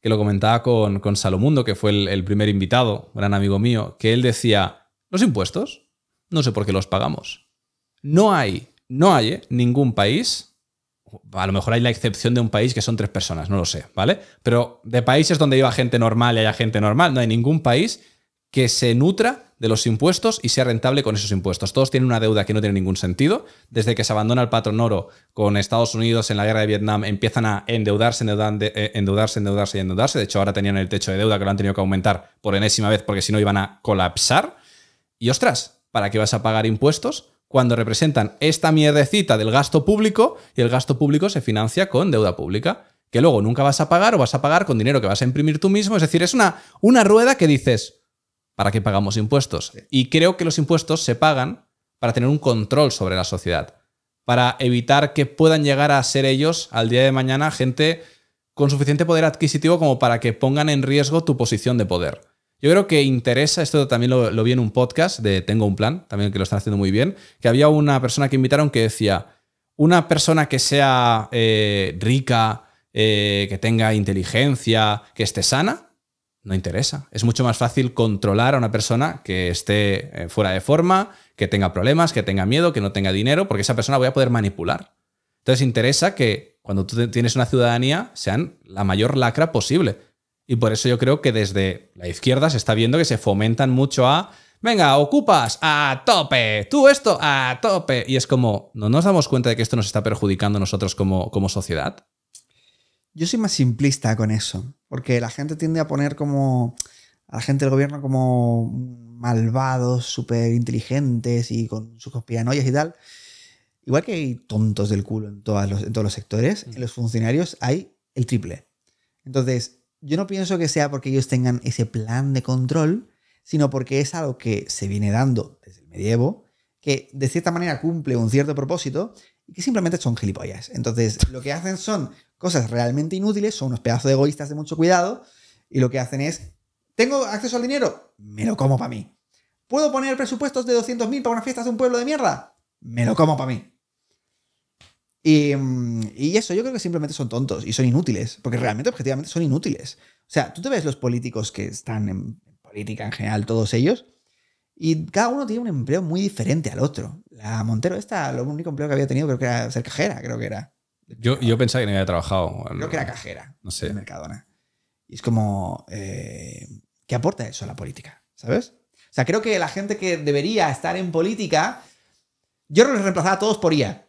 que lo comentaba con, Salomundo, que fue el, primer invitado, gran amigo mío, que él decía, los impuestos, no sé por qué los pagamos. No hay, no hay eh, ningún país a lo mejor hay la excepción de un país que son tres personas, no lo sé, ¿vale? Pero de países donde iba gente normal y haya gente normal, no hay ningún país que se nutra de los impuestos y sea rentable con esos impuestos. Todos tienen una deuda que no tiene ningún sentido. Desde que se abandona el patrón oro con Estados Unidos en la guerra de Vietnam, empiezan a endeudarse, endeudarse, eh, eh, endeudarse, endeudarse y endeudarse. De hecho, ahora tenían el techo de deuda que lo han tenido que aumentar por enésima vez porque si no iban a colapsar. Y ostras, ¿para qué vas a pagar impuestos cuando representan esta mierdecita del gasto público y el gasto público se financia con deuda pública, que luego nunca vas a pagar o vas a pagar con dinero que vas a imprimir tú mismo. Es decir, es una, una rueda que dices, ¿para qué pagamos impuestos? Y creo que los impuestos se pagan para tener un control sobre la sociedad, para evitar que puedan llegar a ser ellos al día de mañana gente con suficiente poder adquisitivo como para que pongan en riesgo tu posición de poder. Yo creo que interesa, esto también lo, vi en un podcast de Tengo un plan, también que lo están haciendo muy bien, que había una persona que invitaron que decía, una persona que sea eh, rica, eh, que tenga inteligencia, que esté sana, no interesa. Es mucho más fácil controlar a una persona que esté eh, fuera de forma, que tenga problemas, que tenga miedo, que no tenga dinero, porque esa persona voy a poder manipular. Entonces interesa que cuando tú tienes una ciudadanía sean la mayor lacra posible. Y por eso yo creo que desde la izquierda se está viendo que se fomentan mucho a, venga, ocupas, a tope, tú esto, a tope. Y es como, ¿no nos damos cuenta de que esto nos está perjudicando a nosotros como, como sociedad? Yo soy más simplista con eso, porque la gente tiende a poner como a la gente del gobierno como malvados, súper inteligentes y con sus pianoyas y tal. Igual que hay tontos del culo en, en todos los sectores, mm. en los funcionarios hay el triple. Entonces, yo no pienso que sea porque ellos tengan ese plan de control, sino porque es algo que se viene dando desde el medievo, que de cierta manera cumple un cierto propósito y que simplemente son gilipollas. Entonces, lo que hacen son cosas realmente inútiles, son unos pedazos de egoístas de mucho cuidado, y lo que hacen es, ¿tengo acceso al dinero? Me lo como para mí. ¿Puedo poner presupuestos de 200.000 para una fiestas de un pueblo de mierda? Me lo como para mí. Mm, y, eso, yo creo que simplemente son tontos y son inútiles, porque realmente, objetivamente, son inútiles. O sea, tú te ves los políticos que están en política en general, todos ellos, y cada uno tiene un empleo muy diferente al otro. La Montero, esta, lo único empleo que había tenido creo que era ser cajera, creo que era. Yo, yo pensaba que no había trabajado. creo que era cajera. No sé. En Mercadona. Y es como, eh, ¿qué aporta eso a la política? ¿Sabes? O sea, creo que la gente que debería estar en política, yo los reemplazaba a todos por IA.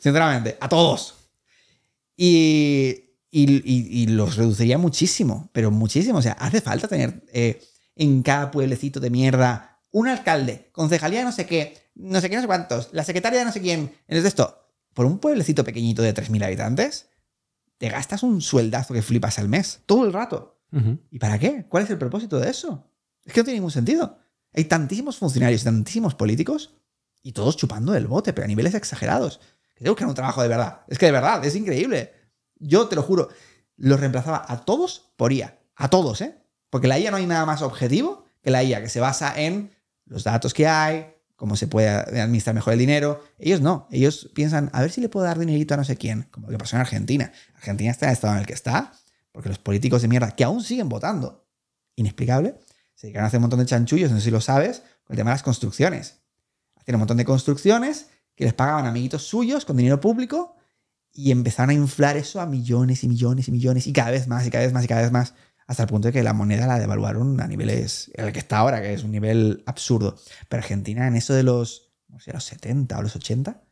Sinceramente, a todos. Y, los reduciría muchísimo, pero muchísimo. O sea, hace falta tener eh, en cada pueblecito de mierda un alcalde, concejalía no sé qué, no sé qué, no sé cuántos, la secretaria de no sé quién. Entonces, esto, por un pueblecito pequeñito de 3.000 habitantes, te gastas un sueldazo que flipas al mes, todo el rato. ¿Y para qué? ¿Cuál es el propósito de eso? Es que no tiene ningún sentido. Hay tantísimos funcionarios, tantísimos políticos y todos chupando el bote, pero a niveles exagerados que que un trabajo de verdad. Es que de verdad, es increíble. Yo te lo juro, los reemplazaba a todos por IA. A todos, ¿eh? Porque la IA no hay nada más objetivo que la IA, que se basa en los datos que hay, cómo se puede administrar mejor el dinero. Ellos no, ellos piensan, a ver si le puedo dar dinerito a no sé quién, como lo que pasó en Argentina. Argentina está en el estado en el que está, porque los políticos de mierda, que aún siguen votando, inexplicable, se dedican a hacer un montón de chanchullos, no sé si lo sabes, con el tema de las construcciones. Hacen un montón de construcciones y les pagaban amiguitos suyos con dinero público y empezaron a inflar eso a millones y millones y millones y cada vez más y cada vez más y cada vez más hasta el punto de que la moneda la devaluaron a niveles en el que está ahora, que es un nivel absurdo. Pero Argentina en eso de los, los 70 o los 80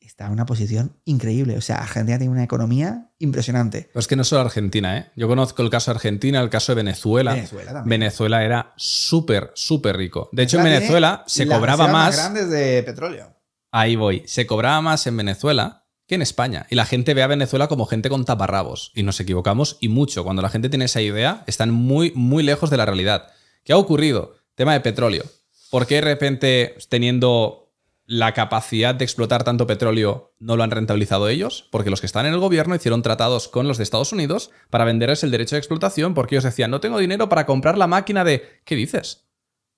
está en una posición increíble. O sea, Argentina tiene una economía impresionante. Pero es que no solo Argentina, ¿eh? Yo conozco el caso de Argentina, el caso de Venezuela. Venezuela, era súper, súper rico. De hecho, en Venezuela se cobraba más. Más grandes de petróleo. Ahí voy. Se cobraba más en Venezuela que en España. Y la gente ve a Venezuela como gente con taparrabos. Y nos equivocamos y mucho. Cuando la gente tiene esa idea, están muy, muy lejos de la realidad. ¿Qué ha ocurrido? Tema de petróleo. ¿Por qué de repente, teniendo la capacidad de explotar tanto petróleo, no lo han rentabilizado ellos? Porque los que están en el gobierno hicieron tratados con los de Estados Unidos para venderles el derecho de explotación porque ellos decían, no tengo dinero para comprar la máquina de... ¿Qué dices?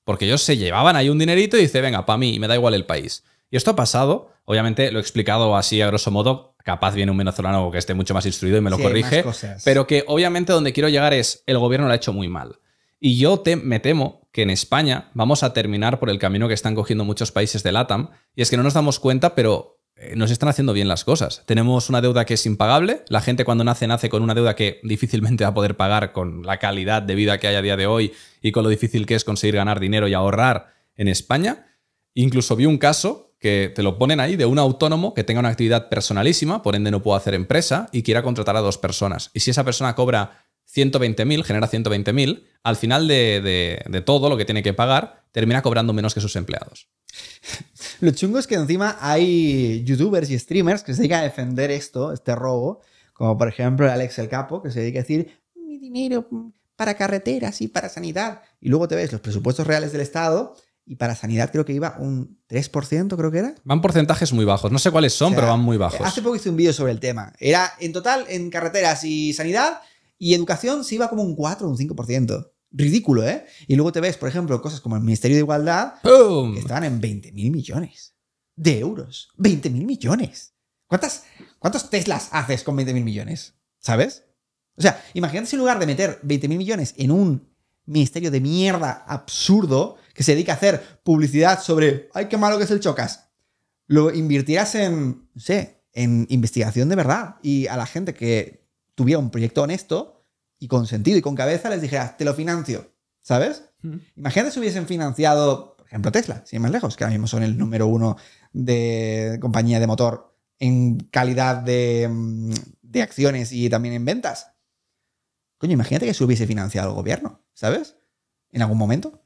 Porque ellos se llevaban ahí un dinerito y dice, venga, para mí, me da igual el país. Y esto ha pasado, obviamente lo he explicado así a grosso modo, capaz viene un venezolano que esté mucho más instruido y me lo corrige, pero que obviamente donde quiero llegar es, el gobierno lo ha hecho muy mal. Y yo me temo que en España vamos a terminar por el camino que están cogiendo muchos países del ATAM, y es que no nos damos cuenta, pero eh, nos están haciendo bien las cosas. Tenemos una deuda que es impagable, la gente cuando nace nace con una deuda que difícilmente va a poder pagar con la calidad de vida que hay a día de hoy y con lo difícil que es conseguir ganar dinero y ahorrar en España. Incluso vi un caso que te lo ponen ahí de un autónomo que tenga una actividad personalísima, por ende no puedo hacer empresa y quiera contratar a dos personas. Y si esa persona cobra 120.000, genera 120.000, al final de, de, todo lo que tiene que pagar, termina cobrando menos que sus empleados. Lo chungo es que encima hay youtubers y streamers que se dedican a defender esto, este robo, como por ejemplo Alex el Capo, que se dedica a decir, mi dinero para carreteras y para sanidad. Y luego te ves los presupuestos reales del Estado y para sanidad creo que iba un 3%, creo que era. Van porcentajes muy bajos, no sé cuáles son, pero van muy bajos. Hace poco hice un vídeo sobre el tema. Era en total en carreteras y sanidad y educación se iba como un 4 o un 5%. Ridículo, ¿eh? Y luego te ves, por ejemplo, cosas como el Ministerio de Igualdad, que estaban en 20 mil millones de euros. 20 mil millones. ¿Cuántas, ¿Cuántos Teslas haces con 20 mil millones? ¿Sabes? O sea, imagínate si en lugar de meter 20 mil millones en un ministerio de mierda absurdo, que se dedica a hacer publicidad sobre, ay, qué malo que es el chocas, lo invirtieras en, no sé, en investigación de verdad y a la gente que tuviera un proyecto honesto y con sentido y con cabeza les dijeras, te lo financio, ¿sabes? Imagínate si hubiesen financiado, por ejemplo, Tesla, sin más lejos, que ahora mismo son el número uno de compañía de motor en calidad de, mm, de acciones y también en ventas. Coño, imagínate que se hubiese financiado el gobierno, ¿sabes? En algún momento.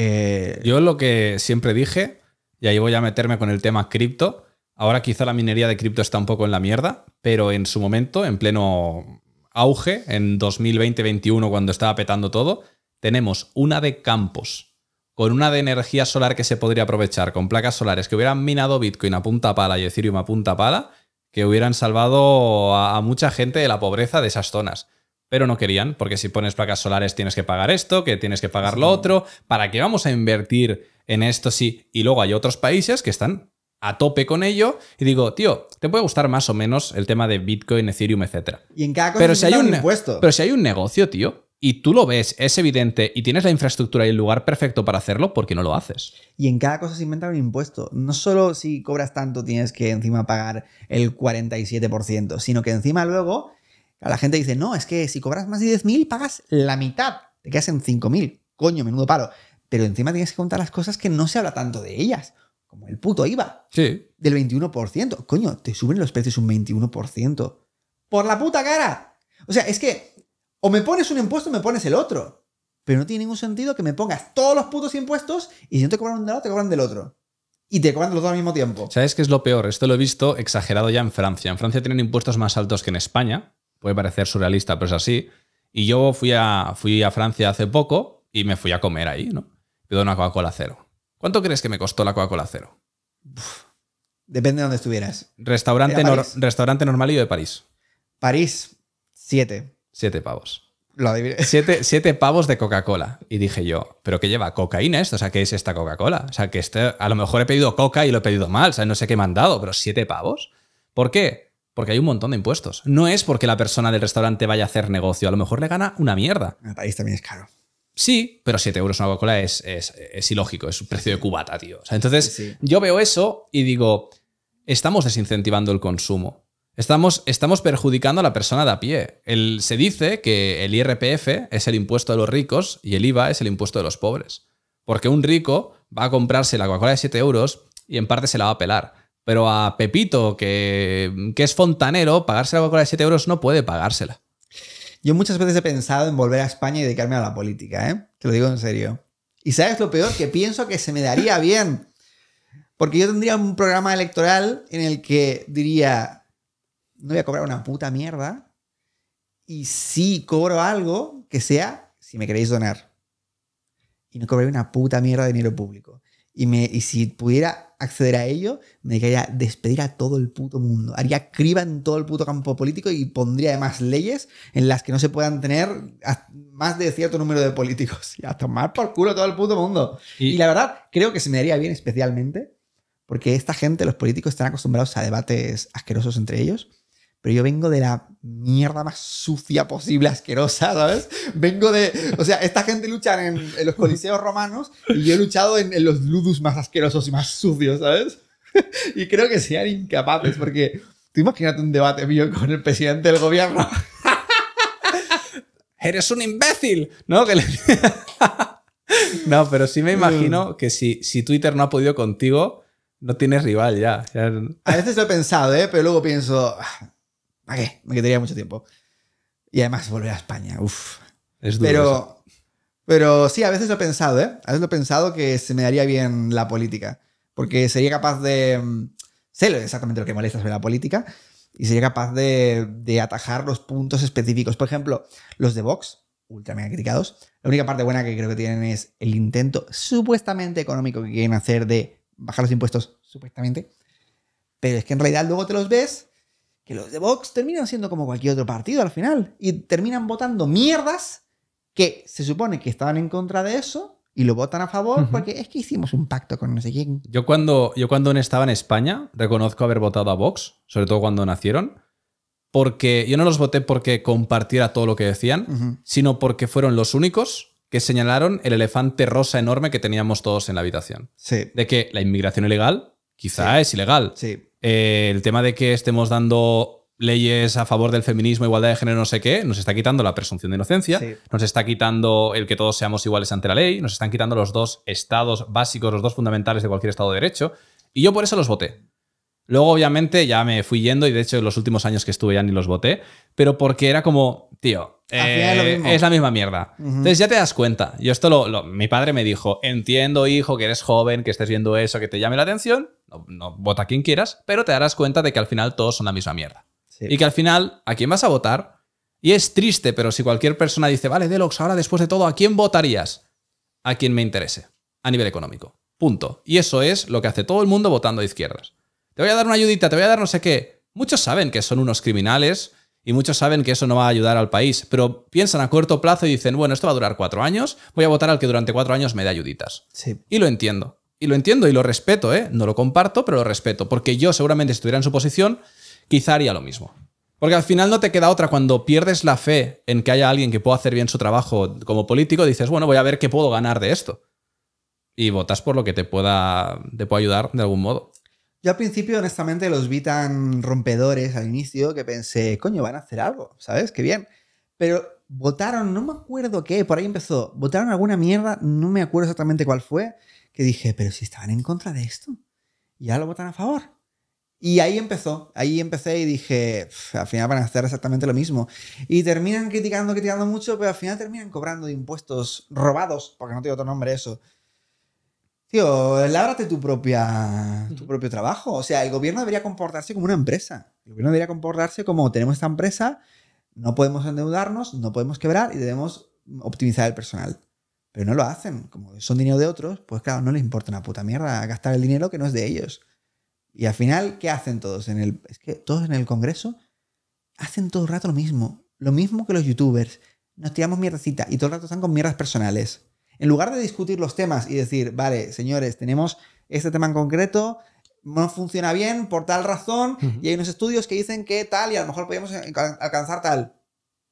Eh, Yo lo que siempre dije, y ahí voy a meterme con el tema cripto, ahora quizá la minería de cripto está un poco en la mierda, pero en su momento, en pleno auge, en 2020-2021, cuando estaba petando todo, tenemos una de campos con una de energía solar que se podría aprovechar, con placas solares que hubieran minado Bitcoin a punta pala y Ethereum a punta pala, que hubieran salvado a, mucha gente de la pobreza de esas zonas pero no querían, porque si pones placas solares tienes que pagar esto, que tienes que pagar lo otro, ¿para qué vamos a invertir en esto sí? Y luego hay otros países que están a tope con ello y digo, tío, te puede gustar más o menos el tema de Bitcoin, Ethereum, etcétera. Y en cada cosa pero si hay un, impuesto. Pero si hay un negocio, tío, y tú lo ves, es evidente, y tienes la infraestructura y el lugar perfecto para hacerlo, ¿por qué no lo haces? Y en cada cosa se inventa un impuesto. No solo si cobras tanto tienes que encima pagar el 47%, sino que encima luego la gente dice, no, es que si cobras más de 10.000 pagas la mitad, te quedas en 5.000. Coño, menudo paro. Pero encima tienes que contar las cosas que no se habla tanto de ellas, como el puto IVA. Sí. Del 21%. Coño, te suben los precios un 21%. Por la puta cara. O sea, es que o me pones un impuesto o me pones el otro. Pero no tiene ningún sentido que me pongas todos los putos impuestos y si no te cobran de un lado, te cobran del otro y te cobran los dos al mismo tiempo. ¿Sabes qué es lo peor? Esto lo he visto exagerado ya en Francia. En Francia tienen impuestos más altos que en España, Puede parecer surrealista, pero es así. Y yo fui a, fui a Francia hace poco y me fui a comer ahí, ¿no? Pido una Coca-Cola cero. ¿Cuánto crees que me costó la Coca-Cola cero? Depende de dónde estuvieras. Restaurante, normal restaurante de París. París, siete. Siete pavos. Lo siete, siete, pavos de Coca-Cola. Y dije yo, ¿pero qué lleva? ¿Cocaína esto? O sea, ¿qué es esta Coca-Cola? O sea, que este, a lo mejor he pedido coca y lo he pedido mal. O sea, no sé qué me han dado, pero siete pavos. ¿Por qué? Porque hay un montón de impuestos. No es porque la persona del restaurante vaya a hacer negocio. A lo mejor le gana una mierda. En el país también es caro. Sí, pero 7 euros una Coca-Cola es, es, ilógico, es un precio de cubata, tío. entonces, yo veo eso y digo, estamos desincentivando el consumo. Estamos, estamos perjudicando a la persona de a pie. se dice que el IRPF es el impuesto de los ricos y el IVA es el impuesto de los pobres. Porque un rico va a comprarse la Coca-Cola de 7 euros y en parte se la va a pelar. Pero a Pepito, que, es fontanero, pagársela con coca 7 euros no puede pagársela. Yo muchas veces he pensado en volver a España y dedicarme a la política, ¿eh? Te lo digo en serio. Y sabes lo peor, que pienso que se me daría bien. Porque yo tendría un programa electoral en el que diría, no voy a cobrar una puta mierda. Y si cobro algo, que sea, si me queréis donar. Y no cobraré una puta mierda de dinero público. Y, me, y si pudiera acceder a ello, me quería despedir a todo el puto mundo. Haría criba en todo el puto campo político y pondría además leyes en las que no se puedan tener más de cierto número de políticos. Y a tomar por culo todo el puto mundo. Y, y la verdad, creo que se me daría bien especialmente porque esta gente, los políticos, están acostumbrados a debates asquerosos entre ellos pero yo vengo de la mierda más sucia posible, asquerosa, ¿sabes? Vengo de... O sea, esta gente lucha en, los coliseos romanos y yo he luchado en, los ludus más asquerosos y más sucios, ¿sabes? Y creo que sean incapaces porque... Tú imagínate un debate mío con el presidente del gobierno. ¡Eres un imbécil! ¿No? no, pero sí me imagino que si, si Twitter no ha podido contigo, no tienes rival ya. A veces lo he pensado, ¿eh? pero luego pienso, ah, ¿Para qué? Me quedaría mucho tiempo. Y además volver a España, uff. Es duro. Pero, pero sí, a veces lo he pensado, ¿eh? A veces lo he pensado que se me daría bien la política. Porque sería capaz de. Mm, sé exactamente lo que molesta sobre la política. Y sería capaz de, de atajar los puntos específicos. Por ejemplo, los de Vox, ultra mega criticados. La única parte buena que creo que tienen es el intento supuestamente económico que quieren hacer de bajar los impuestos, supuestamente. Pero es que en realidad luego te los ves que los de Vox terminan siendo como cualquier otro partido al final y terminan votando mierdas que se supone que estaban en contra de eso y lo votan a favor porque es que hicimos un pacto con no sé quién. Yo cuando, yo cuando estaba en España reconozco haber votado a Vox, sobre todo cuando nacieron, porque yo no los voté porque compartiera todo lo que decían, sino porque fueron los únicos que señalaron el elefante rosa enorme que teníamos todos en la habitación. De que la inmigración ilegal quizá es ilegal. Sí. Eh, el tema de que estemos dando leyes a favor del feminismo, igualdad de género, no sé qué, nos está quitando la presunción de inocencia, nos está quitando el que todos seamos iguales ante la ley, nos están quitando los dos estados básicos, los dos fundamentales de cualquier estado de derecho. Y yo por eso los voté. Luego, obviamente, ya me fui yendo y de hecho, en los últimos años que estuve ya ni los voté, pero porque era como, tío, eh, es la misma mierda. Entonces ya te das cuenta. Y esto lo, mi padre me dijo, entiendo, hijo, que eres joven, que estés viendo eso, que te llame la atención, no, vota a quien quieras, pero te darás cuenta de que al final todos son la misma mierda. Y que al final, ¿a quién vas a votar? Y es triste, pero si cualquier persona dice, vale, Delox, ahora después de todo, ¿a quién votarías? A quien me interese, a nivel económico. Punto. Y eso es lo que hace todo el mundo votando a izquierdas te voy a dar una ayudita, te voy a dar no sé qué. Muchos saben que son unos criminales y muchos saben que eso no va a ayudar al país, pero piensan a corto plazo y dicen, bueno, esto va a durar cuatro años, voy a votar al que durante cuatro años me dé ayuditas. Sí. Y lo entiendo. Y lo entiendo y lo respeto, ¿eh? No lo comparto, pero lo respeto, porque yo seguramente si estuviera en su posición, quizá haría lo mismo. Porque al final no te queda otra cuando pierdes la fe en que haya alguien que pueda hacer bien su trabajo como político, dices, bueno, voy a ver qué puedo ganar de esto. Y votas por lo que te pueda, te pueda ayudar de algún modo. Yo al principio, honestamente, los vi tan rompedores al inicio que pensé, coño, van a hacer algo, ¿sabes? Qué bien. Pero votaron, no me acuerdo qué, por ahí empezó, votaron alguna mierda, no me acuerdo exactamente cuál fue, que dije, pero si estaban en contra de esto, ya lo votan a favor. Y ahí empezó, ahí empecé y dije, al final van a hacer exactamente lo mismo. Y terminan criticando, criticando mucho, pero al final terminan cobrando impuestos robados, porque no tiene otro nombre eso, Tío, lábrate tu, propia, tu propio trabajo. O sea, el gobierno debería comportarse como una empresa. El gobierno debería comportarse como tenemos esta empresa, no podemos endeudarnos, no podemos quebrar y debemos optimizar el personal. Pero no lo hacen. Como son dinero de otros, pues claro, no les importa una puta mierda gastar el dinero que no es de ellos. Y al final, ¿qué hacen todos? En el, es que todos en el Congreso hacen todo el rato lo mismo. Lo mismo que los youtubers. Nos tiramos mierdecita y todo el rato están con mierdas personales. En lugar de discutir los temas y decir, vale, señores, tenemos este tema en concreto, no funciona bien por tal razón, y hay unos estudios que dicen que tal y a lo mejor podemos alcanzar tal.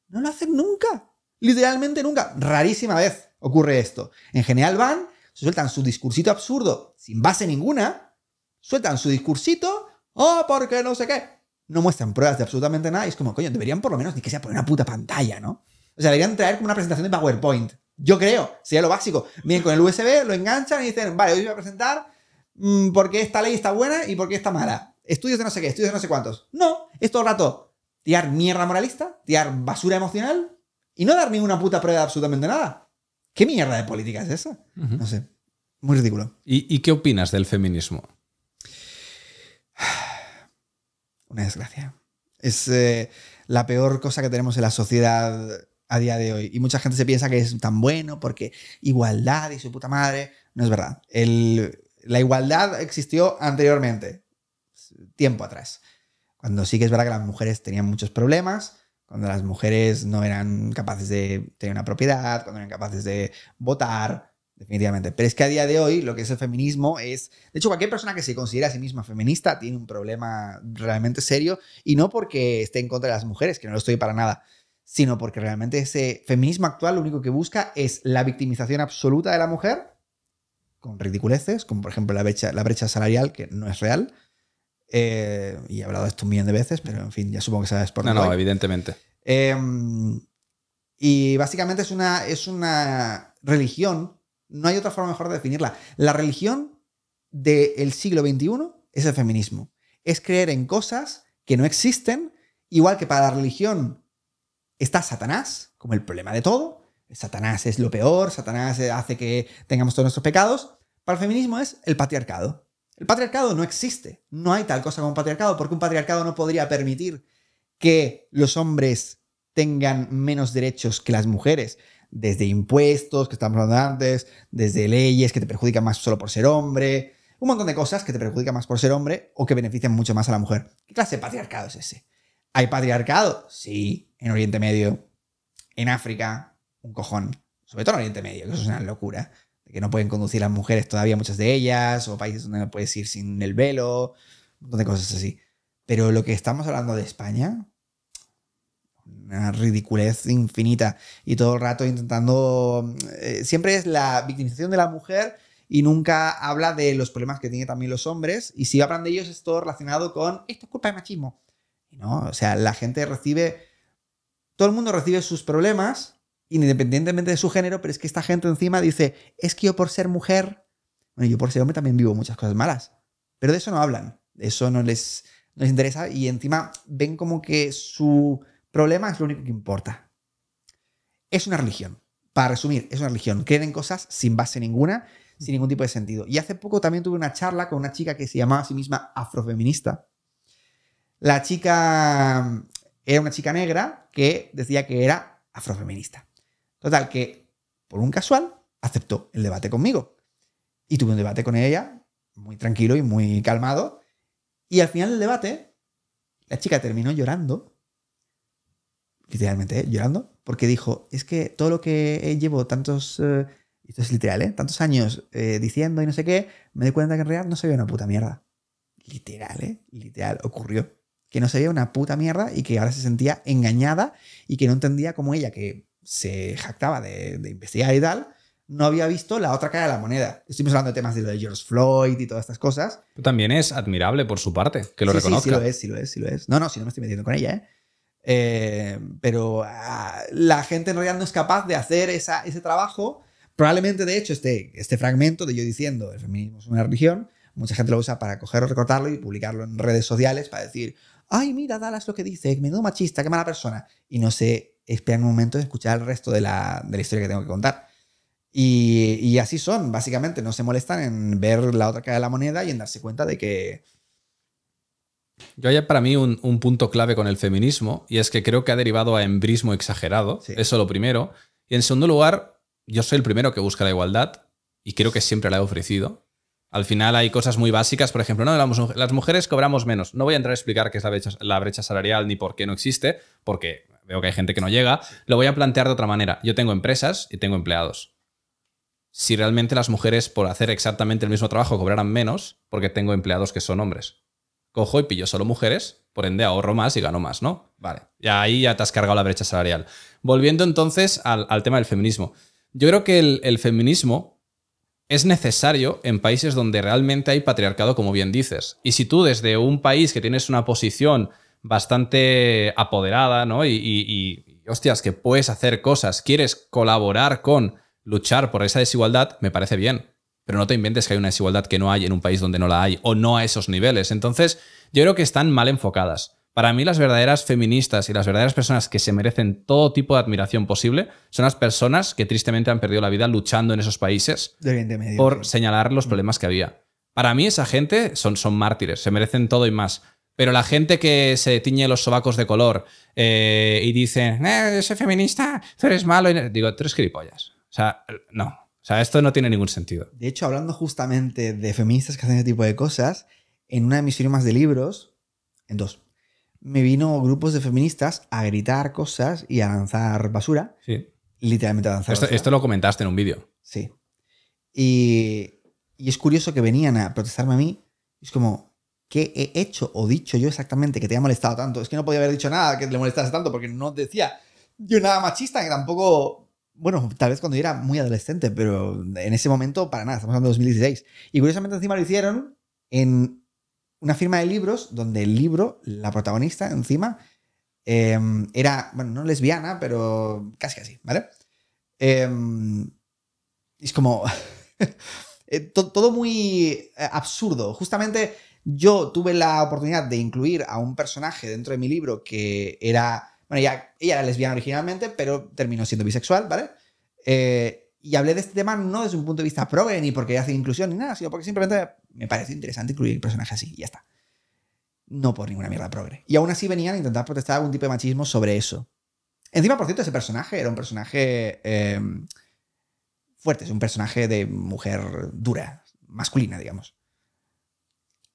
No lo hacen nunca, literalmente nunca. Rarísima vez ocurre esto. En general van, sueltan su discursito absurdo, sin base ninguna, sueltan su discursito, oh, porque no sé qué. No muestran pruebas de absolutamente nada y es como, coño, deberían por lo menos ni que sea por una puta pantalla, ¿no? O sea, deberían traer como una presentación de PowerPoint yo creo, sería lo básico. Bien, con el USB lo enganchan y dicen, vale, hoy voy a presentar mm, por qué esta ley está buena y por qué está mala. Estudios de no sé qué, estudios de no sé cuántos. No, es todo el rato tirar mierda moralista, tirar basura emocional y no dar ninguna puta prueba de absolutamente nada. ¿Qué mierda de política es esa? No sé. Muy ridículo. ¿Y, qué opinas del feminismo? Una desgracia. Es eh, la peor cosa que tenemos en la sociedad a día de hoy. Y mucha gente se piensa que es tan bueno porque igualdad y su puta madre. No es verdad. la igualdad existió anteriormente, tiempo atrás. Cuando sí que es verdad que las mujeres tenían muchos problemas, cuando las mujeres no eran capaces de tener una propiedad, cuando eran capaces de votar, definitivamente. Pero es que a día de hoy lo que es el feminismo es... De hecho, cualquier persona que se considera a sí misma feminista tiene un problema realmente serio y no porque esté en contra de las mujeres, que no lo estoy para nada, sino porque realmente ese feminismo actual lo único que busca es la victimización absoluta de la mujer, con ridiculeces, como por ejemplo la brecha, salarial, que no es real. Eh, y he hablado de esto un millón de veces, pero en fin, ya supongo que sabes por qué. No, no, evidentemente. Em, y básicamente es una, es una religión, no hay otra forma mejor de definirla. La religión del siglo XXI es el feminismo. Es creer en cosas que no existen, igual que para la religión Está Satanás, como el problema de todo. Satanás es lo peor, Satanás hace que tengamos todos nuestros pecados. Para el feminismo es el patriarcado. El patriarcado no existe. No hay tal cosa como un patriarcado, porque un patriarcado no podría permitir que los hombres tengan menos derechos que las mujeres, desde impuestos que estamos hablando antes, desde leyes que te perjudican más solo por ser hombre, un montón de cosas que te perjudican más por ser hombre o que benefician mucho más a la mujer. ¿Qué clase de patriarcado es ese? ¿Hay patriarcado? Sí, en Oriente Medio, en África, un cojón. Sobre todo en Oriente Medio, que eso es una locura. que no pueden conducir las mujeres todavía, muchas de ellas, o países donde no puedes ir sin el velo, un montón de cosas así. Pero lo que estamos hablando de España, una ridiculez infinita. Y todo el rato intentando. Eh, siempre es la victimización de la mujer y nunca habla de los problemas que tienen también los hombres. Y si hablan de ellos, es todo relacionado con esto culpa de machismo. o sea, la gente recibe todo el mundo recibe sus problemas, independientemente de su género, pero es que esta gente encima dice, es que yo por ser mujer, bueno, yo por ser hombre también vivo muchas cosas malas, pero de eso no hablan, de eso no les, no les interesa y encima ven como que su problema es lo único que importa. Es una religión, para resumir, es una religión, creen en cosas sin base ninguna, sin ningún tipo de sentido. Y hace poco también tuve una charla con una chica que se llamaba a sí misma afrofeminista. La chica era una chica negra que decía que era afrofeminista. Total, que por un casual aceptó el debate conmigo. Y tuve un debate con ella, muy tranquilo y muy calmado. Y al final del debate, la chica terminó llorando, literalmente ¿eh? llorando, porque dijo, es que todo lo que llevo tantos, eh, esto es literal, ¿eh? tantos años eh, diciendo y no sé qué, me di cuenta que en realidad no soy una puta mierda. Literal, ¿eh? Literal, ocurrió que no sabía una puta mierda y que ahora se sentía engañada y que no entendía cómo ella, que se jactaba de, investigar y tal, no había visto la otra cara de la moneda. Estuvimos hablando de temas de George Floyd y todas estas cosas. también es admirable por su parte, que lo reconozca. Sí, sí lo es, sí lo es, sí lo es. No, no, si no me estoy metiendo con ella, ¿eh? eh pero ah, la gente en realidad no es capaz de hacer esa, ese trabajo. Probablemente, de hecho, este, este fragmento de yo diciendo el feminismo es una religión, mucha gente lo usa para cogerlo, recortarlo y publicarlo en redes sociales para decir, ay, mira, Dallas lo que dice, menudo machista, qué mala persona. Y no se esperan un momento de escuchar el resto de la, de la historia que tengo que contar. Y, así son, básicamente, no se molestan en ver la otra cara de la moneda y en darse cuenta de que... Yo hay para mí un, un punto clave con el feminismo y es que creo que ha derivado a embrismo exagerado, eso eso lo primero. Y en segundo lugar, yo soy el primero que busca la igualdad y creo que siempre la he ofrecido. Al final hay cosas muy básicas, por ejemplo, no, las mujeres cobramos menos. No voy a entrar a explicar qué es la brecha, salarial ni por qué no existe, porque veo que hay gente que no llega. Lo voy a plantear de otra manera. Yo tengo empresas y tengo empleados. Si realmente las mujeres por hacer exactamente el mismo trabajo cobraran menos, porque tengo empleados que son hombres. Cojo y pillo solo mujeres, por ende ahorro más y gano más, ¿no? Vale. Y ahí ya te has cargado la brecha salarial. Volviendo entonces al, tema del feminismo. Yo creo que el feminismo es necesario en países donde realmente hay patriarcado, como bien dices. Y si tú desde un país que tienes una posición bastante apoderada, ¿no? Y, y, hostias, que puedes hacer cosas, quieres colaborar con luchar por esa desigualdad, me parece bien. Pero no te inventes que hay una desigualdad que no hay en un país donde no la hay o no a esos niveles. Entonces, yo creo que están mal enfocadas. Para mí las verdaderas feministas y las verdaderas personas que se merecen todo tipo de admiración posible son las personas que tristemente han perdido la vida luchando en esos países por señalar los mm. problemas que había. Para mí esa gente son, son mártires, se merecen todo y más. Pero la gente que se tiñe los sobacos de color eh, y dice, eh, ese feminista, tú eres malo, digo, tú eres gilipollas. O sea, no. O sea, esto no tiene ningún sentido. De hecho, hablando justamente de feministas que hacen ese tipo de cosas, en una de mis firmas de libros, en dos, me vino grupos de feministas a gritar cosas y a lanzar basura. Sí. Literalmente a lanzar esto, basura. Esto lo comentaste en un vídeo. Sí. Y, y es curioso que venían a protestarme a mí. Es como, ¿qué he hecho o dicho yo exactamente que te haya molestado tanto? Es que no podía haber dicho nada que le molestase tanto porque no decía yo nada machista, que tampoco. Bueno, tal vez cuando yo era muy adolescente, pero en ese momento para nada, estamos hablando de 2016. Y curiosamente encima lo hicieron en una firma de libros donde el libro, la protagonista encima, eh, era, bueno, no lesbiana, pero casi así, ¿vale? Eh, es como eh, todo muy absurdo. Justamente yo tuve la oportunidad de incluir a un personaje dentro de mi libro que era, bueno, ella, ella era lesbiana originalmente, pero terminó siendo bisexual, ¿vale? y hablé de este tema no desde un punto de vista progre, ni porque hace inclusión, ni nada, sino porque simplemente me parece interesante incluir personaje así, y ya está. No por ninguna mierda progre. Y aún así venían a intentar protestar algún tipo de machismo sobre eso. Encima, por cierto, ese personaje era un personaje eh, fuerte, es un personaje de mujer dura, masculina, digamos.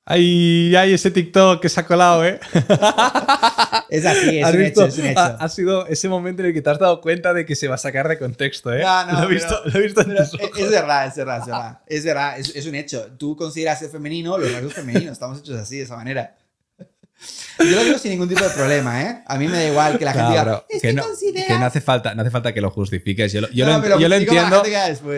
Ay, ay, ese TikTok que se ha colado, ¿eh? es así, es, un hecho, es un hecho. Ha, sido ese momento en el que te has dado cuenta de que se va a sacar de contexto, ¿eh? No, lo, he visto, lo he visto en tus e-, ojos. Es, verdad, es verdad, es verdad. Es verdad, es, un hecho. Tú consideras el femenino los rasgos femeninos. Estamos hechos así, de esa manera. Yo lo digo sin ningún tipo de problema, ¿eh? A mí me da igual que la gente diga, es que, no, considera... que no, hace falta, no hace falta que lo justifiques. Yo lo, yo lo, entiendo.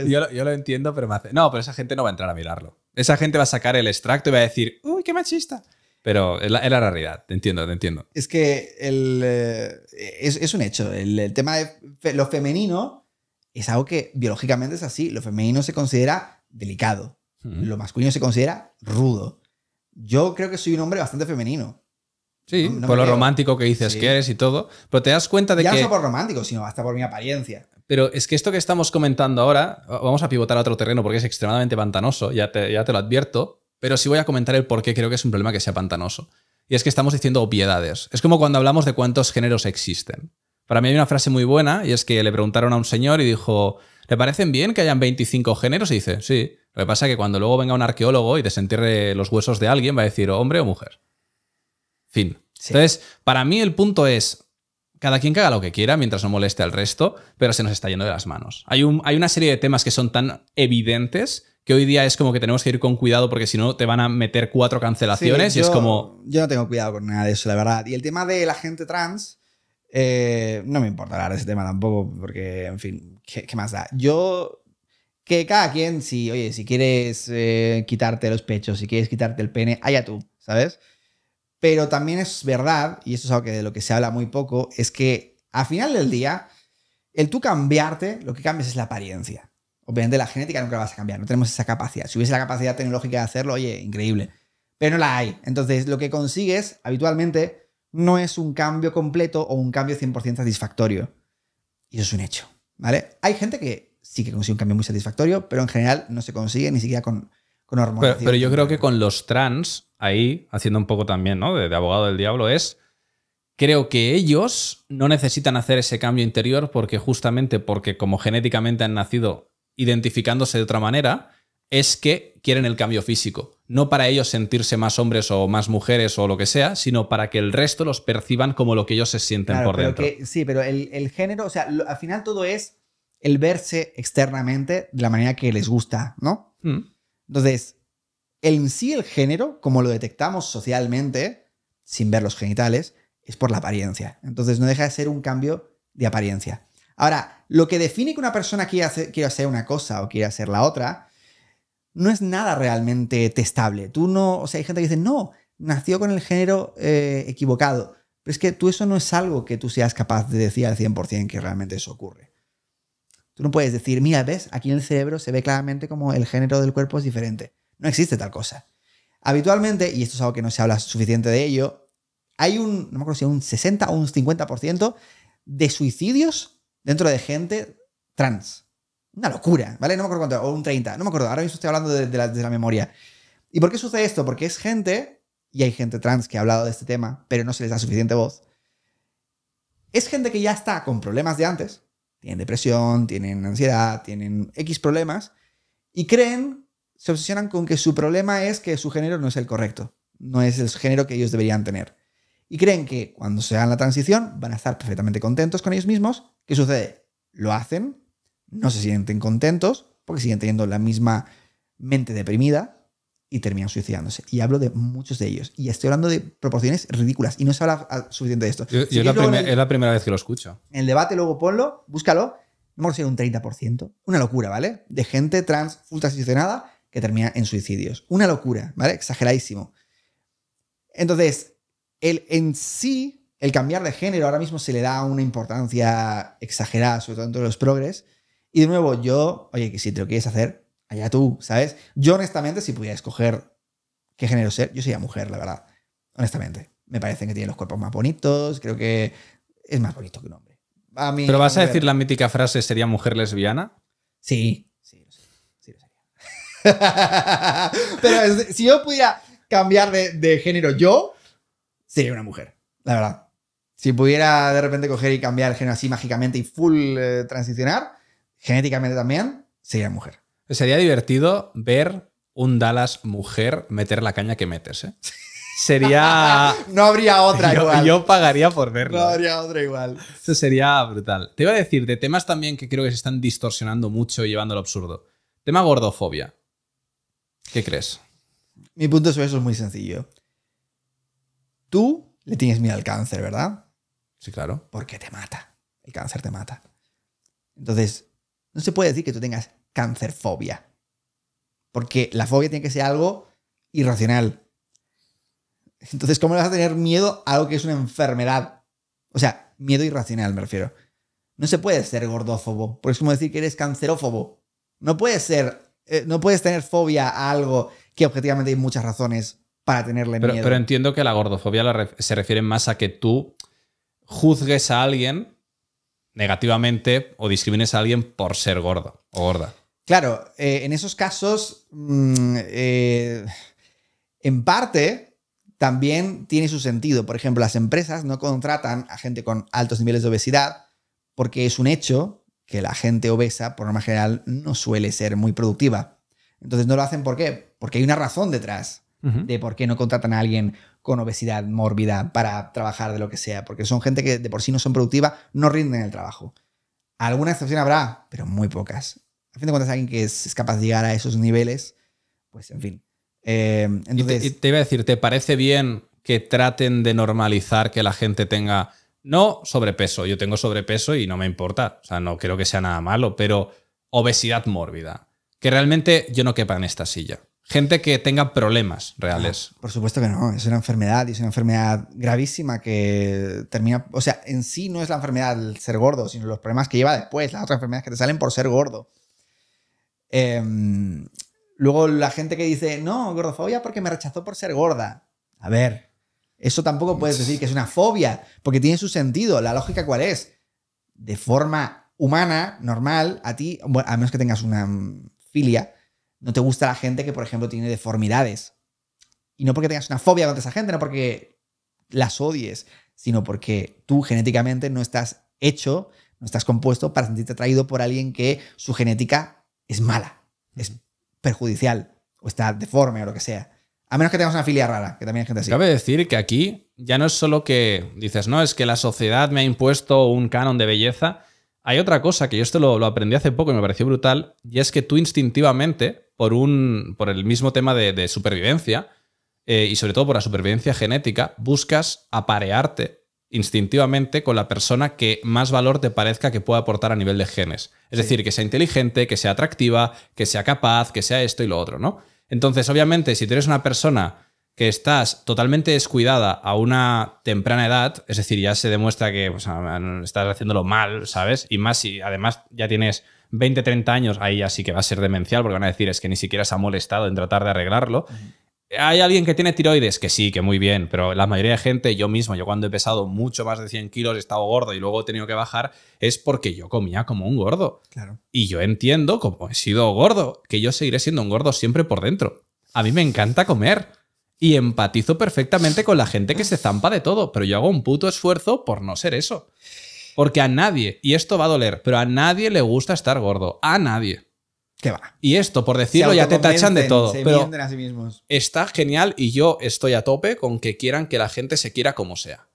Yo, yo lo, entiendo, pero me hace... No, pero esa gente no va a entrar a mirarlo. Esa gente va a sacar el extracto y va a decir, uy, qué machista. Pero es la, realidad, te entiendo, te entiendo. Es que eh, es, un hecho. El, tema de lo femenino es algo que biológicamente es así. Lo femenino se considera delicado. Mm. Lo masculino se considera rudo. Yo creo que soy un hombre bastante femenino. Sí, por lo romántico que dices que eres y todo. Pero te das cuenta de que. Ya no por romántico, sino hasta por mi apariencia. Pero es que esto que estamos comentando ahora, vamos a pivotar a otro terreno porque es extremadamente pantanoso, ya te, ya te lo advierto. Pero sí voy a comentar el por qué creo que es un problema que sea pantanoso. Y es que estamos diciendo obviedades. Es como cuando hablamos de cuántos géneros existen. Para mí hay una frase muy buena y es que le preguntaron a un señor y dijo: ¿Le parecen bien que hayan 25 géneros? Y dice: Sí. Lo que pasa es que cuando luego venga un arqueólogo y desentierre los huesos de alguien, va a decir: hombre o mujer. Fin. Entonces, para mí el punto es, cada quien haga lo que quiera mientras no moleste al resto, pero se nos está yendo de las manos. Hay, un, hay una serie de temas que son tan evidentes que hoy día es como que tenemos que ir con cuidado porque si no te van a meter cuatro cancelaciones y es como... Yo no tengo cuidado con nada de eso, la verdad. Y el tema de la gente trans, eh, no me importa hablar de ese tema tampoco porque, en fin, ¿qué, más da? Yo... Que cada quien, si, oye, si quieres eh, quitarte los pechos, si quieres quitarte el pene, allá tú, ¿sabes? Pero también es verdad, y eso es algo de lo que se habla muy poco, es que a final del día, el tú cambiarte, lo que cambias es la apariencia. Obviamente la genética nunca la vas a cambiar, no tenemos esa capacidad. Si hubiese la capacidad tecnológica de hacerlo, oye, increíble. Pero no la hay. Entonces, lo que consigues habitualmente no es un cambio completo o un cambio 100% satisfactorio. Y eso es un hecho, ¿vale? Hay gente que sí que consigue un cambio muy satisfactorio, pero en general no se consigue ni siquiera con pero, yo creo que con los trans, ahí, haciendo un poco también, ¿no? De, abogado del diablo, es creo que ellos no necesitan hacer ese cambio interior porque justamente porque como genéticamente han nacido identificándose de otra manera, es que quieren el cambio físico. No para ellos sentirse más hombres o más mujeres o lo que sea, sino para que el resto los perciban como lo que ellos se sienten por dentro. sí, pero el, género, o sea, al final todo es el verse externamente de la manera que les gusta, ¿no? Mm. Entonces, en sí el género, como lo detectamos socialmente, sin ver los genitales, es por la apariencia. Entonces no deja de ser un cambio de apariencia. Ahora, lo que define que una persona quiera hacer, quiera una cosa o quiera hacer la otra, no es nada realmente testable. Tú no, o sea, hay gente que dice, no, nació con el género eh, equivocado. Pero es que tú eso no es algo que tú seas capaz de decir al 100% que realmente eso ocurre. Tú no puedes decir, mira, ves, aquí en el cerebro se ve claramente como el género del cuerpo es diferente. No existe tal cosa. Habitualmente, y esto es algo que no se habla suficiente de ello, hay un, no me acuerdo si un 60 o un 50% de suicidios dentro de gente trans. Una locura, ¿vale? No me acuerdo cuánto, o un 30, no me acuerdo, ahora mismo estoy hablando desde de la memoria. ¿Y por qué sucede esto? Porque es gente, y hay gente trans que ha hablado de este tema, pero no se les da suficiente voz. Es gente que ya está con problemas de antes, tienen depresión, tienen ansiedad, tienen X problemas y creen, se obsesionan con que su problema es que su género no es el correcto, no es el género que ellos deberían tener. Y creen que cuando se hagan la transición van a estar perfectamente contentos con ellos mismos. ¿Qué sucede? Lo hacen, no se sienten contentos porque siguen teniendo la misma mente deprimida, y terminan suicidándose. Y hablo de muchos de ellos. Y estoy hablando de proporciones ridículas. Y no se habla ah, suficiente de esto. es la primera vez que lo escucho. En el debate, luego ponlo, búscalo. Hemos recibido un 30%. Una locura, ¿vale? De gente trans, full transicionada, que termina en suicidios. Una locura, ¿vale? Exageradísimo. Entonces, el, en sí, el cambiar de género ahora mismo se le da una importancia exagerada, sobre todo los progres. Y de nuevo, yo, oye, que si te lo quieres hacer, ya tú, ¿sabes? Yo honestamente, si pudiera escoger qué género ser, yo sería mujer, la verdad. Honestamente. Me parece que tiene los cuerpos más bonitos, creo que es más bonito que un hombre. ¿Pero vas a decir la mítica frase, sería mujer lesbiana? Sí, sí, sí, lo Pero si yo pudiera cambiar de, género yo, sería una mujer, la verdad. Si pudiera de repente coger y cambiar el género así mágicamente y full eh, transicionar, genéticamente también, sería mujer. Sería divertido ver un Dallas mujer meter la caña que metes, ¿eh? Sería. no habría otra yo, igual. Yo pagaría por verlo. No ¿eh? habría otra igual. Eso sería brutal. Te iba a decir de temas también que creo que se están distorsionando mucho y llevando al absurdo. Tema gordofobia. ¿Qué crees? Mi punto sobre eso es muy sencillo. Tú le tienes miedo al cáncer, ¿verdad? Sí, claro. Porque te mata. El cáncer te mata. Entonces, no se puede decir que tú tengas cancerfobia. Porque la fobia tiene que ser algo irracional. Entonces, ¿cómo le vas a tener miedo a algo que es una enfermedad? O sea, miedo irracional, me refiero. No se puede ser gordófobo, porque es como decir que eres cancerófobo. No puedes ser, eh, no puedes tener fobia a algo que objetivamente hay muchas razones para tenerle pero, miedo. Pero entiendo que la gordofobia se refiere más a que tú juzgues a alguien negativamente o discrimines a alguien por ser gordo o gorda. Claro, eh, en esos casos, mm, eh, en parte, también tiene su sentido. Por ejemplo, las empresas no contratan a gente con altos niveles de obesidad porque es un hecho que la gente obesa, por norma general, no suele ser muy productiva. Entonces no lo hacen ¿por qué? Porque hay una razón detrás de por qué no contratan a alguien con obesidad mórbida para trabajar de lo que sea, porque son gente que de por sí no son productiva, no rinden el trabajo. Alguna excepción habrá, pero muy pocas a fin de cuentas, alguien que es, capaz de llegar a esos niveles, pues en fin. Eh, entonces, te, iba a decir, ¿te parece bien que traten de normalizar que la gente tenga no sobrepeso. Yo tengo sobrepeso y no me importa. O sea, no creo que sea nada malo, pero obesidad mórbida. Que realmente yo no quepa en esta silla. Gente que tenga problemas reales. Ah, por supuesto que no. Es una enfermedad y es una enfermedad gravísima que termina. O sea, en sí no es la enfermedad el ser gordo, sino los problemas que lleva después, las otras enfermedades que te salen por ser gordo. Em, luego la gente que dice, no, gordofobia porque me rechazó por ser gorda. A ver, eso tampoco puedes decir que es una fobia, porque tiene su sentido. ¿La lógica cuál es? De forma humana, normal, a ti, a menos que tengas una mm, filia, no te gusta la gente que, por ejemplo, tiene deformidades. Y no porque tengas una fobia contra esa gente, no porque las odies, sino porque tú genéticamente no estás hecho, no estás compuesto para sentirte atraído por alguien que su genética es mala, es perjudicial o está deforme o lo que sea. A menos que tengas una filia rara, que también hay gente así. Cabe decir que aquí ya no es solo que dices, no, es que la sociedad me ha impuesto un canon de belleza. Hay otra cosa que yo esto lo, aprendí hace poco y me pareció brutal, y es que tú instintivamente, por, un, por el mismo tema de, supervivencia, eh, y sobre todo por la supervivencia genética, buscas aparearte instintivamente con la persona que más valor te parezca que pueda aportar a nivel de genes. Es decir, que sea inteligente, que sea atractiva, que sea capaz, que sea esto y lo otro, ¿no? Entonces, obviamente, si tú eres una persona que estás totalmente descuidada a una temprana edad, es decir, ya se demuestra que estás haciéndolo mal, ¿sabes? Y más si además ya tienes 20, 30 años, ahí ya sí que va a ser demencial, porque van a decir es que ni siquiera se ha molestado en tratar de arreglarlo hay alguien que tiene tiroides, que sí, que muy bien, pero la mayoría de gente, yo mismo, yo cuando he pesado mucho más de 100 kilos, he estado gordo y luego he tenido que bajar, es porque yo comía como un gordo. Claro. Y yo entiendo, como he sido gordo, que yo seguiré siendo un gordo siempre por dentro. A mí me encanta comer y empatizo perfectamente con la gente que se zampa de todo, pero yo hago un puto esfuerzo por no ser eso. Porque a nadie, y esto va a doler, pero a nadie le gusta estar gordo, a nadie. Y esto, por decirlo, ya te tachan de todo. Se pero a sí mismos. Está genial y yo estoy a tope con que quieran que la gente se quiera como sea.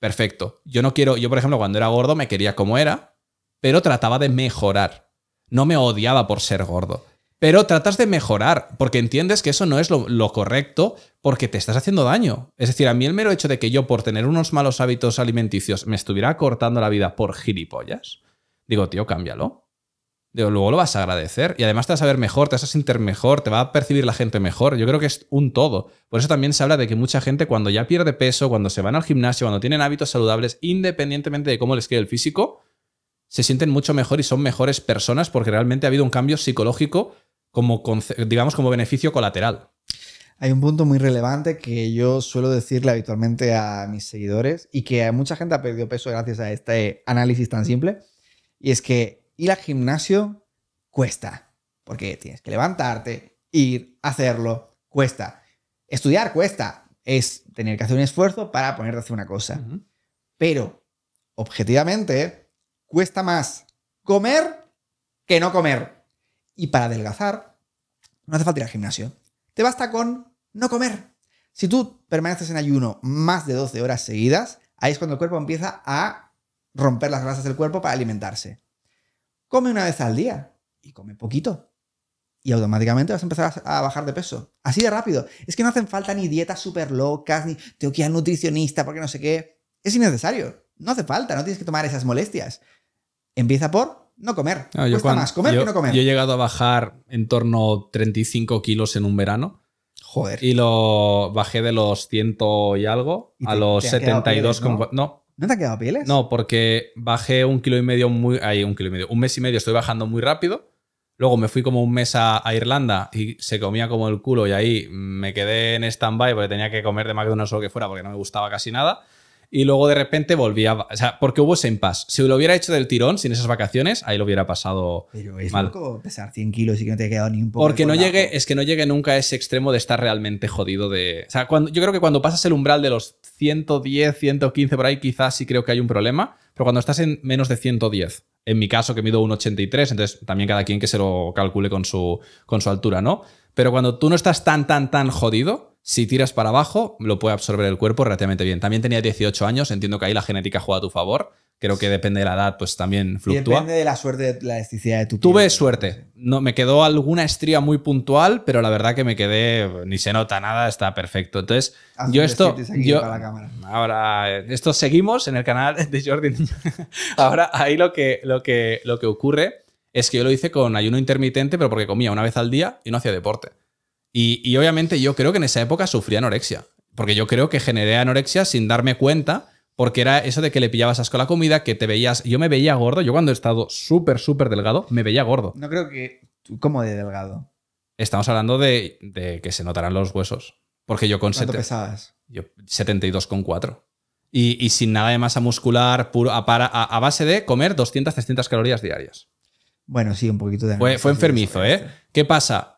Perfecto. Yo no quiero, yo por ejemplo, cuando era gordo me quería como era, pero trataba de mejorar. No me odiaba por ser gordo. Pero tratas de mejorar, porque entiendes que eso no es lo, lo, correcto, porque te estás haciendo daño. Es decir, a mí el mero hecho de que yo, por tener unos malos hábitos alimenticios, me estuviera cortando la vida por gilipollas, digo, tío, cámbialo luego lo vas a agradecer y además te vas a ver mejor, te vas a sentir mejor, te va a percibir la gente mejor. Yo creo que es un todo. Por eso también se habla de que mucha gente cuando ya pierde peso, cuando se van al gimnasio, cuando tienen hábitos saludables, independientemente de cómo les quede el físico, se sienten mucho mejor y son mejores personas porque realmente ha habido un cambio psicológico como, digamos, como beneficio colateral. Hay un punto muy relevante que yo suelo decirle habitualmente a mis seguidores y que mucha gente ha perdido peso gracias a este análisis tan simple. Y es que Ir al gimnasio cuesta, porque tienes que levantarte, ir, hacerlo, cuesta. Estudiar cuesta, es tener que hacer un esfuerzo para ponerte a hacer una cosa. Pero, objetivamente, cuesta más comer que no comer. Y para adelgazar, no hace falta ir al gimnasio. Te basta con no comer. Si tú permaneces en ayuno más de 12 horas seguidas, ahí es cuando el cuerpo empieza a romper las grasas del cuerpo para alimentarse. Come una vez al día y come poquito. Y automáticamente vas a empezar a bajar de peso. Así de rápido. Es que no hacen falta ni dietas súper locas, ni tengo que ir al nutricionista porque no sé qué. Es innecesario. No hace falta, no tienes que tomar esas molestias. Empieza por no comer. Ah, Cuesta más comer que no comer. Yo he llegado a bajar en torno a 35 kilos en un verano. Joder. Y lo bajé de los 100 y algo a los 72. Con, no, ¿No te ha quedado pieles? No, porque bajé un kilo y medio muy. Ahí, un kilo y medio. Un mes y medio estoy bajando muy rápido. Luego me fui como un mes a, Irlanda y se comía como el culo y ahí me quedé en stand-by porque tenía que comer de McDonald's o lo que fuera porque no me gustaba casi nada y luego de repente volvía. O sea, porque hubo ese impasse. Si lo hubiera hecho del tirón, sin esas vacaciones, ahí lo hubiera pasado Pero es Loco pesar 100 kilos y que no te haya quedado ni un poco. Porque no llegue, es que no llegue nunca a ese extremo de estar realmente jodido de. O sea, cuando, yo creo que cuando pasas el umbral de los 110, 115 por ahí, quizás sí creo que hay un problema. Pero cuando estás en menos de 110, en mi caso que mido 1,83, entonces también cada quien que se lo calcule con su, con su altura, ¿no? Pero cuando tú no estás tan, tan, tan jodido, si tiras para abajo, lo puede absorber el cuerpo relativamente bien. También tenía 18 años, entiendo que ahí la genética juega a tu favor. Creo que depende de la edad, pues también fluctúa. Depende de la suerte, de la elasticidad de tu piel. Tuve suerte. No, me quedó alguna estría muy puntual, pero la verdad que me quedé, ni se nota nada, está perfecto. Entonces, yo esto... Yo, ahora, esto seguimos en el canal de Jordi. ahora, ahí lo que, lo, que, lo que ocurre es que yo lo hice con ayuno intermitente, pero porque comía una vez al día y no hacía deporte. Y, obviamente yo creo que en esa época sufría anorexia, porque yo creo que generé anorexia sin darme cuenta, porque era eso de que le pillabas asco a la comida, que te veías, yo me veía gordo, yo cuando he estado súper, súper delgado, me veía gordo. No creo que... ¿Cómo de delgado? Estamos hablando de, que se notarán los huesos, porque yo con... ¿Cuánto pesabas? Yo 72,4. Y, sin nada de masa muscular, puro, a, a, base de comer 200, 300 calorías diarias. Bueno, sí, un poquito de... Fue, fue enfermizo, ¿eh? ¿Qué pasa?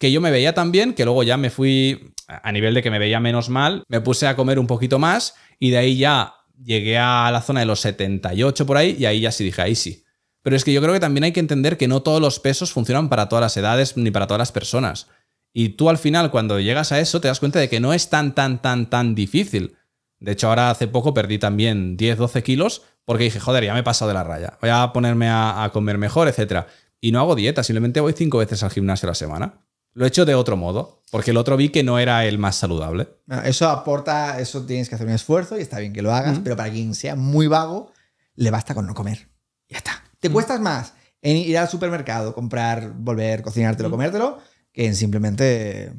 que yo me veía tan bien que luego ya me fui a nivel de que me veía menos mal, me puse a comer un poquito más y de ahí ya llegué a la zona de los 78 por ahí y ahí ya sí dije, ahí sí. Pero es que yo creo que también hay que entender que no todos los pesos funcionan para todas las edades ni para todas las personas. Y tú al final, cuando llegas a eso, te das cuenta de que no es tan, tan, tan, tan difícil. De hecho, ahora hace poco perdí también 10, 12 kilos porque dije, joder, ya me he pasado de la raya. Voy a ponerme a, comer mejor, etc. Y no hago dieta, simplemente voy cinco veces al gimnasio a la semana. Lo he hecho de otro modo, porque el otro vi que no era el más saludable. Ah, eso aporta, eso tienes que hacer un esfuerzo y está bien que lo hagas, pero para quien sea muy vago, le basta con no comer. Ya está. Te cuestas más en ir al supermercado, comprar, volver, cocinártelo, comértelo, que en simplemente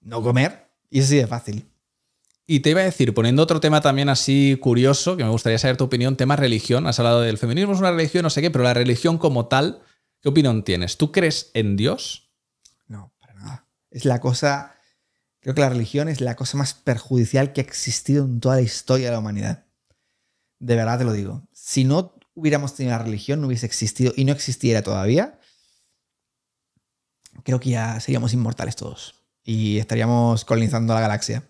no comer. Y eso sí es fácil. Y te iba a decir, poniendo otro tema también así curioso, que me gustaría saber tu opinión, tema religión. Has hablado del feminismo, es una religión, no sé qué, pero la religión como tal, ¿qué opinión tienes? ¿Tú crees en Dios? Es la cosa, creo que la religión es la cosa más perjudicial que ha existido en toda la historia de la humanidad. De verdad te lo digo. Si no hubiéramos tenido la religión, no hubiese existido y no existiera todavía, creo que ya seríamos inmortales todos y estaríamos colonizando la galaxia.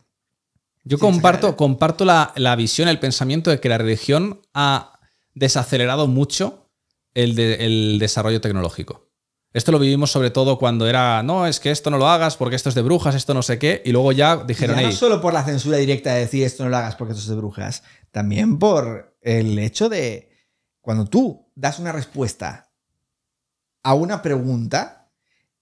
Yo comparto, comparto la, visión, el pensamiento de que la religión ha desacelerado mucho el, el desarrollo tecnológico. Esto lo vivimos sobre todo cuando era, no, es que esto no lo hagas porque esto es de brujas, esto no sé qué, y luego ya dijeron... ahí. no solo por la censura directa de decir esto no lo hagas porque esto es de brujas, también por el hecho de cuando tú das una respuesta a una pregunta,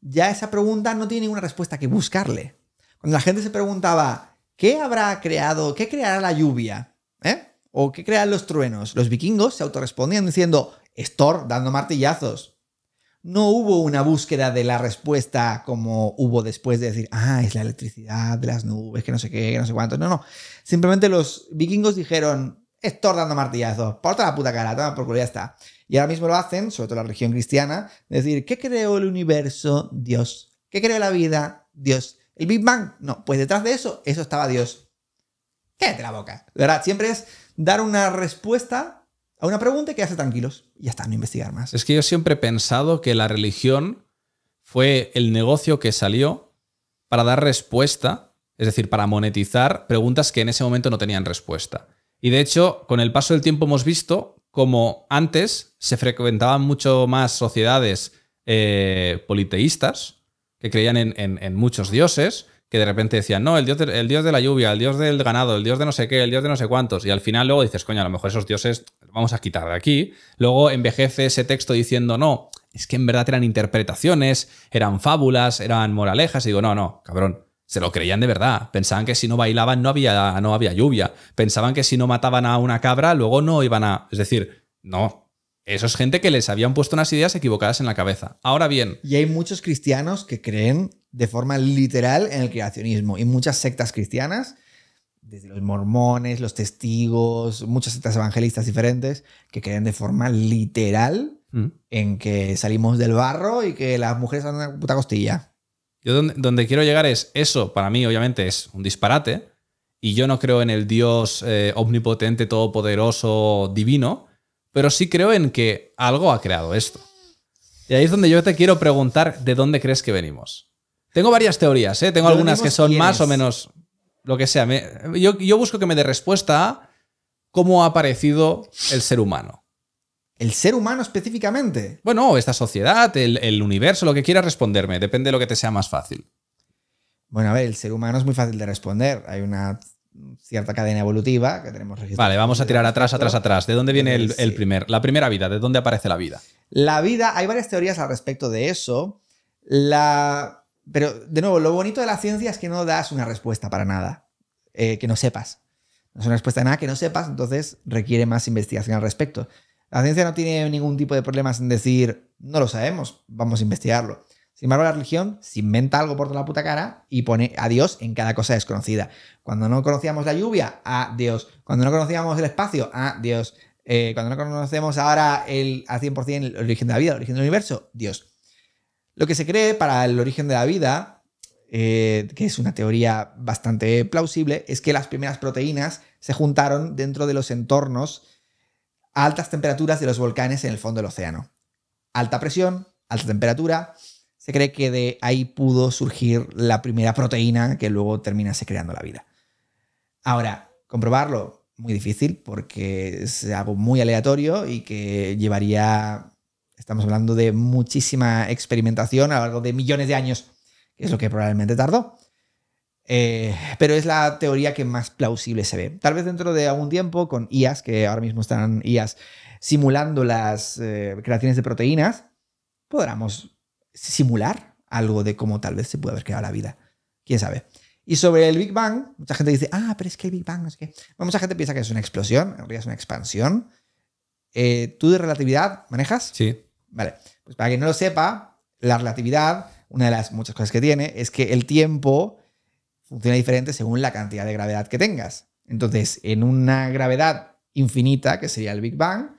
ya esa pregunta no tiene ninguna respuesta que buscarle. Cuando la gente se preguntaba, ¿qué habrá creado, qué creará la lluvia? Eh? ¿O qué crean los truenos? Los vikingos se autorrespondían diciendo, Thor dando martillazos no hubo una búsqueda de la respuesta como hubo después de decir, ah, es la electricidad de las nubes, que no sé qué, que no sé cuánto. No, no. Simplemente los vikingos dijeron, estordando dando martillazos, porta la puta cara, toma por culo, ya está. Y ahora mismo lo hacen, sobre todo la religión cristiana, decir, ¿qué creó el universo? Dios. ¿Qué creó la vida? Dios. ¿El Big Bang? No, pues detrás de eso, eso estaba Dios. Quédate la boca. De verdad, siempre es dar una respuesta a una pregunta y hace tranquilos. Y ya está, no investigar más. Es que yo siempre he pensado que la religión fue el negocio que salió para dar respuesta, es decir, para monetizar preguntas que en ese momento no tenían respuesta. Y de hecho, con el paso del tiempo hemos visto como antes se frecuentaban mucho más sociedades eh, politeístas que creían en muchos dioses que de repente decían, no, el dios, de, el dios de la lluvia, el dios del ganado, el dios de no sé qué, el dios de no sé cuántos. Y al final luego dices, coño, a lo mejor esos dioses vamos a quitar de aquí. Luego envejece ese texto diciendo, no, es que en verdad eran interpretaciones, eran fábulas, eran moralejas. Y digo, no, no, cabrón. Se lo creían de verdad. Pensaban que si no bailaban no había, no había lluvia. Pensaban que si no mataban a una cabra, luego no iban a. Es decir, no, eso es gente que les habían puesto unas ideas equivocadas en la cabeza. Ahora bien. Y hay muchos cristianos que creen de forma literal en el creacionismo. Y muchas sectas cristianas, desde los mormones, los testigos, muchas sectas evangelistas diferentes, que creen de forma literal mm. en que salimos del barro y que las mujeres son una puta costilla. Yo donde, quiero llegar es eso, para mí obviamente es un disparate, y yo no creo en el Dios eh, omnipotente, todopoderoso, divino, pero sí creo en que algo ha creado esto. Y ahí es donde yo te quiero preguntar de dónde crees que venimos. Tengo varias teorías, ¿eh? Tengo algunas que son más o menos lo que sea. yo, busco que me dé respuesta a cómo ha aparecido el ser humano. ¿El ser humano específicamente? Bueno, esta sociedad, el, universo, lo que quieras responderme. Depende de lo que te sea más fácil. Bueno, a ver, el ser humano es muy fácil de responder. Hay una cierta cadena evolutiva que tenemos registrada. Vale, vamos a tirar atrás, atrás, atrás. ¿De dónde viene el primer, la primera vida? ¿De dónde aparece la vida? La vida, hay varias teorías al respecto de eso. La, pero, de nuevo, lo bonito de la ciencia es que no das una respuesta para nada, eh, que no sepas. No es una respuesta de nada que no sepas, entonces requiere más investigación al respecto. La ciencia no tiene ningún tipo de problemas en decir, no lo sabemos, vamos a investigarlo. Sin embargo, la religión se inventa algo por toda la puta cara y pone a Dios en cada cosa desconocida. Cuando no conocíamos la lluvia, a Dios. Cuando no conocíamos el espacio, a Dios. Eh, cuando no conocemos ahora el, al 100% el origen de la vida, el origen del universo, Dios. Lo que se cree para el origen de la vida, eh, que es una teoría bastante plausible, es que las primeras proteínas se juntaron dentro de los entornos a altas temperaturas de los volcanes en el fondo del océano. Alta presión, alta temperatura, se cree que de ahí pudo surgir la primera proteína que luego terminase creando la vida. Ahora, comprobarlo, muy difícil porque es algo muy aleatorio y que llevaría Estamos hablando de muchísima experimentación a lo largo de millones de años, que es lo que probablemente tardó. Eh, pero es la teoría que más plausible se ve. Tal vez dentro de algún tiempo, con IAS, que ahora mismo están IAS simulando las eh, creaciones de proteínas, podamos simular algo de cómo tal vez se puede haber creado la vida. ¿Quién sabe? Y sobre el Big Bang, mucha gente dice, ah, pero es que el Big Bang, no que", mucha gente piensa que es una explosión, en realidad es una expansión. Eh, ¿Tú de relatividad manejas? Sí. Vale, pues para quien no lo sepa, la relatividad, una de las muchas cosas que tiene, es que el tiempo funciona diferente según la cantidad de gravedad que tengas. Entonces, en una gravedad infinita, que sería el Big Bang,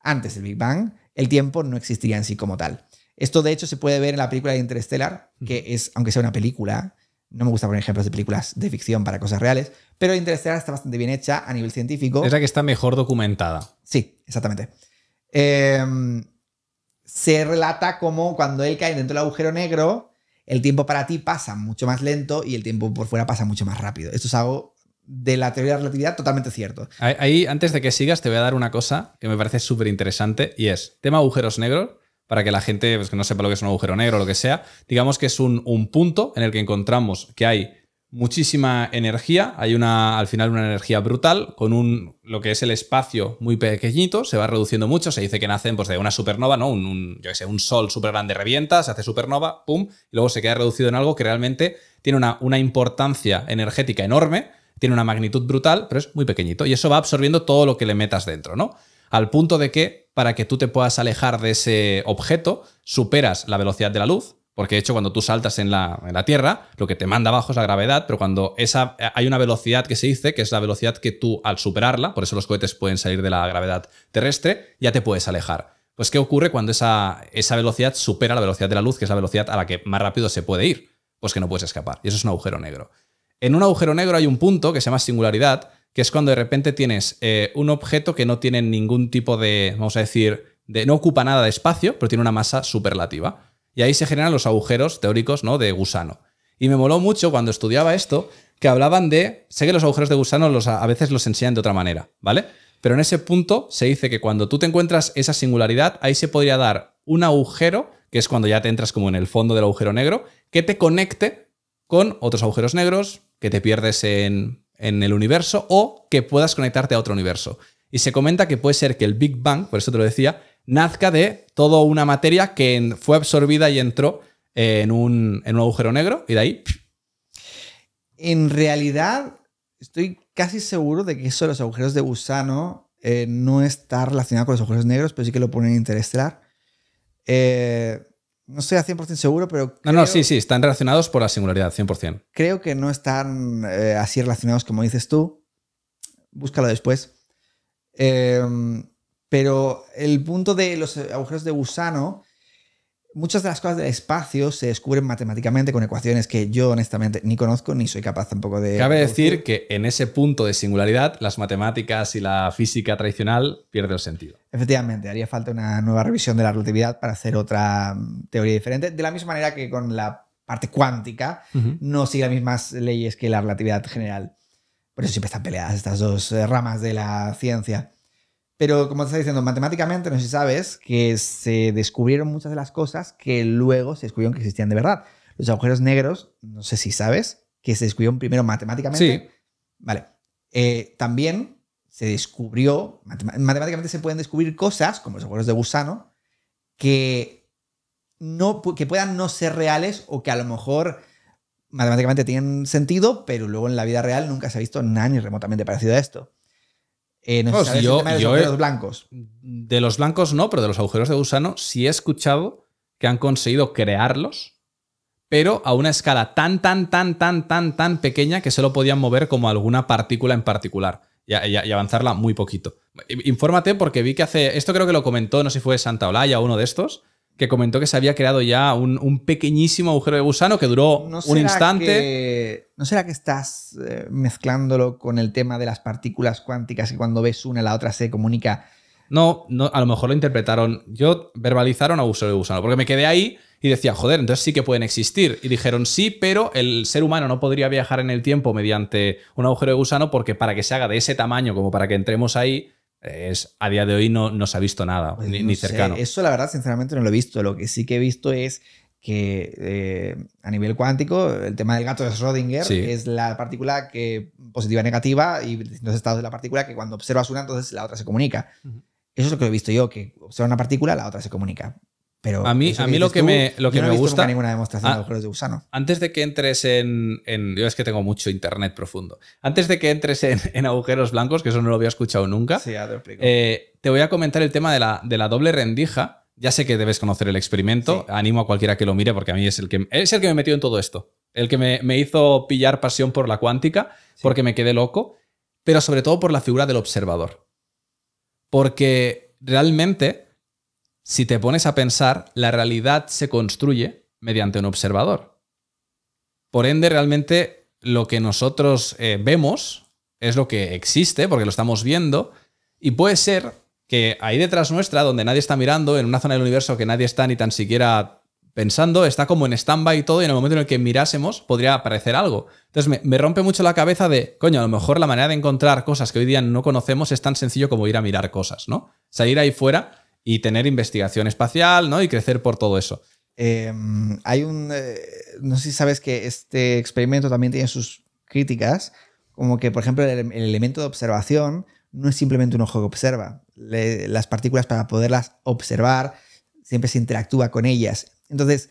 antes del Big Bang, el tiempo no existiría en sí como tal. Esto, de hecho, se puede ver en la película de Interstellar, que es, aunque sea una película, no me gusta poner ejemplos de películas de ficción para cosas reales, pero Interstellar está bastante bien hecha a nivel científico. Es la que está mejor documentada. Sí, exactamente. Em, se relata como cuando él cae dentro del agujero negro, el tiempo para ti pasa mucho más lento y el tiempo por fuera pasa mucho más rápido. Esto es algo de la teoría de la relatividad totalmente cierto. Ahí, antes de que sigas, te voy a dar una cosa que me parece súper interesante y es tema agujeros negros. Para que la gente pues, que no sepa lo que es un agujero negro o lo que sea, digamos que es un, un punto en el que encontramos que hay muchísima energía, hay una, al final una energía brutal, con un, lo que es el espacio muy pequeñito, se va reduciendo mucho, se dice que nacen pues, de una supernova, ¿no? Un, sol súper grande revienta, se hace supernova, pum, y luego se queda reducido en algo que realmente tiene una, una importancia energética enorme, tiene una magnitud brutal, pero es muy pequeñito, y eso va absorbiendo todo lo que le metas dentro, ¿no? Al punto de que, para que tú te puedas alejar de ese objeto, superas la velocidad de la luz, porque de hecho, cuando tú saltas en la, Tierra, lo que te manda abajo es la gravedad, pero cuando esa, eh, hay una velocidad que se dice, que es la velocidad que tú, al superarla, por eso los cohetes pueden salir de la gravedad terrestre, ya te puedes alejar. Pues, ¿qué ocurre cuando esa, esa velocidad supera la velocidad de la luz, que es la velocidad a la que más rápido se puede ir? Pues que no puedes escapar. Y eso es un agujero negro. En un agujero negro hay un punto que se llama singularidad, que es cuando de repente tienes eh, un objeto que no tiene ningún tipo de, vamos a decir, de, no ocupa nada de espacio, pero tiene una masa superlativa. Y ahí se generan los agujeros teóricos ¿no? de gusano. Y me moló mucho cuando estudiaba esto que hablaban de, sé que los agujeros de gusano los, a veces los enseñan de otra manera, ¿vale? Pero en ese punto se dice que cuando tú te encuentras esa singularidad, ahí se podría dar un agujero, que es cuando ya te entras como en el fondo del agujero negro, que te conecte con otros agujeros negros, que te pierdes en, en el universo o que puedas conectarte a otro universo. Y se comenta que puede ser que el Big Bang, por eso te lo decía, nazca de toda una materia que fue absorbida y entró eh, en un, agujero negro y de ahí... En realidad, estoy casi seguro de que eso de los agujeros de gusano eh, no está relacionado con los agujeros negros, pero sí que lo ponen interestelar. Eh, no estoy a 100% seguro, pero... no, no, sí, sí, están relacionados por la singularidad, 100%. Creo que no están así relacionados como dices tú. Búscalo después. Eh, pero el punto de los agujeros de gusano, muchas de las cosas del espacio se descubren matemáticamente con ecuaciones que yo honestamente ni conozco ni soy capaz tampoco de... Cabe decir que en ese punto de singularidad las matemáticas y la física tradicional pierden el sentido. Efectivamente, haría falta una nueva revisión de la relatividad para hacer otra mm, teoría diferente, de la misma manera que con la parte cuántica no sigue las mismas leyes que la relatividad general. Por eso siempre están peleadas estas dos eh, ramas de la ciencia. Pero como te está diciendo, matemáticamente no sé si sabes que se descubrieron muchas de las cosas que luego se descubrieron que existían de verdad. Los agujeros negros, no sé si sabes, que se descubrieron primero matemáticamente. Vale. Eh, también se descubrió, matemáticamente se pueden descubrir cosas, como los agujeros de gusano, que, no, que puedan no ser reales o que a lo mejor matemáticamente tienen sentido, pero luego en la vida real nunca se ha visto nada ni remotamente parecido a esto. Eh, yo, de los blancos. De los blancos no, pero de los agujeros de gusano sí he escuchado que han conseguido crearlos, pero a una escala tan, tan, tan, tan, tan, tan pequeña que lo podían mover como alguna partícula en particular y, y avanzarla muy poquito. Infórmate porque vi que hace, esto creo que lo comentó, no sé si fue Santa Olaya o uno de estos, que comentó que se había creado ya un, pequeñísimo agujero de gusano que duró un instante. ¿No será que estás eh, mezclándolo con el tema de las partículas cuánticas y cuando ves una la otra se comunica? No, no, a lo mejor lo interpretaron. Yo verbalizaron agujero de gusano, porque me quedé ahí y decía, joder, entonces sí que pueden existir. Y dijeron, sí, pero el ser humano no podría viajar en el tiempo mediante un agujero de gusano porque para que se haga de ese tamaño como para que entremos ahí, es, a día de hoy no, nos se ha visto nada, pues ni, cercano. Eso la verdad, sinceramente, no lo he visto. Lo que sí que he visto es que eh, a nivel cuántico, el tema del gato de Schrödinger es la partícula que positiva negativa y los estados de la partícula que cuando observas una, entonces la otra se comunica. Eso es lo que he visto yo, que observa una partícula, la otra se comunica. Pero a mí, a mí lo que me, lo que no me gusta. ninguna demostración de ah, agujeros de gusano. Antes de que entres en, Yo es que tengo mucho internet profundo. Antes de que entres en, agujeros blancos, que eso no lo había escuchado nunca. Eh, te voy a comentar el tema de la, de la doble rendija. Ya sé que debes conocer el experimento. Animo a cualquiera que lo mire porque a mí es el que, es el que me metió en todo esto. El que me, hizo pillar pasión por la cuántica porque me quedé loco, pero sobre todo por la figura del observador. Porque realmente si te pones a pensar, la realidad se construye mediante un observador. Por ende, realmente lo que nosotros eh, vemos es lo que existe, porque lo estamos viendo, y puede ser que ahí detrás nuestra, donde nadie está mirando, en una zona del universo que nadie está ni tan siquiera pensando, está como en stand-by y todo, y en el momento en el que mirásemos podría aparecer algo. Entonces me, rompe mucho la cabeza de, coño, a lo mejor la manera de encontrar cosas que hoy día no conocemos es tan sencillo como ir a mirar cosas, ¿no? Salir ahí fuera y tener investigación espacial, ¿no? Y crecer por todo eso. Em, hay un. Eh, no sé si sabes que este experimento también tiene sus críticas, como que, por ejemplo, el, elemento de observación no es simplemente un ojo que observa. las partículas, para poderlas observar, siempre se interactúa con ellas. Entonces,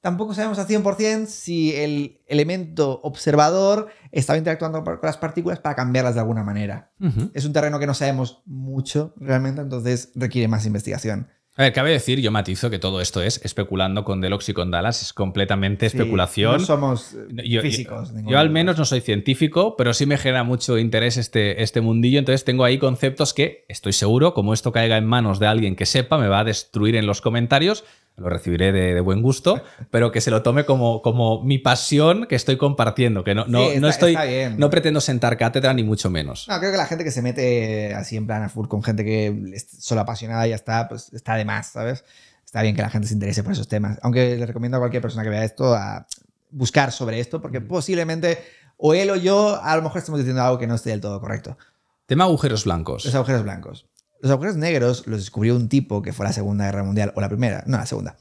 Tampoco sabemos al 100% si el elemento observador estaba interactuando con las partículas para cambiarlas de alguna manera. Es un terreno que no sabemos mucho realmente, entonces requiere más investigación. A ver, cabe decir, yo matizo que todo esto es especulando con Deluxe y con Dallas, es completamente especulación. no somos eh, físicos. Yo, al menos no soy científico, pero sí me genera mucho interés este, este mundillo, entonces tengo ahí conceptos que estoy seguro, como esto caiga en manos de alguien que sepa, me va a destruir en los comentarios, lo recibiré de, buen gusto, pero que se lo tome como, como mi pasión que estoy compartiendo, que no, no, estoy, no pretendo sentar cátedra ni mucho menos. No, creo que la gente que se mete así en plan a full con gente que es solo apasionada y ya está, pues está de más, ¿sabes? Está bien que la gente se interese por esos temas. Aunque le recomiendo a cualquier persona que vea esto a buscar sobre esto, porque posiblemente o él o yo a lo mejor estamos diciendo algo que no esté del todo correcto. Tema agujeros blancos. Los agujeros blancos. Los agujeros negros los descubrió un tipo que fue la Segunda Guerra Mundial, o la Primera, no, la Segunda.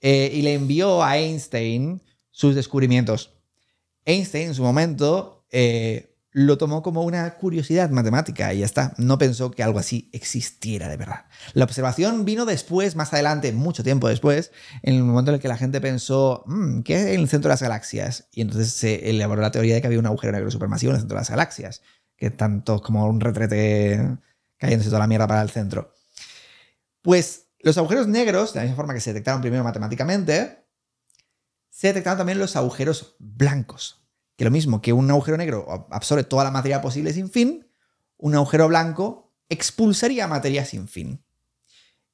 Eh, y le envió a Einstein sus descubrimientos. Einstein en su momento eh, lo tomó como una curiosidad matemática y ya está. No pensó que algo así existiera de verdad. La observación vino después, más adelante, mucho tiempo después, en el momento en el que la gente pensó, que mm, ¿qué es el centro de las galaxias? Y entonces se elaboró la teoría de que había un agujero negro supermasivo en el centro de las galaxias, que tanto como un retrete cayéndose toda la mierda para el centro. Pues los agujeros negros, de la misma forma que se detectaron primero matemáticamente, se detectaron también los agujeros blancos. Que lo mismo que un agujero negro absorbe toda la materia posible sin fin, un agujero blanco expulsaría materia sin fin.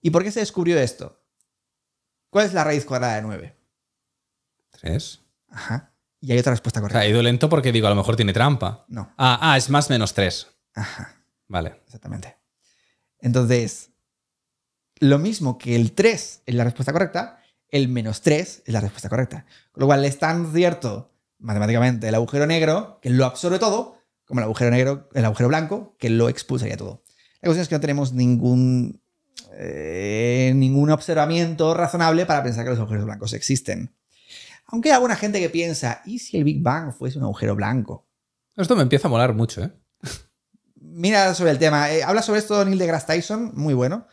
¿Y por qué se descubrió esto? ¿Cuál es la raíz cuadrada de 9? 3. Ajá. Y hay otra respuesta correcta. Ha ido lento porque digo, a lo mejor tiene trampa. No. Ah, ah es más menos 3. Ajá. Vale. Exactamente. Entonces, lo mismo que el 3 es la respuesta correcta, el menos 3 es la respuesta correcta. Con lo cual es tan cierto matemáticamente el agujero negro que lo absorbe todo, como el agujero negro, el agujero blanco que lo expulsaría todo. La cuestión es que no tenemos ningún eh, ningún observamiento razonable para pensar que los agujeros blancos existen. Aunque hay alguna gente que piensa, ¿y si el Big Bang fuese un agujero blanco? Esto me empieza a molar mucho, ¿eh? mira sobre el tema. Eh, habla sobre esto Neil deGrasse Tyson, muy bueno,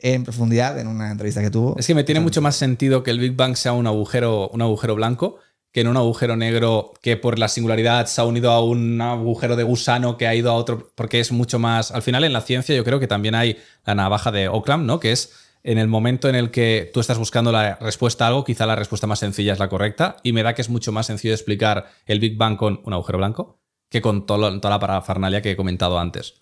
en profundidad en una entrevista que tuvo. Es que me tiene em, mucho más sentido que el Big Bang sea un agujero, un agujero blanco que en un agujero negro que por la singularidad se ha unido a un agujero de gusano que ha ido a otro, porque es mucho más... Al final en la ciencia yo creo que también hay la navaja de Oakland, ¿no? Que es en el momento en el que tú estás buscando la respuesta a algo, quizá la respuesta más sencilla es la correcta y me da que es mucho más sencillo explicar el Big Bang con un agujero blanco que con todo, toda la parafernalia que he comentado antes.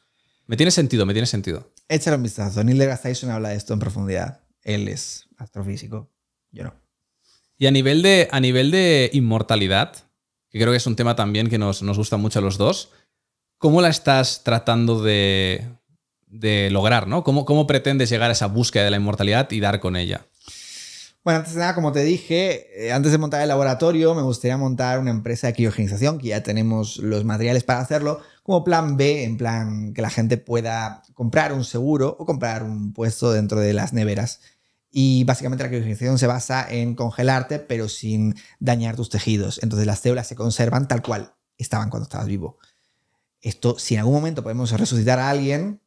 Me tiene sentido, me tiene sentido. Échale un vistazo. Neil deGrasse habla de esto en profundidad. Él es astrofísico, yo no. Y a nivel de, a nivel de inmortalidad, que creo que es un tema también que nos, gusta mucho a los dos, ¿cómo la estás tratando de, lograr? ¿no? ¿Cómo, ¿Cómo pretendes llegar a esa búsqueda de la inmortalidad y dar con ella? Bueno, antes de nada, como te dije, eh, antes de montar el laboratorio, me gustaría montar una empresa de criogenización, que ya tenemos los materiales para hacerlo, como plan B, en plan que la gente pueda comprar un seguro o comprar un puesto dentro de las neveras. Y básicamente la criogenización se basa en congelarte, pero sin dañar tus tejidos. Entonces las células se conservan tal cual estaban cuando estabas vivo. Esto, si en algún momento podemos resucitar a alguien,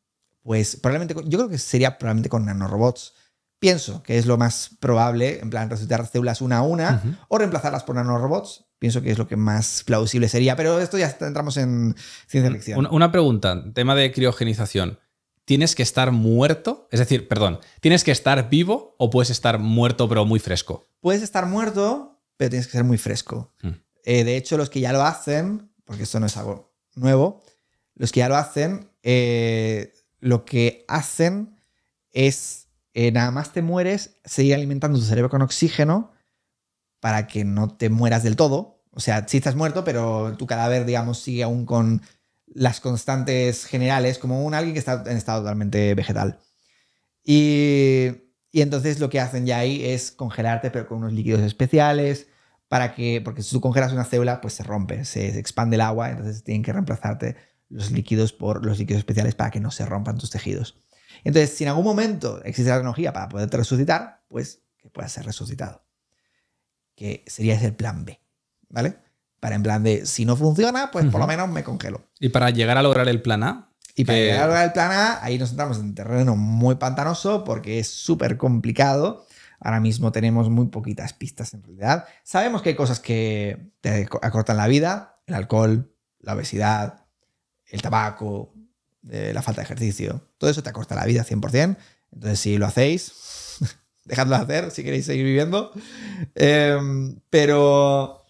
pues probablemente, yo creo que sería probablemente con nanorobots Pienso que es lo más probable, en plan, resucitar células una a una o reemplazarlas por nanorobots. Pienso que es lo que más plausible sería, pero esto ya entramos en ciencia mm, ficción. Una, pregunta, tema de criogenización. ¿Tienes que estar muerto? Es decir, perdón, ¿tienes que estar vivo o puedes estar muerto pero muy fresco? Puedes estar muerto, pero tienes que ser muy fresco. Mm. Eh, de hecho, los que ya lo hacen, porque esto no es algo nuevo, los que ya lo hacen, eh, lo que hacen es eh, nada más te mueres, sigue alimentando tu cerebro con oxígeno para que no te mueras del todo. O sea, si estás muerto, pero tu cadáver, digamos, sigue aún con las constantes generales, como un alguien que está en estado totalmente vegetal. Y, entonces lo que hacen ya ahí es congelarte, pero con unos líquidos especiales, para que, porque si tú congelas una célula, pues se rompe, se expande el agua, entonces tienen que reemplazarte los líquidos por los líquidos especiales para que no se rompan tus tejidos. Entonces, si en algún momento existe la tecnología para poderte resucitar, pues que puedas ser resucitado. Que sería ese el plan B, ¿vale? Para en plan de, si no funciona, pues por lo menos me congelo. Y para llegar a lograr el plan A. Y para llegar a lograr el plan A, ahí nos entramos en terreno muy pantanoso porque es súper complicado. Ahora mismo tenemos muy poquitas pistas en realidad. Sabemos que hay cosas que te acortan la vida, el alcohol, la obesidad, el tabaco, la falta de ejercicio, todo eso te acorta la vida 100%. Entonces, si lo hacéis, dejadlo hacer si queréis seguir viviendo. Em, pero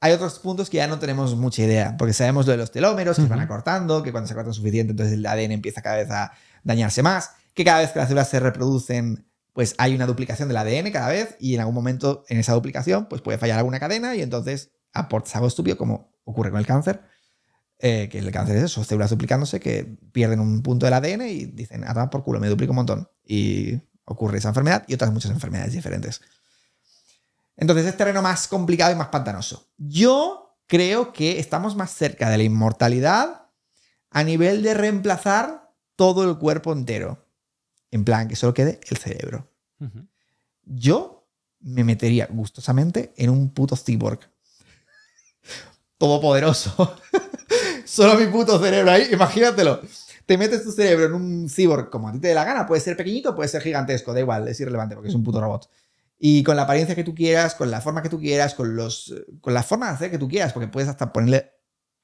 hay otros puntos que ya no tenemos mucha idea, porque sabemos lo de los telómeros que se van acortando, que cuando se acortan suficiente, entonces el ADN empieza cada vez a dañarse más, que cada vez que las células se reproducen, pues hay una duplicación del ADN cada vez y en algún momento en esa duplicación pues puede fallar alguna cadena y entonces aportas algo estúpido como ocurre con el cáncer. Eh, que el cáncer es eso, células duplicándose que pierden un punto del ADN y dicen, a por culo, me duplico un montón. Y ocurre esa enfermedad y otras muchas enfermedades diferentes. Entonces es terreno más complicado y más pantanoso. Yo creo que estamos más cerca de la inmortalidad a nivel de reemplazar todo el cuerpo entero. En plan, que solo quede el cerebro. Yo me metería gustosamente en un puto cyborg. Todopoderoso. Solo mi puto cerebro ahí, imagínatelo. Te metes tu cerebro en un cyborg como a ti te dé la gana, puede ser pequeñito, puede ser gigantesco, da igual, es irrelevante porque es un puto robot. Y con la apariencia que tú quieras, con la forma que tú quieras, con, los, con la forma de hacer que tú quieras, porque puedes hasta ponerle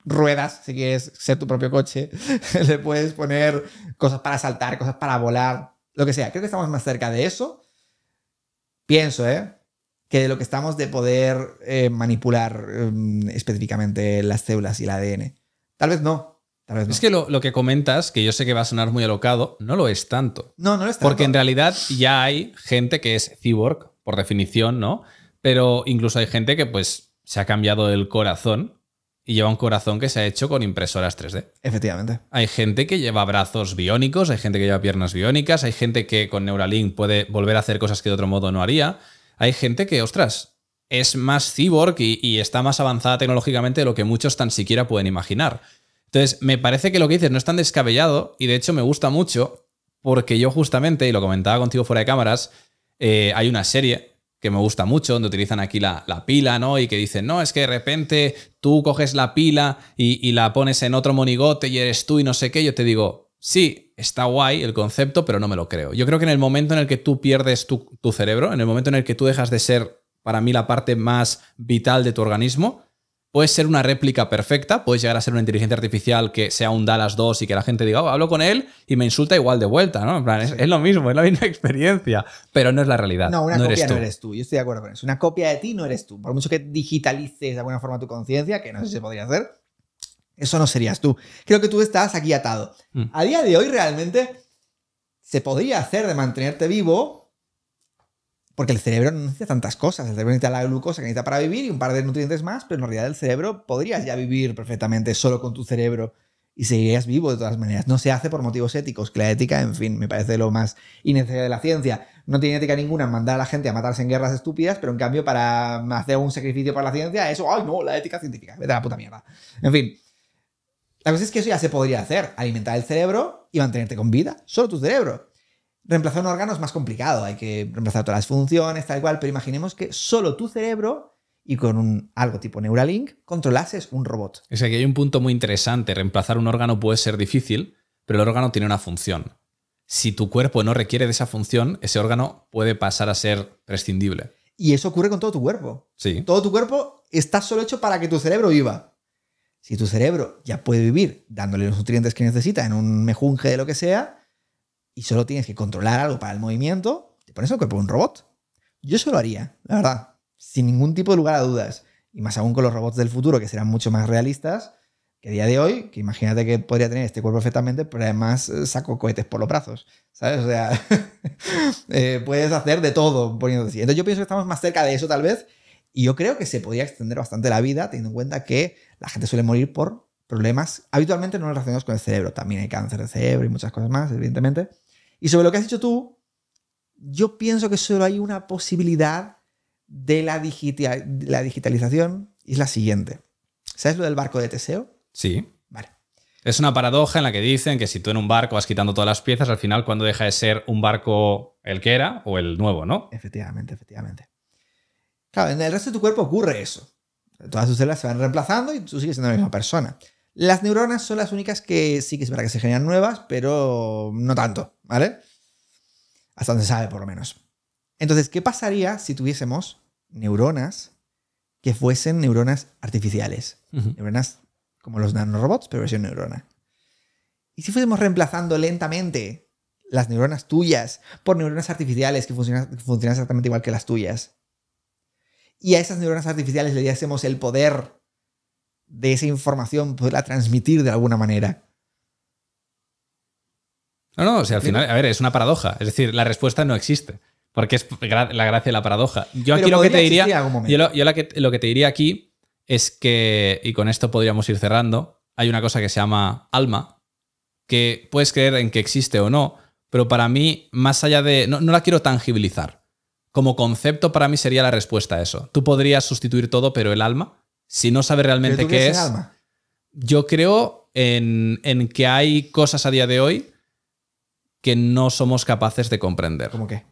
ruedas, si quieres ser tu propio coche, le puedes poner cosas para saltar, cosas para volar, lo que sea. Creo que estamos más cerca de eso, pienso, ¿eh? Que de lo que estamos de poder eh, manipular em, específicamente las células y el ADN. Tal vez no. Tal vez Es que lo, que comentas, que yo sé que va a sonar muy alocado, no lo es tanto. No, no lo es tanto. Porque en realidad ya hay gente que es cyborg, por definición, ¿no? Pero incluso hay gente que pues se ha cambiado el corazón y lleva un corazón que se ha hecho con impresoras 3D. Efectivamente. Hay gente que lleva brazos biónicos, hay gente que lleva piernas biónicas, hay gente que con Neuralink puede volver a hacer cosas que de otro modo no haría. Hay gente que, ostras, es más cyborg y, está más avanzada tecnológicamente de lo que muchos tan siquiera pueden imaginar. Entonces, me parece que lo que dices no es tan descabellado y de hecho me gusta mucho porque yo justamente, y lo comentaba contigo fuera de cámaras, eh, hay una serie que me gusta mucho, donde utilizan aquí la, pila, ¿no? Y que dicen, no, es que de repente tú coges la pila y, la pones en otro monigote y eres tú y no sé qué, yo te digo, sí, está guay el concepto, pero no me lo creo. Yo creo que en el momento en el que tú pierdes tu cerebro, en el momento en el que tú dejas de ser para mí la parte más vital de tu organismo. Puedes ser una réplica perfecta, puedes llegar a ser una inteligencia artificial que sea un las dos y que la gente diga, oh, hablo con él y me insulta igual de vuelta, ¿no? En plan, es, lo mismo, es la misma experiencia, pero no es la realidad. No, una copia no eres tú, yo estoy de acuerdo con eso. Una copia de ti no eres tú. Por mucho que digitalices de alguna forma tu conciencia, que no sé si se podría hacer, eso no serías tú. Creo que tú estás aquí atado. Mm. A día de hoy realmente se podría hacer de mantenerte vivo porque el cerebro no necesita tantas cosas. El cerebro necesita la glucosa que necesita para vivir y un par de nutrientes más, pero en realidad el cerebro podrías ya vivir perfectamente solo con tu cerebro y seguirías vivo de todas maneras. No se hace por motivos éticos, que la ética, en fin, me parece lo más innecesario de la ciencia. No tiene ética ninguna mandar a la gente a matarse en guerras estúpidas, pero en cambio para hacer un sacrificio para la ciencia, eso, ay no, la ética científica, vete a la puta mierda. En fin. La cosa es que eso ya se podría hacer, alimentar el cerebro y mantenerte con vida, solo tu cerebro. Reemplazar un órgano es más complicado, hay que reemplazar todas las funciones, tal cual, pero imaginemos que solo tu cerebro y con algo tipo Neuralink controlases un robot. Es que aquí hay un punto muy interesante. Reemplazar un órgano puede ser difícil, pero el órgano tiene una función. Si tu cuerpo no requiere de esa función, ese órgano puede pasar a ser prescindible. Y eso ocurre con todo tu cuerpo. Todo tu cuerpo está solo hecho para que tu cerebro viva. Si tu cerebro ya puede vivir dándole los nutrientes que necesita en un mejunje de lo que sea, y solo tienes que controlar algo para el movimiento, te pones el cuerpo de un robot. Yo eso lo haría, la verdad, sin ningún tipo de lugar a dudas. Y más aún con los robots del futuro, que serán mucho más realistas que día de hoy, que imagínate que podría tener este cuerpo perfectamente, pero además eh, saco cohetes por los brazos, ¿sabes? O sea, eh, puedes hacer de todo poniéndote así. Entonces yo pienso que estamos más cerca de eso tal vez, y yo creo que se podría extender bastante la vida, teniendo en cuenta que la gente suele morir por problemas habitualmente no relacionados con el cerebro. También hay cáncer de cerebro y muchas cosas más, evidentemente. Y sobre lo que has dicho tú, yo pienso que solo hay una posibilidad de la, digitalización y es la siguiente. ¿Sabes lo del barco de Teseo? Sí. Vale. Es una paradoja en la que dicen que si tú en un barco vas quitando todas las piezas, al final cuando deja de ser un barco el que era o el nuevo, ¿no? Efectivamente, efectivamente. Claro, en el resto de tu cuerpo ocurre eso. Todas tus células se van reemplazando y tú sigues siendo la misma persona. Las neuronas son las únicas que sí que es verdad que se generan nuevas, pero no tanto, ¿vale? Hasta donde se sabe, por lo menos. Entonces, ¿qué pasaría si tuviésemos neuronas que fuesen neuronas artificiales? Neuronas como los nanorobots, pero versión neurona. ¿Y si fuésemos reemplazando lentamente las neuronas tuyas por neuronas artificiales que que funcionan exactamente igual que las tuyas? Y a esas neuronas artificiales le diésemos el poder de esa información, poderla transmitir de alguna manera. No, no, o sea, al final, a ver, es una paradoja. Es decir, la respuesta no existe. Porque es la gracia de la paradoja. Yo aquí lo que te diría. Yo, lo, que, te diría aquí es que, y con esto podríamos ir cerrando, hay una cosa que se llama alma, que puedes creer en que existe o no, pero para mí, más allá de. no, la quiero tangibilizar. Como concepto, para mí sería la respuesta a eso. Tú podrías sustituir todo, pero el alma si no sabe realmente qué es. Yo creo en, que hay cosas a día de hoy que no somos capaces de comprender. ¿Cómo qué?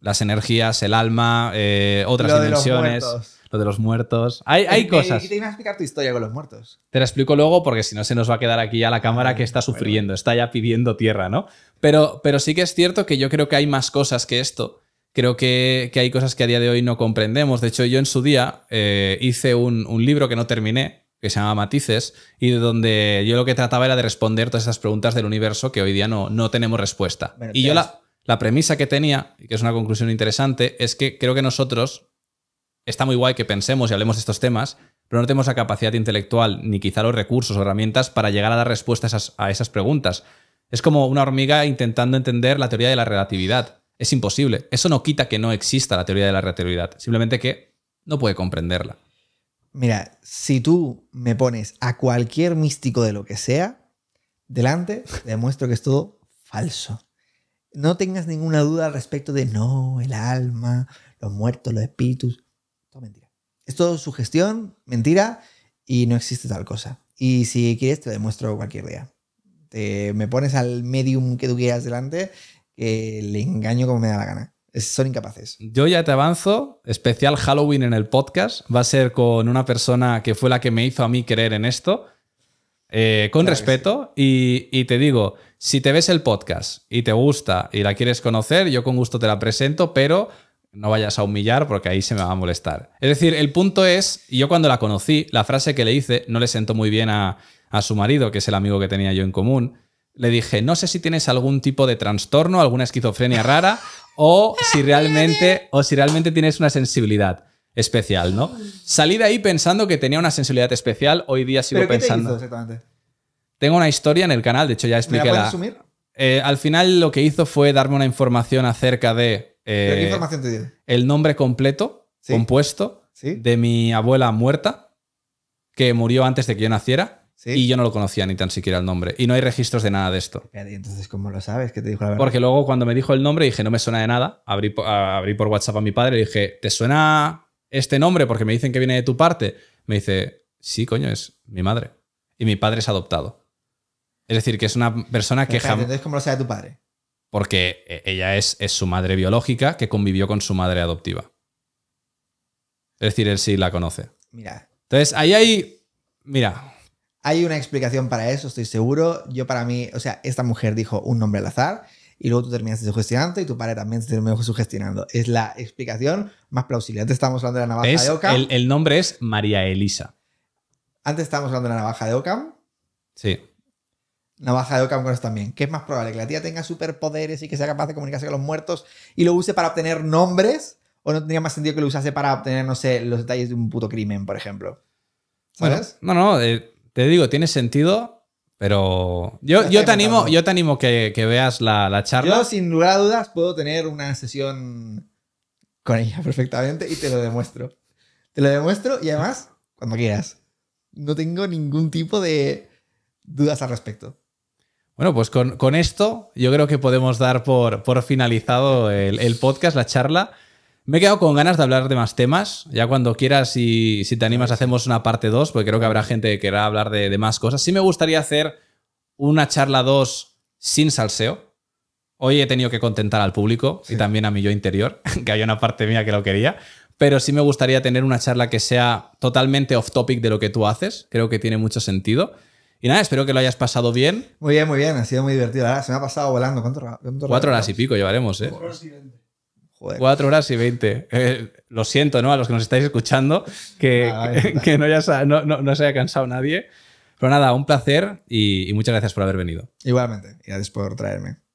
Las energías, el alma, eh, otras dimensiones. lo de los muertos. Hay, eh, eh, cosas. Y te iba a explicar tu historia con los muertos. Te la explico luego porque si no se nos va a quedar aquí ya la cámara que está sufriendo, está ya pidiendo tierra, ¿no? Pero, pero sí que es cierto que yo creo que hay más cosas que esto creo que, hay cosas que a día de hoy no comprendemos. De hecho, yo en su día eh, hice un, libro que no terminé, que se llama Matices, y donde yo lo que trataba era de responder todas esas preguntas del universo que hoy día no, no tenemos respuesta. y yo la, la premisa que tenía, y que es una conclusión interesante, es que creo que nosotros, está muy guay que pensemos y hablemos de estos temas, pero no tenemos la capacidad intelectual, ni quizá los recursos o herramientas para llegar a dar respuesta a esas preguntas. Es como una hormiga intentando entender la teoría de la relatividad. Es imposible. Eso no quita que no exista la teoría de la relatividad, simplemente que no puede comprenderla. Mira, si tú me pones a cualquier místico de lo que sea delante, demuestro que es todo falso. No tengas ninguna duda al respecto de no, el alma, los muertos, los espíritus. Todo mentira. Es todo sugestión, mentira, y no existe tal cosa. Y si quieres, te lo demuestro cualquier día. Te, me pones al medium que tú quieras delante eh, le engaño como me da la gana. Son incapaces. Yo ya te avanzo, especial Halloween en el podcast. Va a ser con una persona que fue la que me hizo a mí creer en esto. Eh, con respeto y, te digo, si te ves el podcast y te gusta y la quieres conocer, yo con gusto te la presento, pero no vayas a humillar porque ahí se me va a molestar. Es decir, el punto es, yo cuando la conocí, la frase que le hice no le sentó muy bien a su marido, que es el amigo que tenía yo en común, le dije, no sé si tienes algún tipo de trastorno, alguna esquizofrenia rara, o si realmente, o si realmente tienes una sensibilidad especial, ¿no? Salí de ahí pensando que tenía una sensibilidad especial, hoy día sigo pensando. exactamente? Tengo una historia en el canal, de hecho ya expliqué ¿Me la. Asumir? Eh, al final lo que hizo fue darme una información acerca de eh, ¿Qué información te dio? el nombre completo, compuesto, de mi abuela muerta, que murió antes de que yo naciera y yo no lo conocía ni tan siquiera el nombre. Y no hay registros de nada de esto. entonces, ¿cómo lo sabes? ¿Qué te dijo Porque luego, cuando me dijo el nombre, dije, no me suena de nada. Abrí, por WhatsApp a mi padre y le dije, ¿te suena este nombre? Porque me dicen que viene de tu parte. Me dice, sí, coño, es mi madre. Y mi padre es adoptado. Es decir, que es una persona que jamás. Entonces, ¿cómo lo sabe tu padre? Porque e, ella es, es su madre biológica que convivió con su madre adoptiva. Es decir, él sí la conoce. Mira. Entonces, ahí hay. Mira, hay una explicación para eso, estoy seguro. Yo para mí, o sea, esta mujer dijo un nombre al azar y luego tú terminaste sugestionando y tu padre también se terminó sugestionando. Es la explicación más plausible. Antes estábamos hablando de la navaja de Ocam. El, nombre es María Elisa. Antes estábamos hablando de la navaja de Ocam. Sí. Navaja de Ocam con eso también. ¿Qué es más probable? ¿Que la tía tenga superpoderes y que sea capaz de comunicarse con los muertos y lo use para obtener nombres? ¿O no tendría más sentido que lo usase para obtener, no sé, los detalles de un puto crimen, por ejemplo? ¿Sabes? no, no. Eh, te digo, tiene sentido, pero yo, yo, te, animo, yo te animo que, veas la, charla. Yo, sin lugar a dudas, puedo tener una sesión con ella perfectamente y te lo demuestro. Te lo demuestro y además, cuando quieras. No tengo ningún tipo de dudas al respecto. Bueno, pues con, esto yo creo que podemos dar por, finalizado el, el podcast, la charla. Me he quedado con ganas de hablar de más temas. Ya cuando quieras y si te animas hacemos una parte 2, porque creo que habrá gente que querrá hablar de, más cosas. Sí me gustaría hacer una charla 2 sin salseo. Hoy he tenido que contentar al público y también a mi yo interior, que hay una parte mía que lo quería, pero sí me gustaría tener una charla que sea totalmente off topic de lo que tú haces. Creo que tiene mucho sentido. Y nada, espero que lo hayas pasado bien. Muy bien, muy bien, ha sido muy divertido. se me ha pasado volando. Cuatro horas y pico llevaremos, ¿eh? Cuatro horas y veinte. Eh, lo siento, ¿no? A los que nos estáis escuchando, que, no, no, se haya cansado nadie. Pero nada, un placer y, y muchas gracias por haber venido. Igualmente, gracias por traerme.